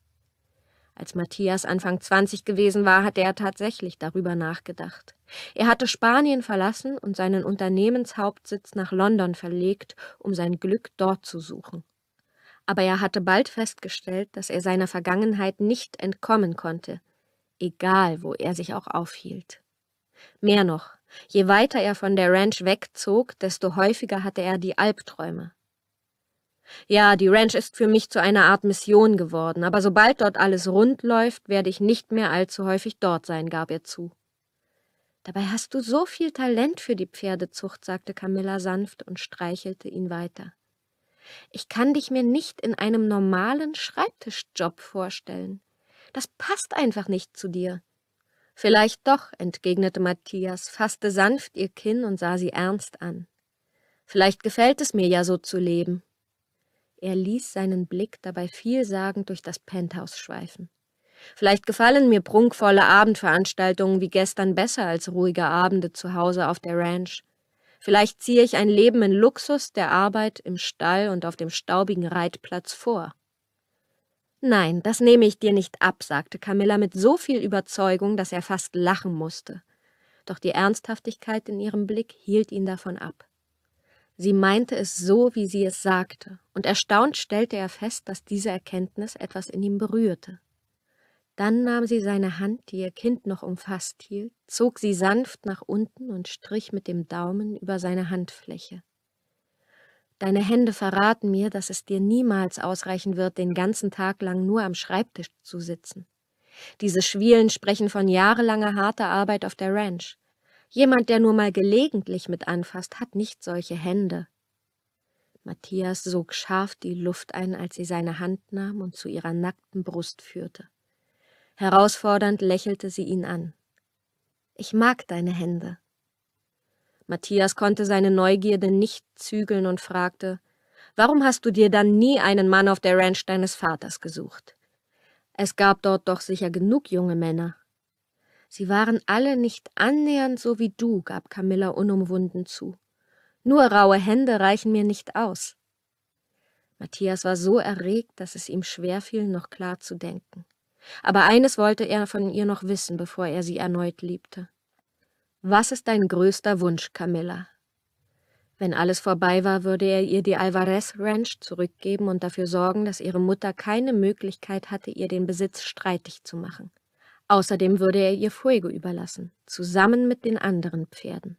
Als Matthias Anfang 20 gewesen war, hatte er tatsächlich darüber nachgedacht. Er hatte Spanien verlassen und seinen Unternehmenshauptsitz nach London verlegt, um sein Glück dort zu suchen. Aber er hatte bald festgestellt, dass er seiner Vergangenheit nicht entkommen konnte, egal wo er sich auch aufhielt. Mehr noch, je weiter er von der Ranch wegzog, desto häufiger hatte er die Albträume. Ja, die Ranch ist für mich zu einer Art Mission geworden, aber sobald dort alles rund läuft, werde ich nicht mehr allzu häufig dort sein, gab er zu. Dabei hast du so viel Talent für die Pferdezucht, sagte Camilla sanft und streichelte ihn weiter. Ich kann dich mir nicht in einem normalen Schreibtischjob vorstellen. Das passt einfach nicht zu dir. Vielleicht doch, entgegnete Matthias, fasste sanft ihr Kinn und sah sie ernst an. Vielleicht gefällt es mir ja so zu leben. Er ließ seinen Blick dabei vielsagend durch das Penthouse schweifen. Vielleicht gefallen mir prunkvolle Abendveranstaltungen wie gestern besser als ruhige Abende zu Hause auf der Ranch. Vielleicht ziehe ich ein Leben in Luxus der Arbeit im Stall und auf dem staubigen Reitplatz vor. Nein, das nehme ich dir nicht ab, sagte Camilla mit so viel Überzeugung, dass er fast lachen musste. Doch die Ernsthaftigkeit in ihrem Blick hielt ihn davon ab. Sie meinte es so, wie sie es sagte, und erstaunt stellte er fest, dass diese Erkenntnis etwas in ihm berührte. Dann nahm sie seine Hand, die ihr Kind noch umfasst hielt, zog sie sanft nach unten und strich mit dem Daumen über seine Handfläche. Deine Hände verraten mir, dass es dir niemals ausreichen wird, den ganzen Tag lang nur am Schreibtisch zu sitzen. Diese Schwielen sprechen von jahrelanger harter Arbeit auf der Ranch. Jemand, der nur mal gelegentlich mit anfasst, hat nicht solche Hände. Matthias sog scharf die Luft ein, als sie seine Hand nahm und zu ihrer nackten Brust führte. Herausfordernd lächelte sie ihn an. Ich mag deine Hände. Matthias konnte seine Neugierde nicht zügeln und fragte, Warum hast du dir dann nie einen Mann auf der Ranch deines Vaters gesucht? Es gab dort doch sicher genug junge Männer. Sie waren alle nicht annähernd so wie du, gab Camilla unumwunden zu. Nur raue Hände reichen mir nicht aus. Matthias war so erregt, dass es ihm schwerfiel, noch klar zu denken. Aber eines wollte er von ihr noch wissen, bevor er sie erneut liebte. Was ist dein größter Wunsch, Camilla? Wenn alles vorbei war, würde er ihr die Alvarez Ranch zurückgeben und dafür sorgen, dass ihre Mutter keine Möglichkeit hatte, ihr den Besitz streitig zu machen. Außerdem würde er ihr Fuego überlassen, zusammen mit den anderen Pferden.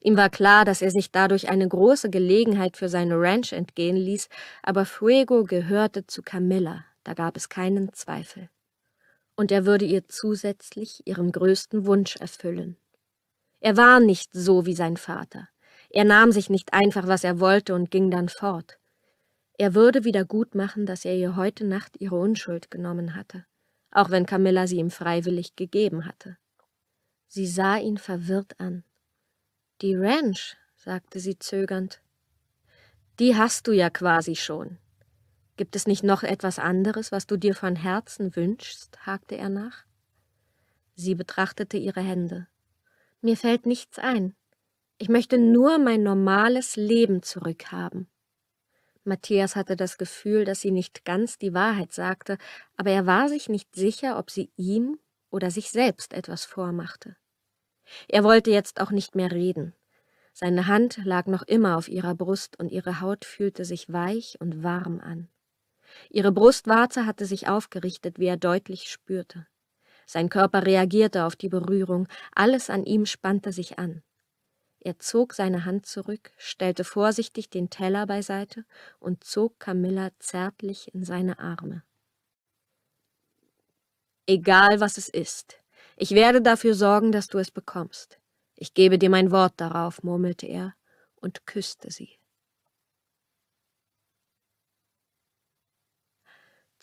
Ihm war klar, dass er sich dadurch eine große Gelegenheit für seine Ranch entgehen ließ, aber Fuego gehörte zu Camilla, da gab es keinen Zweifel und er würde ihr zusätzlich ihren größten Wunsch erfüllen. Er war nicht so wie sein Vater. Er nahm sich nicht einfach, was er wollte, und ging dann fort. Er würde wieder gut machen, dass er ihr heute Nacht ihre Unschuld genommen hatte, auch wenn Camilla sie ihm freiwillig gegeben hatte. Sie sah ihn verwirrt an. Die Ranch, sagte sie zögernd. Die hast du ja quasi schon. Gibt es nicht noch etwas anderes, was du dir von Herzen wünschst? hakte er nach. Sie betrachtete ihre Hände. Mir fällt nichts ein. Ich möchte nur mein normales Leben zurückhaben. Matthias hatte das Gefühl, dass sie nicht ganz die Wahrheit sagte, aber er war sich nicht sicher, ob sie ihm oder sich selbst etwas vormachte. Er wollte jetzt auch nicht mehr reden. Seine Hand lag noch immer auf ihrer Brust und ihre Haut fühlte sich weich und warm an. Ihre Brustwarze hatte sich aufgerichtet, wie er deutlich spürte. Sein Körper reagierte auf die Berührung, alles an ihm spannte sich an. Er zog seine Hand zurück, stellte vorsichtig den Teller beiseite und zog Camilla zärtlich in seine Arme. Egal, was es ist, ich werde dafür sorgen, dass du es bekommst. Ich gebe dir mein Wort darauf, murmelte er und küsste sie.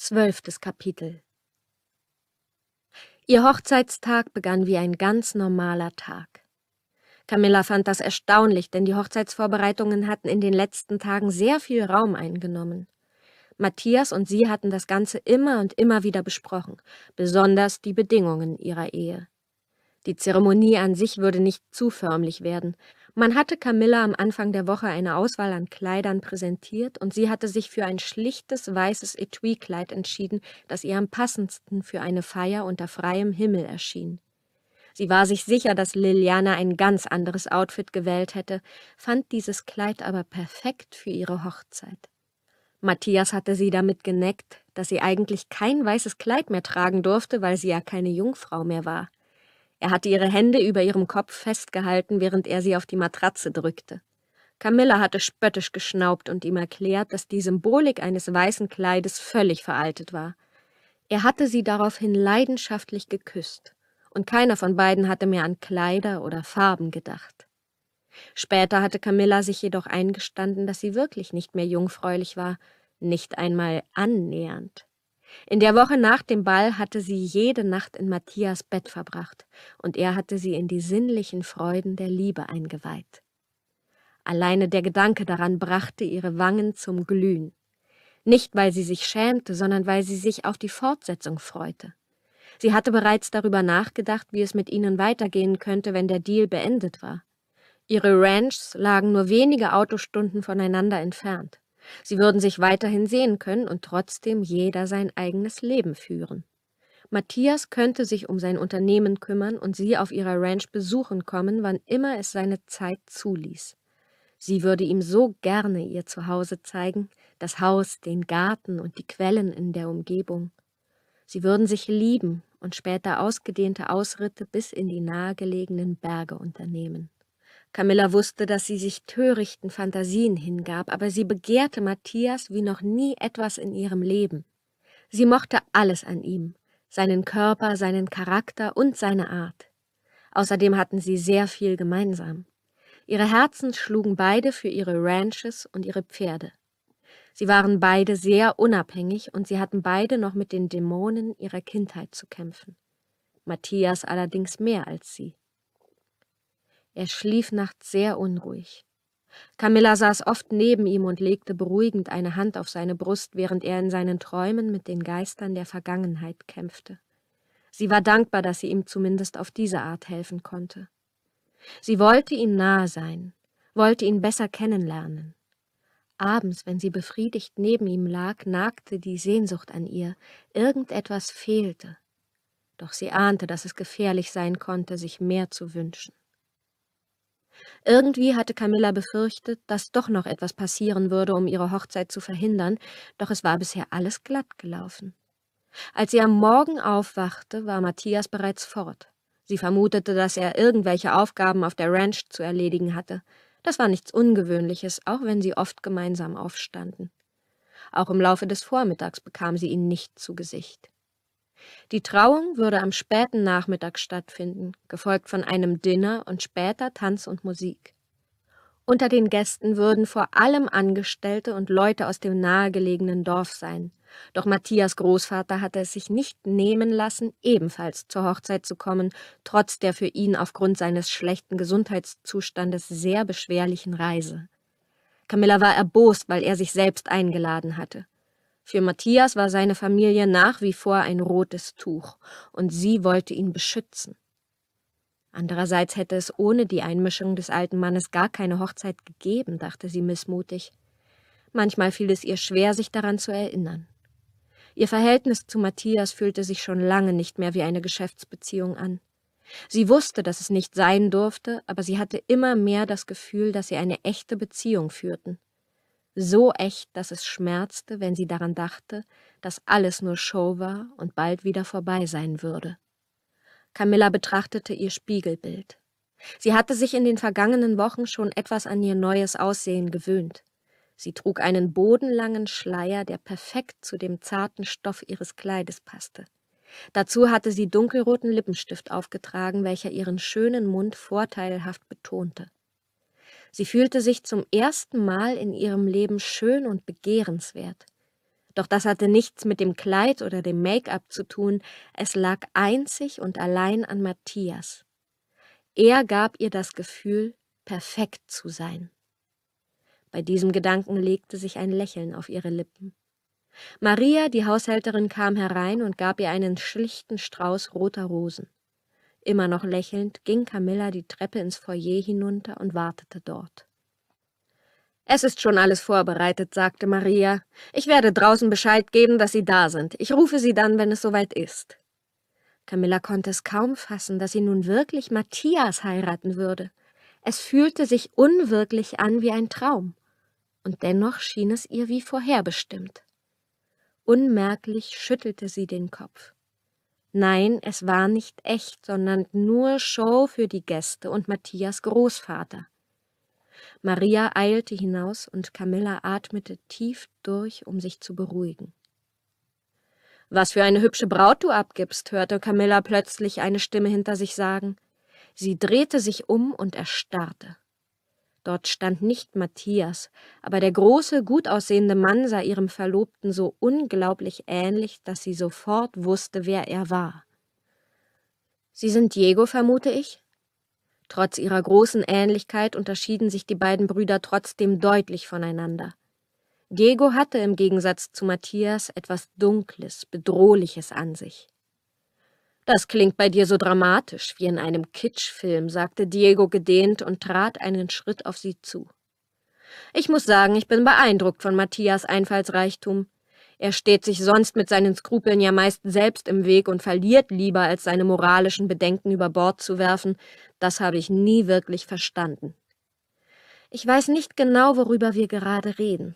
Zwölftes Kapitel Ihr Hochzeitstag begann wie ein ganz normaler Tag. Camilla fand das erstaunlich, denn die Hochzeitsvorbereitungen hatten in den letzten Tagen sehr viel Raum eingenommen. Matthias und sie hatten das Ganze immer und immer wieder besprochen, besonders die Bedingungen ihrer Ehe. Die Zeremonie an sich würde nicht zu förmlich werden, man hatte Camilla am Anfang der Woche eine Auswahl an Kleidern präsentiert und sie hatte sich für ein schlichtes weißes Etui-Kleid entschieden, das ihr am passendsten für eine Feier unter freiem Himmel erschien. Sie war sich sicher, dass Liliana ein ganz anderes Outfit gewählt hätte, fand dieses Kleid aber perfekt für ihre Hochzeit. Matthias hatte sie damit geneckt, dass sie eigentlich kein weißes Kleid mehr tragen durfte, weil sie ja keine Jungfrau mehr war. Er hatte ihre Hände über ihrem Kopf festgehalten, während er sie auf die Matratze drückte. Camilla hatte spöttisch geschnaubt und ihm erklärt, dass die Symbolik eines weißen Kleides völlig veraltet war. Er hatte sie daraufhin leidenschaftlich geküsst, und keiner von beiden hatte mehr an Kleider oder Farben gedacht. Später hatte Camilla sich jedoch eingestanden, dass sie wirklich nicht mehr jungfräulich war, nicht einmal annähernd. In der Woche nach dem Ball hatte sie jede Nacht in Matthias Bett verbracht, und er hatte sie in die sinnlichen Freuden der Liebe eingeweiht. Alleine der Gedanke daran brachte ihre Wangen zum Glühen. Nicht, weil sie sich schämte, sondern weil sie sich auf die Fortsetzung freute. Sie hatte bereits darüber nachgedacht, wie es mit ihnen weitergehen könnte, wenn der Deal beendet war. Ihre Ranchs lagen nur wenige Autostunden voneinander entfernt. Sie würden sich weiterhin sehen können und trotzdem jeder sein eigenes Leben führen. Matthias könnte sich um sein Unternehmen kümmern und sie auf ihrer Ranch besuchen kommen, wann immer es seine Zeit zuließ. Sie würde ihm so gerne ihr Zuhause zeigen, das Haus, den Garten und die Quellen in der Umgebung. Sie würden sich lieben und später ausgedehnte Ausritte bis in die nahegelegenen Berge unternehmen. Camilla wusste, dass sie sich törichten Fantasien hingab, aber sie begehrte Matthias wie noch nie etwas in ihrem Leben. Sie mochte alles an ihm, seinen Körper, seinen Charakter und seine Art. Außerdem hatten sie sehr viel gemeinsam. Ihre Herzen schlugen beide für ihre Ranches und ihre Pferde. Sie waren beide sehr unabhängig und sie hatten beide noch mit den Dämonen ihrer Kindheit zu kämpfen. Matthias allerdings mehr als sie. Er schlief nachts sehr unruhig. Camilla saß oft neben ihm und legte beruhigend eine Hand auf seine Brust, während er in seinen Träumen mit den Geistern der Vergangenheit kämpfte. Sie war dankbar, dass sie ihm zumindest auf diese Art helfen konnte. Sie wollte ihm nahe sein, wollte ihn besser kennenlernen. Abends, wenn sie befriedigt neben ihm lag, nagte die Sehnsucht an ihr, irgendetwas fehlte. Doch sie ahnte, dass es gefährlich sein konnte, sich mehr zu wünschen. Irgendwie hatte Camilla befürchtet, dass doch noch etwas passieren würde, um ihre Hochzeit zu verhindern, doch es war bisher alles glatt gelaufen. Als sie am Morgen aufwachte, war Matthias bereits fort. Sie vermutete, dass er irgendwelche Aufgaben auf der Ranch zu erledigen hatte. Das war nichts Ungewöhnliches, auch wenn sie oft gemeinsam aufstanden. Auch im Laufe des Vormittags bekam sie ihn nicht zu Gesicht. Die Trauung würde am späten Nachmittag stattfinden, gefolgt von einem Dinner und später Tanz und Musik. Unter den Gästen würden vor allem Angestellte und Leute aus dem nahegelegenen Dorf sein. Doch Matthias Großvater hatte es sich nicht nehmen lassen, ebenfalls zur Hochzeit zu kommen, trotz der für ihn aufgrund seines schlechten Gesundheitszustandes sehr beschwerlichen Reise. Camilla war erbost, weil er sich selbst eingeladen hatte. Für Matthias war seine Familie nach wie vor ein rotes Tuch, und sie wollte ihn beschützen. Andererseits hätte es ohne die Einmischung des alten Mannes gar keine Hochzeit gegeben, dachte sie missmutig. Manchmal fiel es ihr schwer, sich daran zu erinnern. Ihr Verhältnis zu Matthias fühlte sich schon lange nicht mehr wie eine Geschäftsbeziehung an. Sie wusste, dass es nicht sein durfte, aber sie hatte immer mehr das Gefühl, dass sie eine echte Beziehung führten so echt, dass es schmerzte, wenn sie daran dachte, dass alles nur Show war und bald wieder vorbei sein würde. Camilla betrachtete ihr Spiegelbild. Sie hatte sich in den vergangenen Wochen schon etwas an ihr neues Aussehen gewöhnt. Sie trug einen bodenlangen Schleier, der perfekt zu dem zarten Stoff ihres Kleides passte. Dazu hatte sie dunkelroten Lippenstift aufgetragen, welcher ihren schönen Mund vorteilhaft betonte. Sie fühlte sich zum ersten Mal in ihrem Leben schön und begehrenswert. Doch das hatte nichts mit dem Kleid oder dem Make-up zu tun, es lag einzig und allein an Matthias. Er gab ihr das Gefühl, perfekt zu sein. Bei diesem Gedanken legte sich ein Lächeln auf ihre Lippen. Maria, die Haushälterin, kam herein und gab ihr einen schlichten Strauß roter Rosen. Immer noch lächelnd ging Camilla die Treppe ins Foyer hinunter und wartete dort. Es ist schon alles vorbereitet, sagte Maria. Ich werde draußen Bescheid geben, dass Sie da sind. Ich rufe Sie dann, wenn es soweit ist. Camilla konnte es kaum fassen, dass sie nun wirklich Matthias heiraten würde. Es fühlte sich unwirklich an wie ein Traum, und dennoch schien es ihr wie vorherbestimmt. Unmerklich schüttelte sie den Kopf. Nein, es war nicht echt, sondern nur Show für die Gäste und Matthias Großvater. Maria eilte hinaus und Camilla atmete tief durch, um sich zu beruhigen. Was für eine hübsche Braut du abgibst, hörte Camilla plötzlich eine Stimme hinter sich sagen. Sie drehte sich um und erstarrte. Dort stand nicht Matthias, aber der große, gut aussehende Mann sah ihrem Verlobten so unglaublich ähnlich, dass sie sofort wusste, wer er war. Sie sind Diego, vermute ich? Trotz ihrer großen Ähnlichkeit unterschieden sich die beiden Brüder trotzdem deutlich voneinander. Diego hatte im Gegensatz zu Matthias etwas Dunkles, Bedrohliches an sich. Das klingt bei dir so dramatisch wie in einem Kitschfilm, sagte Diego gedehnt und trat einen Schritt auf sie zu. Ich muss sagen, ich bin beeindruckt von Matthias Einfallsreichtum. Er steht sich sonst mit seinen Skrupeln ja meist selbst im Weg und verliert lieber, als seine moralischen Bedenken über Bord zu werfen. Das habe ich nie wirklich verstanden. Ich weiß nicht genau, worüber wir gerade reden.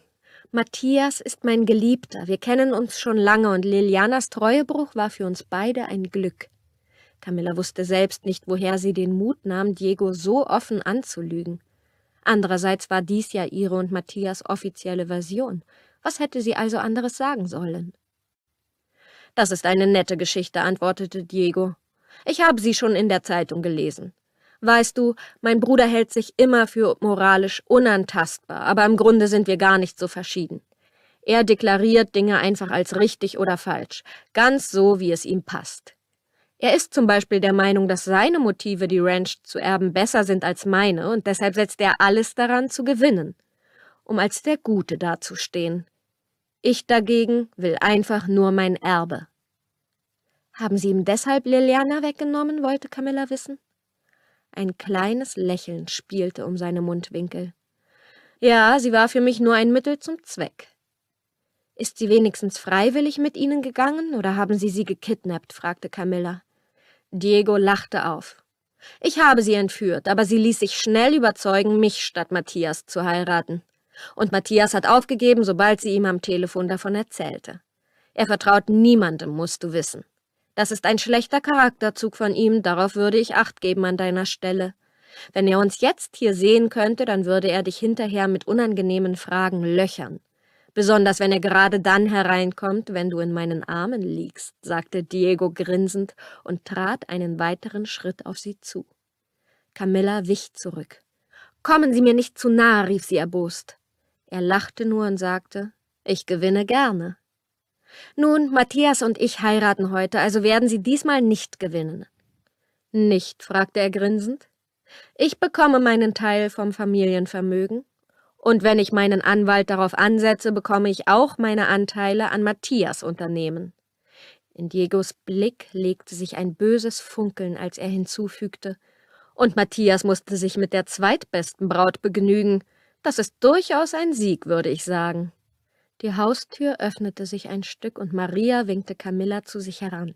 Matthias ist mein Geliebter, wir kennen uns schon lange und Lilianas Treuebruch war für uns beide ein Glück. Camilla wusste selbst nicht, woher sie den Mut nahm, Diego so offen anzulügen. Andererseits war dies ja ihre und Matthias offizielle Version. Was hätte sie also anderes sagen sollen? Das ist eine nette Geschichte, antwortete Diego. Ich habe sie schon in der Zeitung gelesen. Weißt du, mein Bruder hält sich immer für moralisch unantastbar, aber im Grunde sind wir gar nicht so verschieden. Er deklariert Dinge einfach als richtig oder falsch, ganz so, wie es ihm passt. Er ist zum Beispiel der Meinung, dass seine Motive, die Ranch zu erben, besser sind als meine, und deshalb setzt er alles daran zu gewinnen, um als der Gute dazustehen. Ich dagegen will einfach nur mein Erbe. Haben Sie ihm deshalb Liliana weggenommen, wollte Camilla wissen. Ein kleines Lächeln spielte um seine Mundwinkel. Ja, sie war für mich nur ein Mittel zum Zweck. Ist sie wenigstens freiwillig mit Ihnen gegangen oder haben Sie sie gekidnappt? fragte Camilla. Diego lachte auf. Ich habe sie entführt, aber sie ließ sich schnell überzeugen, mich statt Matthias zu heiraten. Und Matthias hat aufgegeben, sobald sie ihm am Telefon davon erzählte. Er vertraut niemandem, musst du wissen. Das ist ein schlechter Charakterzug von ihm, darauf würde ich Acht geben an deiner Stelle. Wenn er uns jetzt hier sehen könnte, dann würde er dich hinterher mit unangenehmen Fragen löchern. Besonders wenn er gerade dann hereinkommt, wenn du in meinen Armen liegst, sagte Diego grinsend und trat einen weiteren Schritt auf sie zu. Camilla wich zurück. Kommen Sie mir nicht zu nahe, rief sie erbost. Er lachte nur und sagte Ich gewinne gerne. Nun, Matthias und ich heiraten heute, also werden Sie diesmal nicht gewinnen. Nicht, fragte er grinsend. Ich bekomme meinen Teil vom Familienvermögen. Und wenn ich meinen Anwalt darauf ansetze, bekomme ich auch meine Anteile an Matthias Unternehmen. In Diegos Blick legte sich ein böses Funkeln, als er hinzufügte. Und Matthias musste sich mit der zweitbesten Braut begnügen. Das ist durchaus ein Sieg, würde ich sagen. Die Haustür öffnete sich ein Stück und Maria winkte Camilla zu sich heran.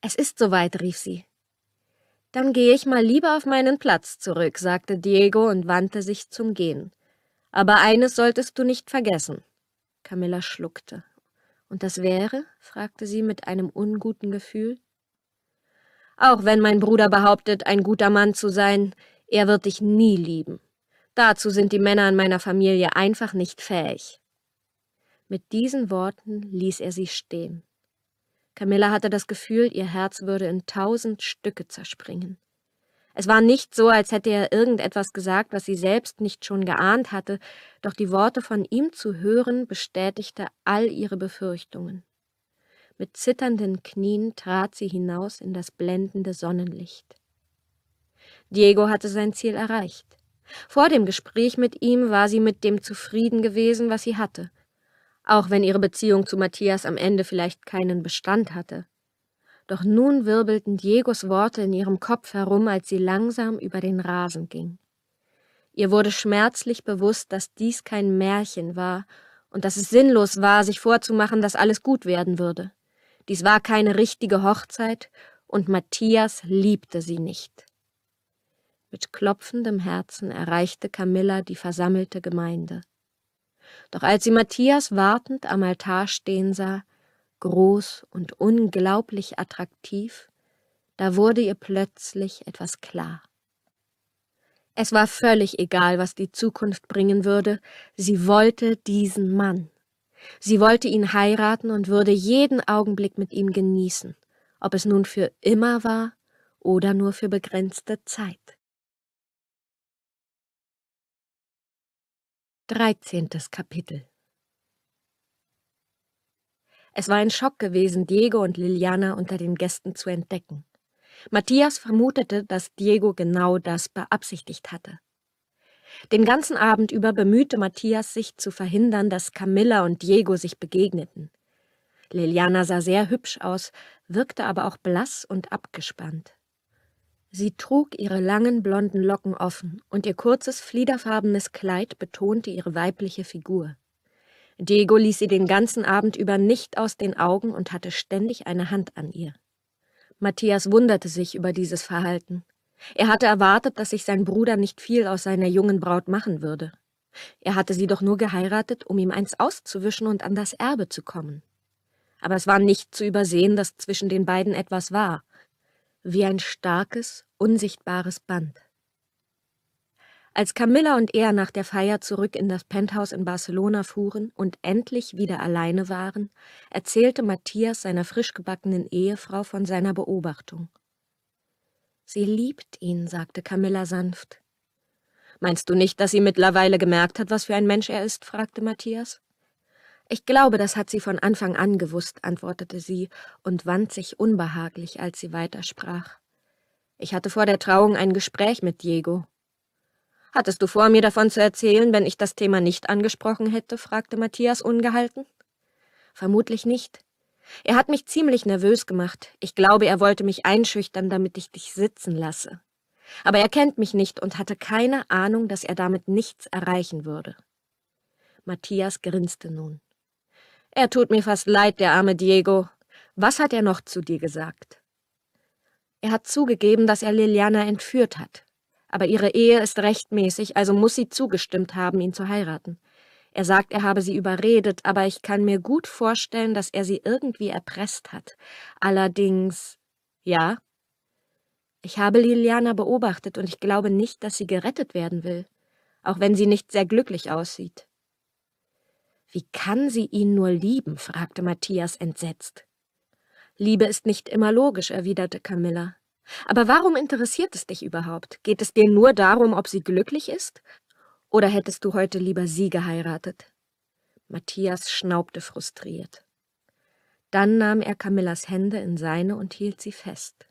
Es ist soweit, rief sie. Dann gehe ich mal lieber auf meinen Platz zurück, sagte Diego und wandte sich zum Gehen. Aber eines solltest du nicht vergessen. Camilla schluckte. Und das wäre? fragte sie mit einem unguten Gefühl. Auch wenn mein Bruder behauptet, ein guter Mann zu sein, er wird dich nie lieben. Dazu sind die Männer in meiner Familie einfach nicht fähig. Mit diesen Worten ließ er sie stehen. Camilla hatte das Gefühl, ihr Herz würde in tausend Stücke zerspringen. Es war nicht so, als hätte er irgendetwas gesagt, was sie selbst nicht schon geahnt hatte, doch die Worte von ihm zu hören bestätigte all ihre Befürchtungen. Mit zitternden Knien trat sie hinaus in das blendende Sonnenlicht. Diego hatte sein Ziel erreicht. Vor dem Gespräch mit ihm war sie mit dem zufrieden gewesen, was sie hatte, auch wenn ihre Beziehung zu Matthias am Ende vielleicht keinen Bestand hatte. Doch nun wirbelten Diegos Worte in ihrem Kopf herum, als sie langsam über den Rasen ging. Ihr wurde schmerzlich bewusst, dass dies kein Märchen war und dass es sinnlos war, sich vorzumachen, dass alles gut werden würde. Dies war keine richtige Hochzeit und Matthias liebte sie nicht. Mit klopfendem Herzen erreichte Camilla die versammelte Gemeinde. Doch als sie Matthias wartend am Altar stehen sah, groß und unglaublich attraktiv, da wurde ihr plötzlich etwas klar. Es war völlig egal, was die Zukunft bringen würde, sie wollte diesen Mann. Sie wollte ihn heiraten und würde jeden Augenblick mit ihm genießen, ob es nun für immer war oder nur für begrenzte Zeit. 13. Kapitel Es war ein Schock gewesen, Diego und Liliana unter den Gästen zu entdecken. Matthias vermutete, dass Diego genau das beabsichtigt hatte. Den ganzen Abend über bemühte Matthias sich zu verhindern, dass Camilla und Diego sich begegneten. Liliana sah sehr hübsch aus, wirkte aber auch blass und abgespannt. Sie trug ihre langen blonden Locken offen, und ihr kurzes, fliederfarbenes Kleid betonte ihre weibliche Figur. Diego ließ sie den ganzen Abend über nicht aus den Augen und hatte ständig eine Hand an ihr. Matthias wunderte sich über dieses Verhalten. Er hatte erwartet, dass sich sein Bruder nicht viel aus seiner jungen Braut machen würde. Er hatte sie doch nur geheiratet, um ihm eins auszuwischen und an das Erbe zu kommen. Aber es war nicht zu übersehen, dass zwischen den beiden etwas war, wie ein starkes, unsichtbares Band. Als Camilla und er nach der Feier zurück in das Penthouse in Barcelona fuhren und endlich wieder alleine waren, erzählte Matthias seiner frischgebackenen Ehefrau von seiner Beobachtung. Sie liebt ihn, sagte Camilla sanft. Meinst du nicht, dass sie mittlerweile gemerkt hat, was für ein Mensch er ist? fragte Matthias. Ich glaube, das hat sie von Anfang an gewusst, antwortete sie und wand sich unbehaglich, als sie weitersprach. Ich hatte vor der Trauung ein Gespräch mit Diego. Hattest du vor, mir davon zu erzählen, wenn ich das Thema nicht angesprochen hätte? fragte Matthias ungehalten. Vermutlich nicht. Er hat mich ziemlich nervös gemacht. Ich glaube, er wollte mich einschüchtern, damit ich dich sitzen lasse. Aber er kennt mich nicht und hatte keine Ahnung, dass er damit nichts erreichen würde. Matthias grinste nun. Er tut mir fast leid, der arme Diego. Was hat er noch zu dir gesagt? Er hat zugegeben, dass er Liliana entführt hat. Aber ihre Ehe ist rechtmäßig, also muss sie zugestimmt haben, ihn zu heiraten. Er sagt, er habe sie überredet, aber ich kann mir gut vorstellen, dass er sie irgendwie erpresst hat. Allerdings. Ja? Ich habe Liliana beobachtet und ich glaube nicht, dass sie gerettet werden will, auch wenn sie nicht sehr glücklich aussieht. Wie kann sie ihn nur lieben? fragte Matthias entsetzt. Liebe ist nicht immer logisch, erwiderte Camilla. Aber warum interessiert es dich überhaupt? Geht es dir nur darum, ob sie glücklich ist? Oder hättest du heute lieber sie geheiratet? Matthias schnaubte frustriert. Dann nahm er Camillas Hände in seine und hielt sie fest.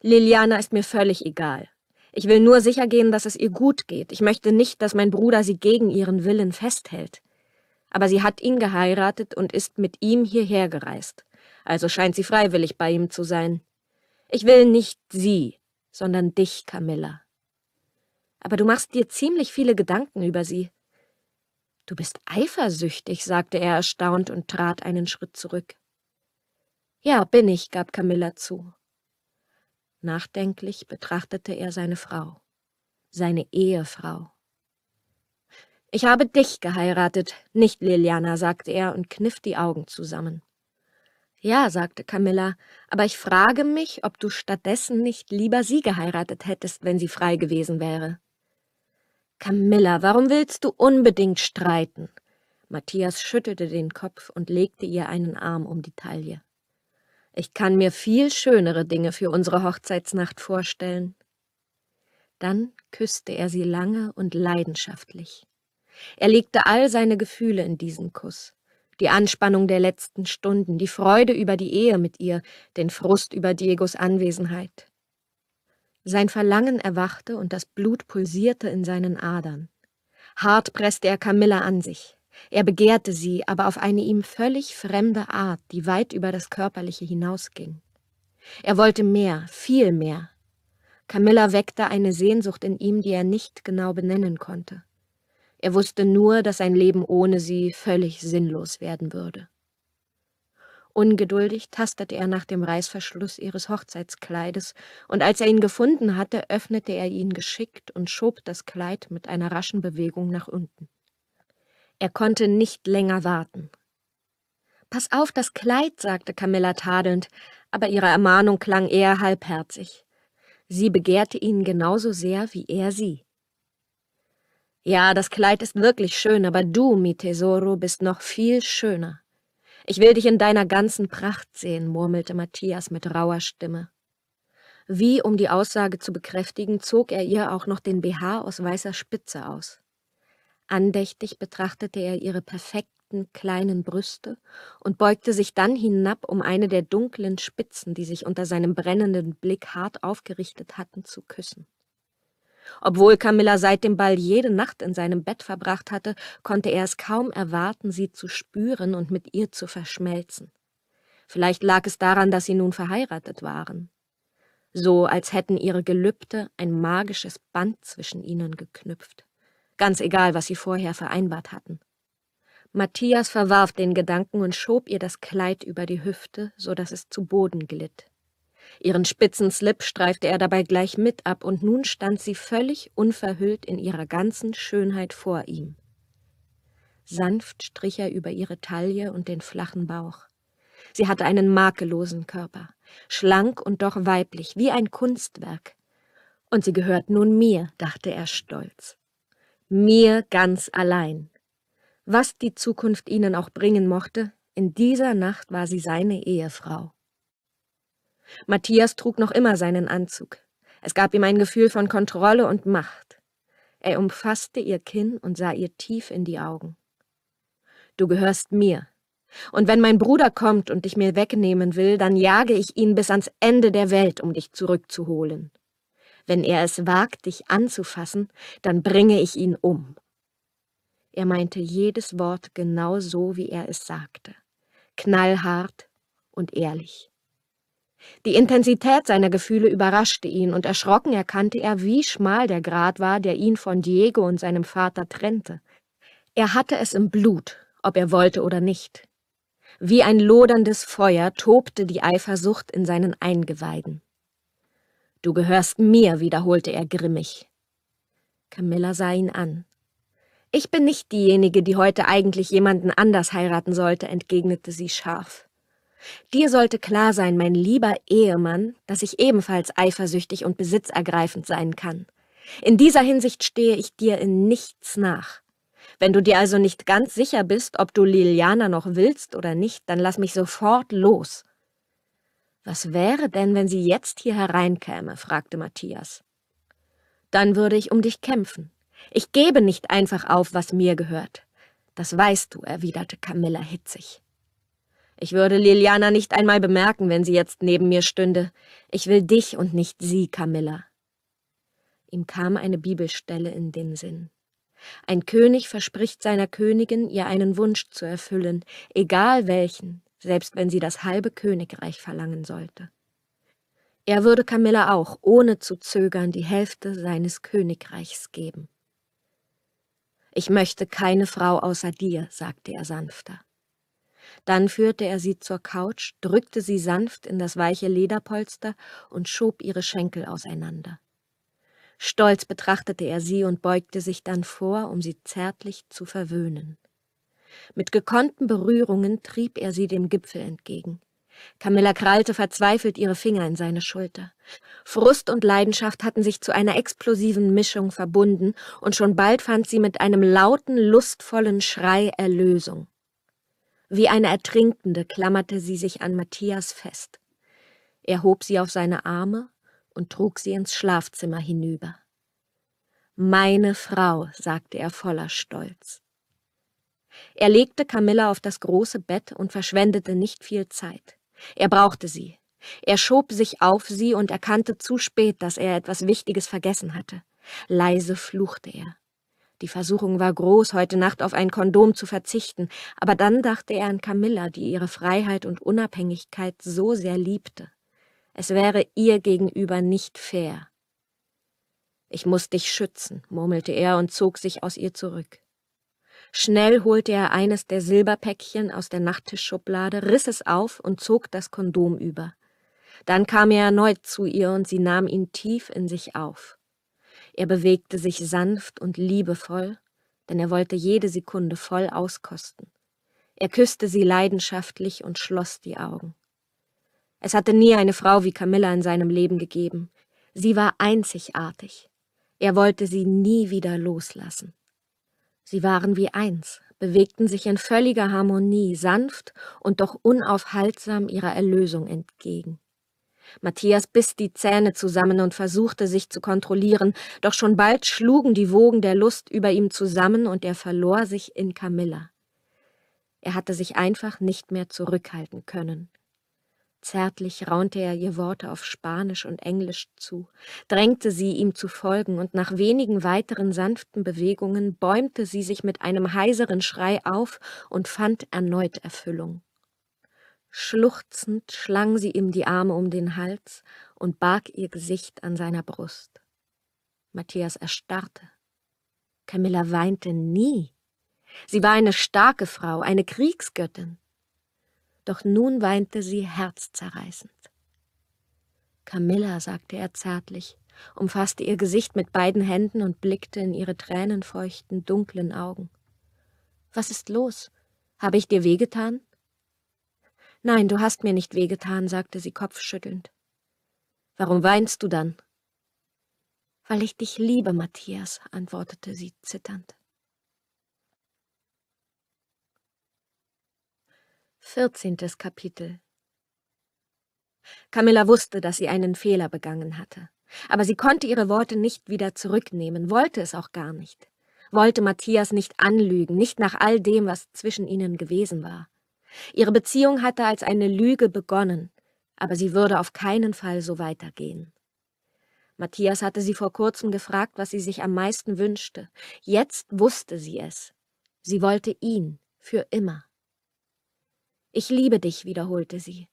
Liliana ist mir völlig egal. Ich will nur sicher gehen, dass es ihr gut geht. Ich möchte nicht, dass mein Bruder sie gegen ihren Willen festhält aber sie hat ihn geheiratet und ist mit ihm hierher gereist, also scheint sie freiwillig bei ihm zu sein. Ich will nicht sie, sondern dich, Camilla. Aber du machst dir ziemlich viele Gedanken über sie. Du bist eifersüchtig, sagte er erstaunt und trat einen Schritt zurück. Ja, bin ich, gab Camilla zu. Nachdenklich betrachtete er seine Frau, seine Ehefrau. Ich habe dich geheiratet, nicht Liliana, sagte er und kniff die Augen zusammen. Ja, sagte Camilla, aber ich frage mich, ob du stattdessen nicht lieber sie geheiratet hättest, wenn sie frei gewesen wäre. Camilla, warum willst du unbedingt streiten? Matthias schüttelte den Kopf und legte ihr einen Arm um die Taille. Ich kann mir viel schönere Dinge für unsere Hochzeitsnacht vorstellen. Dann küsste er sie lange und leidenschaftlich. Er legte all seine Gefühle in diesen Kuss. Die Anspannung der letzten Stunden, die Freude über die Ehe mit ihr, den Frust über Diegos Anwesenheit. Sein Verlangen erwachte und das Blut pulsierte in seinen Adern. Hart presste er Camilla an sich. Er begehrte sie, aber auf eine ihm völlig fremde Art, die weit über das Körperliche hinausging. Er wollte mehr, viel mehr. Camilla weckte eine Sehnsucht in ihm, die er nicht genau benennen konnte. Er wusste nur, dass sein Leben ohne sie völlig sinnlos werden würde. Ungeduldig tastete er nach dem Reißverschluss ihres Hochzeitskleides, und als er ihn gefunden hatte, öffnete er ihn geschickt und schob das Kleid mit einer raschen Bewegung nach unten. Er konnte nicht länger warten. Pass auf das Kleid, sagte Camilla tadelnd, aber ihre Ermahnung klang eher halbherzig. Sie begehrte ihn genauso sehr wie er sie. Ja, das Kleid ist wirklich schön, aber du, mi tesoro, bist noch viel schöner. Ich will dich in deiner ganzen Pracht sehen, murmelte Matthias mit rauer Stimme. Wie um die Aussage zu bekräftigen, zog er ihr auch noch den BH aus weißer Spitze aus. Andächtig betrachtete er ihre perfekten kleinen Brüste und beugte sich dann hinab, um eine der dunklen Spitzen, die sich unter seinem brennenden Blick hart aufgerichtet hatten, zu küssen. Obwohl Camilla seit dem Ball jede Nacht in seinem Bett verbracht hatte, konnte er es kaum erwarten, sie zu spüren und mit ihr zu verschmelzen. Vielleicht lag es daran, dass sie nun verheiratet waren. So als hätten ihre Gelübde ein magisches Band zwischen ihnen geknüpft. Ganz egal, was sie vorher vereinbart hatten. Matthias verwarf den Gedanken und schob ihr das Kleid über die Hüfte, so dass es zu Boden glitt. Ihren spitzen Slip streifte er dabei gleich mit ab, und nun stand sie völlig unverhüllt in ihrer ganzen Schönheit vor ihm. Sanft strich er über ihre Taille und den flachen Bauch. Sie hatte einen makellosen Körper, schlank und doch weiblich, wie ein Kunstwerk. Und sie gehört nun mir, dachte er stolz. Mir ganz allein. Was die Zukunft ihnen auch bringen mochte, in dieser Nacht war sie seine Ehefrau. Matthias trug noch immer seinen Anzug. Es gab ihm ein Gefühl von Kontrolle und Macht. Er umfasste ihr Kinn und sah ihr tief in die Augen. Du gehörst mir. Und wenn mein Bruder kommt und dich mir wegnehmen will, dann jage ich ihn bis ans Ende der Welt, um dich zurückzuholen. Wenn er es wagt, dich anzufassen, dann bringe ich ihn um. Er meinte jedes Wort genau so, wie er es sagte, knallhart und ehrlich. Die Intensität seiner Gefühle überraschte ihn, und erschrocken erkannte er, wie schmal der Grat war, der ihn von Diego und seinem Vater trennte. Er hatte es im Blut, ob er wollte oder nicht. Wie ein loderndes Feuer tobte die Eifersucht in seinen Eingeweiden. Du gehörst mir, wiederholte er grimmig. Camilla sah ihn an. Ich bin nicht diejenige, die heute eigentlich jemanden anders heiraten sollte, entgegnete sie scharf. Dir sollte klar sein, mein lieber Ehemann, dass ich ebenfalls eifersüchtig und besitzergreifend sein kann. In dieser Hinsicht stehe ich dir in nichts nach. Wenn du dir also nicht ganz sicher bist, ob du Liliana noch willst oder nicht, dann lass mich sofort los. Was wäre denn, wenn sie jetzt hier hereinkäme? fragte Matthias. Dann würde ich um dich kämpfen. Ich gebe nicht einfach auf, was mir gehört. Das weißt du, erwiderte Camilla hitzig. Ich würde Liliana nicht einmal bemerken, wenn sie jetzt neben mir stünde. Ich will dich und nicht sie, Camilla. Ihm kam eine Bibelstelle in den Sinn. Ein König verspricht seiner Königin, ihr einen Wunsch zu erfüllen, egal welchen, selbst wenn sie das halbe Königreich verlangen sollte. Er würde Camilla auch, ohne zu zögern, die Hälfte seines Königreichs geben. Ich möchte keine Frau außer dir, sagte er sanfter. Dann führte er sie zur Couch, drückte sie sanft in das weiche Lederpolster und schob ihre Schenkel auseinander. Stolz betrachtete er sie und beugte sich dann vor, um sie zärtlich zu verwöhnen. Mit gekonnten Berührungen trieb er sie dem Gipfel entgegen. Camilla krallte verzweifelt ihre Finger in seine Schulter. Frust und Leidenschaft hatten sich zu einer explosiven Mischung verbunden, und schon bald fand sie mit einem lauten, lustvollen Schrei Erlösung. Wie eine Ertrinkende klammerte sie sich an Matthias fest. Er hob sie auf seine Arme und trug sie ins Schlafzimmer hinüber. Meine Frau, sagte er voller Stolz. Er legte Camilla auf das große Bett und verschwendete nicht viel Zeit. Er brauchte sie. Er schob sich auf sie und erkannte zu spät, dass er etwas Wichtiges vergessen hatte. Leise fluchte er. Die Versuchung war groß, heute Nacht auf ein Kondom zu verzichten, aber dann dachte er an Camilla, die ihre Freiheit und Unabhängigkeit so sehr liebte. Es wäre ihr gegenüber nicht fair. Ich muss dich schützen, murmelte er und zog sich aus ihr zurück. Schnell holte er eines der Silberpäckchen aus der Nachttischschublade, riss es auf und zog das Kondom über. Dann kam er erneut zu ihr und sie nahm ihn tief in sich auf. Er bewegte sich sanft und liebevoll, denn er wollte jede Sekunde voll auskosten. Er küsste sie leidenschaftlich und schloss die Augen. Es hatte nie eine Frau wie Camilla in seinem Leben gegeben. Sie war einzigartig. Er wollte sie nie wieder loslassen. Sie waren wie eins, bewegten sich in völliger Harmonie, sanft und doch unaufhaltsam ihrer Erlösung entgegen. Matthias biss die Zähne zusammen und versuchte sich zu kontrollieren, doch schon bald schlugen die Wogen der Lust über ihm zusammen und er verlor sich in Camilla. Er hatte sich einfach nicht mehr zurückhalten können. Zärtlich raunte er ihr Worte auf Spanisch und Englisch zu, drängte sie, ihm zu folgen, und nach wenigen weiteren sanften Bewegungen bäumte sie sich mit einem heiseren Schrei auf und fand erneut Erfüllung. Schluchzend schlang sie ihm die Arme um den Hals und barg ihr Gesicht an seiner Brust. Matthias erstarrte. Camilla weinte nie. Sie war eine starke Frau, eine Kriegsgöttin. Doch nun weinte sie herzzerreißend. Camilla, sagte er zärtlich, umfasste ihr Gesicht mit beiden Händen und blickte in ihre tränenfeuchten, dunklen Augen. Was ist los? Habe ich dir wehgetan? Nein, du hast mir nicht wehgetan, sagte sie kopfschüttelnd. Warum weinst du dann? Weil ich dich liebe, Matthias, antwortete sie zitternd. 14. Kapitel Camilla wusste, dass sie einen Fehler begangen hatte. Aber sie konnte ihre Worte nicht wieder zurücknehmen, wollte es auch gar nicht. Wollte Matthias nicht anlügen, nicht nach all dem, was zwischen ihnen gewesen war. Ihre Beziehung hatte als eine Lüge begonnen, aber sie würde auf keinen Fall so weitergehen. Matthias hatte sie vor kurzem gefragt, was sie sich am meisten wünschte. Jetzt wusste sie es. Sie wollte ihn für immer. Ich liebe dich, wiederholte sie.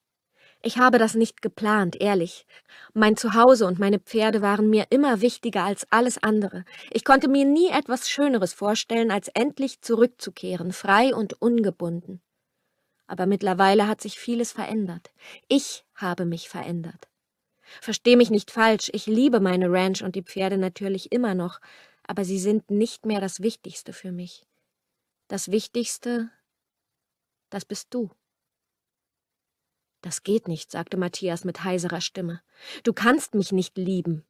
Ich habe das nicht geplant, ehrlich. Mein Zuhause und meine Pferde waren mir immer wichtiger als alles andere. Ich konnte mir nie etwas Schöneres vorstellen, als endlich zurückzukehren, frei und ungebunden aber mittlerweile hat sich vieles verändert. Ich habe mich verändert. Versteh mich nicht falsch, ich liebe meine Ranch und die Pferde natürlich immer noch, aber sie sind nicht mehr das Wichtigste für mich. Das Wichtigste, das bist du. Das geht nicht, sagte Matthias mit heiserer Stimme. Du kannst mich nicht lieben.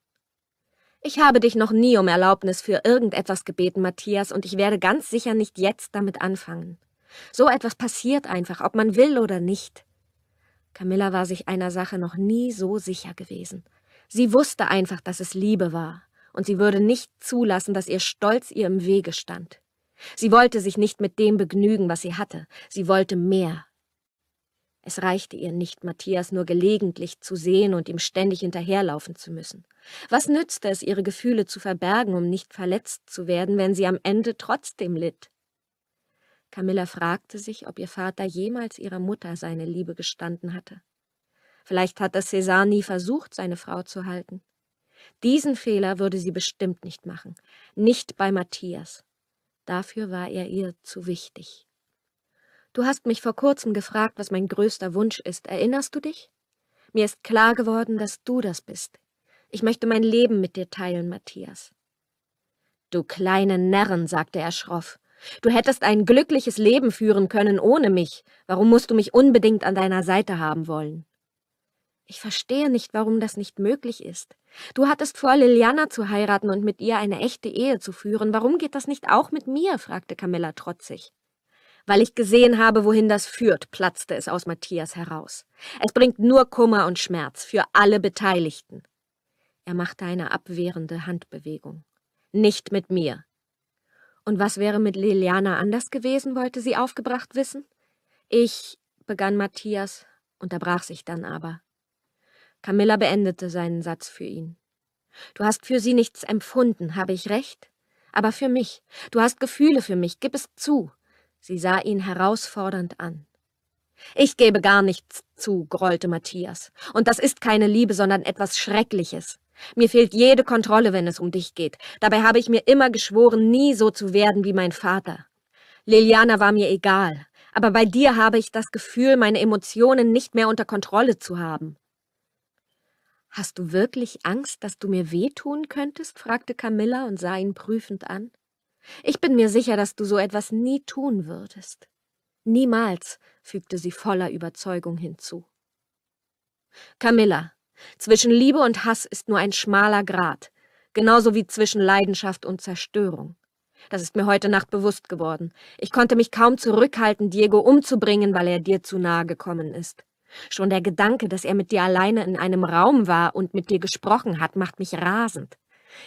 Ich habe dich noch nie um Erlaubnis für irgendetwas gebeten, Matthias, und ich werde ganz sicher nicht jetzt damit anfangen. So etwas passiert einfach, ob man will oder nicht. Camilla war sich einer Sache noch nie so sicher gewesen. Sie wusste einfach, dass es Liebe war, und sie würde nicht zulassen, dass ihr Stolz ihr im Wege stand. Sie wollte sich nicht mit dem begnügen, was sie hatte, sie wollte mehr. Es reichte ihr nicht, Matthias nur gelegentlich zu sehen und ihm ständig hinterherlaufen zu müssen. Was nützte es, ihre Gefühle zu verbergen, um nicht verletzt zu werden, wenn sie am Ende trotzdem litt? Camilla fragte sich, ob ihr Vater jemals ihrer Mutter seine Liebe gestanden hatte. Vielleicht hat das César nie versucht, seine Frau zu halten. Diesen Fehler würde sie bestimmt nicht machen, nicht bei Matthias. Dafür war er ihr zu wichtig. Du hast mich vor kurzem gefragt, was mein größter Wunsch ist. Erinnerst du dich? Mir ist klar geworden, dass du das bist. Ich möchte mein Leben mit dir teilen, Matthias. Du kleine Nerren, sagte er schroff. Du hättest ein glückliches Leben führen können ohne mich. Warum musst du mich unbedingt an deiner Seite haben wollen? Ich verstehe nicht, warum das nicht möglich ist. Du hattest vor, Liliana zu heiraten und mit ihr eine echte Ehe zu führen. Warum geht das nicht auch mit mir? fragte Camilla trotzig. Weil ich gesehen habe, wohin das führt, platzte es aus Matthias heraus. Es bringt nur Kummer und Schmerz für alle Beteiligten. Er machte eine abwehrende Handbewegung. Nicht mit mir. Und was wäre mit Liliana anders gewesen, wollte sie aufgebracht wissen? Ich, begann Matthias, unterbrach sich dann aber. Camilla beendete seinen Satz für ihn. Du hast für sie nichts empfunden, habe ich recht? Aber für mich. Du hast Gefühle für mich, gib es zu. Sie sah ihn herausfordernd an. Ich gebe gar nichts zu, grollte Matthias. Und das ist keine Liebe, sondern etwas Schreckliches. Mir fehlt jede Kontrolle, wenn es um dich geht. Dabei habe ich mir immer geschworen, nie so zu werden wie mein Vater. Liliana war mir egal, aber bei dir habe ich das Gefühl, meine Emotionen nicht mehr unter Kontrolle zu haben. Hast du wirklich Angst, dass du mir wehtun könntest? fragte Camilla und sah ihn prüfend an. Ich bin mir sicher, dass du so etwas nie tun würdest. Niemals, fügte sie voller Überzeugung hinzu. Camilla, zwischen Liebe und Hass ist nur ein schmaler Grat, genauso wie zwischen Leidenschaft und Zerstörung. Das ist mir heute Nacht bewusst geworden. Ich konnte mich kaum zurückhalten, Diego umzubringen, weil er dir zu nahe gekommen ist. Schon der Gedanke, dass er mit dir alleine in einem Raum war und mit dir gesprochen hat, macht mich rasend.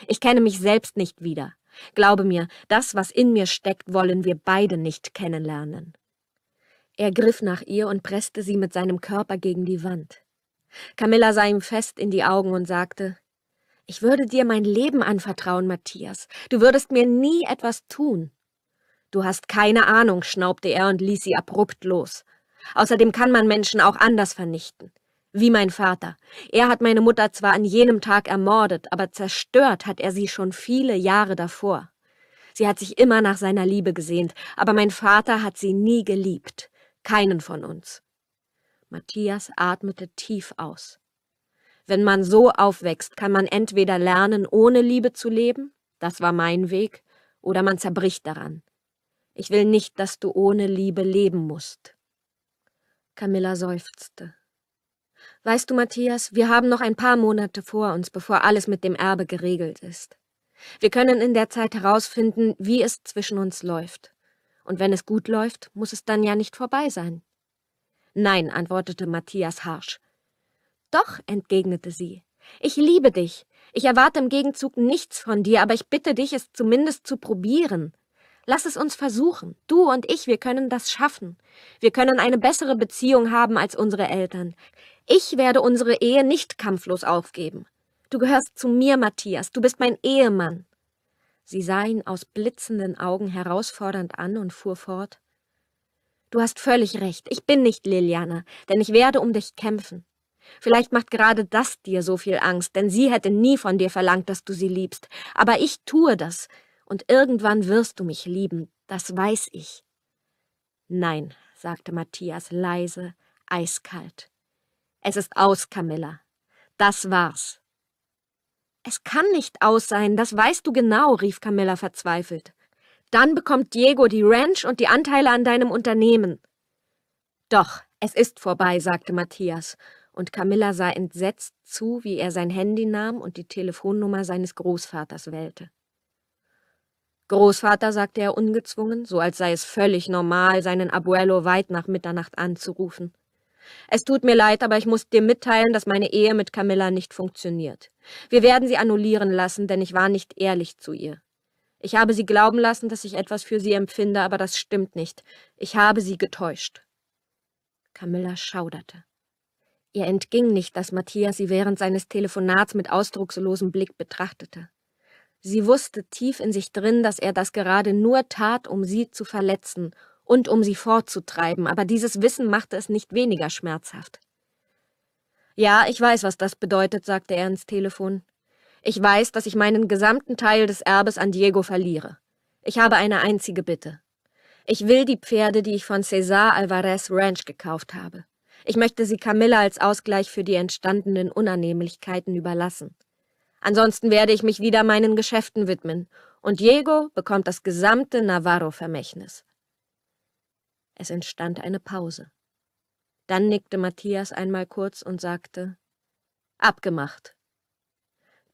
Ich kenne mich selbst nicht wieder. Glaube mir, das, was in mir steckt, wollen wir beide nicht kennenlernen. Er griff nach ihr und presste sie mit seinem Körper gegen die Wand. Camilla sah ihm fest in die Augen und sagte, ich würde dir mein Leben anvertrauen, Matthias. Du würdest mir nie etwas tun. Du hast keine Ahnung, schnaubte er und ließ sie abrupt los. Außerdem kann man Menschen auch anders vernichten. Wie mein Vater. Er hat meine Mutter zwar an jenem Tag ermordet, aber zerstört hat er sie schon viele Jahre davor. Sie hat sich immer nach seiner Liebe gesehnt, aber mein Vater hat sie nie geliebt. Keinen von uns. Matthias atmete tief aus. Wenn man so aufwächst, kann man entweder lernen, ohne Liebe zu leben, das war mein Weg, oder man zerbricht daran. Ich will nicht, dass du ohne Liebe leben musst. Camilla seufzte. Weißt du, Matthias, wir haben noch ein paar Monate vor uns, bevor alles mit dem Erbe geregelt ist. Wir können in der Zeit herausfinden, wie es zwischen uns läuft. Und wenn es gut läuft, muss es dann ja nicht vorbei sein. Nein, antwortete Matthias harsch. Doch, entgegnete sie, ich liebe dich. Ich erwarte im Gegenzug nichts von dir, aber ich bitte dich, es zumindest zu probieren. Lass es uns versuchen. Du und ich, wir können das schaffen. Wir können eine bessere Beziehung haben als unsere Eltern. Ich werde unsere Ehe nicht kampflos aufgeben. Du gehörst zu mir, Matthias. Du bist mein Ehemann. Sie sah ihn aus blitzenden Augen herausfordernd an und fuhr fort. Du hast völlig recht, ich bin nicht Liliana, denn ich werde um dich kämpfen. Vielleicht macht gerade das dir so viel Angst, denn sie hätte nie von dir verlangt, dass du sie liebst. Aber ich tue das, und irgendwann wirst du mich lieben, das weiß ich. Nein, sagte Matthias leise, eiskalt. Es ist aus, Camilla. Das war's. Es kann nicht aus sein, das weißt du genau, rief Camilla verzweifelt. Dann bekommt Diego die Ranch und die Anteile an deinem Unternehmen. Doch, es ist vorbei, sagte Matthias, und Camilla sah entsetzt zu, wie er sein Handy nahm und die Telefonnummer seines Großvaters wählte. Großvater, sagte er ungezwungen, so als sei es völlig normal, seinen Abuelo weit nach Mitternacht anzurufen. Es tut mir leid, aber ich muss dir mitteilen, dass meine Ehe mit Camilla nicht funktioniert. Wir werden sie annullieren lassen, denn ich war nicht ehrlich zu ihr. Ich habe sie glauben lassen, dass ich etwas für sie empfinde, aber das stimmt nicht. Ich habe sie getäuscht. Camilla schauderte. Ihr entging nicht, dass Matthias sie während seines Telefonats mit ausdruckslosem Blick betrachtete. Sie wusste tief in sich drin, dass er das gerade nur tat, um sie zu verletzen und um sie fortzutreiben, aber dieses Wissen machte es nicht weniger schmerzhaft. Ja, ich weiß, was das bedeutet, sagte er ins Telefon. Ich weiß, dass ich meinen gesamten Teil des Erbes an Diego verliere. Ich habe eine einzige Bitte. Ich will die Pferde, die ich von Cesar Alvarez Ranch gekauft habe. Ich möchte sie Camilla als Ausgleich für die entstandenen Unannehmlichkeiten überlassen. Ansonsten werde ich mich wieder meinen Geschäften widmen und Diego bekommt das gesamte Navarro-Vermächtnis. Es entstand eine Pause. Dann nickte Matthias einmal kurz und sagte: Abgemacht.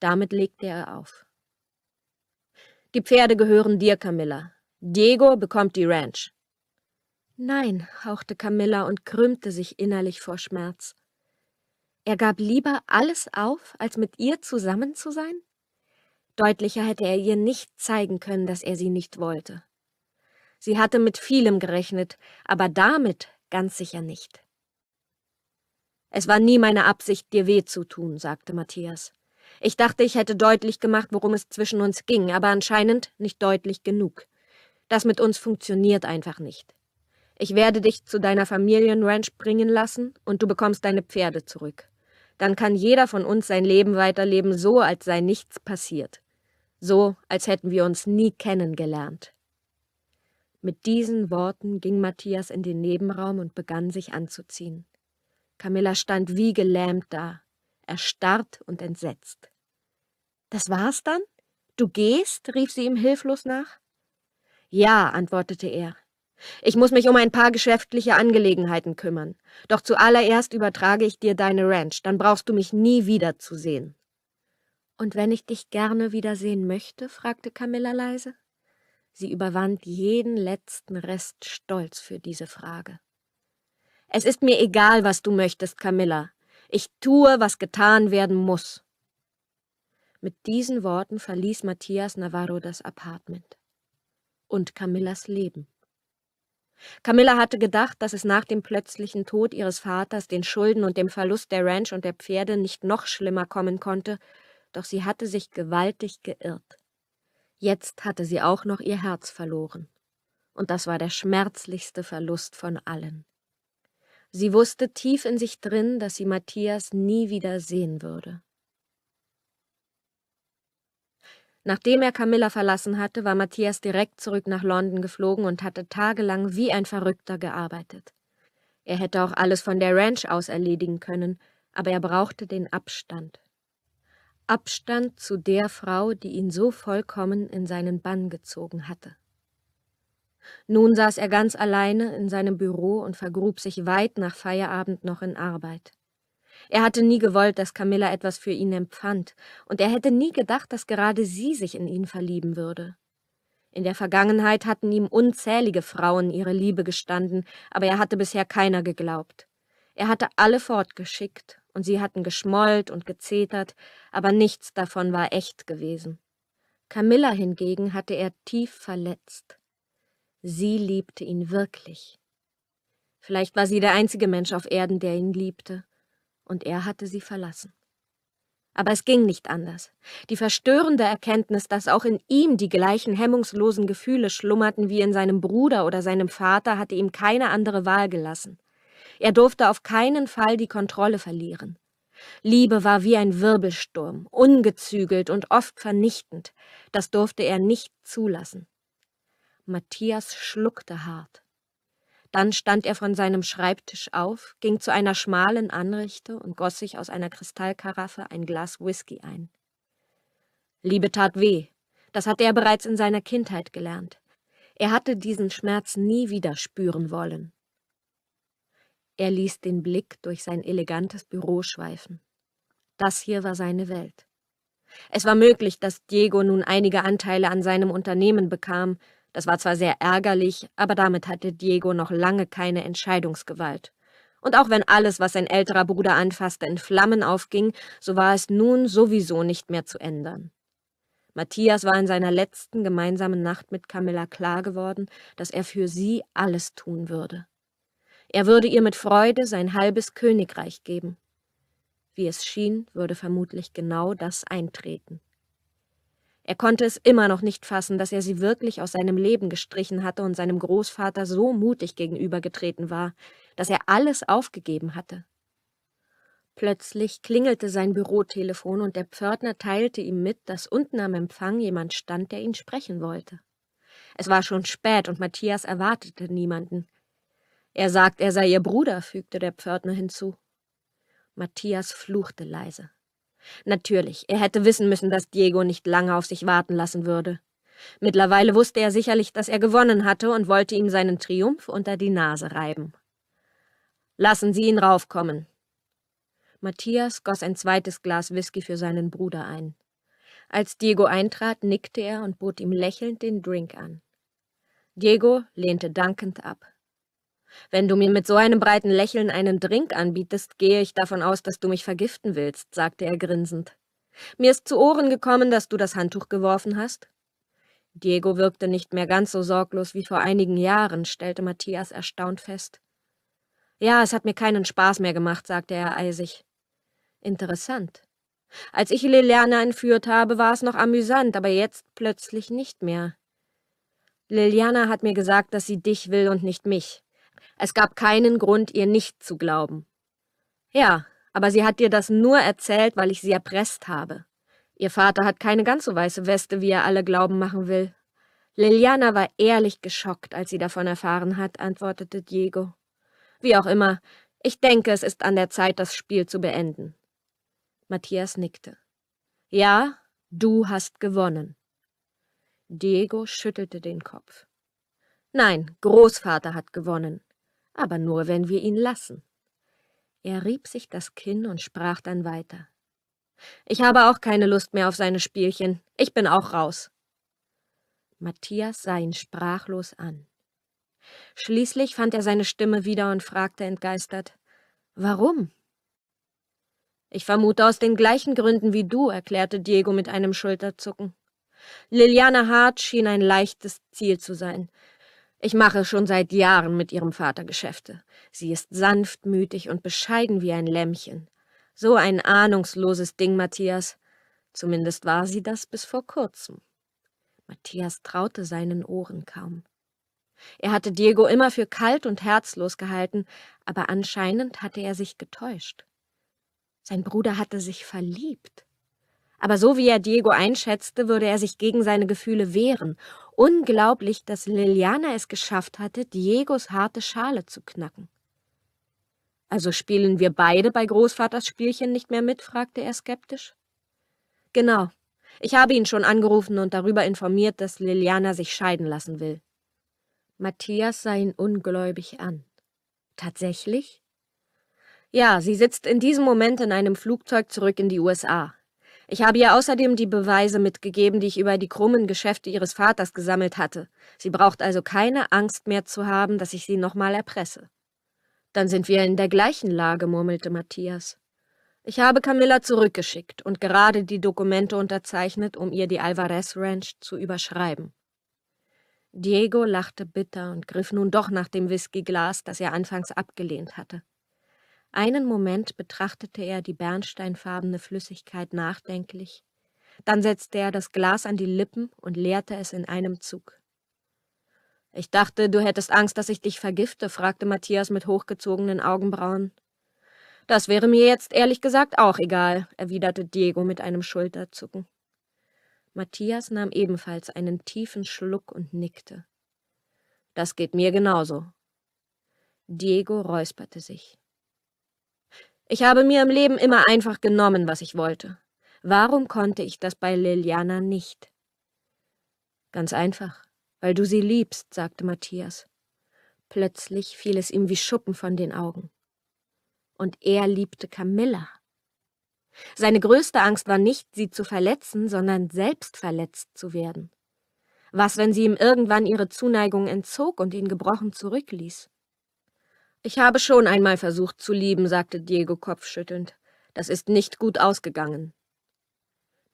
Damit legte er auf. Die Pferde gehören dir, Camilla. Diego bekommt die Ranch. Nein, hauchte Camilla und krümmte sich innerlich vor Schmerz. Er gab lieber alles auf, als mit ihr zusammen zu sein? Deutlicher hätte er ihr nicht zeigen können, dass er sie nicht wollte. Sie hatte mit vielem gerechnet, aber damit ganz sicher nicht. Es war nie meine Absicht, dir weh zu tun, sagte Matthias. Ich dachte, ich hätte deutlich gemacht, worum es zwischen uns ging, aber anscheinend nicht deutlich genug. Das mit uns funktioniert einfach nicht. Ich werde dich zu deiner Familienranch bringen lassen und du bekommst deine Pferde zurück. Dann kann jeder von uns sein Leben weiterleben, so als sei nichts passiert. So, als hätten wir uns nie kennengelernt. Mit diesen Worten ging Matthias in den Nebenraum und begann sich anzuziehen. Camilla stand wie gelähmt da erstarrt und entsetzt. Das war's dann? Du gehst? rief sie ihm hilflos nach. Ja, antwortete er. Ich muss mich um ein paar geschäftliche Angelegenheiten kümmern. Doch zuallererst übertrage ich dir deine Ranch, dann brauchst du mich nie wiederzusehen. Und wenn ich dich gerne wiedersehen möchte? fragte Camilla leise. Sie überwand jeden letzten Rest Stolz für diese Frage. Es ist mir egal, was du möchtest, Camilla. Ich tue, was getan werden muss. Mit diesen Worten verließ Matthias Navarro das Apartment und Camillas Leben. Camilla hatte gedacht, dass es nach dem plötzlichen Tod ihres Vaters, den Schulden und dem Verlust der Ranch und der Pferde nicht noch schlimmer kommen konnte, doch sie hatte sich gewaltig geirrt. Jetzt hatte sie auch noch ihr Herz verloren. Und das war der schmerzlichste Verlust von allen. Sie wusste tief in sich drin, dass sie Matthias nie wieder sehen würde. Nachdem er Camilla verlassen hatte, war Matthias direkt zurück nach London geflogen und hatte tagelang wie ein Verrückter gearbeitet. Er hätte auch alles von der Ranch aus erledigen können, aber er brauchte den Abstand. Abstand zu der Frau, die ihn so vollkommen in seinen Bann gezogen hatte. Nun saß er ganz alleine in seinem Büro und vergrub sich weit nach Feierabend noch in Arbeit. Er hatte nie gewollt, dass Camilla etwas für ihn empfand, und er hätte nie gedacht, dass gerade sie sich in ihn verlieben würde. In der Vergangenheit hatten ihm unzählige Frauen ihre Liebe gestanden, aber er hatte bisher keiner geglaubt. Er hatte alle fortgeschickt, und sie hatten geschmollt und gezetert, aber nichts davon war echt gewesen. Camilla hingegen hatte er tief verletzt. Sie liebte ihn wirklich. Vielleicht war sie der einzige Mensch auf Erden, der ihn liebte, und er hatte sie verlassen. Aber es ging nicht anders. Die verstörende Erkenntnis, dass auch in ihm die gleichen hemmungslosen Gefühle schlummerten wie in seinem Bruder oder seinem Vater, hatte ihm keine andere Wahl gelassen. Er durfte auf keinen Fall die Kontrolle verlieren. Liebe war wie ein Wirbelsturm, ungezügelt und oft vernichtend. Das durfte er nicht zulassen. Matthias schluckte hart. Dann stand er von seinem Schreibtisch auf, ging zu einer schmalen Anrichte und goss sich aus einer Kristallkaraffe ein Glas Whisky ein. Liebe tat weh. Das hatte er bereits in seiner Kindheit gelernt. Er hatte diesen Schmerz nie wieder spüren wollen. Er ließ den Blick durch sein elegantes Büro schweifen. Das hier war seine Welt. Es war möglich, dass Diego nun einige Anteile an seinem Unternehmen bekam, das war zwar sehr ärgerlich, aber damit hatte Diego noch lange keine Entscheidungsgewalt. Und auch wenn alles, was sein älterer Bruder anfasste, in Flammen aufging, so war es nun sowieso nicht mehr zu ändern. Matthias war in seiner letzten gemeinsamen Nacht mit Camilla klar geworden, dass er für sie alles tun würde. Er würde ihr mit Freude sein halbes Königreich geben. Wie es schien, würde vermutlich genau das eintreten. Er konnte es immer noch nicht fassen, dass er sie wirklich aus seinem Leben gestrichen hatte und seinem Großvater so mutig gegenübergetreten war, dass er alles aufgegeben hatte. Plötzlich klingelte sein Bürotelefon und der Pförtner teilte ihm mit, dass unten am Empfang jemand stand, der ihn sprechen wollte. Es war schon spät und Matthias erwartete niemanden. Er sagt, er sei ihr Bruder, fügte der Pförtner hinzu. Matthias fluchte leise. Natürlich, er hätte wissen müssen, dass Diego nicht lange auf sich warten lassen würde. Mittlerweile wusste er sicherlich, dass er gewonnen hatte und wollte ihm seinen Triumph unter die Nase reiben. Lassen Sie ihn raufkommen. Matthias goss ein zweites Glas Whisky für seinen Bruder ein. Als Diego eintrat, nickte er und bot ihm lächelnd den Drink an. Diego lehnte dankend ab. Wenn du mir mit so einem breiten Lächeln einen Drink anbietest, gehe ich davon aus, dass du mich vergiften willst, sagte er grinsend. Mir ist zu Ohren gekommen, dass du das Handtuch geworfen hast. Diego wirkte nicht mehr ganz so sorglos wie vor einigen Jahren, stellte Matthias erstaunt fest. Ja, es hat mir keinen Spaß mehr gemacht, sagte er eisig. Interessant. Als ich Liliana entführt habe, war es noch amüsant, aber jetzt plötzlich nicht mehr. Liliana hat mir gesagt, dass sie dich will und nicht mich. Es gab keinen Grund, ihr nicht zu glauben. Ja, aber sie hat dir das nur erzählt, weil ich sie erpresst habe. Ihr Vater hat keine ganz so weiße Weste, wie er alle glauben machen will. Liliana war ehrlich geschockt, als sie davon erfahren hat, antwortete Diego. Wie auch immer, ich denke, es ist an der Zeit, das Spiel zu beenden. Matthias nickte. Ja, du hast gewonnen. Diego schüttelte den Kopf. Nein, Großvater hat gewonnen aber nur, wenn wir ihn lassen. Er rieb sich das Kinn und sprach dann weiter. Ich habe auch keine Lust mehr auf seine Spielchen. Ich bin auch raus. Matthias sah ihn sprachlos an. Schließlich fand er seine Stimme wieder und fragte entgeistert Warum? Ich vermute aus den gleichen Gründen wie du, erklärte Diego mit einem Schulterzucken. Liliane Hart schien ein leichtes Ziel zu sein. Ich mache schon seit Jahren mit ihrem Vater Geschäfte. Sie ist sanftmütig und bescheiden wie ein Lämmchen. So ein ahnungsloses Ding, Matthias. Zumindest war sie das bis vor kurzem. Matthias traute seinen Ohren kaum. Er hatte Diego immer für kalt und herzlos gehalten, aber anscheinend hatte er sich getäuscht. Sein Bruder hatte sich verliebt. Aber so wie er Diego einschätzte, würde er sich gegen seine Gefühle wehren. Unglaublich, dass Liliana es geschafft hatte, Diegos harte Schale zu knacken. Also spielen wir beide bei Großvaters Spielchen nicht mehr mit? fragte er skeptisch. Genau. Ich habe ihn schon angerufen und darüber informiert, dass Liliana sich scheiden lassen will. Matthias sah ihn ungläubig an. Tatsächlich? Ja, sie sitzt in diesem Moment in einem Flugzeug zurück in die USA. Ich habe ihr außerdem die Beweise mitgegeben, die ich über die krummen Geschäfte ihres Vaters gesammelt hatte. Sie braucht also keine Angst mehr zu haben, dass ich sie nochmal erpresse. Dann sind wir in der gleichen Lage, murmelte Matthias. Ich habe Camilla zurückgeschickt und gerade die Dokumente unterzeichnet, um ihr die Alvarez Ranch zu überschreiben. Diego lachte bitter und griff nun doch nach dem Whiskyglas, das er anfangs abgelehnt hatte. Einen Moment betrachtete er die bernsteinfarbene Flüssigkeit nachdenklich, dann setzte er das Glas an die Lippen und leerte es in einem Zug. Ich dachte, du hättest Angst, dass ich dich vergifte, fragte Matthias mit hochgezogenen Augenbrauen. Das wäre mir jetzt ehrlich gesagt auch egal, erwiderte Diego mit einem Schulterzucken. Matthias nahm ebenfalls einen tiefen Schluck und nickte. Das geht mir genauso. Diego räusperte sich. Ich habe mir im Leben immer einfach genommen, was ich wollte. Warum konnte ich das bei Liliana nicht? Ganz einfach, weil du sie liebst, sagte Matthias. Plötzlich fiel es ihm wie Schuppen von den Augen. Und er liebte Camilla. Seine größte Angst war nicht, sie zu verletzen, sondern selbst verletzt zu werden. Was, wenn sie ihm irgendwann ihre Zuneigung entzog und ihn gebrochen zurückließ? Ich habe schon einmal versucht zu lieben, sagte Diego kopfschüttelnd. Das ist nicht gut ausgegangen.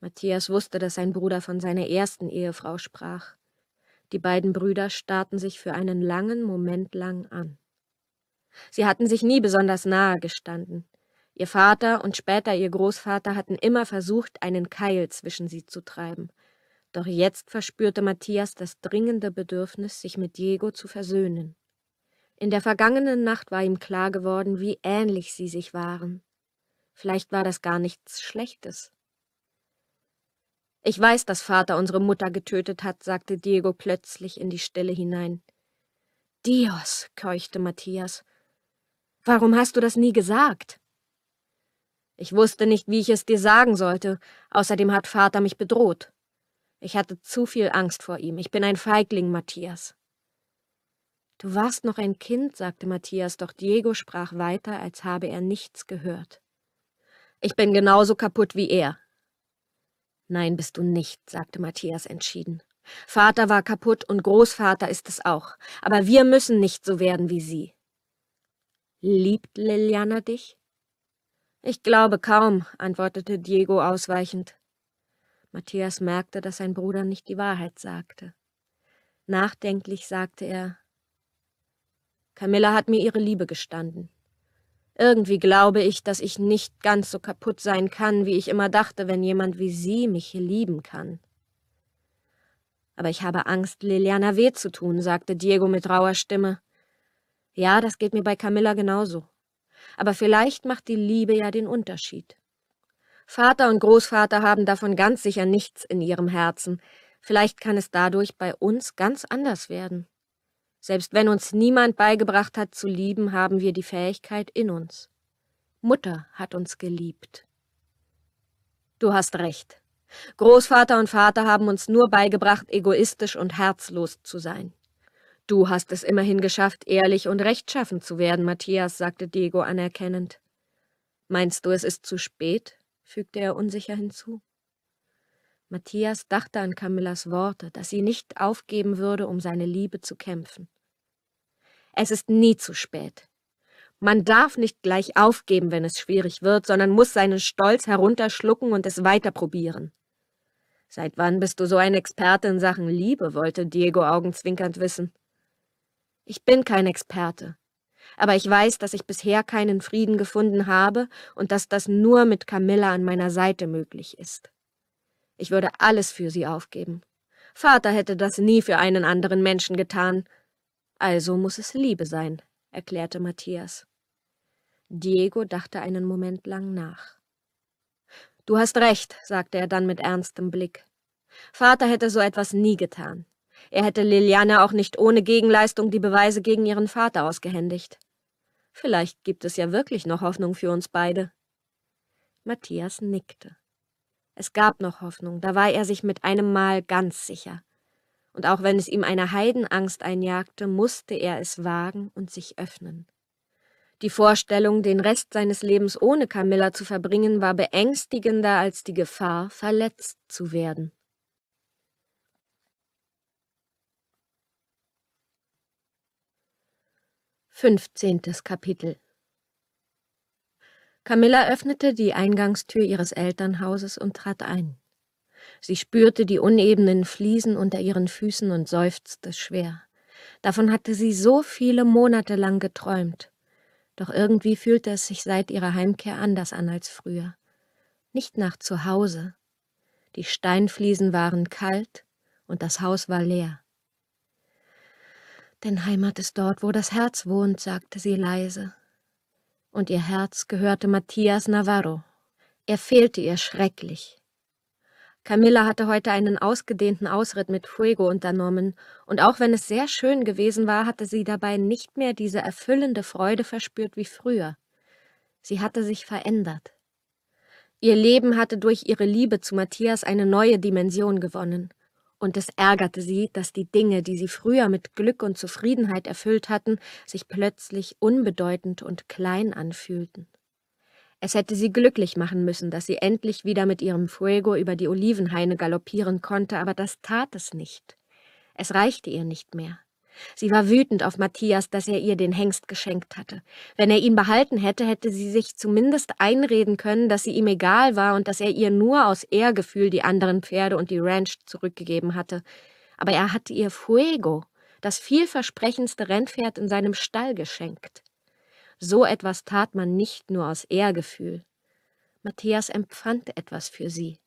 Matthias wusste, dass sein Bruder von seiner ersten Ehefrau sprach. Die beiden Brüder starrten sich für einen langen Moment lang an. Sie hatten sich nie besonders nahe gestanden. Ihr Vater und später ihr Großvater hatten immer versucht, einen Keil zwischen sie zu treiben. Doch jetzt verspürte Matthias das dringende Bedürfnis, sich mit Diego zu versöhnen. In der vergangenen Nacht war ihm klar geworden, wie ähnlich sie sich waren. Vielleicht war das gar nichts Schlechtes. Ich weiß, dass Vater unsere Mutter getötet hat, sagte Diego plötzlich in die Stille hinein. Dios, keuchte Matthias. Warum hast du das nie gesagt? Ich wusste nicht, wie ich es dir sagen sollte. Außerdem hat Vater mich bedroht. Ich hatte zu viel Angst vor ihm. Ich bin ein Feigling, Matthias. Du warst noch ein Kind, sagte Matthias, doch Diego sprach weiter, als habe er nichts gehört. Ich bin genauso kaputt wie er. Nein, bist du nicht, sagte Matthias entschieden. Vater war kaputt und Großvater ist es auch, aber wir müssen nicht so werden wie sie. Liebt Liliana dich? Ich glaube kaum, antwortete Diego ausweichend. Matthias merkte, dass sein Bruder nicht die Wahrheit sagte. Nachdenklich sagte er Camilla hat mir ihre Liebe gestanden. Irgendwie glaube ich, dass ich nicht ganz so kaputt sein kann, wie ich immer dachte, wenn jemand wie sie mich lieben kann. Aber ich habe Angst, Liliana weh zu tun, sagte Diego mit rauer Stimme. Ja, das geht mir bei Camilla genauso. Aber vielleicht macht die Liebe ja den Unterschied. Vater und Großvater haben davon ganz sicher nichts in ihrem Herzen. Vielleicht kann es dadurch bei uns ganz anders werden. Selbst wenn uns niemand beigebracht hat zu lieben, haben wir die Fähigkeit in uns. Mutter hat uns geliebt. Du hast recht. Großvater und Vater haben uns nur beigebracht, egoistisch und herzlos zu sein. Du hast es immerhin geschafft, ehrlich und rechtschaffen zu werden, Matthias, sagte Diego anerkennend. Meinst du, es ist zu spät? fügte er unsicher hinzu. Matthias dachte an Camillas Worte, dass sie nicht aufgeben würde, um seine Liebe zu kämpfen. Es ist nie zu spät. Man darf nicht gleich aufgeben, wenn es schwierig wird, sondern muss seinen Stolz herunterschlucken und es weiter probieren. Seit wann bist du so ein Experte in Sachen Liebe? wollte Diego augenzwinkernd wissen. Ich bin kein Experte, aber ich weiß, dass ich bisher keinen Frieden gefunden habe und dass das nur mit Camilla an meiner Seite möglich ist. Ich würde alles für sie aufgeben. Vater hätte das nie für einen anderen Menschen getan. Also muss es Liebe sein, erklärte Matthias. Diego dachte einen Moment lang nach. Du hast recht, sagte er dann mit ernstem Blick. Vater hätte so etwas nie getan. Er hätte Liliane auch nicht ohne Gegenleistung die Beweise gegen ihren Vater ausgehändigt. Vielleicht gibt es ja wirklich noch Hoffnung für uns beide. Matthias nickte. Es gab noch Hoffnung, da war er sich mit einem Mal ganz sicher. Und auch wenn es ihm eine Heidenangst einjagte, musste er es wagen und sich öffnen. Die Vorstellung, den Rest seines Lebens ohne Camilla zu verbringen, war beängstigender als die Gefahr, verletzt zu werden. Fünfzehntes Kapitel Camilla öffnete die Eingangstür ihres Elternhauses und trat ein. Sie spürte die unebenen Fliesen unter ihren Füßen und seufzte schwer. Davon hatte sie so viele Monate lang geträumt. Doch irgendwie fühlte es sich seit ihrer Heimkehr anders an als früher. Nicht nach Zuhause. Die Steinfliesen waren kalt und das Haus war leer. Denn Heimat ist dort, wo das Herz wohnt, sagte sie leise und ihr Herz gehörte Matthias Navarro. Er fehlte ihr schrecklich. Camilla hatte heute einen ausgedehnten Ausritt mit Fuego unternommen, und auch wenn es sehr schön gewesen war, hatte sie dabei nicht mehr diese erfüllende Freude verspürt wie früher. Sie hatte sich verändert. Ihr Leben hatte durch ihre Liebe zu Matthias eine neue Dimension gewonnen und es ärgerte sie, dass die Dinge, die sie früher mit Glück und Zufriedenheit erfüllt hatten, sich plötzlich unbedeutend und klein anfühlten. Es hätte sie glücklich machen müssen, dass sie endlich wieder mit ihrem Fuego über die Olivenhaine galoppieren konnte, aber das tat es nicht. Es reichte ihr nicht mehr. Sie war wütend auf Matthias, dass er ihr den Hengst geschenkt hatte. Wenn er ihn behalten hätte, hätte sie sich zumindest einreden können, dass sie ihm egal war und dass er ihr nur aus Ehrgefühl die anderen Pferde und die Ranch zurückgegeben hatte. Aber er hatte ihr Fuego, das vielversprechendste Rennpferd in seinem Stall geschenkt. So etwas tat man nicht nur aus Ehrgefühl. Matthias empfand etwas für sie.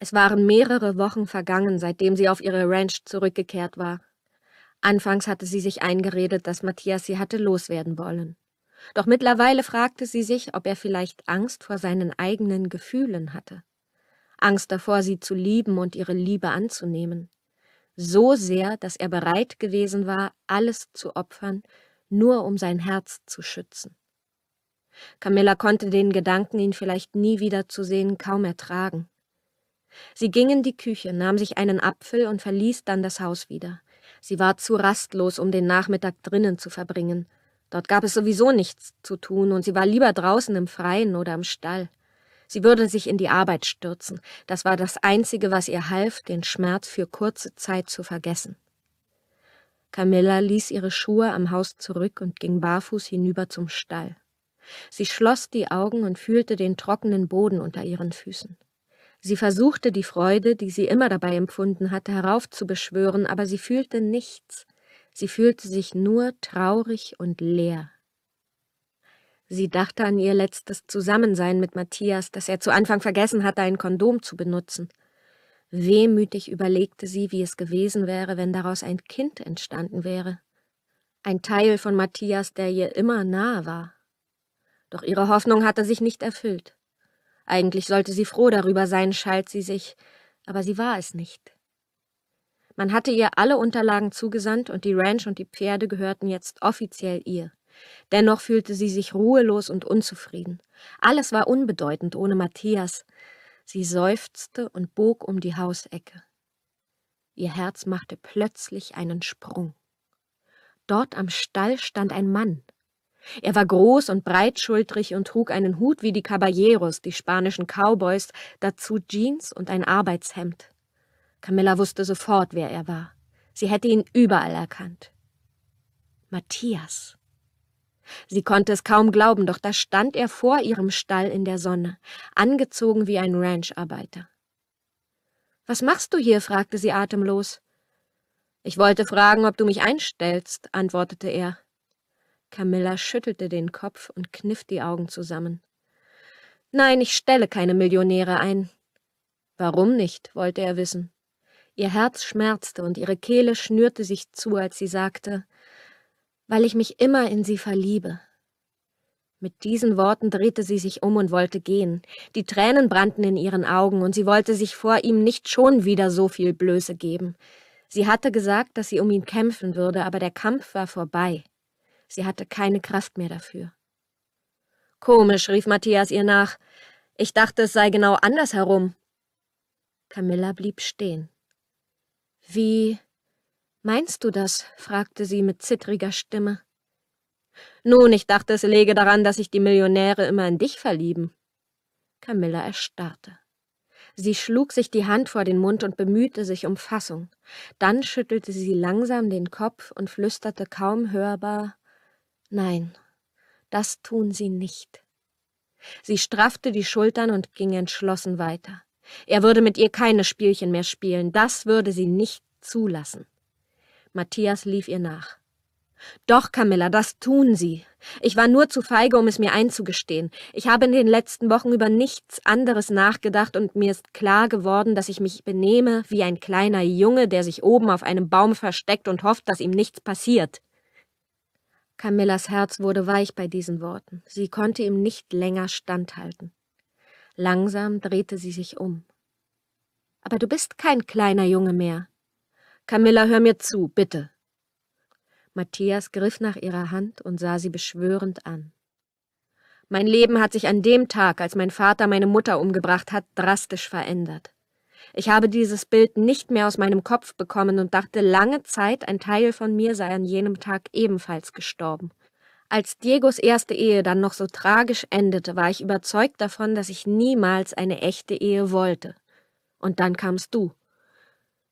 Es waren mehrere Wochen vergangen, seitdem sie auf ihre Ranch zurückgekehrt war. Anfangs hatte sie sich eingeredet, dass Matthias sie hatte loswerden wollen. Doch mittlerweile fragte sie sich, ob er vielleicht Angst vor seinen eigenen Gefühlen hatte. Angst davor, sie zu lieben und ihre Liebe anzunehmen. So sehr, dass er bereit gewesen war, alles zu opfern, nur um sein Herz zu schützen. Camilla konnte den Gedanken, ihn vielleicht nie wieder zu sehen, kaum ertragen. Sie ging in die Küche, nahm sich einen Apfel und verließ dann das Haus wieder. Sie war zu rastlos, um den Nachmittag drinnen zu verbringen. Dort gab es sowieso nichts zu tun, und sie war lieber draußen im Freien oder im Stall. Sie würde sich in die Arbeit stürzen. Das war das Einzige, was ihr half, den Schmerz für kurze Zeit zu vergessen. Camilla ließ ihre Schuhe am Haus zurück und ging barfuß hinüber zum Stall. Sie schloss die Augen und fühlte den trockenen Boden unter ihren Füßen. Sie versuchte die Freude, die sie immer dabei empfunden hatte, heraufzubeschwören, aber sie fühlte nichts, sie fühlte sich nur traurig und leer. Sie dachte an ihr letztes Zusammensein mit Matthias, das er zu Anfang vergessen hatte, ein Kondom zu benutzen. Wehmütig überlegte sie, wie es gewesen wäre, wenn daraus ein Kind entstanden wäre. Ein Teil von Matthias, der ihr immer nahe war. Doch ihre Hoffnung hatte sich nicht erfüllt. Eigentlich sollte sie froh darüber sein, schalt sie sich, aber sie war es nicht. Man hatte ihr alle Unterlagen zugesandt und die Ranch und die Pferde gehörten jetzt offiziell ihr. Dennoch fühlte sie sich ruhelos und unzufrieden. Alles war unbedeutend ohne Matthias. Sie seufzte und bog um die Hausecke. Ihr Herz machte plötzlich einen Sprung. Dort am Stall stand ein Mann. Er war groß und breitschultrig und trug einen Hut wie die Caballeros, die spanischen Cowboys, dazu Jeans und ein Arbeitshemd. Camilla wusste sofort, wer er war. Sie hätte ihn überall erkannt. Matthias. Sie konnte es kaum glauben, doch da stand er vor ihrem Stall in der Sonne, angezogen wie ein Rancharbeiter. Was machst du hier? fragte sie atemlos. Ich wollte fragen, ob du mich einstellst, antwortete er. Camilla schüttelte den Kopf und kniff die Augen zusammen. Nein, ich stelle keine Millionäre ein. Warum nicht, wollte er wissen. Ihr Herz schmerzte und ihre Kehle schnürte sich zu, als sie sagte, weil ich mich immer in sie verliebe. Mit diesen Worten drehte sie sich um und wollte gehen. Die Tränen brannten in ihren Augen, und sie wollte sich vor ihm nicht schon wieder so viel Blöße geben. Sie hatte gesagt, dass sie um ihn kämpfen würde, aber der Kampf war vorbei. Sie hatte keine Kraft mehr dafür. Komisch, rief Matthias ihr nach. Ich dachte, es sei genau andersherum. Camilla blieb stehen. Wie meinst du das? fragte sie mit zittriger Stimme. Nun, ich dachte, es läge daran, dass sich die Millionäre immer in dich verlieben. Camilla erstarrte. Sie schlug sich die Hand vor den Mund und bemühte sich um Fassung. Dann schüttelte sie langsam den Kopf und flüsterte kaum hörbar Nein, das tun sie nicht. Sie straffte die Schultern und ging entschlossen weiter. Er würde mit ihr keine Spielchen mehr spielen, das würde sie nicht zulassen. Matthias lief ihr nach. Doch, Camilla, das tun sie. Ich war nur zu feige, um es mir einzugestehen. Ich habe in den letzten Wochen über nichts anderes nachgedacht und mir ist klar geworden, dass ich mich benehme wie ein kleiner Junge, der sich oben auf einem Baum versteckt und hofft, dass ihm nichts passiert. Camillas Herz wurde weich bei diesen Worten. Sie konnte ihm nicht länger standhalten. Langsam drehte sie sich um. Aber du bist kein kleiner Junge mehr. Camilla, hör mir zu, bitte. Matthias griff nach ihrer Hand und sah sie beschwörend an. Mein Leben hat sich an dem Tag, als mein Vater meine Mutter umgebracht hat, drastisch verändert. Ich habe dieses Bild nicht mehr aus meinem Kopf bekommen und dachte lange Zeit, ein Teil von mir sei an jenem Tag ebenfalls gestorben. Als Diegos erste Ehe dann noch so tragisch endete, war ich überzeugt davon, dass ich niemals eine echte Ehe wollte. Und dann kamst du.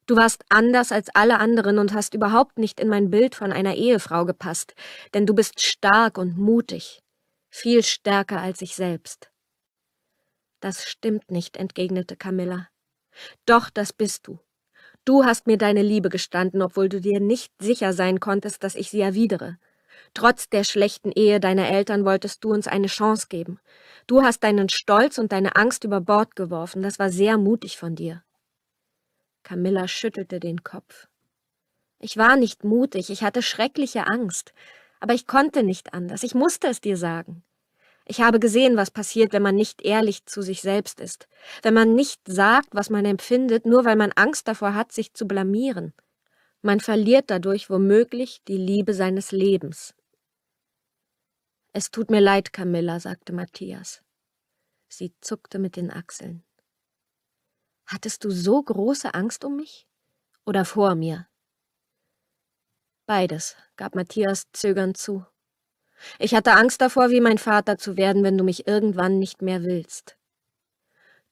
Du warst anders als alle anderen und hast überhaupt nicht in mein Bild von einer Ehefrau gepasst, denn du bist stark und mutig, viel stärker als ich selbst. Das stimmt nicht, entgegnete Camilla. Doch das bist du. Du hast mir deine Liebe gestanden, obwohl du dir nicht sicher sein konntest, dass ich sie erwidere. Trotz der schlechten Ehe deiner Eltern wolltest du uns eine Chance geben. Du hast deinen Stolz und deine Angst über Bord geworfen. Das war sehr mutig von dir. Camilla schüttelte den Kopf. Ich war nicht mutig, ich hatte schreckliche Angst, aber ich konnte nicht anders, ich musste es dir sagen. Ich habe gesehen, was passiert, wenn man nicht ehrlich zu sich selbst ist, wenn man nicht sagt, was man empfindet, nur weil man Angst davor hat, sich zu blamieren. Man verliert dadurch womöglich die Liebe seines Lebens. Es tut mir leid, Camilla, sagte Matthias. Sie zuckte mit den Achseln. Hattest du so große Angst um mich? Oder vor mir? Beides, gab Matthias zögernd zu. Ich hatte Angst davor, wie mein Vater zu werden, wenn du mich irgendwann nicht mehr willst.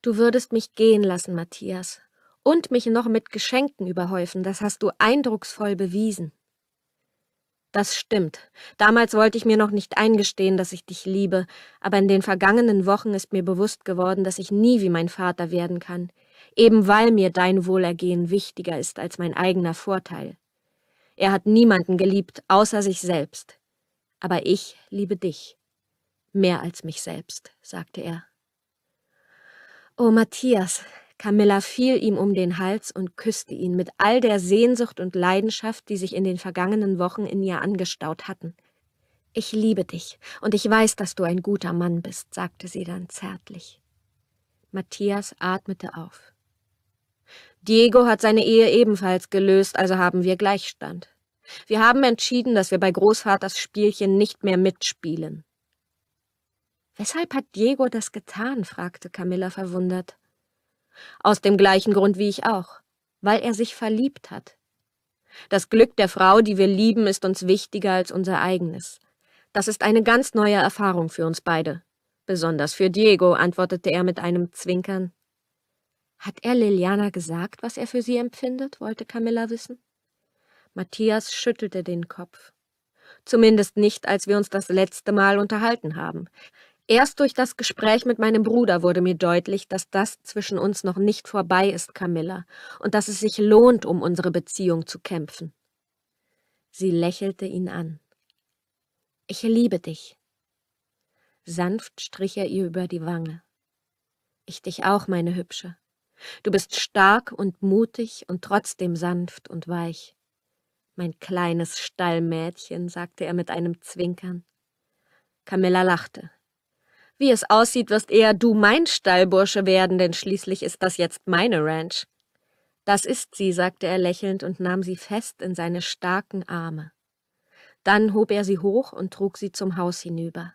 Du würdest mich gehen lassen, Matthias, und mich noch mit Geschenken überhäufen, das hast du eindrucksvoll bewiesen. Das stimmt. Damals wollte ich mir noch nicht eingestehen, dass ich dich liebe, aber in den vergangenen Wochen ist mir bewusst geworden, dass ich nie wie mein Vater werden kann, eben weil mir dein Wohlergehen wichtiger ist als mein eigener Vorteil. Er hat niemanden geliebt, außer sich selbst aber ich liebe dich. Mehr als mich selbst, sagte er. Oh, Matthias! Camilla fiel ihm um den Hals und küsste ihn mit all der Sehnsucht und Leidenschaft, die sich in den vergangenen Wochen in ihr angestaut hatten. Ich liebe dich und ich weiß, dass du ein guter Mann bist, sagte sie dann zärtlich. Matthias atmete auf. Diego hat seine Ehe ebenfalls gelöst, also haben wir Gleichstand. Wir haben entschieden, dass wir bei Großvaters Spielchen nicht mehr mitspielen. Weshalb hat Diego das getan? fragte Camilla verwundert. Aus dem gleichen Grund wie ich auch, weil er sich verliebt hat. Das Glück der Frau, die wir lieben, ist uns wichtiger als unser eigenes. Das ist eine ganz neue Erfahrung für uns beide. Besonders für Diego, antwortete er mit einem Zwinkern. Hat er Liliana gesagt, was er für sie empfindet? wollte Camilla wissen. Matthias schüttelte den Kopf. Zumindest nicht, als wir uns das letzte Mal unterhalten haben. Erst durch das Gespräch mit meinem Bruder wurde mir deutlich, dass das zwischen uns noch nicht vorbei ist, Camilla, und dass es sich lohnt, um unsere Beziehung zu kämpfen. Sie lächelte ihn an. Ich liebe dich. Sanft strich er ihr über die Wange. Ich dich auch, meine Hübsche. Du bist stark und mutig und trotzdem sanft und weich. Mein kleines Stallmädchen, sagte er mit einem Zwinkern. Camilla lachte. Wie es aussieht, wirst eher du mein Stallbursche werden, denn schließlich ist das jetzt meine Ranch. Das ist sie, sagte er lächelnd und nahm sie fest in seine starken Arme. Dann hob er sie hoch und trug sie zum Haus hinüber.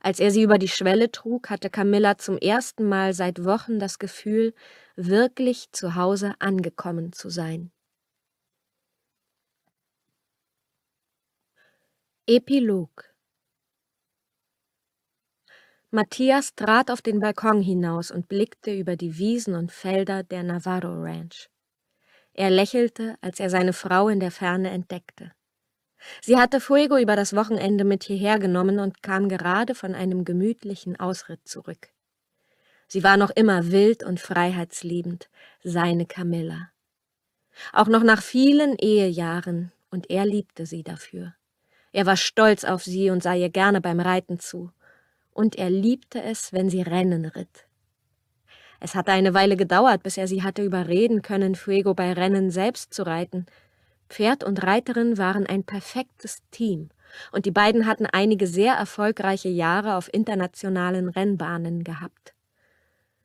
Als er sie über die Schwelle trug, hatte Camilla zum ersten Mal seit Wochen das Gefühl, wirklich zu Hause angekommen zu sein. Epilog Matthias trat auf den Balkon hinaus und blickte über die Wiesen und Felder der Navarro Ranch. Er lächelte, als er seine Frau in der Ferne entdeckte. Sie hatte Fuego über das Wochenende mit hierher genommen und kam gerade von einem gemütlichen Ausritt zurück. Sie war noch immer wild und freiheitsliebend, seine Camilla. Auch noch nach vielen Ehejahren, und er liebte sie dafür. Er war stolz auf sie und sah ihr gerne beim Reiten zu. Und er liebte es, wenn sie Rennen ritt. Es hatte eine Weile gedauert, bis er sie hatte überreden können, Fuego bei Rennen selbst zu reiten. Pferd und Reiterin waren ein perfektes Team, und die beiden hatten einige sehr erfolgreiche Jahre auf internationalen Rennbahnen gehabt.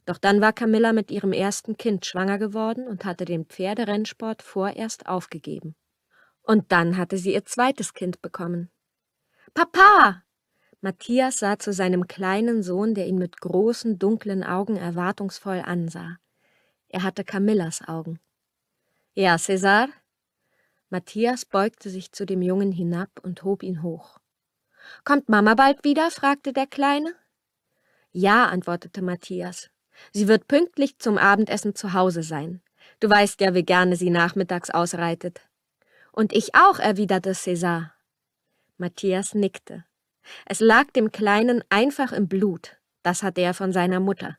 Doch dann war Camilla mit ihrem ersten Kind schwanger geworden und hatte den Pferderennsport vorerst aufgegeben. Und dann hatte sie ihr zweites Kind bekommen. Papa! Matthias sah zu seinem kleinen Sohn, der ihn mit großen, dunklen Augen erwartungsvoll ansah. Er hatte Camillas Augen. Ja, César? Matthias beugte sich zu dem Jungen hinab und hob ihn hoch. Kommt Mama bald wieder? fragte der Kleine. Ja, antwortete Matthias. Sie wird pünktlich zum Abendessen zu Hause sein. Du weißt ja, wie gerne sie nachmittags ausreitet. Und ich auch, erwiderte César. Matthias nickte. Es lag dem Kleinen einfach im Blut, das hatte er von seiner Mutter.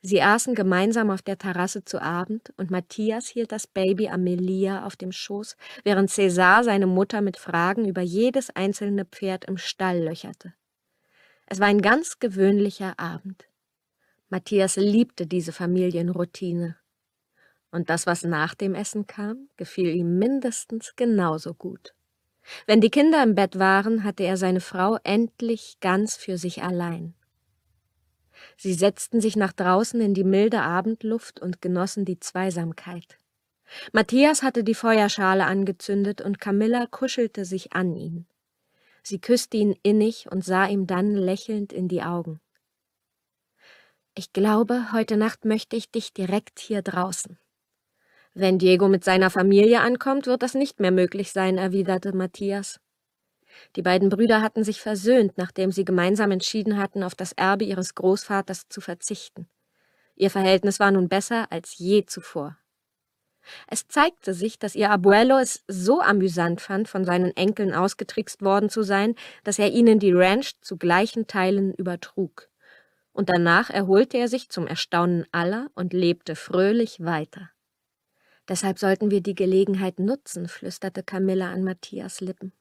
Sie aßen gemeinsam auf der Terrasse zu Abend und Matthias hielt das Baby Amelia auf dem Schoß, während César seine Mutter mit Fragen über jedes einzelne Pferd im Stall löcherte. Es war ein ganz gewöhnlicher Abend. Matthias liebte diese Familienroutine. Und das, was nach dem Essen kam, gefiel ihm mindestens genauso gut. Wenn die Kinder im Bett waren, hatte er seine Frau endlich ganz für sich allein. Sie setzten sich nach draußen in die milde Abendluft und genossen die Zweisamkeit. Matthias hatte die Feuerschale angezündet und Camilla kuschelte sich an ihn. Sie küsste ihn innig und sah ihm dann lächelnd in die Augen. Ich glaube, heute Nacht möchte ich dich direkt hier draußen. Wenn Diego mit seiner Familie ankommt, wird das nicht mehr möglich sein, erwiderte Matthias. Die beiden Brüder hatten sich versöhnt, nachdem sie gemeinsam entschieden hatten, auf das Erbe ihres Großvaters zu verzichten. Ihr Verhältnis war nun besser als je zuvor. Es zeigte sich, dass ihr Abuelo es so amüsant fand, von seinen Enkeln ausgetrickst worden zu sein, dass er ihnen die Ranch zu gleichen Teilen übertrug. Und danach erholte er sich zum Erstaunen aller und lebte fröhlich weiter. Deshalb sollten wir die Gelegenheit nutzen, flüsterte Camilla an Matthias Lippen.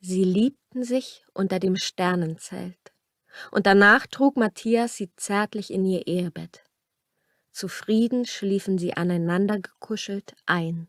Sie liebten sich unter dem Sternenzelt, und danach trug Matthias sie zärtlich in ihr Ehebett. Zufrieden schliefen sie aneinander gekuschelt ein.